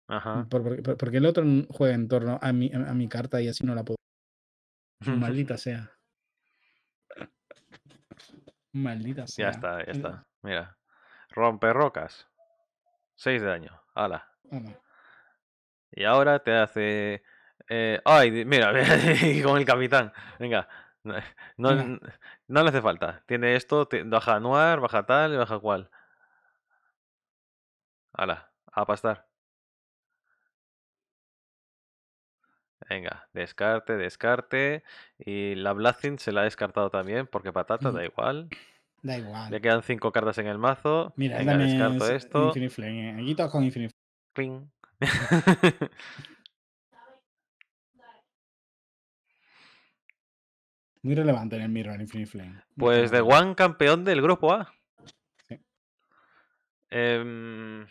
Ajá. porque el otro juega en torno a mi, a mi carta y así no la puedo. (laughs) Maldita sea. Maldita sea. Ya está, ya eh, está. Mira. Rompe rocas. 6 de daño. Ala. Y ahora te hace... Eh, ay, mira, (laughs) con el capitán. Venga, no, no, le hace falta. Tiene esto, baja anuar, baja tal y baja cual. Hala, a pastar. Venga, descarte, descarte. Y la Blazing se la ha descartado también, porque patata, mm. da igual. Da igual. Le quedan cinco cartas en el mazo. Mira, Venga, esto. Eh, aquí con Infinite (laughs) Muy relevante en el Mirror, Infinite Flame. Pues de One campeón del grupo A. Em,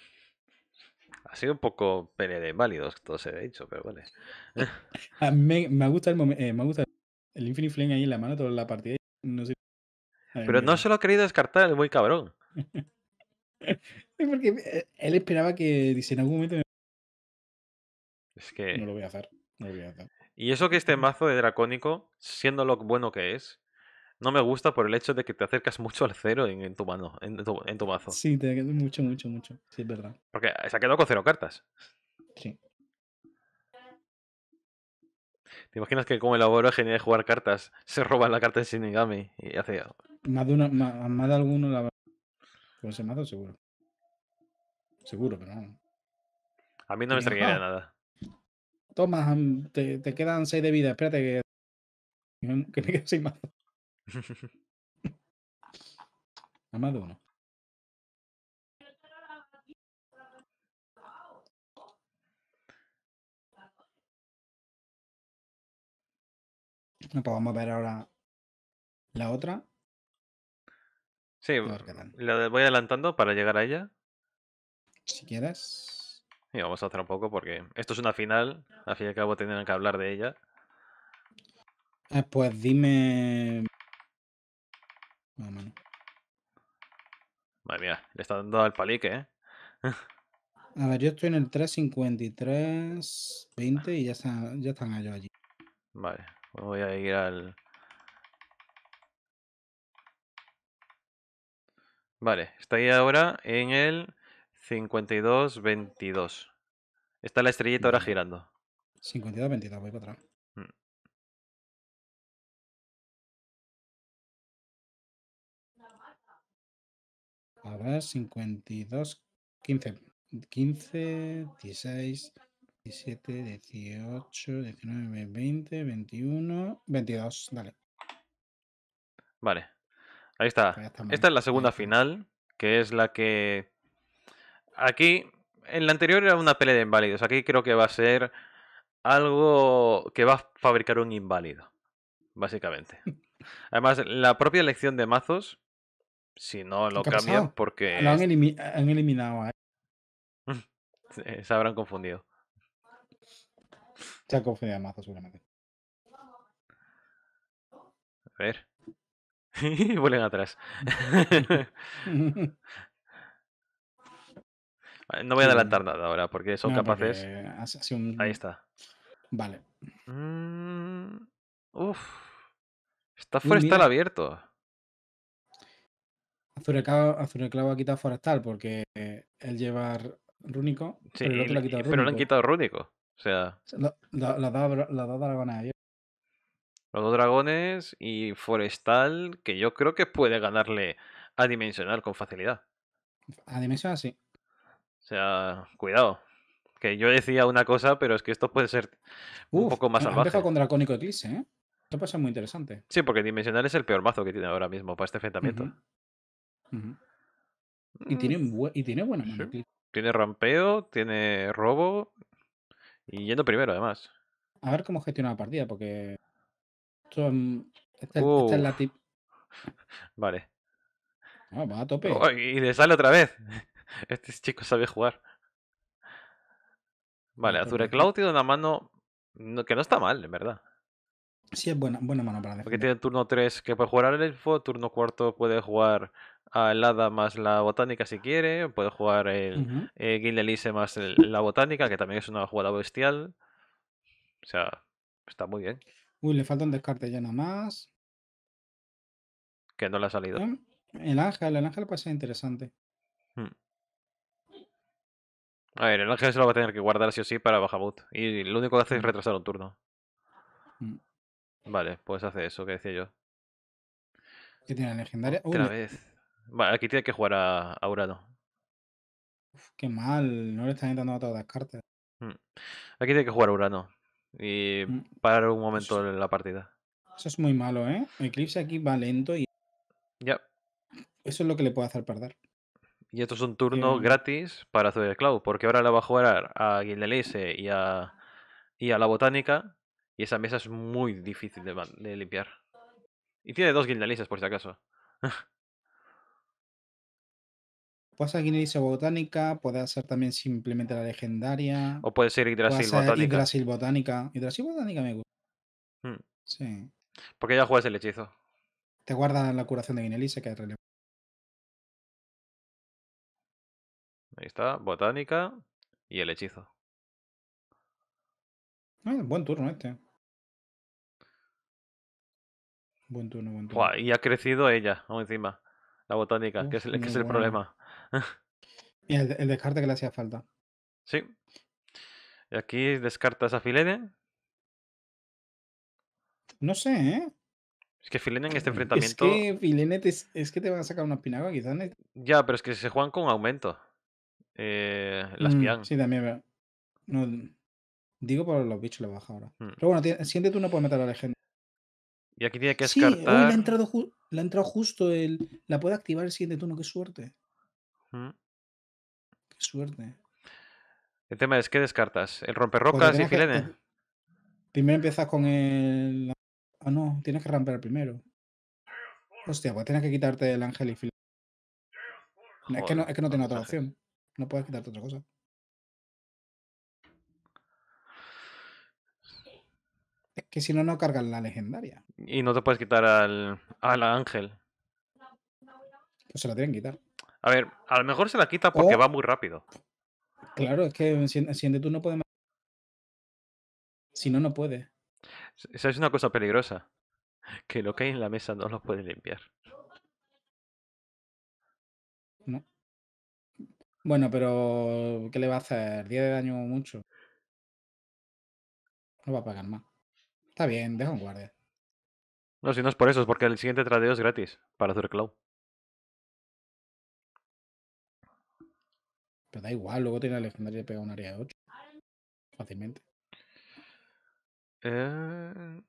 ha sido un poco pelea de válidos todo se ha dicho, pero vale. Eh, (laughs) me, gusta el eh, me gusta el Infinite Flame ahí en la mano toda la partida. pero no se lo ha querido descartar, el muy cabrón. (laughs) Porque eh, él esperaba que dice, en algún momento no lo voy a hacer. Y eso que este mazo de Dracónico, siendo lo bueno que es, no me gusta por el hecho de que te acercas mucho al cero en, tu mano, en tu, mazo. Sí, te quedas mucho, mucho, mucho. Sí, es verdad. Porque eh, se ha quedado con cero cartas. Sí. ¿Te imaginas que como el es genial de jugar cartas, se roba la carta de sinigami y hace... Más de, una, más, de alguno la Con ese mazo seguro. Seguro, pero no. A mí no me extrañaría nada. Toma, te, quedan 6 de vida. Espérate que, (laughs) que me quedo sin más. Nada más de uno. No, pues vamos a ver ahora la otra. Sí, la voy adelantando para llegar a ella. Si quieres. Y vamos a hacer un poco porque esto es una final, al fin y al cabo tendrán que hablar de ella. Eh, pues dime... Vámonos. Madre mía, le está dando al palique, ¿eh? (laughs) a ver, yo estoy en el 3.53.20 y ya están, ya ellos allí. Vale, pues voy a ir al... Vale, estoy ahora en el 52, 22. Está la estrellita ahora girando. 52, 22, voy para atrás. Ahora 52, 15, 15, 16, 17, 18, 19, 20, 21, 22. Dale. Vale. Ahí está. Pues Esta es la segunda final, que es la que Aquí, en la anterior era una pelea de inválidos. Aquí creo que va a ser algo que va a fabricar un inválido, básicamente. (laughs) Además, la propia elección de mazos, si no lo cambian, porque. Lo han, eliminado. ¿eh? (laughs) Se habrán confundido. Se han confundido el mazos, seguramente. A ver. Vuelen (laughs) vuelven atrás. No voy a adelantar nada ahora porque son capaces. Ahí está. Vale. Mm, uff Está forestal abierto. Azureclavo, ha quitado forestal porque él lleva rúnico. pero, el le, han quitado rúnico. O sea. Las dos dragones Los dos dragones y forestal que yo creo que puede ganarle a dimensional con facilidad. A dimensional sí. O sea, cuidado. Que yo decía una cosa, pero es que esto puede ser un poco más (laughs) salvaje. con Dracónico Eclipse, ¿eh? Esto puede muy interesante. Sí, porque Dimensional es el peor mazo que tiene ahora mismo para este enfrentamiento. Mm, y, tiene y tiene buena Tiene rampeo, tiene robo y yendo primero, además. A ver cómo gestiona la partida, porque. Esto, mm, esta, es la tip. (laughs) Vale. Ah, va a tope. y le sale otra vez. (laughs) Este chico sabe jugar. Vale, Azure Cloud tiene una mano que no está mal, en verdad. Sí, es buena, buena mano para defender. Porque tiene turno 3 que puede jugar el elfo, turno 4 puede jugar a hada más la botánica si quiere, puede jugar el uh más la botánica, que también es una jugada bestial. O sea, está muy bien. Uy, le falta un descarte ya nada más. Que no le ha salido. Em, el ángel, el ángel puede ser interesante. Hmm. A ver, el ángel se lo va a tener que guardar sí o sí para Bajabut. Y lo único que hace es mm. retrasar un turno. Mm. Vale, pues hace eso que decía yo. ¿Qué tiene legendaria? Otra vez. Vale, aquí tiene que jugar a, Urano. Uf, qué mal, no le están entrando a todas las cartas. Mm. Aquí tiene que jugar a Urano. Y parar un momento la partida. Eso es muy malo, ¿eh? Eclipse aquí va lento y. Ya. Eso es lo que le puede hacer perder. Y esto es un turno em. gratis para Azure Cloud, porque ahora le va a jugar a Guildelise y a, y a la Botánica, y esa mesa es muy difícil de, limpiar. Y tiene dos Guildelises, por si acaso. (laughs) Puedes hacer Guindelice Botánica, puede hacer también simplemente la legendaria. O puede ser Hidrasil Botánica. Hidrasil Botánica. Botánica me gusta. Hmm. Sí. Porque ya juegas el hechizo. Te guardan la curación de Guinelise, que es relevante. Ahí está, botánica y el hechizo. Ah, buen turno este. Buen turno, buen turno. y ha crecido ella, aún encima. La botánica, que es, el, es el problema. (laughs) y el, descarte que le hacía falta. Sí. Y aquí descartas a Filene. No sé, ¿eh? Es que Filene en este enfrentamiento. Es que Filene es que te van a sacar una espinaga, quizás. Ya, pero es que se juegan con aumento. Eh, las mm, Sí, también, veo. No, mm, digo por los bichos la baja ahora. Mm. Pero bueno, el siguiente turno puedes meter a la legenda. Y aquí tiene que descartar... Sí, hoy le, ha entrado ha entrado justo el... La puede activar el siguiente turno, qué suerte. Qué suerte. El tema es, ¿qué descartas? ¿El romperrocas y Filene? Eh, primero empiezas con el... Ah, no, tienes que romper primero. Hostia, pues tienes que quitarte el ángel y Filene. Es que, no, es que no otra opción. No puedes quitarte otra cosa. Es que si no, no cargan la legendaria. Y no te puedes quitar al, al ángel. Pues se la tienen que quitar. A ver, a lo mejor se la quita porque va muy rápido. Claro, es que enciende tú no puedes. Si no, no puede. Esa es una cosa peligrosa. Que lo que hay en la mesa no lo puedes limpiar. No. Bueno, pero ¿qué le va a hacer? 10 de daño mucho. No va a pagar más. Está bien, deja un guardia. No, si no es por eso, es porque el siguiente tradeo es gratis para hacer cloud. Pero da igual, luego tiene la legendaria y pega un área de 8. Fácilmente. Eh...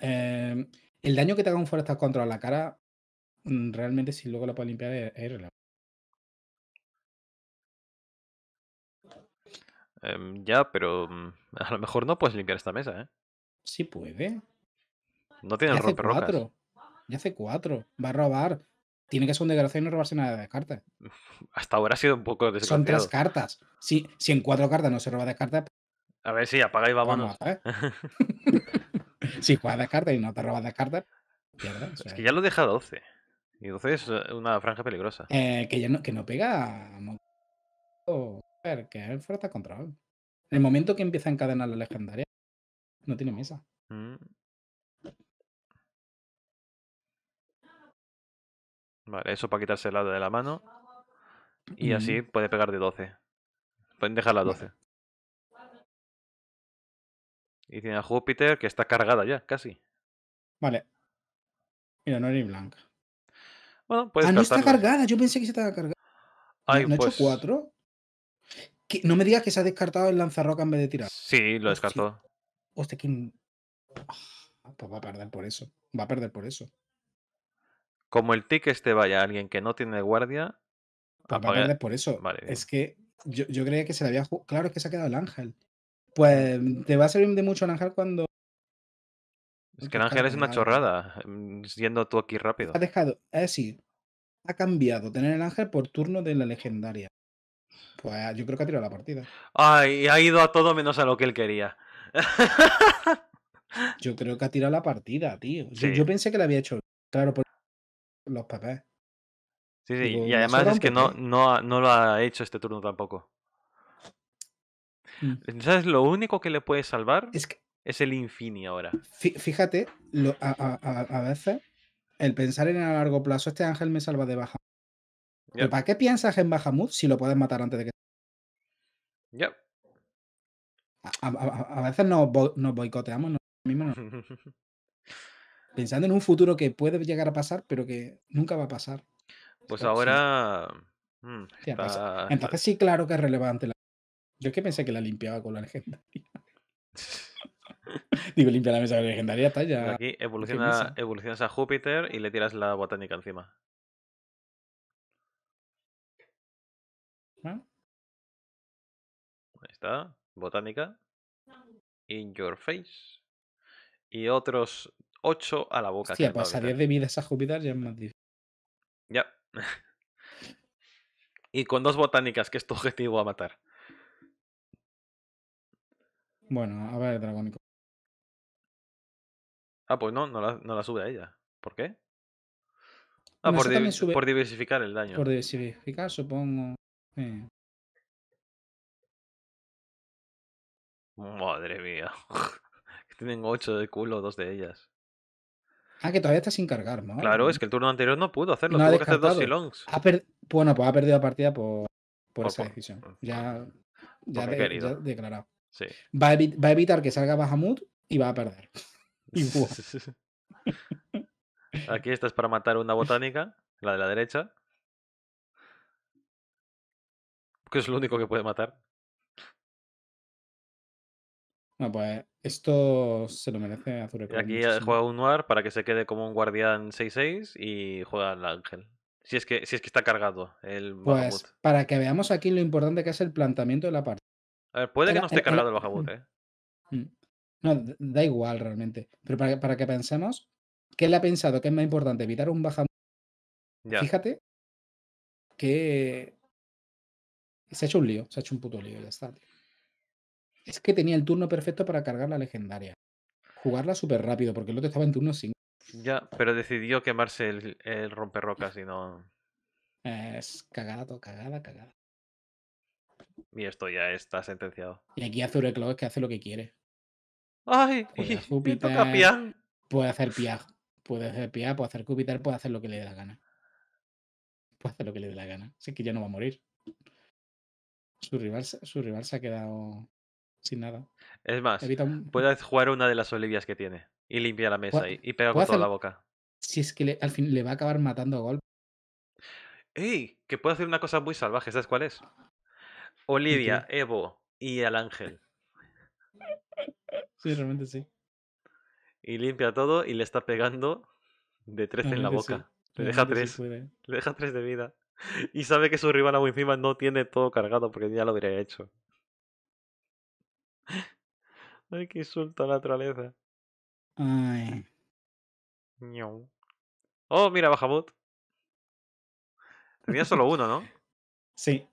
Eh, el daño que te haga un fuerza contra la cara Mm, realmente si luego la puede limpiar es, eh, em, ya, pero mm, (laughs) a lo mejor no puedes limpiar esta mesa, ¿eh? Sí puede. No tiene ropa Cuatro. Ya hace cuatro. Va a robar. Tiene que ser un desgraciado y no robarse nada de cartas. (laughs) Hasta ahora ha sido un poco desgraciado. Son tres cartas. Si, si en cuatro cartas no se roba de cartas... A ver, si apaga y va pues Vamos, (laughs) si juegas de cartas y no te robas de cartas... Es que ya lo deja 12. Y entonces es eh, una franja peligrosa. Eh, que, no, que no pega a ver, que es fuerza control. En el momento que empieza a encadenar la legendaria, no tiene mesa. Mm. Vale, eso para quitarse el lado de la mano. Y así mm. puede pegar de 12. Pueden dejar la 12. Y tiene a Júpiter que está cargada ya, casi. Vale. Mira, no eres blanca. Ah, no está cargada. Yo pensé que se estaba cargada. ¿No hecho pues cuatro? No me digas que se ha descartado el lanzarroca en vez de tirar. Sí, lo descartó. Hostia, ¿quién? Ah, pues va a perder por eso. Va a perder por eso. Como el tick este vaya a alguien que no tiene guardia, va a perder por eso. es que yo, yo creía que se le había Claro, es que se ha quedado el ángel. Pues te va a servir de mucho el ángel cuando es que el ángel es una chorrada, mm, Siendo tú aquí rápido. Ha dejado, es decir, ha cambiado tener el ángel por turno de la legendaria. Pues ah, yo creo que ha tirado la partida. Ay, ha ido a todo menos a lo que él quería. (laughs) yo creo que ha tirado la partida, tío. Yo, pensé que le había hecho, claro, por los papés. Sí, sí, y además es que no, no, no lo ha hecho este turno tampoco. Mm. ¿Sabes lo único que le puede salvar? Es que es el Infini ahora. Fíjate, a, veces el pensar en a largo plazo, este ángel me salva de Bajamud. para qué piensas en Bahamut si lo puedes matar antes de que... ya A, veces nos, boicoteamos nosotros mismos. (laughs) Pensando en un futuro que puede llegar a pasar, pero que nunca va a pasar. Pues ahora... Mm, entonces sí, claro que es relevante. La... Yo es que pensé que la limpiaba con la legendaria. (laughs) (laughs) Digo, limpia la mesa de la legendaria, talla. Aquí evoluciona, evolucionas a Júpiter y le tiras la botánica encima. Ah. Ahí está, botánica. In your face. Y otros 8 a la boca. Hostia, diez de vida a Júpiter ya es más difícil. Ya. (laughs) y con dos botánicas, que es tu objetivo a matar. Bueno, a ver, dragónico. Ah, pues no, no la, sube a ella. ¿Por qué? Ah, por, diversificar el daño. Por diversificar, supongo. Madre mía. (laughs) Tienen 8 de culo, dos de ellas. Ah, que todavía está sin cargar, ¿no? Claro, es que el turno anterior no pudo hacerlo. No ha que hacer dos silongs. Bueno, pues ha perdido la partida por, por ah, esa pues, decisión. Pues, ya, pues, ya, declarado. Sí. Va, a va, a evitar que salga Bahamut y va a perder. (laughs) Aquí esta para matar una botánica, la de la derecha. Que es lo único que puede matar. No, pues esto se lo merece Azure. aquí eh, juega un Noir para que se quede como un guardián 6-6 y juega al ángel. Si es que, si es que está cargado el Pues para que veamos aquí lo importante que es el planteamiento de la parte A ver, puede que no esté cargado el, el ¿eh? Mm. No, da igual realmente. Pero para, que pensemos, ¿qué le ha pensado que es más importante? ¿Evitar un baja? Fíjate que se ha hecho un lío, se ha hecho un puto lío, ya está. Es que tenía el turno perfecto para cargar la legendaria. Jugarla súper rápido, porque el otro estaba en turno sin. Ya, pero decidió quemarse el, el romperrocas y no. Es cagado, cagada, cagada. Y esto ya está sentenciado. Y aquí hace Ureclaw es que hace lo que quiere. ¡Ay! Puede (laughs) Puede hacer Piag. Puede hacer Piag, puede hacer Júpiter, puede hacer lo que le dé la gana. Puede hacer lo que le dé la gana. Así que ya no va a morir. Su rival, su rival se ha quedado sin nada. Es más, puede jugar una de las olivias que tiene y limpia la mesa y, pega con toda la boca. Si es que al fin le va a acabar matando a golpe. ¡Ey! Que puede hacer una cosa muy salvaje, ¿sabes cuál es? Olivia, Evo y el ángel. Sí, realmente sí. Y limpia todo y le está pegando de 13 en la boca. Le deja 3. le deja de vida. (laughs) Y sabe que su rival aún encima no tiene todo cargado porque ya lo hubiera hecho. (laughs) Ay, qué insulto la naturaleza. Ay. Oh, mira, Bajamut. Tenía solo uno, ¿no? (laughs) Sí.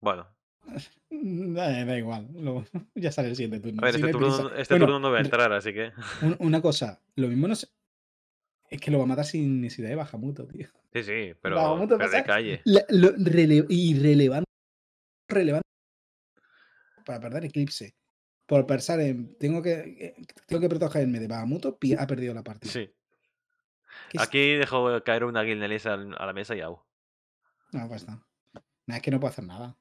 Bueno, Da, igual, ya sale el siguiente turno. este, este turno, no va a entrar, así que. Una cosa, lo mismo no sé. Es que lo va a matar sin necesidad de Bajamuto, tío. Sí, sí, pero, de calle. irrelevante. Relevante. Para perder Eclipse. Por pensar en. Tengo que, tengo que protegerme de Bajamuto, ha perdido la partida. Sí. Aquí dejo caer una guilnelisa a la mesa y au No, pues Nada, es que no puedo hacer nada.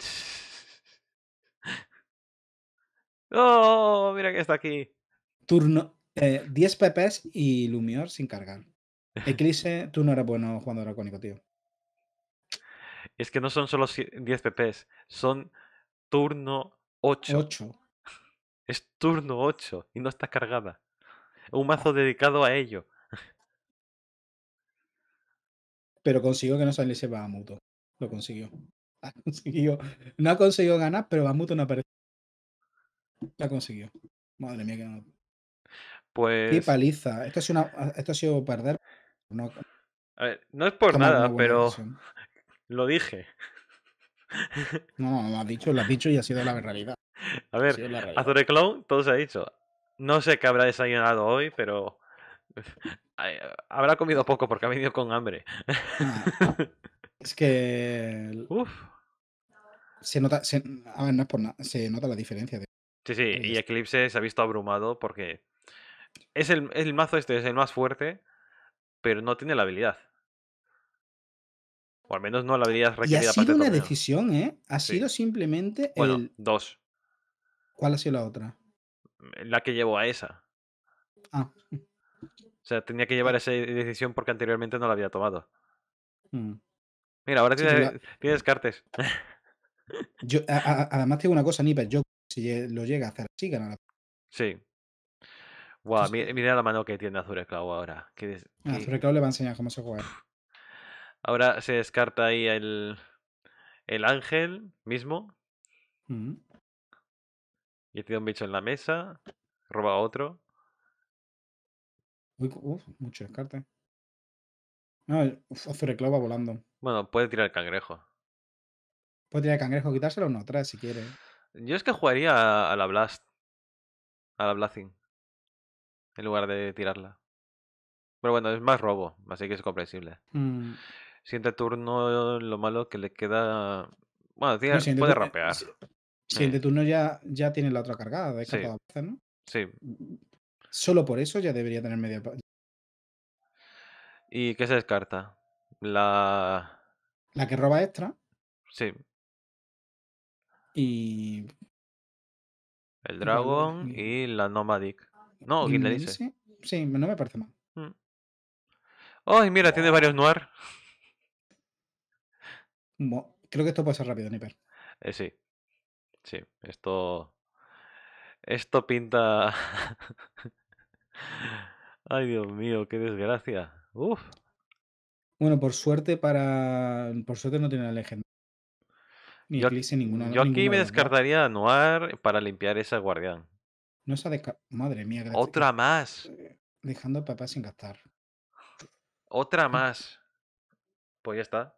(laughs) ¡Oh! Mira que está aquí. Turno. Eh, 10 PPs y Lumior sin cargar. (laughs) Eclipse, tú no eras bueno jugando dracónico, tío. Es que no son solo 10 PPs, son turno 8. Es turno 8 y no está cargada. Un ah. mazo dedicado a ello. Pero consiguió que no saliese Bahamuto. Lo consiguió ha no ha conseguido ganar, pero Bamuto no perdido. La conseguido Madre mía, que no. Pues. Qué paliza. Esto ha sido, una, ah, esto ha sido perder. No, a ver, no es por nada, pero. (laughs) Lo dije. No, lo has dicho, lo ha dicho y ha sido la realidad. A ver, Azure Clown, todo se ha dicho. No sé qué habrá desayunado hoy, pero (laughs) habrá comido poco porque ha venido con hambre. Ah, (laughs) es que Uf. Se nota, se, se nota la diferencia. Sí, sí, y Eclipse se ha visto abrumado porque es el, el mazo este, es el más fuerte, pero no tiene la habilidad. O al menos no la habilidad requerida. ha sido una decisión, ¿eh? Ha sido simplemente bueno, el... dos. ¿Cuál ha sido la otra? Mm, la que llevó a esa. Ah. O sea, tenía que llevar esa decisión porque anteriormente no la había tomado. Mm. Mira, ahora tiene tienes, (laughs) además, tengo una cosa, Niper, yo si lo llega a hacer, sí gana Sí. mira, la mano que tiene Azureclaw ahora. ¿Qué, ah, le va a enseñar cómo se juega. Ahora se descarta ahí el, el ángel mismo. Mm. Y tiene un bicho en la mesa. Roba otro. uf, mucho descarte. No, Azureclaw va volando. Bueno, puede tirar el cangrejo. Podría tirar cangrejo, quitárselo o no, trae si quiere. Yo es que jugaría a la Blast. A la Blasting. En lugar de tirarla. Pero bueno, es más robo, así que es comprensible. Mm. Siguiente turno, lo malo que le queda. Bueno, puede eh, rapear. siguiente turno ya, ya tiene la otra cargada Sí. Solo por eso ya debería tener media. ¿Y qué se descarta? La. La que roba extra. Sí. Y. El dragón y la Nomadic. No, ¿quién le dice? Sí, no me parece mal. Mm. ¡Ay, mira, tiene varios noir! creo que esto pasa rápido, Niper. Eh, sí. Sí, esto. Esto pinta. (laughs) Ay, Dios mío, qué desgracia. Uf. Bueno, por suerte para. Por suerte no tiene la legenda yo, aquí me descartaría a Noir para limpiar esa guardián. No esa de... Madre mía. gracias Otra más. Eh, dejando a papá sin gastar. Otra más. Pues ya está.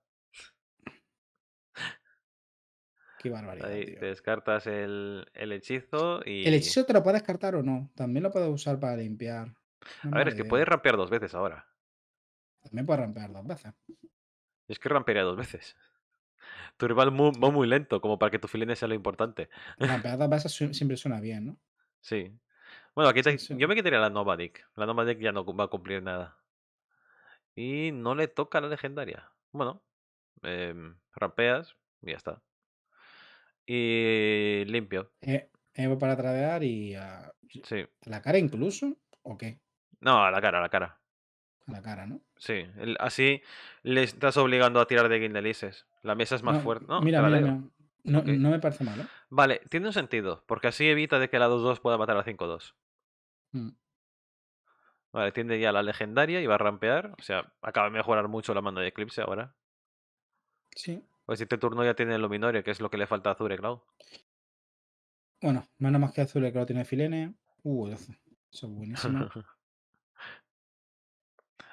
Qué barbaridad. te descartas el, el, hechizo y. El hechizo te lo puedes descartar o no. También lo puedo usar para limpiar. a ver, es que puedes rampear dos veces ahora. También puedes rampear dos veces. Es que rampearía dos veces tu rival va muy lento, como para que tu filine sea lo importante. La pelada pasa, siempre suena bien, ¿no? Sí. Bueno, aquí yo me quitaría la Novadic. La Novadic ya no va a cumplir nada. Y no le toca la legendaria. Bueno, em, rampeas y ya está. Y limpio. Eh, Evo eh, para tradear y. Ah, sí. ¿La cara incluso? ¿O qué? No, a la cara, a la cara a la cara, ¿no? Sí, así le estás obligando a tirar de guindelices. La mesa es más fuerte. No, mira, mira, No, no, me parece malo. ¿eh? Vale, tiene un sentido, porque así evita de que la 2-2 pueda matar a 5-2. Mm. Vale, tiene ya la legendaria y va a rampear. O sea, acaba de mejorar mucho la mano de Eclipse ahora. Sí. Pues este turno ya tiene el Luminorio, que es lo que le falta a Azure Cloud. Bueno, menos más que Azure Cloud tiene Filene. Uh, eso es buenísimo. (laughs)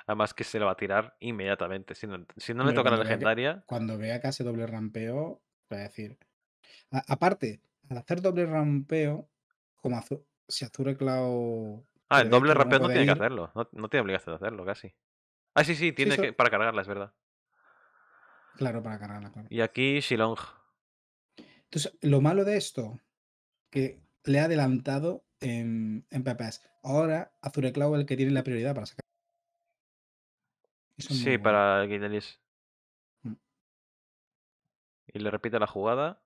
Además que se lo va a tirar inmediatamente. Si no, si le toca la legendaria. cuando vea que hace doble rampeo, va a decir. aparte, al hacer doble rampeo, como si Azure Clau... Ah, el doble rampeo no, tiene que hacerlo. No, tiene obligación de hacerlo, casi. Ah, sí, sí, tiene que. Para cargarla, es verdad. Claro, para cargarla, Y aquí Shilong. Entonces, lo malo de esto, que le ha adelantado en, en PPS. Ahora, Azure Clau es el que tiene la prioridad para sacar sí, para Guinelis. Mm. Y le repite la jugada.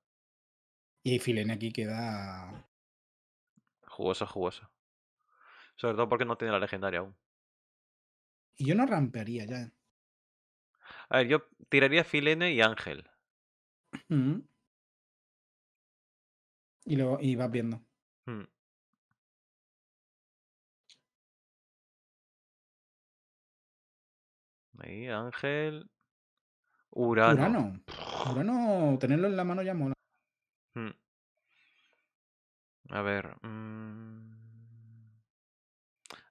Y Filene aquí queda. Jugosa, jugosa. Sobre todo porque no tiene la legendaria aún. Y yo no rampearía ya. A ver, yo tiraría Filene y Ángel. Y, y vas viendo. Ahí, Ángel. Urano. Urano. tenerlo en la mano ya mola. Hmm. A ver. Mm.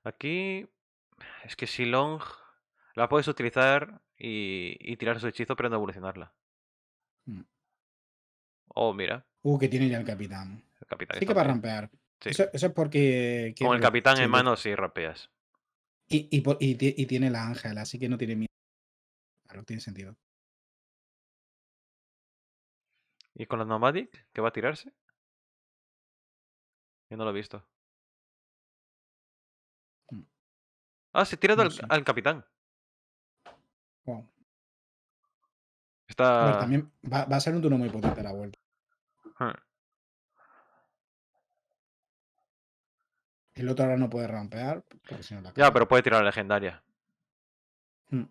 Aquí. Es que si Long. La puedes utilizar y, y tirar su hechizo, pero no evolucionarla. Hmm. Oh, mira. Uh, que tiene ya el capitán. El capitán sí que para rampear. Eso, es porque. Con el capitán en mano sí rampeas. Y, y, y, y tiene la ángel, así que no tiene miedo. Claro, tiene sentido. ¿Y con la Nomadic? ¿Qué va a tirarse? Yo no lo he visto. Mm. Ah, se tira al, al, capitán. Wow. Está... también va, va, a ser un turno muy potente la vuelta. El otro ahora no puede rampear. ya, pero puede tirar la legendaria. Mm.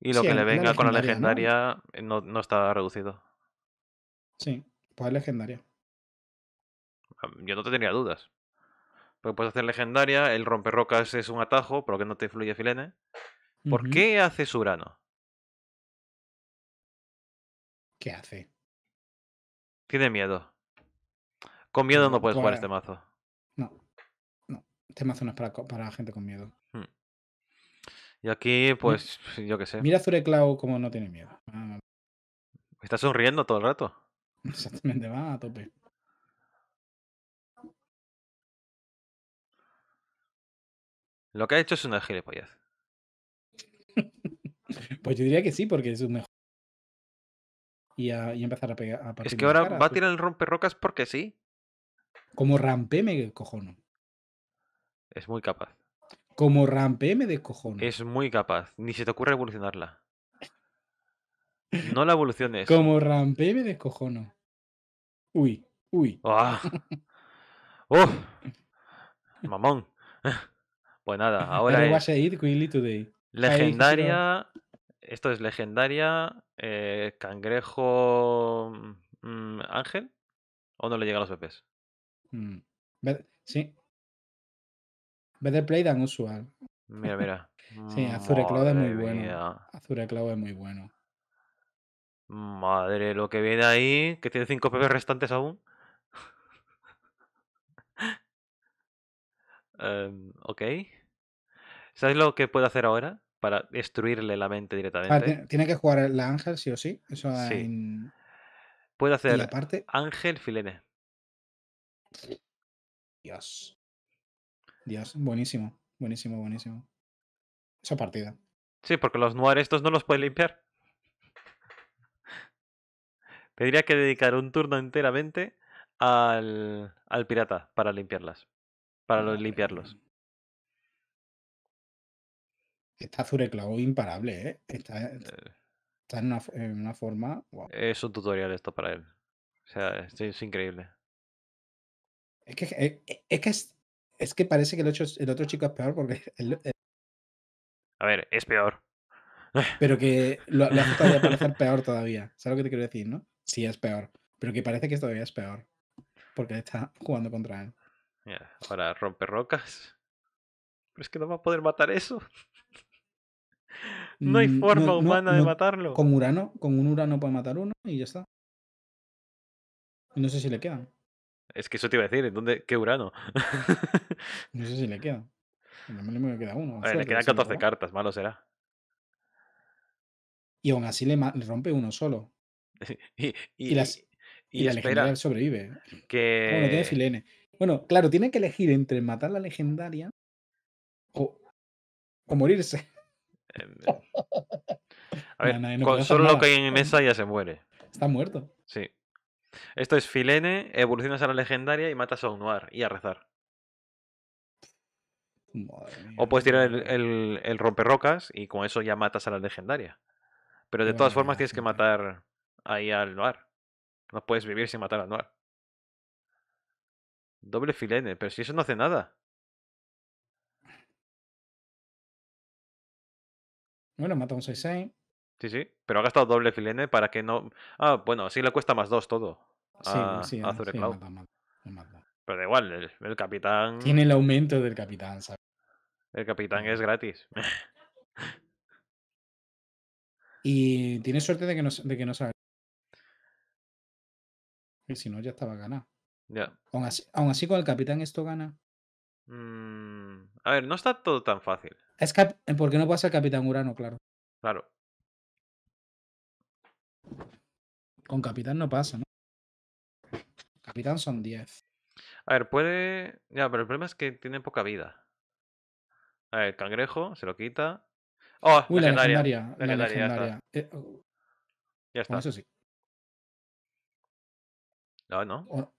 Y lo que le venga con la legendaria ¿no? Eh, no, no está reducido. Sí, pues legendaria. Yo no te tenía dudas. Porque puedes hacer legendaria, el rocas es un atajo, pero que no te influye Filene. ¿Por qué hace qué hace Surano? ¿Qué hace? Tiene miedo. Con miedo no puedes jugar pues este mazo temas para, para gente con miedo. Hmm. Y aquí, pues, yo qué sé. Mira a Zureclau como no tiene miedo. Ah. Está sonriendo todo el rato. (laughs) Exactamente, va a tope. Lo que ha hecho es una gilipollez. (laughs) pues yo diría que sí, porque es un mejor. Y, empezar a pegar. A es que ahora va a pues tirar el romperrocas porque sí. Como rampeme cojono. Es muy capaz. Como Rampé de cojones. Es muy capaz. Ni se te ocurre evolucionarla. (laughs) No la evoluciones. Como rampeme de descojono. Uy, uy. Oh. Mamón. (laughs) Pues nada, (laughs) ahora es... today. Legendaria... Esto es legendaria. Eh, cangrejo... Mm, mm, ángel. ¿O no le llega a los pepes? Mm. Sí, Better Play dan usual. Mira, mira. (laughs) sí, Azure Cloud es muy bueno. Azure Cloud es muy bueno. Madre, lo que viene ahí, que tiene 5 PP restantes aún. (laughs) Em, ok. ¿Sabes lo que puedo hacer ahora? Para destruirle la mente directamente. tiene que jugar la Ángel, sí o sí. Eso sí. Puedo hacer la Ángel Filene. Dios buenísimo, buenísimo, buenísimo. Esa partida. Sí, porque los noir estos no los puedes limpiar. Tendría que dedicar un turno enteramente al, al pirata para limpiarlas. Para limpiarlos. Está Zureclao imparable, ¿eh? Está, está en, una, forma. Es un tutorial esto para él. O sea, es, es increíble. es, que es es que parece que el otro, el otro chico es peor porque. (laughs) Eh a ver, es peor. Pero que la le ha de parecer (laughs) peor todavía. ¿Sabes lo que te quiero decir, no? Sí, es peor. Pero que parece que todavía es peor. Porque está jugando contra él. ahora rompe rocas. Pero es que no va a poder matar eso. (laughs) No hay mm, forma humana de matarlo. Con Urano, con un Urano puede matar uno y ya está. No sé si le quedan. Es que eso te iba a decir, ¿en ¿dónde, ¿qué Urano? (laughs) no sé si le queda. No me queda uno. le quedan 14 cartas, malo será. Y aún así le, rompe uno solo. (laughs) y, la legendaria sobrevive. Que... Bueno, tiene filene. Bueno, claro, tiene que elegir entre matar la legendaria o, morirse. Em, (laughs) a ver, con solo lo que hay en mesa ya se muere. Está muerto. Sí. Esto es Filene, evolucionas a la legendaria y matas a un noir y a rezar. o puedes tirar el, el, romperrocas y con eso ya matas a la legendaria. Pero de todas formas tienes que matar ahí al noir. No puedes vivir sin matar al noir. Doble filene, pero si eso no hace nada. Bueno, mata un 6 Sí, sí, pero ha gastado doble filene para que no. Ah, bueno, sí le cuesta más dos todo. sí, sí, sí Pero da igual, el, capitán. Tiene el aumento del capitán, ¿sabes? El capitán es gratis. y tiene suerte de que no, de que no salga. Y si no, ya estaba ganado. Ya. Aún así, con el capitán esto gana. Mm, a ver, no está todo tan fácil. Es cap... porque no pasa el capitán Urano, claro. Claro. Con capitán no pasa, ¿no? Capitán son 10. A ver, puede. Ya, pero el problema es que tiene poca vida. A ver, cangrejo se lo quita. ¡Oh! Uy, legendaria. La legendaria. legendaria, Ya eh, está. eso sí. No, no.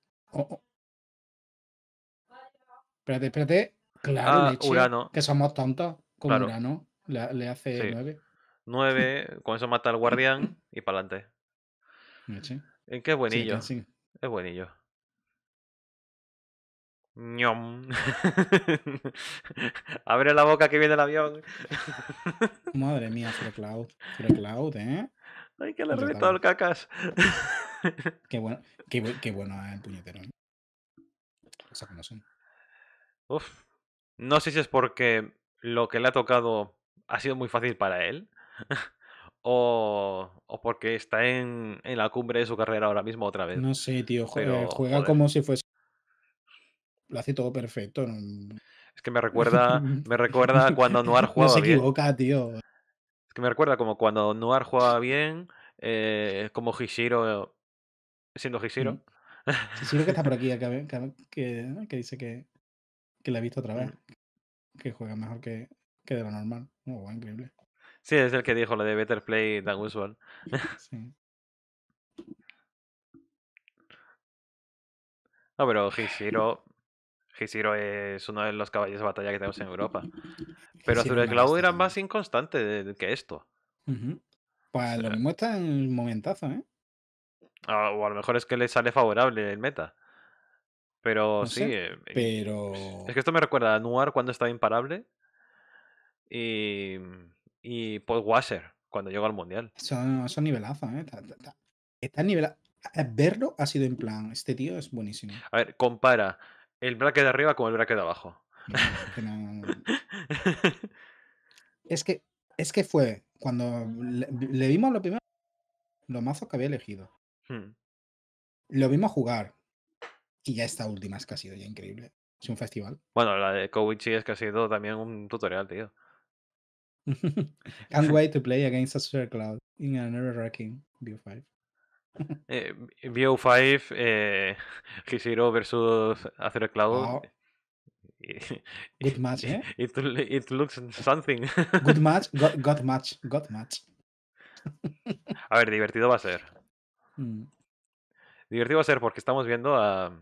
espérate, espérate. Claro, ah, Urano. Que somos tontos. como Urano le, hace 9. 9, con eso mata al guardián y para adelante. Mm, eh, qué buenillo. es buenillo. ñom. (laughs) Abre la boca que viene el avión. (laughs) Madre mía, Frecloud. Cloud, ¿eh? Ay, que le reventado el cacas. (laughs) qué bueno, qué, bueno eh, el puñetero. ¿eh? O sea, Uf. No sé si es porque lo que le ha tocado ha sido muy fácil para él. (laughs) o, o, porque está en, en, la cumbre de su carrera ahora mismo otra vez. No sé, tío, juega, como si fuese... Lo hace todo perfecto. Es que me recuerda, (laughs) me recuerda cuando Noir jugaba bien. No se equivoca, tío. Es que me recuerda como cuando Noir jugaba bien, eh, como Hishiro, siendo Hishiro. Mm. Hishiro que está por aquí, que, dice que, que la he visto otra vez. Mm. Que juega mejor que, que de lo normal. Oh, increíble. Sí, es el que dijo lo de Better Play Than Usual. (laughs) Sí. No, pero Hishiro, Hishiro es uno de los caballos de batalla que tenemos en Europa. Pero Azure Cloud era más inconstante que esto. Pues lo (laughs) mismo está en el momentazo, ¿eh? Ah, o a lo mejor es que le sale favorable el meta. Pero sí. Eh, pero. Es que esto me recuerda a Noir cuando estaba imparable. Y. Mm, y Paul Washer cuando llegó al Mundial. Son, son nivelazos, ¿eh? Está, Verlo ha sido en plan, este tío es buenísimo. A ver, compara el bracket de arriba con el bracket de abajo. es, que es, que fue cuando le, vimos lo primero, los mazos que había elegido. Hmm. Lo vimos jugar. Y ya esta última es que ha sido ya increíble. Es un festival. Bueno, la de Kowichi es que ha sido también un tutorial, tío. (laughs) Can't wait to play against Azure Cloud in error ranking, BO5. BO5, (laughs) eh, Hishiro eh, (laughs) versus Azure Cloud. Good match, eh? It, looks something. Good match, got, match, got match. A ver, divertido va a ser. Mm. Divertido va a ser porque estamos viendo a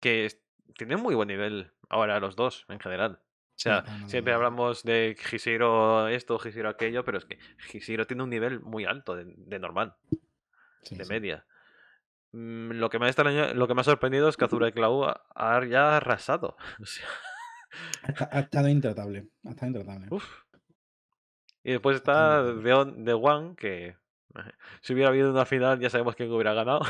que tienen muy buen nivel ahora los dos en general. O sea, ah, siempre hablamos de Gisiro esto, Gisiro aquello, pero es que Gisiro tiene un nivel muy alto de, normal, de media. Mm, lo que, me ha lo que me ha sorprendido es que Azura y Clau ha, ya arrasado. (laughs) ha, estado intratable. Ha estado intratable. Y después está de One, que (laughs) si hubiera habido una final ya sabemos quién hubiera ganado.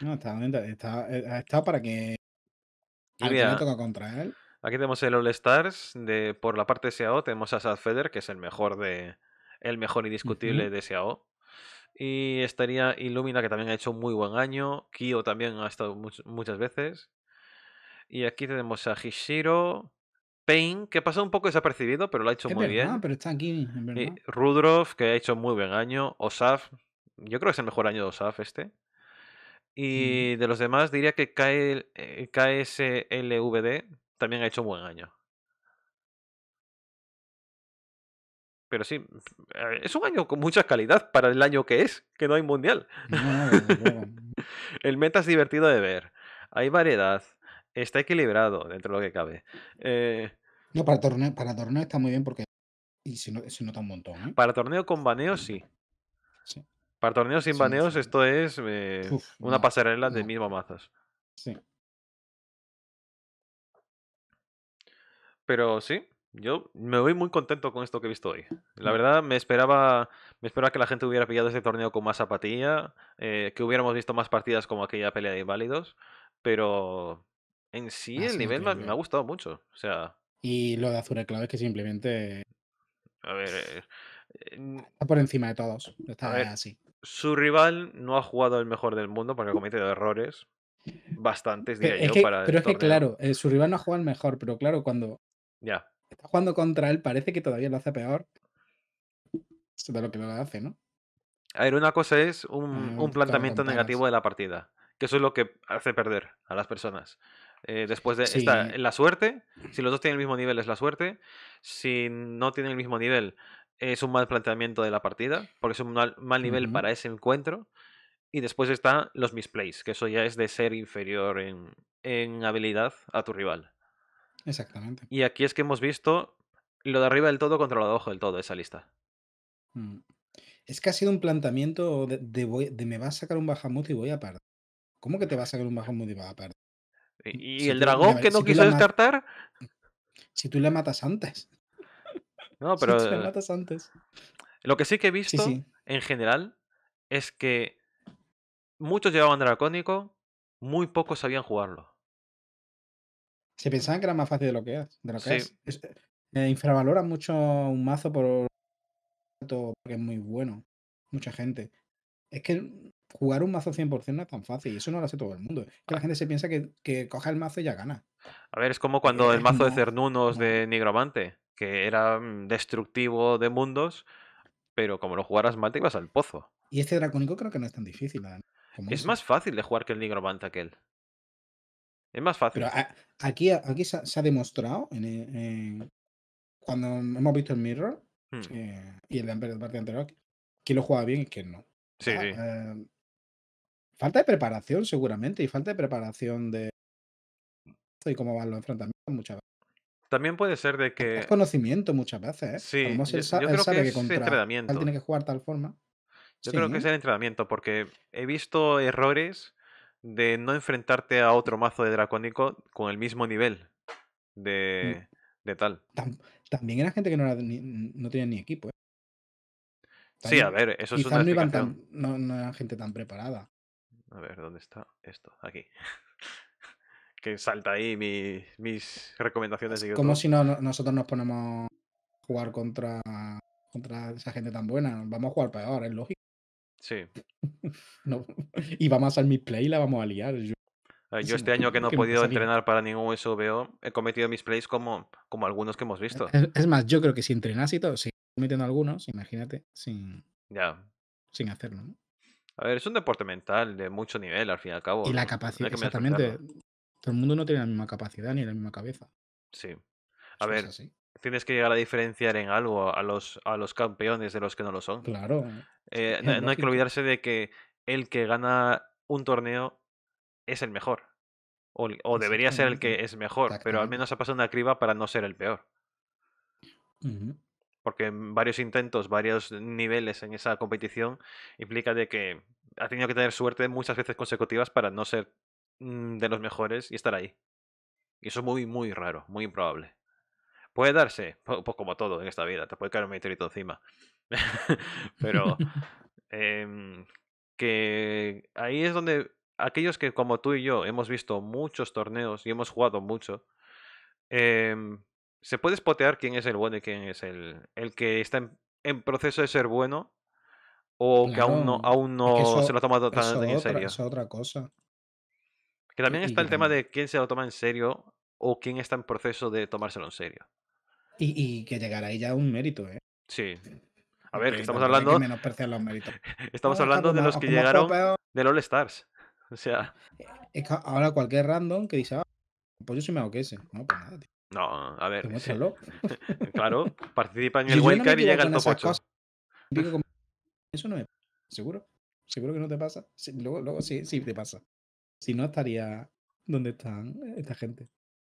no, está, está, eh, está para que... (laughs) Al final toca contra él Aquí tenemos el All Stars. De, por la parte de SAO tenemos a Sad Feder, que es el mejor de. El mejor indiscutible de SAO. Y estaría Illumina, que también ha hecho un muy buen año. Kyo también ha estado muchas veces. Y aquí tenemos a Hishiro. Pain, que ha pasado un poco desapercibido, pero lo ha hecho muy bien. pero está aquí, en que ha hecho muy buen año. Osaf, yo creo que es el mejor año de Osaf este. Y de los demás diría que KSLVD, también ha hecho un buen año. Pero sí, eh, es un año con mucha calidad para el año que es, que no hay mundial. (laughs) el meta es divertido de ver. Hay variedad. Está equilibrado dentro de lo que cabe. Eh no, para torneo, para torneo está muy bien porque y se, nota un montón. ¿eh? Para torneo con baneos, sí. Para torneos sin baneos, esto es una pasarela de mis mamazas. Sí. Pero sí, yo me voy muy contento con esto que he visto hoy. La mm. verdad, me esperaba, me esperaba que la gente hubiera pillado este torneo con más apatía, eh, que hubiéramos visto más partidas como aquella pelea de inválidos, pero en sí ah, el nivel me, ha gustado mucho. O sea. Y lo de Azure Clave es que simplemente. A ver. Eh, eh, está por encima de todos. Está así. Su rival no ha jugado el mejor del mundo porque ha cometido errores. Bastantes, diría pero yo, Pero es que, claro, su rival no ha jugado el mejor, pero claro, cuando ya. Está jugando contra él, parece que todavía lo hace peor es lo que lo hace, ¿no? A ver, una cosa es un, ah, planteamiento negativo de la partida, que eso es lo que hace perder a las personas. Eh, después de la suerte, si los dos tienen el mismo nivel es la suerte, si no tienen el mismo nivel es un mal planteamiento de la partida, porque es un mal, nivel para ese encuentro. Y después están los misplays, que eso ya es de ser inferior en habilidad a tu rival. Exactamente. Y aquí es que hemos visto lo de arriba del todo contra lo de abajo del todo, esa lista. Mm. Es que ha sido un planteamiento de, me vas a sacar un Bajamut y voy a perder. ¿Cómo que te vas a sacar un Bahamut y vas a perder? E, mm, ¿Y, el dragón que no quiso descartar? Si tú le mm. matas antes. No, (laughs) pero. Si le matas antes. Lo que sí que he visto en general es que muchos llevaban dracónico, muy pocos sabían jugarlo. Se pensaban que era más fácil de lo que es. De lo eh, mucho un mazo por que es muy bueno. Mucha gente. Es que jugar un mazo 100% no es tan fácil. Y eso no lo hace todo el mundo. Que la ah. gente se piensa que, coja el mazo y ya gana. A ver, es como cuando el mazo de Cernunos de Nigromante, que era mm, destructivo de mundos, pero como lo jugaras mal te ibas al pozo. Y este dracónico creo que no es tan difícil. es más fácil de jugar que el Nigromante aquel. Es más fácil. Pero aquí, aquí se, ha demostrado cuando hemos visto el Mirror hmm. eh, y el de parte anterior, quién lo juega bien y quién no. Sí, sí. Eh, falta de preparación, seguramente, y falta de preparación de. cómo van los enfrentamientos muchas veces. También puede ser de que. Es conocimiento muchas veces, ¿eh? Sí, yo, que, es el entrenamiento. tiene que jugar tal forma. Yo creo que es el entrenamiento, porque he visto errores de no enfrentarte a otro mazo de dracónico con el mismo nivel de, tal. también era gente que no, no tenía ni equipo. ¿eh? sí, a ver, eso es no, no, eran gente tan preparada. A ver, ¿dónde está esto? Aquí. (laughs) que salta ahí mis recomendaciones. De Como si no, nosotros nos ponemos a jugar contra, contra esa gente tan buena. Vamos a jugar peor, es lógico. Sí. (laughs) no. Y vamos al midplay y la vamos a liar. Yo, este año que no he podido entrenar para ningún SVO, he cometido misplays como, como algunos que hemos visto. Es, más, yo creo que si entrenas y todo, si cometiendo algunos, imagínate, sin, ya. sin hacerlo. A ver, es un deporte mental de mucho nivel, al fin y al cabo. Y la capacidad, exactamente. Todo el mundo no tiene la misma capacidad ni la misma cabeza. Sí. A ver, tienes que llegar a diferenciar en algo a los, a los campeones de los que no lo son. Claro. Eh, no, hay que olvidarse de que el que gana un torneo es el mejor. O, debería ser el que es mejor, pero al menos ha pasado una criba para no ser el peor. Porque en varios intentos, varios niveles en esa competición implica de que ha tenido que tener suerte muchas veces consecutivas para no ser mm, de los mejores y estar ahí. Y eso es muy, muy raro, muy improbable. Puede darse, como todo en esta vida, te puede caer un meteorito encima. (laughs) Pero (laughs) em, que ahí es donde aquellos que como tú y yo hemos visto muchos torneos y hemos jugado mucho, em, se puede spotear quién es el bueno y quién es el, el que está en, proceso de ser bueno o que aún no, aún no se lo ha tomado tan en serio. Es otra cosa. Que también está el tema de quién se lo toma en serio o quién está en proceso de tomárselo en serio. Y, que llegara ahí ya un mérito, ¿eh? Sí. A ver, estamos hablando. Que los méritos. (laughs) estamos hablando de los que llegaron de del All Stars. (laughs) O sea. Eh, ahora cualquier random que dice, ah, pues yo soy me que ese. No, pues nada, No, a ver. Pues (laughs) claro, participa en el wildcard y llega el top 8. Eso no es. ¿Seguro? ¿Seguro que no te pasa? luego, luego sí, sí te pasa. Si no, estaría donde están esta gente.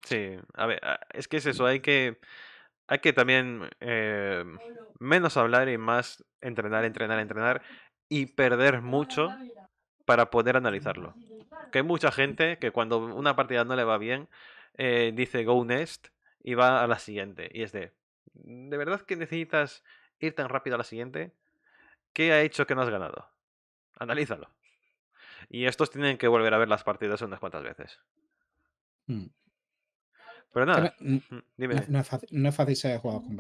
Sí, a ver, es que es eso, hay que hay que también eh, menos hablar y más entrenar, entrenar, entrenar y perder mucho para poder analizarlo. Que hay mucha gente que cuando una partida no le va bien eh, dice go next y va a la siguiente. Y es de, ¿de verdad que necesitas ir tan rápido a la siguiente? ¿Qué ha hecho que no has ganado? Analízalo. Y estos tienen que volver a ver las partidas unas cuantas veces. Mm. Pero nada, dime. No, es fácil, ser jugado con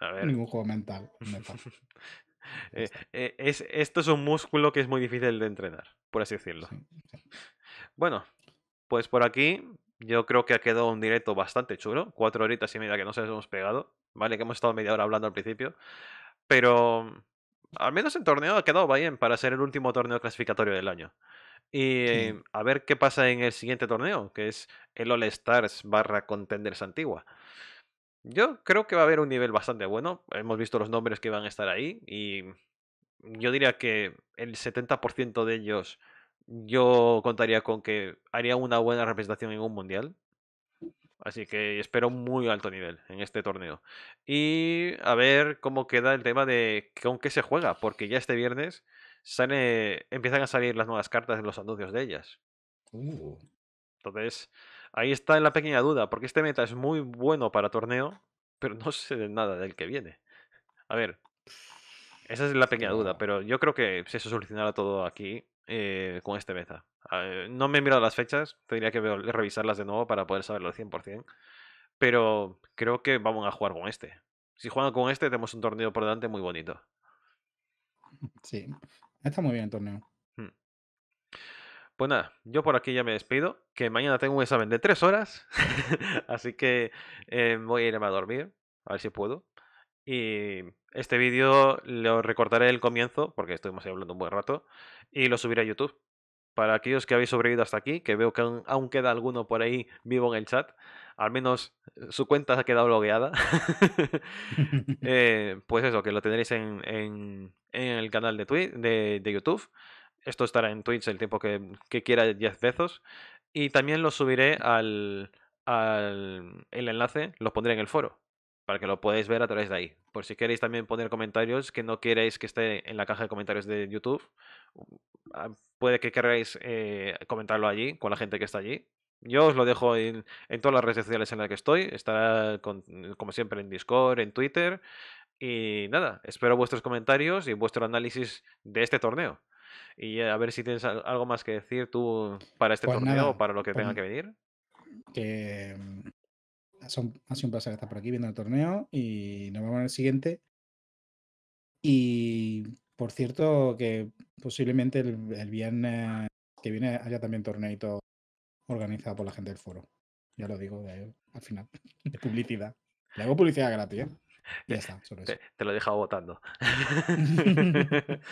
a Ningún juego mental. (laughs) Eh, eh, es, esto es un músculo que es muy difícil de entrenar, por así decirlo. Bueno, pues por aquí yo creo que ha quedado un directo bastante chulo. Cuatro horitas y media que no se nos hemos pegado. Vale, que hemos estado media hora hablando al principio. Pero mm, al menos el torneo ha quedado bien para ser el último torneo clasificatorio del año. Y a ver qué pasa en el siguiente torneo, que es el All Stars barra Contenders Antigua. Yo creo que va a haber un nivel bastante bueno. Hemos visto los nombres que van a estar ahí y yo diría que el 70% de ellos yo contaría con que haría una buena representación en un mundial. Así que espero muy alto nivel en este torneo. Y a ver cómo queda el tema de con qué se juega, porque ya este viernes sale, empiezan a salir las nuevas cartas de los anuncios de ellas. Uh. Entonces, ahí está la pequeña duda, porque este meta es muy bueno para torneo, pero no sé de nada del que viene. A ver, esa es la pequeña duda, pero yo creo que se solucionará todo aquí eh, con este meta. Ah, eh, no me he mirado las fechas, tendría que revisarlas de nuevo para poder saberlo al 100%, pero creo que vamos a jugar con este. Si juegan con este, tenemos un torneo por delante muy bonito. Sí, Está muy bien el torneo. Mm. Pues nada, yo por aquí ya me despido, que mañana tengo un examen de tres horas, (laughs) así que eh, voy a irme a dormir, a ver si puedo. Y este vídeo lo recortaré el comienzo, porque estuvimos hablando un buen rato, y lo subiré a YouTube. Para aquellos que habéis sobrevivido hasta aquí, que veo que aún queda alguno por ahí vivo en el chat, al menos eh, su cuenta se ha quedado logueada. (laughs) (laughs) Eh, pues eso, que lo tendréis en, el canal de, Twitch, de, YouTube. Esto estará en Twitch el tiempo que, quiera 10 veces Y también lo subiré al, el enlace, lo pondré en el foro, para que lo podáis ver a través de ahí. Por si queréis también poner comentarios que no queréis que esté en la caja de comentarios de YouTube, ah, puede que queráis eh, comentarlo allí con la gente que está allí yo os lo dejo en, todas las redes sociales en las que estoy. Estará, como siempre, en Discord, en Twitter. Y nada, espero vuestros comentarios y vuestro análisis de este torneo. Y a ver si tienes algo más que decir tú para este pues torneo o para lo que pues tenga que venir. Que mm, ha sido un placer estar por aquí viendo el torneo y nos vemos en el siguiente. Y por cierto, que posiblemente el, el viernes que viene haya también todo organizado por la gente del foro. Ya lo digo de, al final, (laughs) de publicidad. Le hago publicidad gratis, ¿eh? Ya está, solo eso. Te, te, lo he dejado votando. (laughs) (laughs)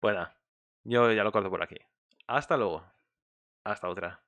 bueno, yo ya lo corto por aquí. Hasta luego. Hasta otra.